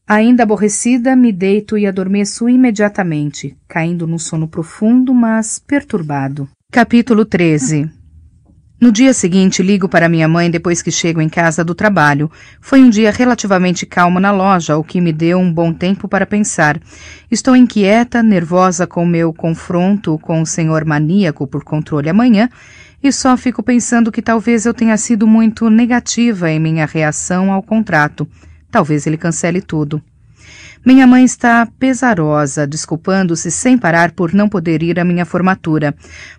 Speaker 1: Ainda aborrecida, me deito e adormeço imediatamente, caindo num sono profundo, mas perturbado. Capítulo 13 no dia seguinte, ligo para minha mãe depois que chego em casa do trabalho. Foi um dia relativamente calmo na loja, o que me deu um bom tempo para pensar. Estou inquieta, nervosa com meu confronto com o senhor maníaco por controle amanhã, e só fico pensando que talvez eu tenha sido muito negativa em minha reação ao contrato. Talvez ele cancele tudo. Minha mãe está pesarosa, desculpando-se sem parar por não poder ir à minha formatura.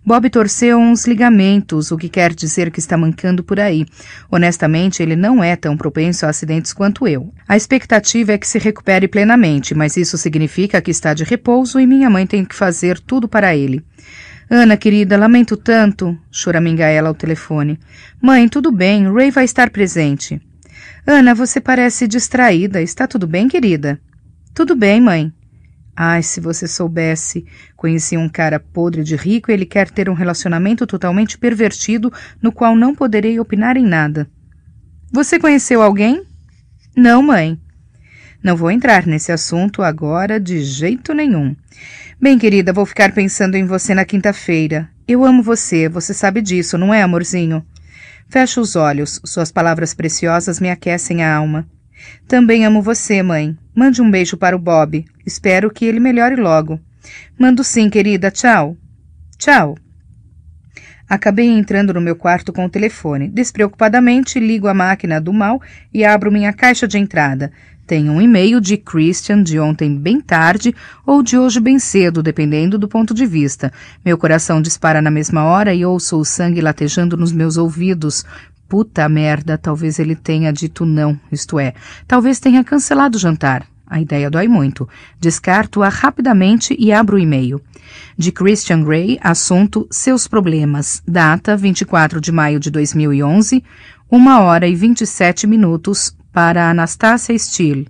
Speaker 1: Bob torceu uns ligamentos, o que quer dizer que está mancando por aí. Honestamente, ele não é tão propenso a acidentes quanto eu. A expectativa é que se recupere plenamente, mas isso significa que está de repouso e minha mãe tem que fazer tudo para ele. Ana, querida, lamento tanto, choraminga ela ao telefone. Mãe, tudo bem, Ray vai estar presente. Ana, você parece distraída. Está tudo bem, querida? Tudo bem, mãe. Ai, se você soubesse. Conheci um cara podre de rico e ele quer ter um relacionamento totalmente pervertido no qual não poderei opinar em nada. Você conheceu alguém? Não, mãe. Não vou entrar nesse assunto agora de jeito nenhum. Bem, querida, vou ficar pensando em você na quinta-feira. Eu amo você, você sabe disso, não é, amorzinho? Fecho os olhos, suas palavras preciosas me aquecem a alma. Também amo você, mãe. Mande um beijo para o Bob. Espero que ele melhore logo. Mando sim, querida. Tchau. Tchau. Acabei entrando no meu quarto com o telefone. Despreocupadamente, ligo a máquina do mal e abro minha caixa de entrada. Tenho um e-mail de Christian de ontem bem tarde ou de hoje bem cedo, dependendo do ponto de vista. Meu coração dispara na mesma hora e ouço o sangue latejando nos meus ouvidos, Puta merda, talvez ele tenha dito não, isto é, talvez tenha cancelado o jantar. A ideia dói muito. Descarto-a rapidamente e abro o e-mail. De Christian Grey, assunto Seus Problemas, data 24 de maio de 2011, 1 hora e 27 minutos, para Anastácia Steele.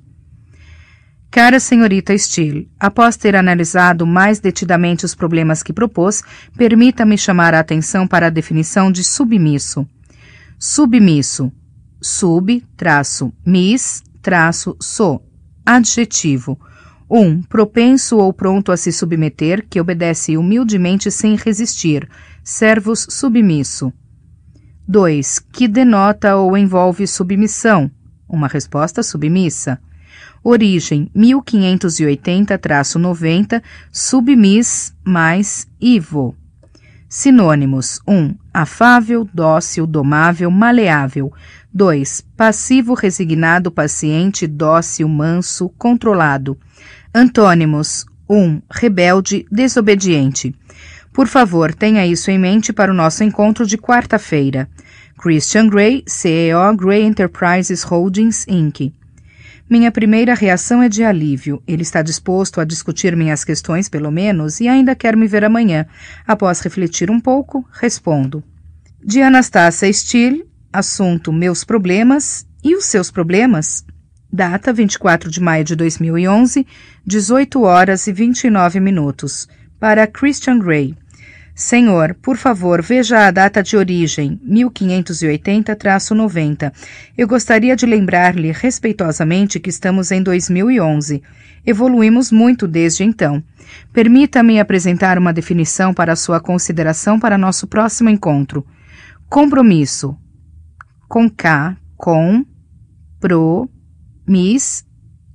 Speaker 1: Cara senhorita Steele, após ter analisado mais detidamente os problemas que propôs, permita-me chamar a atenção para a definição de submisso. Submisso. Sub, traço, mis, traço, so. Adjetivo. 1. Um, propenso ou pronto a se submeter, que obedece humildemente sem resistir. Servos submisso. 2. Que denota ou envolve submissão. Uma resposta submissa. Origem 1580-90, submis mais Ivo. Sinônimos: 1. Um, afável, dócil, domável, maleável. 2. Passivo, resignado, paciente, dócil, manso, controlado. Antônimos: 1. Um, rebelde, desobediente. Por favor, tenha isso em mente para o nosso encontro de quarta-feira. Christian Gray, CEO Gray Enterprises Holdings Inc. Minha primeira reação é de alívio. Ele está disposto a discutir minhas questões, pelo menos, e ainda quer me ver amanhã. Após refletir um pouco, respondo. De Anastácia Steele, assunto Meus Problemas e os Seus Problemas. Data 24 de maio de 2011, 18 horas e 29 minutos. Para Christian Grey. Senhor, por favor, veja a data de origem, 1580-90. Eu gostaria de lembrar-lhe respeitosamente que estamos em 2011. Evoluímos muito desde então. Permita-me apresentar uma definição para sua consideração para nosso próximo encontro. Compromisso. Com K, com, pro, mis,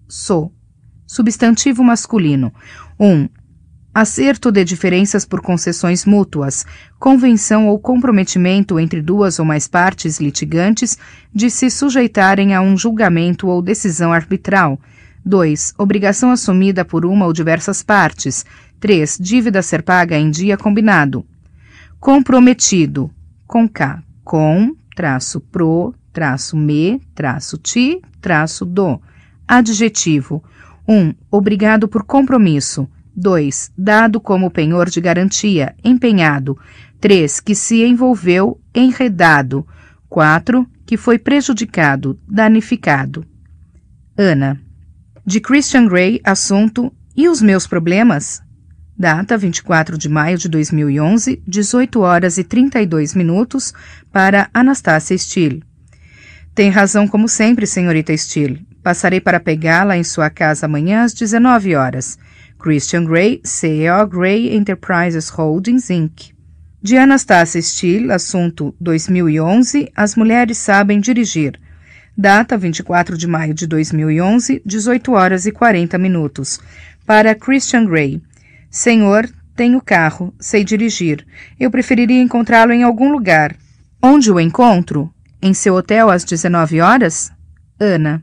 Speaker 1: so. Substantivo masculino. 1. Um, acerto de diferenças por concessões mútuas, convenção ou comprometimento entre duas ou mais partes litigantes de se sujeitarem a um julgamento ou decisão arbitral. 2. Obrigação assumida por uma ou diversas partes. 3. Dívida a ser paga em dia combinado. Comprometido. Com K. Com, traço pro, traço me, traço ti, traço do. Adjetivo. 1. Um, obrigado por compromisso. 2. Dado como penhor de garantia, empenhado. 3. Que se envolveu, enredado. 4. Que foi prejudicado, danificado. Ana. De Christian Grey, assunto E os meus problemas? Data 24 de maio de 2011, 18 horas e 32 minutos, para Anastácia Steele. Tem razão como sempre, senhorita Steele. Passarei para pegá-la em sua casa amanhã às 19 horas. Christian Grey, CEO Grey Enterprises Holdings Inc. De Anastasia Steele, assunto 2011, As Mulheres Sabem Dirigir. Data 24 de maio de 2011, 18 horas e 40 minutos. Para Christian Grey. Senhor, tenho carro, sei dirigir. Eu preferiria encontrá-lo em algum lugar. Onde o encontro? Em seu hotel às 19 horas? Ana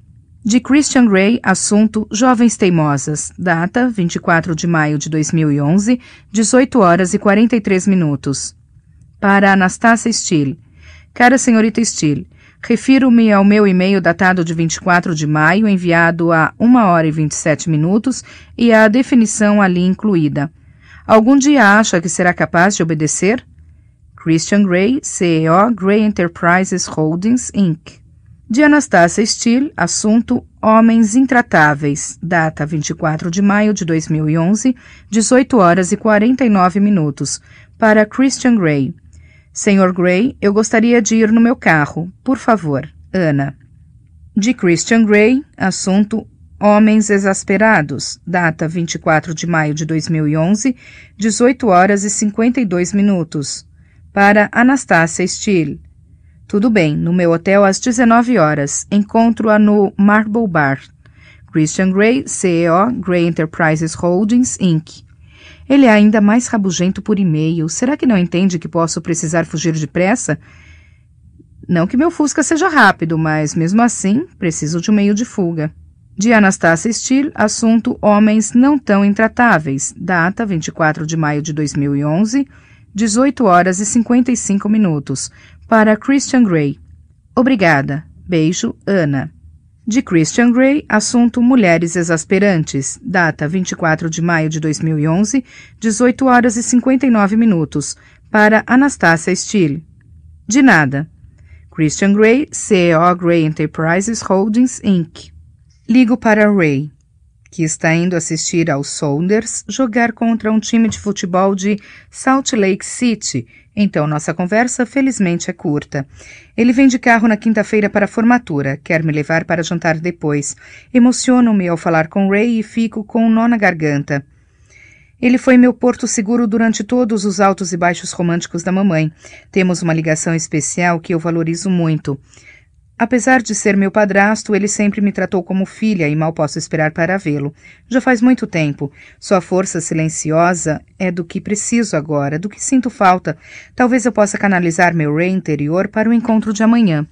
Speaker 1: de Christian Grey, assunto Jovens Teimosas, data 24 de maio de 2011, 18 horas e 43 minutos. Para Anastasia Steele. Cara senhorita Steele, refiro-me ao meu e-mail datado de 24 de maio, enviado a 1 hora e 27 minutos e à definição ali incluída. Algum dia acha que será capaz de obedecer? Christian Grey, CEO Grey Enterprises Holdings, Inc de Anastácia Steele, assunto Homens Intratáveis, data 24 de maio de 2011, 18 horas e 49 minutos, para Christian Grey. Senhor Grey, eu gostaria de ir no meu carro, por favor, Ana. De Christian Grey, assunto Homens Exasperados, data 24 de maio de 2011, 18 horas e 52 minutos, para Anastácia Steele. Tudo bem, no meu hotel às 19 horas. Encontro-a no Marble Bar. Christian Grey, CEO, Grey Enterprises Holdings, Inc. Ele é ainda mais rabugento por e-mail. Será que não entende que posso precisar fugir depressa? Não que meu Fusca seja rápido, mas mesmo assim preciso de um meio de fuga. De Anastasia Steele, assunto Homens Não Tão Intratáveis, data 24 de maio de 2011, 18 horas e 55 minutos. Para Christian Grey. Obrigada. Beijo, Ana. De Christian Grey, assunto Mulheres Exasperantes, data 24 de maio de 2011, 18 horas e 59 minutos, para Anastasia Steele. De nada. Christian Grey, CEO Grey Enterprises Holdings Inc. Ligo para Ray, que está indo assistir ao Saunders jogar contra um time de futebol de Salt Lake City então, nossa conversa, felizmente, é curta. Ele vem de carro na quinta-feira para a formatura, quer me levar para jantar depois. Emociono-me ao falar com Ray e fico com um nó na garganta. Ele foi meu porto seguro durante todos os altos e baixos românticos da mamãe. Temos uma ligação especial que eu valorizo muito. Apesar de ser meu padrasto, ele sempre me tratou como filha e mal posso esperar para vê-lo. Já faz muito tempo. Sua força silenciosa é do que preciso agora, do que sinto falta. Talvez eu possa canalizar meu rei interior para o encontro de amanhã.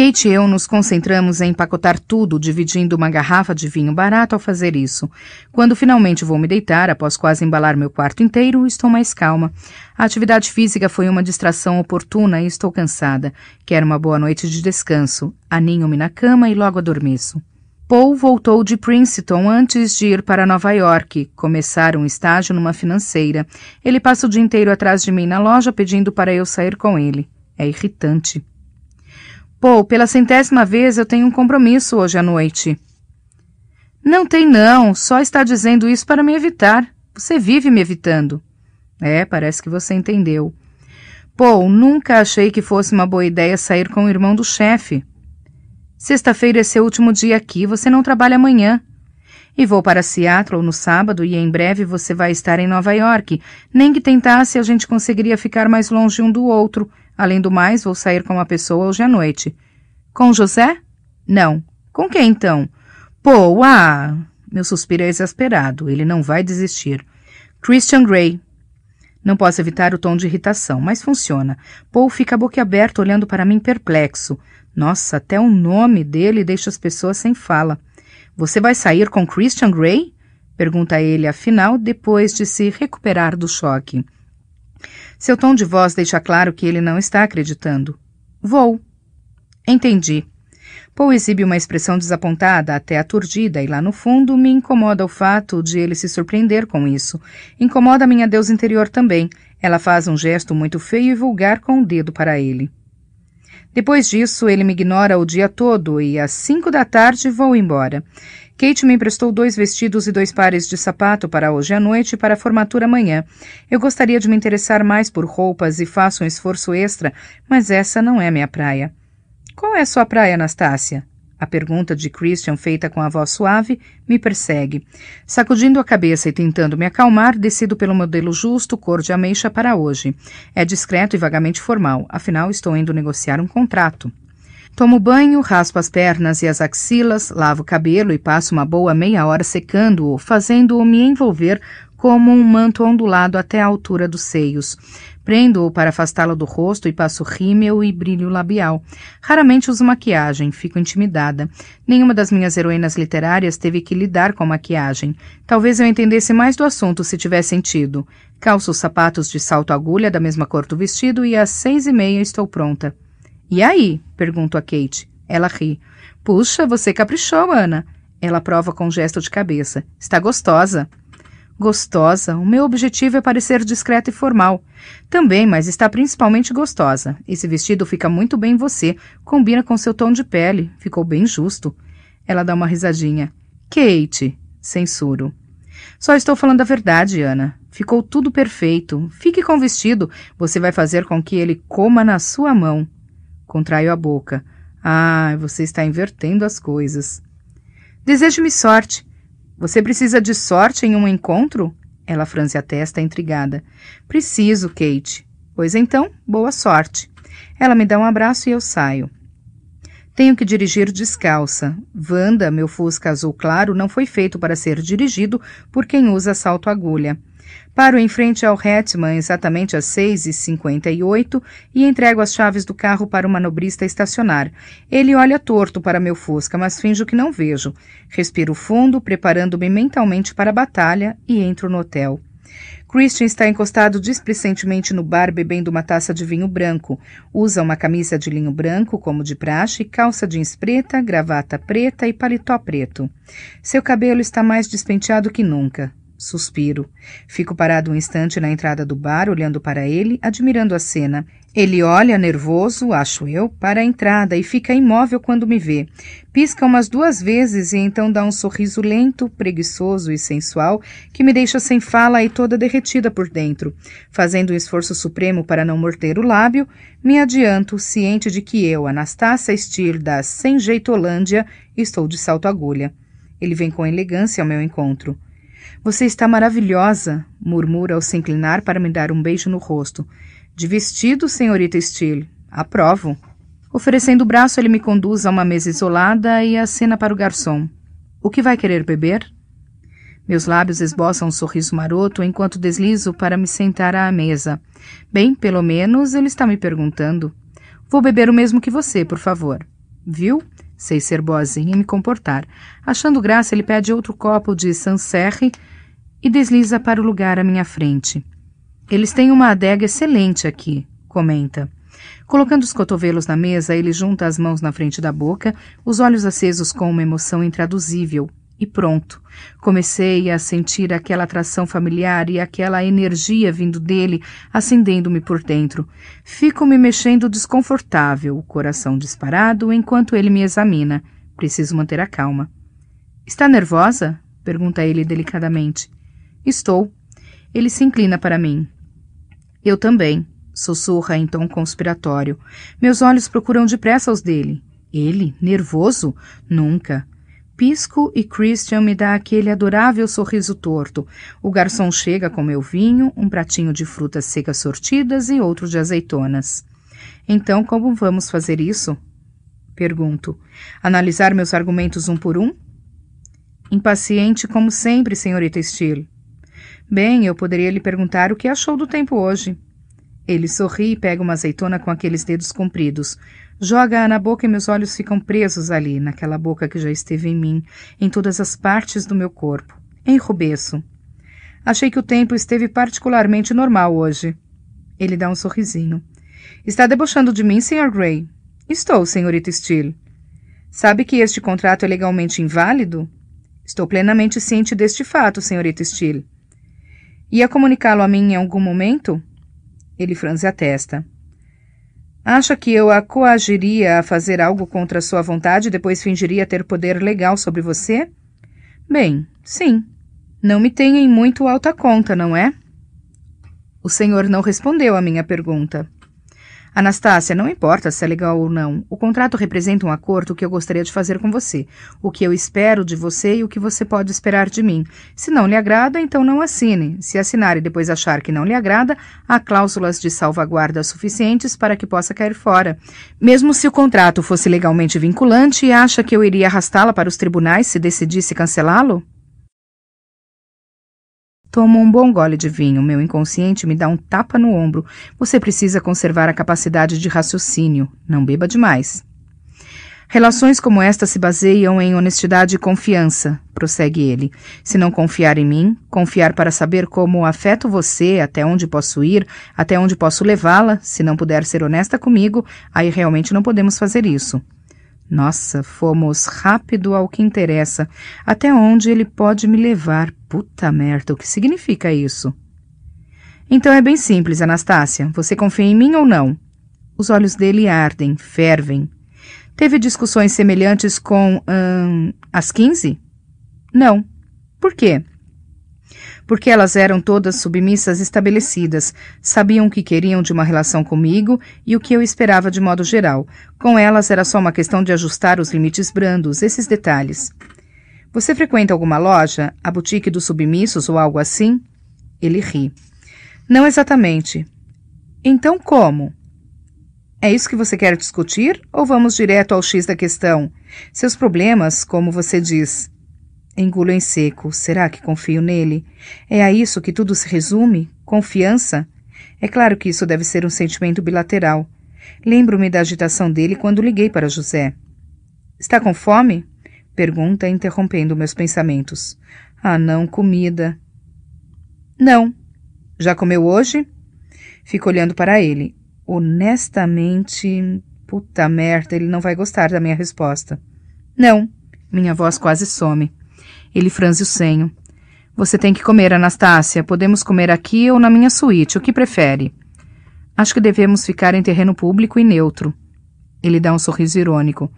Speaker 1: Kate e eu nos concentramos em empacotar tudo, dividindo uma garrafa de vinho barato ao fazer isso. Quando finalmente vou me deitar, após quase embalar meu quarto inteiro, estou mais calma. A atividade física foi uma distração oportuna e estou cansada. Quero uma boa noite de descanso. Aninho-me na cama e logo adormeço. Paul voltou de Princeton antes de ir para Nova York, começar um estágio numa financeira. Ele passa o dia inteiro atrás de mim na loja pedindo para eu sair com ele. É irritante. Pô, pela centésima vez eu tenho um compromisso hoje à noite. Não tem, não. Só está dizendo isso para me evitar. Você vive me evitando. É, parece que você entendeu. Pô, nunca achei que fosse uma boa ideia sair com o irmão do chefe. Sexta-feira é seu último dia aqui, você não trabalha amanhã. E vou para Seattle no sábado e em breve você vai estar em Nova York. Nem que tentasse, a gente conseguiria ficar mais longe um do outro. Além do mais, vou sair com uma pessoa hoje à noite. Com José? Não. Com quem então? Pô, ah! Meu suspiro é exasperado. Ele não vai desistir. Christian Grey. Não posso evitar o tom de irritação, mas funciona. Paul fica boquiaberto olhando para mim perplexo. Nossa, até o nome dele deixa as pessoas sem fala. Você vai sair com Christian Grey? Pergunta ele afinal, depois de se recuperar do choque. Seu tom de voz deixa claro que ele não está acreditando. Vou. Entendi. Paul exibe uma expressão desapontada, até aturdida, e lá no fundo me incomoda o fato de ele se surpreender com isso. Incomoda minha deusa interior também. Ela faz um gesto muito feio e vulgar com o dedo para ele. Depois disso, ele me ignora o dia todo e às cinco da tarde vou embora. Kate me emprestou dois vestidos e dois pares de sapato para hoje à noite e para a formatura amanhã. Eu gostaria de me interessar mais por roupas e faço um esforço extra, mas essa não é minha praia. Qual é a sua praia, Anastácia? A pergunta de Christian, feita com a voz suave, me persegue. Sacudindo a cabeça e tentando me acalmar, decido pelo modelo justo, cor de ameixa para hoje. É discreto e vagamente formal, afinal estou indo negociar um contrato. Tomo banho, raspo as pernas e as axilas, lavo o cabelo e passo uma boa meia hora secando-o, fazendo-o me envolver como um manto ondulado até a altura dos seios. Prendo-o para afastá-lo do rosto e passo rímel e brilho labial. Raramente uso maquiagem, fico intimidada. Nenhuma das minhas heroínas literárias teve que lidar com maquiagem. Talvez eu entendesse mais do assunto se tivesse sentido. Calço os sapatos de salto agulha da mesma cor do vestido e às seis e meia estou pronta. E aí? pergunto a Kate. Ela ri. Puxa, você caprichou, Ana. Ela prova com um gesto de cabeça. Está gostosa. Gostosa. O meu objetivo é parecer discreta e formal. Também, mas está principalmente gostosa. Esse vestido fica muito bem em você. Combina com seu tom de pele. Ficou bem justo. Ela dá uma risadinha. Kate, censuro. Só estou falando a verdade, Ana. Ficou tudo perfeito. Fique com o vestido. Você vai fazer com que ele coma na sua mão. Contraiu a boca. Ah, você está invertendo as coisas. Desejo-me sorte. Você precisa de sorte em um encontro? Ela franze a testa, intrigada. Preciso, Kate. Pois então, boa sorte. Ela me dá um abraço e eu saio. Tenho que dirigir descalça. Vanda, meu fusca azul claro, não foi feito para ser dirigido por quem usa salto-agulha. Paro em frente ao Hetman exatamente às 6h58 e entrego as chaves do carro para o manobrista estacionar. Ele olha torto para meu Fusca, mas finjo que não vejo. Respiro fundo, preparando-me mentalmente para a batalha e entro no hotel. Christian está encostado displicentemente no bar bebendo uma taça de vinho branco. Usa uma camisa de linho branco, como de praxe, calça jeans preta, gravata preta e paletó preto. Seu cabelo está mais despenteado que nunca. Suspiro. Fico parado um instante na entrada do bar, olhando para ele, admirando a cena. Ele olha, nervoso, acho eu, para a entrada e fica imóvel quando me vê. Pisca umas duas vezes e então dá um sorriso lento, preguiçoso e sensual que me deixa sem fala e toda derretida por dentro. Fazendo um esforço supremo para não morder o lábio, me adianto, ciente de que eu, Anastácia Stier da Sem Jeito Holândia, estou de salto agulha. Ele vem com elegância ao meu encontro. Você está maravilhosa, murmura ao se inclinar para me dar um beijo no rosto. De vestido, senhorita Steele. Aprovo. Oferecendo o braço, ele me conduz a uma mesa isolada e acena para o garçom. O que vai querer beber? Meus lábios esboçam um sorriso maroto enquanto deslizo para me sentar à mesa. Bem, pelo menos ele está me perguntando. Vou beber o mesmo que você, por favor. Viu? Sei ser boazinha e me comportar. Achando graça, ele pede outro copo de Sancerre e desliza para o lugar à minha frente. Eles têm uma adega excelente aqui, comenta. Colocando os cotovelos na mesa, ele junta as mãos na frente da boca, os olhos acesos com uma emoção intraduzível, e pronto. Comecei a sentir aquela atração familiar e aquela energia vindo dele, acendendo-me por dentro. Fico me mexendo desconfortável, o coração disparado, enquanto ele me examina. Preciso manter a calma. Está nervosa? pergunta ele delicadamente. Estou. Ele se inclina para mim. Eu também, sussurra em tom conspiratório. Meus olhos procuram depressa os dele. Ele, nervoso? Nunca. Pisco e Christian me dá aquele adorável sorriso torto. O garçom chega com meu vinho, um pratinho de frutas secas sortidas e outro de azeitonas. Então, como vamos fazer isso? Pergunto. Analisar meus argumentos um por um? Impaciente como sempre, senhorita Steele. Bem, eu poderia lhe perguntar o que achou do tempo hoje. Ele sorri e pega uma azeitona com aqueles dedos compridos. Joga-a na boca e meus olhos ficam presos ali, naquela boca que já esteve em mim, em todas as partes do meu corpo. Enrubeço. Achei que o tempo esteve particularmente normal hoje. Ele dá um sorrisinho. Está debochando de mim, Sr. Gray? Estou, senhorita Steele. Sabe que este contrato é legalmente inválido? Estou plenamente ciente deste fato, senhorita Steele. Ia comunicá-lo a mim em algum momento? Ele franze a testa. Acha que eu a coagiria a fazer algo contra sua vontade e depois fingiria ter poder legal sobre você? Bem, sim. Não me tem em muito alta conta, não é? O senhor não respondeu à minha pergunta. Anastácia, não importa se é legal ou não. O contrato representa um acordo que eu gostaria de fazer com você, o que eu espero de você e o que você pode esperar de mim. Se não lhe agrada, então não assine. Se assinar e depois achar que não lhe agrada, há cláusulas de salvaguarda suficientes para que possa cair fora. Mesmo se o contrato fosse legalmente vinculante, acha que eu iria arrastá-la para os tribunais se decidisse cancelá-lo? Tomo um bom gole de vinho. Meu inconsciente me dá um tapa no ombro. Você precisa conservar a capacidade de raciocínio. Não beba demais. Relações como esta se baseiam em honestidade e confiança, prossegue ele. Se não confiar em mim, confiar para saber como afeto você, até onde posso ir, até onde posso levá-la, se não puder ser honesta comigo, aí realmente não podemos fazer isso. Nossa, fomos rápido ao que interessa. Até onde ele pode me levar? Puta merda, o que significa isso? Então é bem simples, Anastácia. Você confia em mim ou não? Os olhos dele ardem, fervem. Teve discussões semelhantes com. Hum, as 15? Não. Por quê? porque elas eram todas submissas estabelecidas, sabiam o que queriam de uma relação comigo e o que eu esperava de modo geral. Com elas era só uma questão de ajustar os limites brandos, esses detalhes. Você frequenta alguma loja, a boutique dos submissos ou algo assim? Ele ri. Não exatamente. Então como? É isso que você quer discutir ou vamos direto ao X da questão? Seus problemas, como você diz, engulo em seco. Será que confio nele? É a isso que tudo se resume? Confiança? É claro que isso deve ser um sentimento bilateral. Lembro-me da agitação dele quando liguei para José. Está com fome? Pergunta, interrompendo meus pensamentos. Ah, não, comida. Não. Já comeu hoje? Fico olhando para ele. Honestamente, puta merda, ele não vai gostar da minha resposta. Não. Minha voz quase some. Ele franze o senho. Você tem que comer, Anastácia. Podemos comer aqui ou na minha suíte, o que prefere? Acho que devemos ficar em terreno público e neutro. Ele dá um sorriso irônico.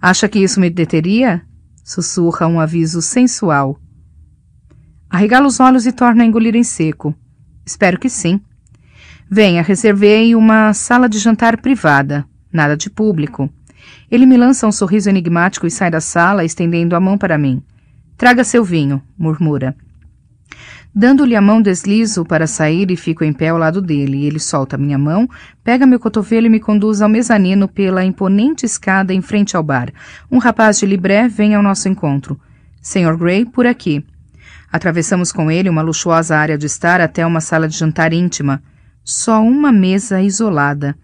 Speaker 1: Acha que isso me deteria? Sussurra um aviso sensual. Arregala os olhos e torna a engolir em seco. Espero que sim. Venha, reservei uma sala de jantar privada, nada de público. Ele me lança um sorriso enigmático e sai da sala, estendendo a mão para mim. Traga seu vinho, murmura. Dando-lhe a mão, deslizo para sair e fico em pé ao lado dele. Ele solta minha mão, pega meu cotovelo e me conduz ao mezanino pela imponente escada em frente ao bar. Um rapaz de libré vem ao nosso encontro. Senhor Gray, por aqui. Atravessamos com ele uma luxuosa área de estar até uma sala de jantar íntima. Só uma mesa isolada.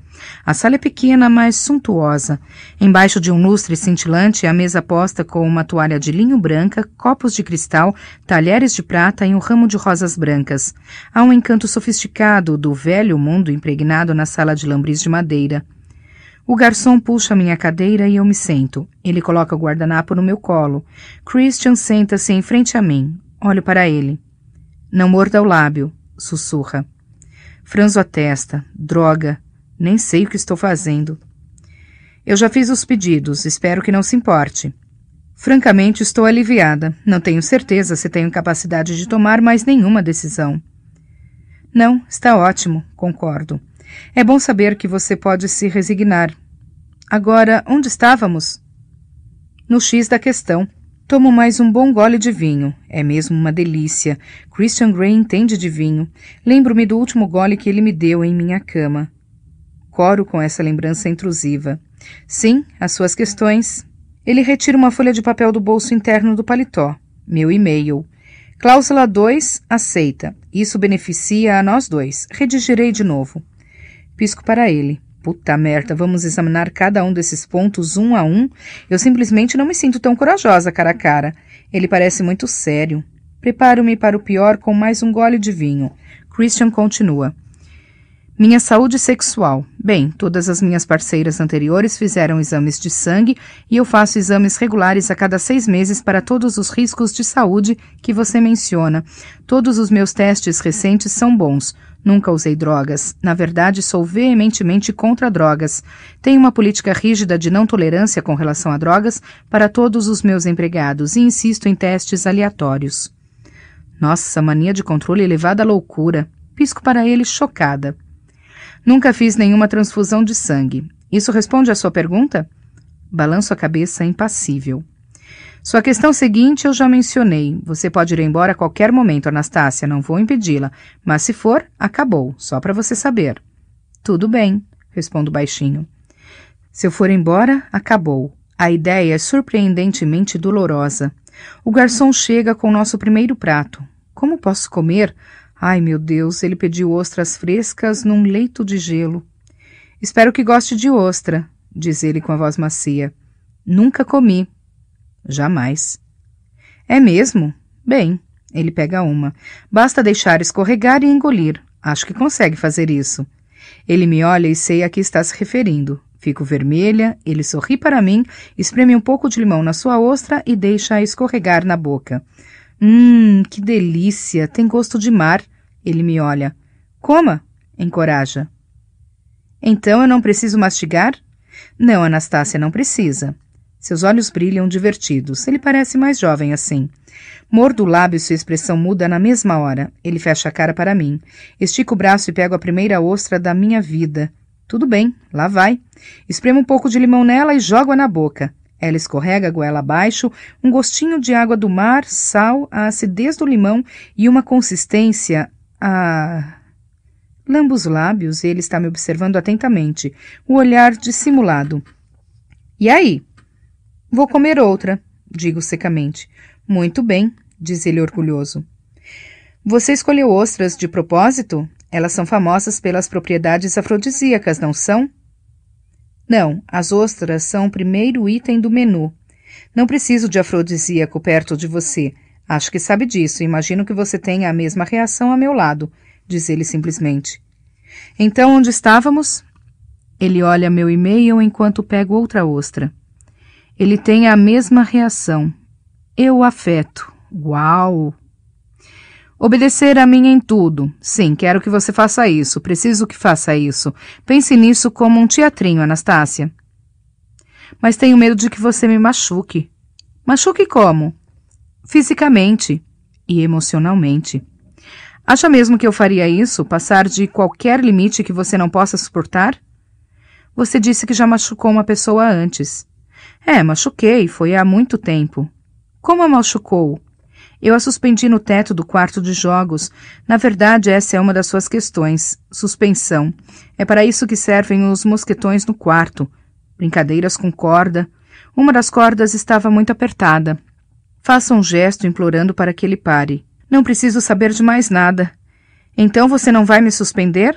Speaker 1: A sala é pequena, mas suntuosa. Embaixo de um lustre cintilante, a mesa posta com uma toalha de linho branca, copos de cristal, talheres de prata e um ramo de rosas brancas. Há um encanto sofisticado do velho mundo impregnado na sala de lambris de madeira. O garçom puxa minha cadeira e eu me sento. Ele coloca o guardanapo no meu colo. Christian senta-se em frente a mim. Olho para ele. Não morda o lábio, sussurra. Franzo a testa. Droga. Nem sei o que estou fazendo. Eu já fiz os pedidos, espero que não se importe. Francamente, estou aliviada. Não tenho certeza se tenho capacidade de tomar mais nenhuma decisão. Não, está ótimo, concordo. É bom saber que você pode se resignar. Agora, onde estávamos? No X da questão. Tomo mais um bom gole de vinho. É mesmo uma delícia. Christian Grey entende de vinho. Lembro-me do último gole que ele me deu em minha cama decoro com essa lembrança intrusiva. Sim, as suas questões. Ele retira uma folha de papel do bolso interno do paletó. Meu e-mail. Cláusula 2 aceita. Isso beneficia a nós dois. Redigirei de novo. Pisco para ele. Puta merda, vamos examinar cada um desses pontos um a um? Eu simplesmente não me sinto tão corajosa cara a cara. Ele parece muito sério. Preparo-me para o pior com mais um gole de vinho. Christian continua. Minha saúde sexual. Bem, todas as minhas parceiras anteriores fizeram exames de sangue e eu faço exames regulares a cada seis meses para todos os riscos de saúde que você menciona. Todos os meus testes recentes são bons. Nunca usei drogas. Na verdade, sou veementemente contra drogas. Tenho uma política rígida de não tolerância com relação a drogas para todos os meus empregados e insisto em testes aleatórios. Nossa, mania de controle elevada à loucura. Pisco para ele chocada. Nunca fiz nenhuma transfusão de sangue. Isso responde à sua pergunta? Balanço a cabeça impassível. Sua questão seguinte eu já mencionei. Você pode ir embora a qualquer momento, Anastácia, não vou impedi-la. Mas se for, acabou, só para você saber. Tudo bem, respondo baixinho. Se eu for embora, acabou. A ideia é surpreendentemente dolorosa. O garçom chega com nosso primeiro prato. Como posso comer? Ai, meu Deus, ele pediu ostras frescas num leito de gelo. Espero que goste de ostra, diz ele com a voz macia. Nunca comi. Jamais. É mesmo? Bem, ele pega uma. Basta deixar escorregar e engolir. Acho que consegue fazer isso. Ele me olha e sei a que está se referindo. Fico vermelha, ele sorri para mim, espreme um pouco de limão na sua ostra e deixa-a escorregar na boca. Hum, que delícia! Tem gosto de mar. Ele me olha. Coma! Encoraja. Então eu não preciso mastigar? Não, Anastácia, não precisa. Seus olhos brilham divertidos. Ele parece mais jovem assim. Mordo o lábio e sua expressão muda na mesma hora. Ele fecha a cara para mim. Estico o braço e pego a primeira ostra da minha vida. Tudo bem, lá vai. Espremo um pouco de limão nela e jogo-a na boca. Ela escorrega goela abaixo, um gostinho de água do mar, sal, a acidez do limão e uma consistência a. lambo os lábios, ele está me observando atentamente, o olhar dissimulado. E aí? Vou comer outra, digo secamente. Muito bem, diz ele orgulhoso. Você escolheu ostras de propósito? Elas são famosas pelas propriedades afrodisíacas, não são? Não, as ostras são o primeiro item do menu. Não preciso de afrodisíaco perto de você. Acho que sabe disso. Imagino que você tenha a mesma reação a meu lado, diz ele simplesmente. Então, onde estávamos? Ele olha meu e-mail enquanto pego outra ostra. Ele tem a mesma reação. Eu afeto. Uau! Obedecer a mim em tudo. Sim, quero que você faça isso. Preciso que faça isso. Pense nisso como um teatrinho, Anastácia. Mas tenho medo de que você me machuque. Machuque como? Fisicamente e emocionalmente. Acha mesmo que eu faria isso? Passar de qualquer limite que você não possa suportar? Você disse que já machucou uma pessoa antes. É, machuquei, foi há muito tempo. Como a machucou? Eu a suspendi no teto do quarto de jogos. Na verdade, essa é uma das suas questões. Suspensão. É para isso que servem os mosquetões no quarto. Brincadeiras com corda. Uma das cordas estava muito apertada. Faça um gesto implorando para que ele pare. Não preciso saber de mais nada. Então você não vai me suspender?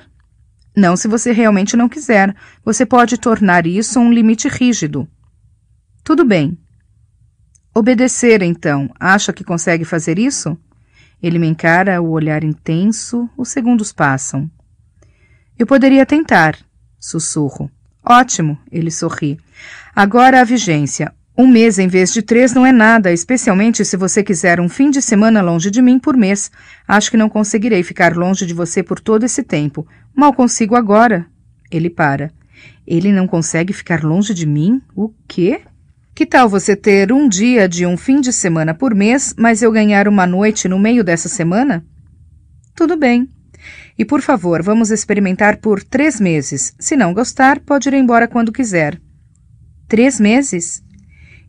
Speaker 1: Não, se você realmente não quiser. Você pode tornar isso um limite rígido. Tudo bem. Obedecer, então, acha que consegue fazer isso? Ele me encara o olhar intenso, os segundos passam. Eu poderia tentar, sussurro. Ótimo, ele sorri. Agora a vigência. Um mês em vez de três não é nada, especialmente se você quiser um fim de semana longe de mim por mês. Acho que não conseguirei ficar longe de você por todo esse tempo. Mal consigo agora. Ele para. Ele não consegue ficar longe de mim? O quê? Que tal você ter um dia de um fim de semana por mês, mas eu ganhar uma noite no meio dessa semana? Tudo bem. E por favor, vamos experimentar por três meses. Se não gostar, pode ir embora quando quiser. Três meses?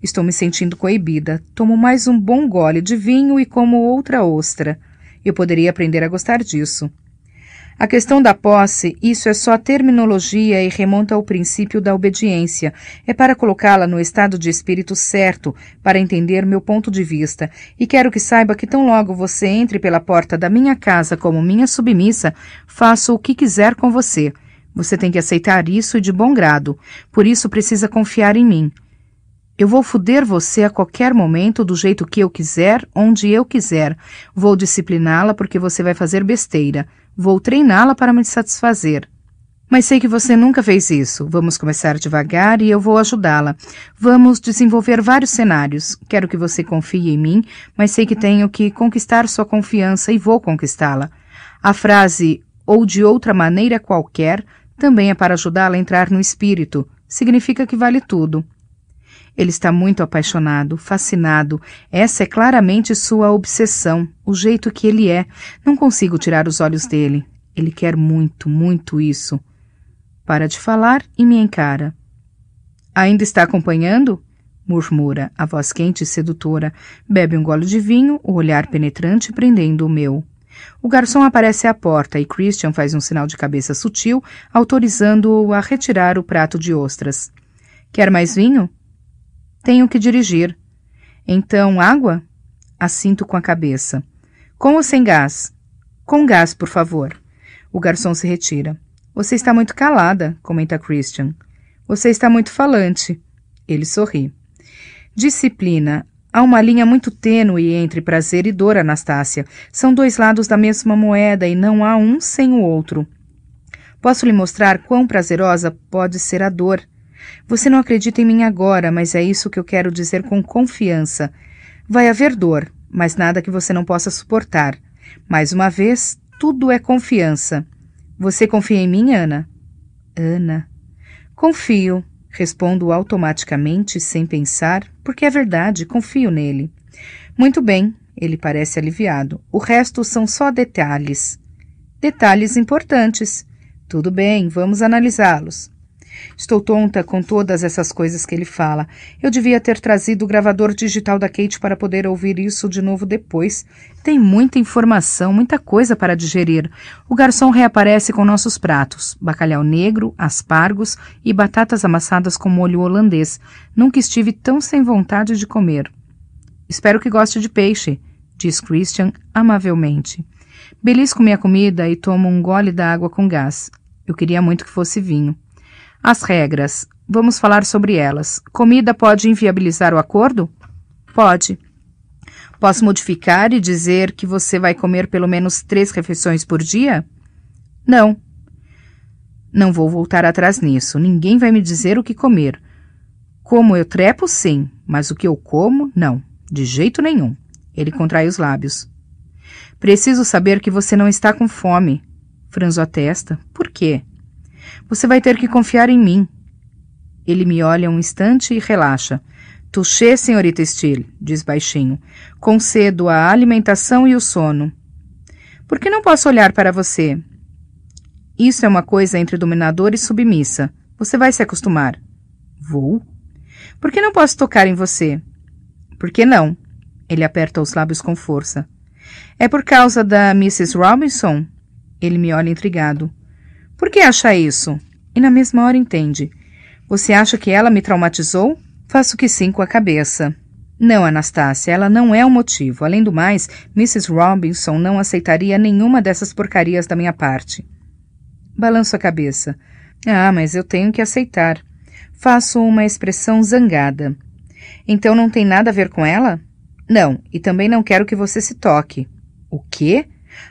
Speaker 1: Estou me sentindo coibida. Tomo mais um bom gole de vinho e como outra ostra. Eu poderia aprender a gostar disso. A questão da posse, isso é só terminologia e remonta ao princípio da obediência. É para colocá-la no estado de espírito certo, para entender meu ponto de vista. E quero que saiba que tão logo você entre pela porta da minha casa como minha submissa, faço o que quiser com você. Você tem que aceitar isso e de bom grado. Por isso precisa confiar em mim. Eu vou foder você a qualquer momento, do jeito que eu quiser, onde eu quiser. Vou discipliná-la porque você vai fazer besteira. Vou treiná-la para me satisfazer. Mas sei que você nunca fez isso. Vamos começar devagar e eu vou ajudá-la. Vamos desenvolver vários cenários. Quero que você confie em mim, mas sei que tenho que conquistar sua confiança e vou conquistá-la. A frase ou de outra maneira qualquer também é para ajudá-la a entrar no espírito. Significa que vale tudo. Ele está muito apaixonado, fascinado. Essa é claramente sua obsessão, o jeito que ele é. Não consigo tirar os olhos dele. Ele quer muito, muito isso. Para de falar e me encara. Ainda está acompanhando? murmura, a voz quente e sedutora. Bebe um gole de vinho, o olhar penetrante prendendo o meu. O garçom aparece à porta e Christian faz um sinal de cabeça sutil, autorizando-o a retirar o prato de ostras. Quer mais vinho? Tenho que dirigir. Então, água? Assinto com a cabeça. Com ou sem gás? Com gás, por favor. O garçom se retira. Você está muito calada, comenta Christian. Você está muito falante. Ele sorri. Disciplina. Há uma linha muito tênue entre prazer e dor, Anastácia. São dois lados da mesma moeda e não há um sem o outro. Posso lhe mostrar quão prazerosa pode ser a dor. Você não acredita em mim agora, mas é isso que eu quero dizer com confiança. Vai haver dor, mas nada que você não possa suportar. Mais uma vez, tudo é confiança. Você confia em mim, Ana? Ana. Confio, respondo automaticamente, sem pensar, porque é verdade, confio nele. Muito bem, ele parece aliviado. O resto são só detalhes. Detalhes importantes. Tudo bem, vamos analisá-los. Estou tonta com todas essas coisas que ele fala. Eu devia ter trazido o gravador digital da Kate para poder ouvir isso de novo depois. Tem muita informação, muita coisa para digerir. O garçom reaparece com nossos pratos: bacalhau negro, aspargos e batatas amassadas com molho holandês. Nunca estive tão sem vontade de comer. Espero que goste de peixe, diz Christian amavelmente. Belisco minha comida e tomo um gole da água com gás. Eu queria muito que fosse vinho. As regras. Vamos falar sobre elas. Comida pode inviabilizar o acordo? Pode. Posso modificar e dizer que você vai comer pelo menos três refeições por dia? Não. Não vou voltar atrás nisso. Ninguém vai me dizer o que comer. Como eu trepo, sim, mas o que eu como, não. De jeito nenhum. Ele contrai os lábios. Preciso saber que você não está com fome. Franzo a testa. Por quê? Você vai ter que confiar em mim. Ele me olha um instante e relaxa. Touché, senhorita Steele, diz baixinho. Concedo a alimentação e o sono. Por que não posso olhar para você? Isso é uma coisa entre dominador e submissa. Você vai se acostumar. Vou? Por que não posso tocar em você? Por que não? Ele aperta os lábios com força. É por causa da Mrs. Robinson? Ele me olha intrigado. Por que acha isso? E na mesma hora entende. Você acha que ela me traumatizou? Faço que sim com a cabeça. Não, Anastácia, ela não é o motivo. Além do mais, Mrs. Robinson não aceitaria nenhuma dessas porcarias da minha parte. Balanço a cabeça. Ah, mas eu tenho que aceitar. Faço uma expressão zangada. Então não tem nada a ver com ela? Não, e também não quero que você se toque. O quê?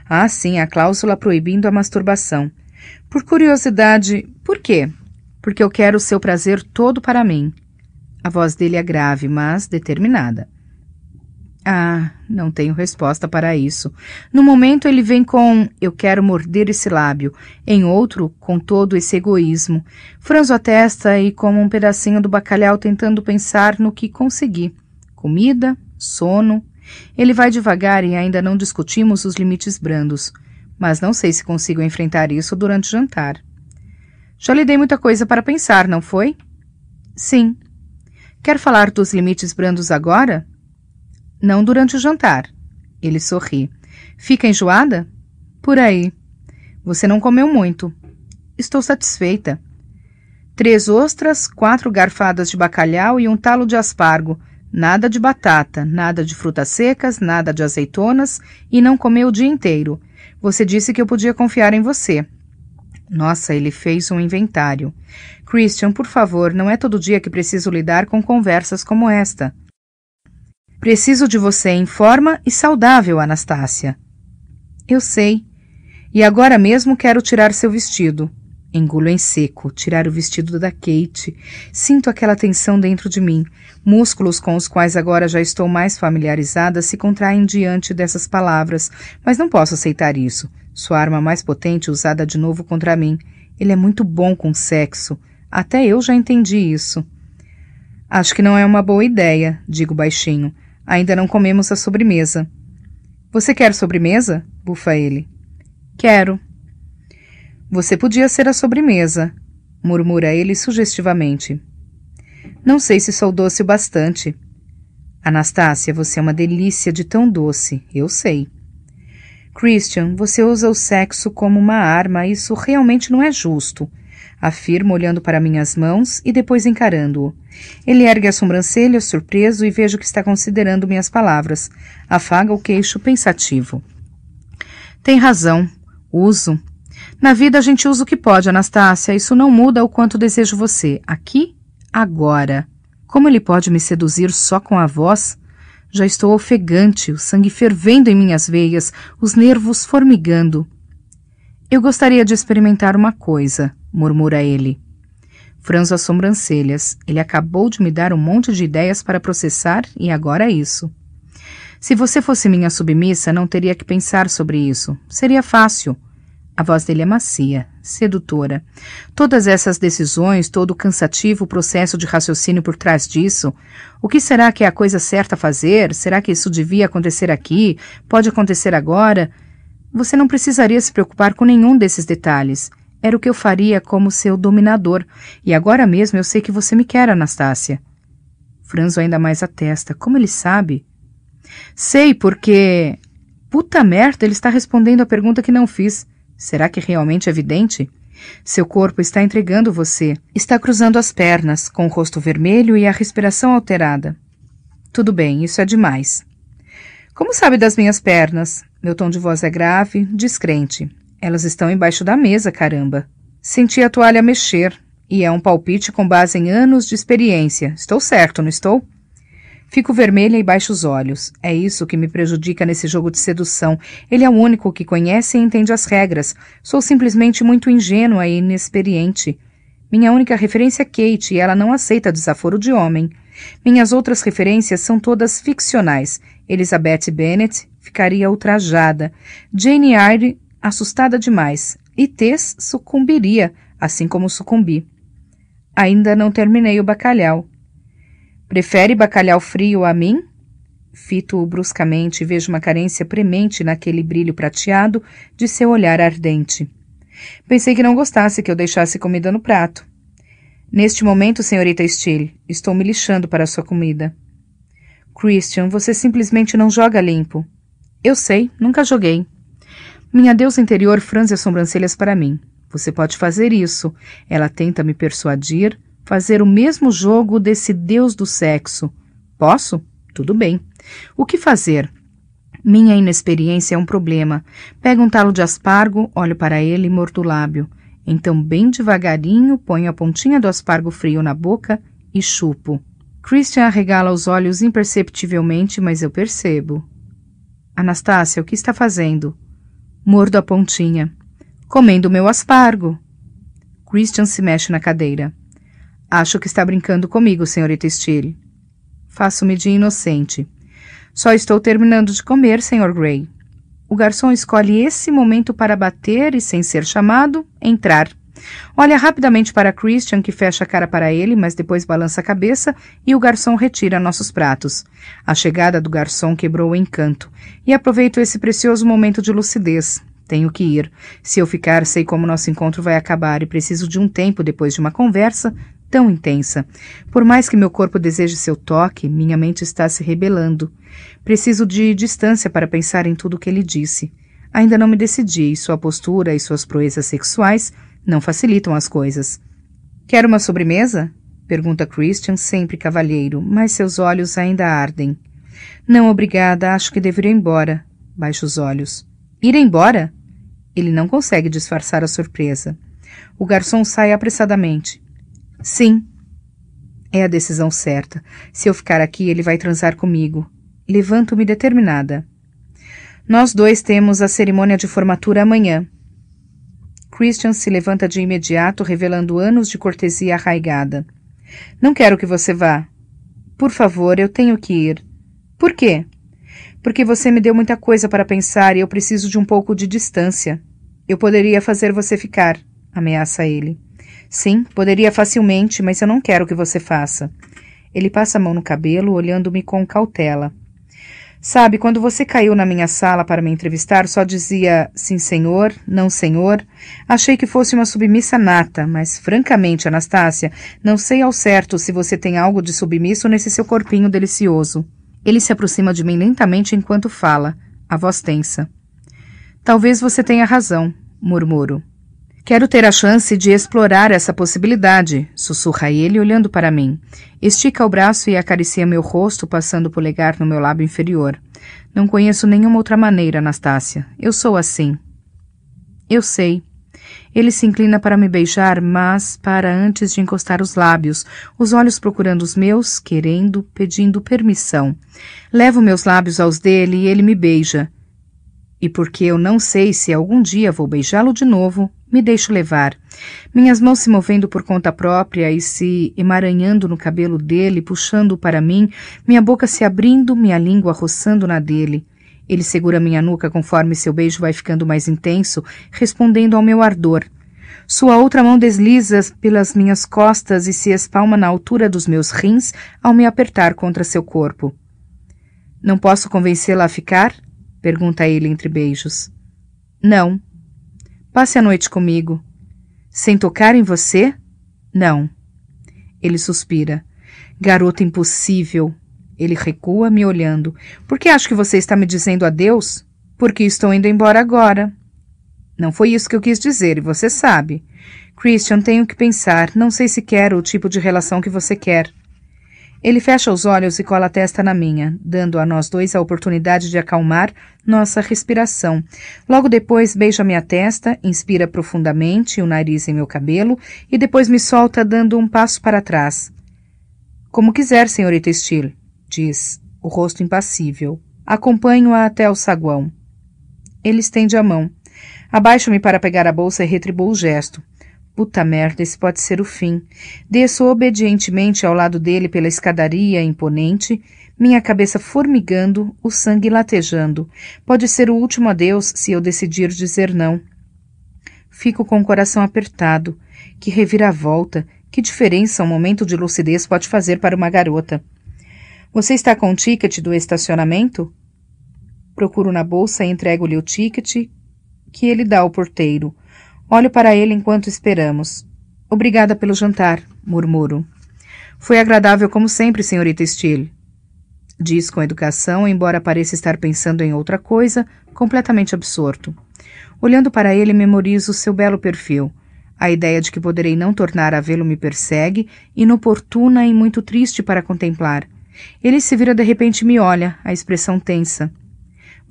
Speaker 1: Ah, sim, a cláusula proibindo a masturbação. Por curiosidade, por quê? Porque eu quero o seu prazer todo para mim. A voz dele é grave, mas determinada. Ah, não tenho resposta para isso. No momento ele vem com eu quero morder esse lábio, em outro com todo esse egoísmo. Franzo a testa e como um pedacinho do bacalhau tentando pensar no que consegui. Comida, sono. Ele vai devagar e ainda não discutimos os limites brandos mas não sei se consigo enfrentar isso durante o jantar. Já lhe dei muita coisa para pensar, não foi? Sim. Quer falar dos limites brandos agora? Não durante o jantar. Ele sorri. Fica enjoada? Por aí. Você não comeu muito. Estou satisfeita. Três ostras, quatro garfadas de bacalhau e um talo de aspargo. Nada de batata, nada de frutas secas, nada de azeitonas e não comeu o dia inteiro. Você disse que eu podia confiar em você. Nossa, ele fez um inventário. Christian, por favor, não é todo dia que preciso lidar com conversas como esta. Preciso de você em forma e saudável, Anastácia. Eu sei. E agora mesmo quero tirar seu vestido. Engulo em seco, tirar o vestido da Kate. Sinto aquela tensão dentro de mim. Músculos com os quais agora já estou mais familiarizada se contraem diante dessas palavras, mas não posso aceitar isso. Sua arma mais potente usada de novo contra mim. Ele é muito bom com sexo. Até eu já entendi isso. Acho que não é uma boa ideia, digo baixinho. Ainda não comemos a sobremesa. Você quer sobremesa? bufa ele. Quero, você podia ser a sobremesa, murmura ele sugestivamente. Não sei se sou doce o bastante. Anastácia, você é uma delícia de tão doce, eu sei. Christian, você usa o sexo como uma arma, isso realmente não é justo. Afirmo olhando para minhas mãos e depois encarando-o. Ele ergue a sobrancelha, surpreso, e vejo que está considerando minhas palavras. Afaga o queixo pensativo. Tem razão. Uso. Na vida a gente usa o que pode, Anastácia. Isso não muda o quanto desejo você. Aqui, agora. Como ele pode me seduzir só com a voz? Já estou ofegante, o sangue fervendo em minhas veias, os nervos formigando. Eu gostaria de experimentar uma coisa, murmura ele. Franzo as sobrancelhas. Ele acabou de me dar um monte de ideias para processar e agora é isso. Se você fosse minha submissa, não teria que pensar sobre isso. Seria fácil. A voz dele é macia, sedutora. Todas essas decisões, todo o cansativo processo de raciocínio por trás disso. O que será que é a coisa certa a fazer? Será que isso devia acontecer aqui? Pode acontecer agora? Você não precisaria se preocupar com nenhum desses detalhes. Era o que eu faria como seu dominador, e agora mesmo eu sei que você me quer, Anastácia. Franzo ainda mais a testa. Como ele sabe? Sei, porque. Puta merda, ele está respondendo a pergunta que não fiz. Será que realmente é vidente? Seu corpo está entregando você. Está cruzando as pernas, com o rosto vermelho e a respiração alterada. Tudo bem, isso é demais. Como sabe das minhas pernas? Meu tom de voz é grave, descrente. Elas estão embaixo da mesa, caramba. Senti a toalha mexer, e é um palpite com base em anos de experiência. Estou certo, não estou? Fico vermelha e baixo os olhos. É isso que me prejudica nesse jogo de sedução. Ele é o único que conhece e entende as regras. Sou simplesmente muito ingênua e inexperiente. Minha única referência é Kate e ela não aceita desaforo de homem. Minhas outras referências são todas ficcionais. Elizabeth Bennet ficaria ultrajada. Jane Eyre, assustada demais. E Tess sucumbiria, assim como sucumbi. Ainda não terminei o bacalhau. Prefere bacalhau frio a mim? Fito-o bruscamente e vejo uma carência premente naquele brilho prateado de seu olhar ardente. Pensei que não gostasse que eu deixasse comida no prato. Neste momento, senhorita Steele, estou me lixando para sua comida. Christian, você simplesmente não joga limpo. Eu sei, nunca joguei. Minha deusa interior franze as sobrancelhas para mim. Você pode fazer isso. Ela tenta me persuadir, fazer o mesmo jogo desse deus do sexo. Posso? Tudo bem. O que fazer? Minha inexperiência é um problema. Pego um talo de aspargo, olho para ele e mordo o lábio. Então, bem devagarinho, ponho a pontinha do aspargo frio na boca e chupo. Christian arregala os olhos imperceptivelmente, mas eu percebo. Anastácia, o que está fazendo? Mordo a pontinha. Comendo meu aspargo. Christian se mexe na cadeira. Acho que está brincando comigo, senhorita Steele. Faço-me de inocente. Só estou terminando de comer, senhor Gray. O garçom escolhe esse momento para bater e, sem ser chamado, entrar. Olha rapidamente para Christian, que fecha a cara para ele, mas depois balança a cabeça e o garçom retira nossos pratos. A chegada do garçom quebrou o encanto. E aproveito esse precioso momento de lucidez. Tenho que ir. Se eu ficar, sei como nosso encontro vai acabar e preciso de um tempo depois de uma conversa tão intensa. Por mais que meu corpo deseje seu toque, minha mente está se rebelando. Preciso de distância para pensar em tudo o que ele disse. Ainda não me decidi e sua postura e suas proezas sexuais não facilitam as coisas. Quer uma sobremesa? Pergunta Christian, sempre cavalheiro, mas seus olhos ainda ardem. Não, obrigada, acho que deveria ir embora. Baixa os olhos. Ir embora? Ele não consegue disfarçar a surpresa. O garçom sai apressadamente. Sim. É a decisão certa. Se eu ficar aqui, ele vai transar comigo. Levanto-me determinada. Nós dois temos a cerimônia de formatura amanhã. Christian se levanta de imediato, revelando anos de cortesia arraigada. Não quero que você vá. Por favor, eu tenho que ir. Por quê? Porque você me deu muita coisa para pensar e eu preciso de um pouco de distância. Eu poderia fazer você ficar, ameaça ele. Sim, poderia facilmente, mas eu não quero que você faça. Ele passa a mão no cabelo, olhando-me com cautela. Sabe, quando você caiu na minha sala para me entrevistar, só dizia sim, senhor, não, senhor. Achei que fosse uma submissa nata, mas francamente, Anastácia, não sei ao certo se você tem algo de submisso nesse seu corpinho delicioso. Ele se aproxima de mim lentamente enquanto fala, a voz tensa. Talvez você tenha razão, murmuro. Quero ter a chance de explorar essa possibilidade, sussurra ele olhando para mim. Estica o braço e acaricia meu rosto, passando o polegar no meu lábio inferior. Não conheço nenhuma outra maneira, Anastácia. Eu sou assim. Eu sei. Ele se inclina para me beijar, mas para antes de encostar os lábios, os olhos procurando os meus, querendo, pedindo permissão. Levo meus lábios aos dele e ele me beija e porque eu não sei se algum dia vou beijá-lo de novo, me deixo levar. Minhas mãos se movendo por conta própria e se emaranhando no cabelo dele, puxando-o para mim, minha boca se abrindo, minha língua roçando na dele. Ele segura minha nuca conforme seu beijo vai ficando mais intenso, respondendo ao meu ardor. Sua outra mão desliza pelas minhas costas e se espalma na altura dos meus rins ao me apertar contra seu corpo. Não posso convencê-la a ficar? Pergunta ele entre beijos. Não. Passe a noite comigo. Sem tocar em você? Não. Ele suspira. Garota impossível. Ele recua, me olhando. Por que acho que você está me dizendo adeus? Porque estou indo embora agora. Não foi isso que eu quis dizer, e você sabe. Christian, tenho que pensar. Não sei se quero o tipo de relação que você quer. Ele fecha os olhos e cola a testa na minha, dando a nós dois a oportunidade de acalmar nossa respiração. Logo depois, beija minha testa, inspira profundamente o nariz em meu cabelo e depois me solta, dando um passo para trás. Como quiser, senhorita Steele, diz, o rosto impassível. Acompanho-a até o saguão. Ele estende a mão. Abaixo-me para pegar a bolsa e retribuo o gesto. Puta merda, esse pode ser o fim. Desço obedientemente ao lado dele pela escadaria imponente, minha cabeça formigando, o sangue latejando. Pode ser o último adeus se eu decidir dizer não. Fico com o coração apertado. Que reviravolta, que diferença um momento de lucidez pode fazer para uma garota. Você está com o ticket do estacionamento? Procuro na bolsa e entrego-lhe o ticket que ele dá ao porteiro. Olho para ele enquanto esperamos. Obrigada pelo jantar, murmuro. Foi agradável como sempre, senhorita Steele. Diz com educação, embora pareça estar pensando em outra coisa, completamente absorto. Olhando para ele, memorizo seu belo perfil. A ideia de que poderei não tornar a vê-lo me persegue, inoportuna e muito triste para contemplar. Ele se vira de repente e me olha, a expressão tensa.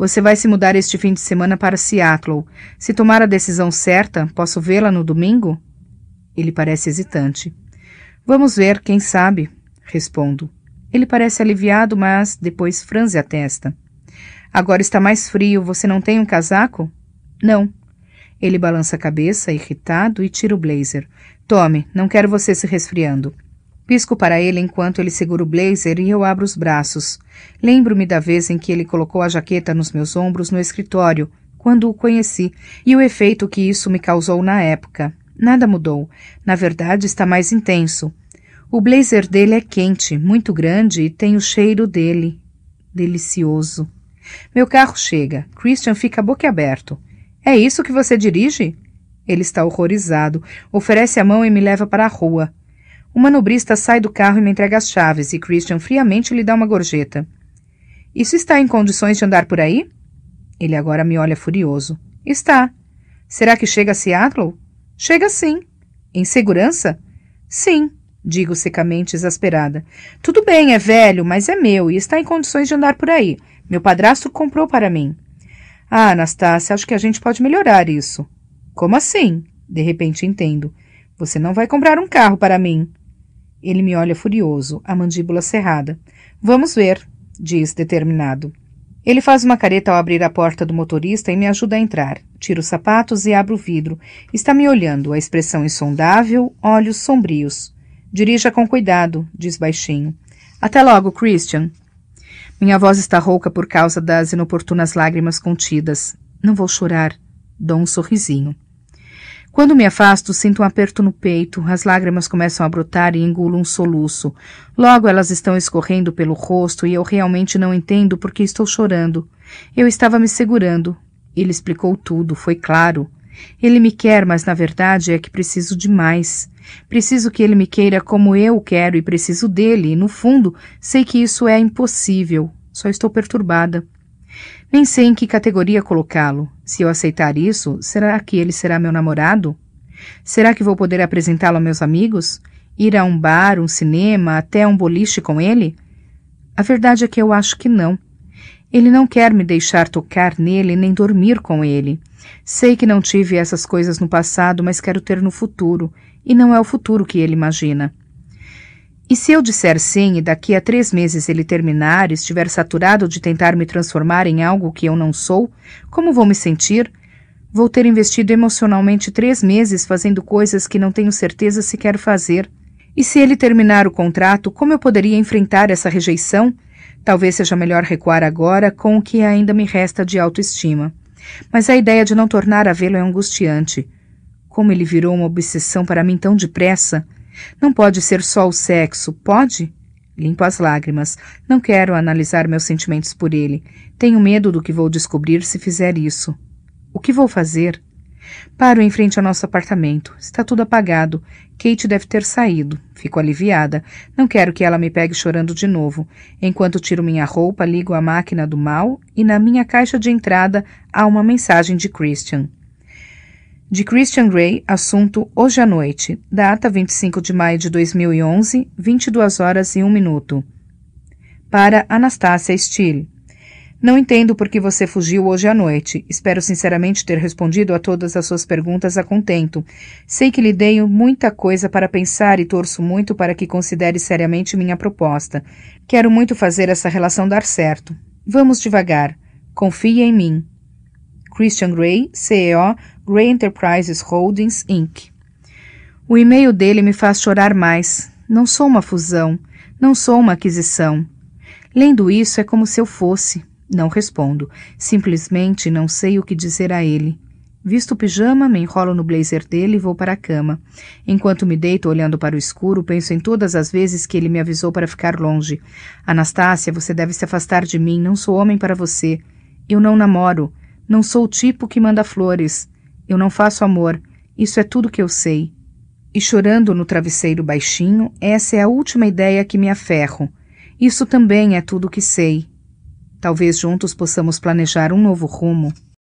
Speaker 1: Você vai se mudar este fim de semana para Seattle. Se tomar a decisão certa, posso vê-la no domingo? Ele parece hesitante. Vamos ver, quem sabe? Respondo. Ele parece aliviado, mas depois franze a testa. Agora está mais frio, você não tem um casaco? Não. Ele balança a cabeça, irritado, e tira o blazer. Tome, não quero você se resfriando. Pisco para ele enquanto ele segura o blazer e eu abro os braços. Lembro-me da vez em que ele colocou a jaqueta nos meus ombros no escritório, quando o conheci, e o efeito que isso me causou na época. Nada mudou. Na verdade, está mais intenso. O blazer dele é quente, muito grande e tem o cheiro dele. Delicioso. Meu carro chega. Christian fica boquiaberto. É isso que você dirige? Ele está horrorizado. Oferece a mão e me leva para a rua. O manobrista sai do carro e me entrega as chaves e Christian friamente lhe dá uma gorjeta. Isso está em condições de andar por aí? Ele agora me olha furioso. Está. Será que chega a Seattle? Chega sim. Em segurança? Sim, digo secamente exasperada. Tudo bem, é velho, mas é meu e está em condições de andar por aí. Meu padrasto comprou para mim. Ah, Anastácia, acho que a gente pode melhorar isso. Como assim? De repente entendo. Você não vai comprar um carro para mim. Ele me olha furioso, a mandíbula cerrada. Vamos ver, diz, determinado. Ele faz uma careta ao abrir a porta do motorista e me ajuda a entrar. Tiro os sapatos e abro o vidro. Está me olhando, a expressão insondável, olhos sombrios. Dirija com cuidado, diz baixinho. Até logo, Christian. Minha voz está rouca por causa das inoportunas lágrimas contidas. Não vou chorar. Dou um sorrisinho. Quando me afasto, sinto um aperto no peito, as lágrimas começam a brotar e engulo um soluço. Logo elas estão escorrendo pelo rosto e eu realmente não entendo por que estou chorando. Eu estava me segurando. Ele explicou tudo, foi claro. Ele me quer, mas na verdade é que preciso de mais. Preciso que ele me queira como eu quero e preciso dele, e no fundo sei que isso é impossível. Só estou perturbada sei em que categoria colocá-lo. Se eu aceitar isso, será que ele será meu namorado? Será que vou poder apresentá-lo a meus amigos? Ir a um bar, um cinema, até um boliche com ele? A verdade é que eu acho que não. Ele não quer me deixar tocar nele nem dormir com ele. Sei que não tive essas coisas no passado, mas quero ter no futuro, e não é o futuro que ele imagina. E se eu disser sim e daqui a três meses ele terminar e estiver saturado de tentar me transformar em algo que eu não sou, como vou me sentir? Vou ter investido emocionalmente três meses fazendo coisas que não tenho certeza se quero fazer. E se ele terminar o contrato, como eu poderia enfrentar essa rejeição? Talvez seja melhor recuar agora com o que ainda me resta de autoestima. Mas a ideia de não tornar a vê-lo é angustiante. Como ele virou uma obsessão para mim tão depressa? Não pode ser só o sexo, pode? Limpo as lágrimas. Não quero analisar meus sentimentos por ele. Tenho medo do que vou descobrir se fizer isso. O que vou fazer? Paro em frente ao nosso apartamento. Está tudo apagado. Kate deve ter saído. Fico aliviada. Não quero que ela me pegue chorando de novo. Enquanto tiro minha roupa, ligo a máquina do mal e na minha caixa de entrada há uma mensagem de Christian de Christian Grey, assunto Hoje à Noite, data 25 de maio de 2011, 22 horas e 1 minuto. Para Anastácia Steele. Não entendo por que você fugiu hoje à noite. Espero sinceramente ter respondido a todas as suas perguntas a contento. Sei que lhe dei muita coisa para pensar e torço muito para que considere seriamente minha proposta. Quero muito fazer essa relação dar certo. Vamos devagar. Confie em mim. Christian Grey, CEO Gray Enterprises Holdings Inc. O e-mail dele me faz chorar mais. Não sou uma fusão, não sou uma aquisição. Lendo isso é como se eu fosse. Não respondo. Simplesmente não sei o que dizer a ele. Visto o pijama, me enrolo no blazer dele e vou para a cama. Enquanto me deito olhando para o escuro, penso em todas as vezes que ele me avisou para ficar longe. Anastácia, você deve se afastar de mim, não sou homem para você. Eu não namoro, não sou o tipo que manda flores. Eu não faço amor, isso é tudo que eu sei. E chorando no travesseiro baixinho, essa é a última ideia que me aferro. Isso também é tudo que sei. Talvez juntos possamos planejar um novo rumo.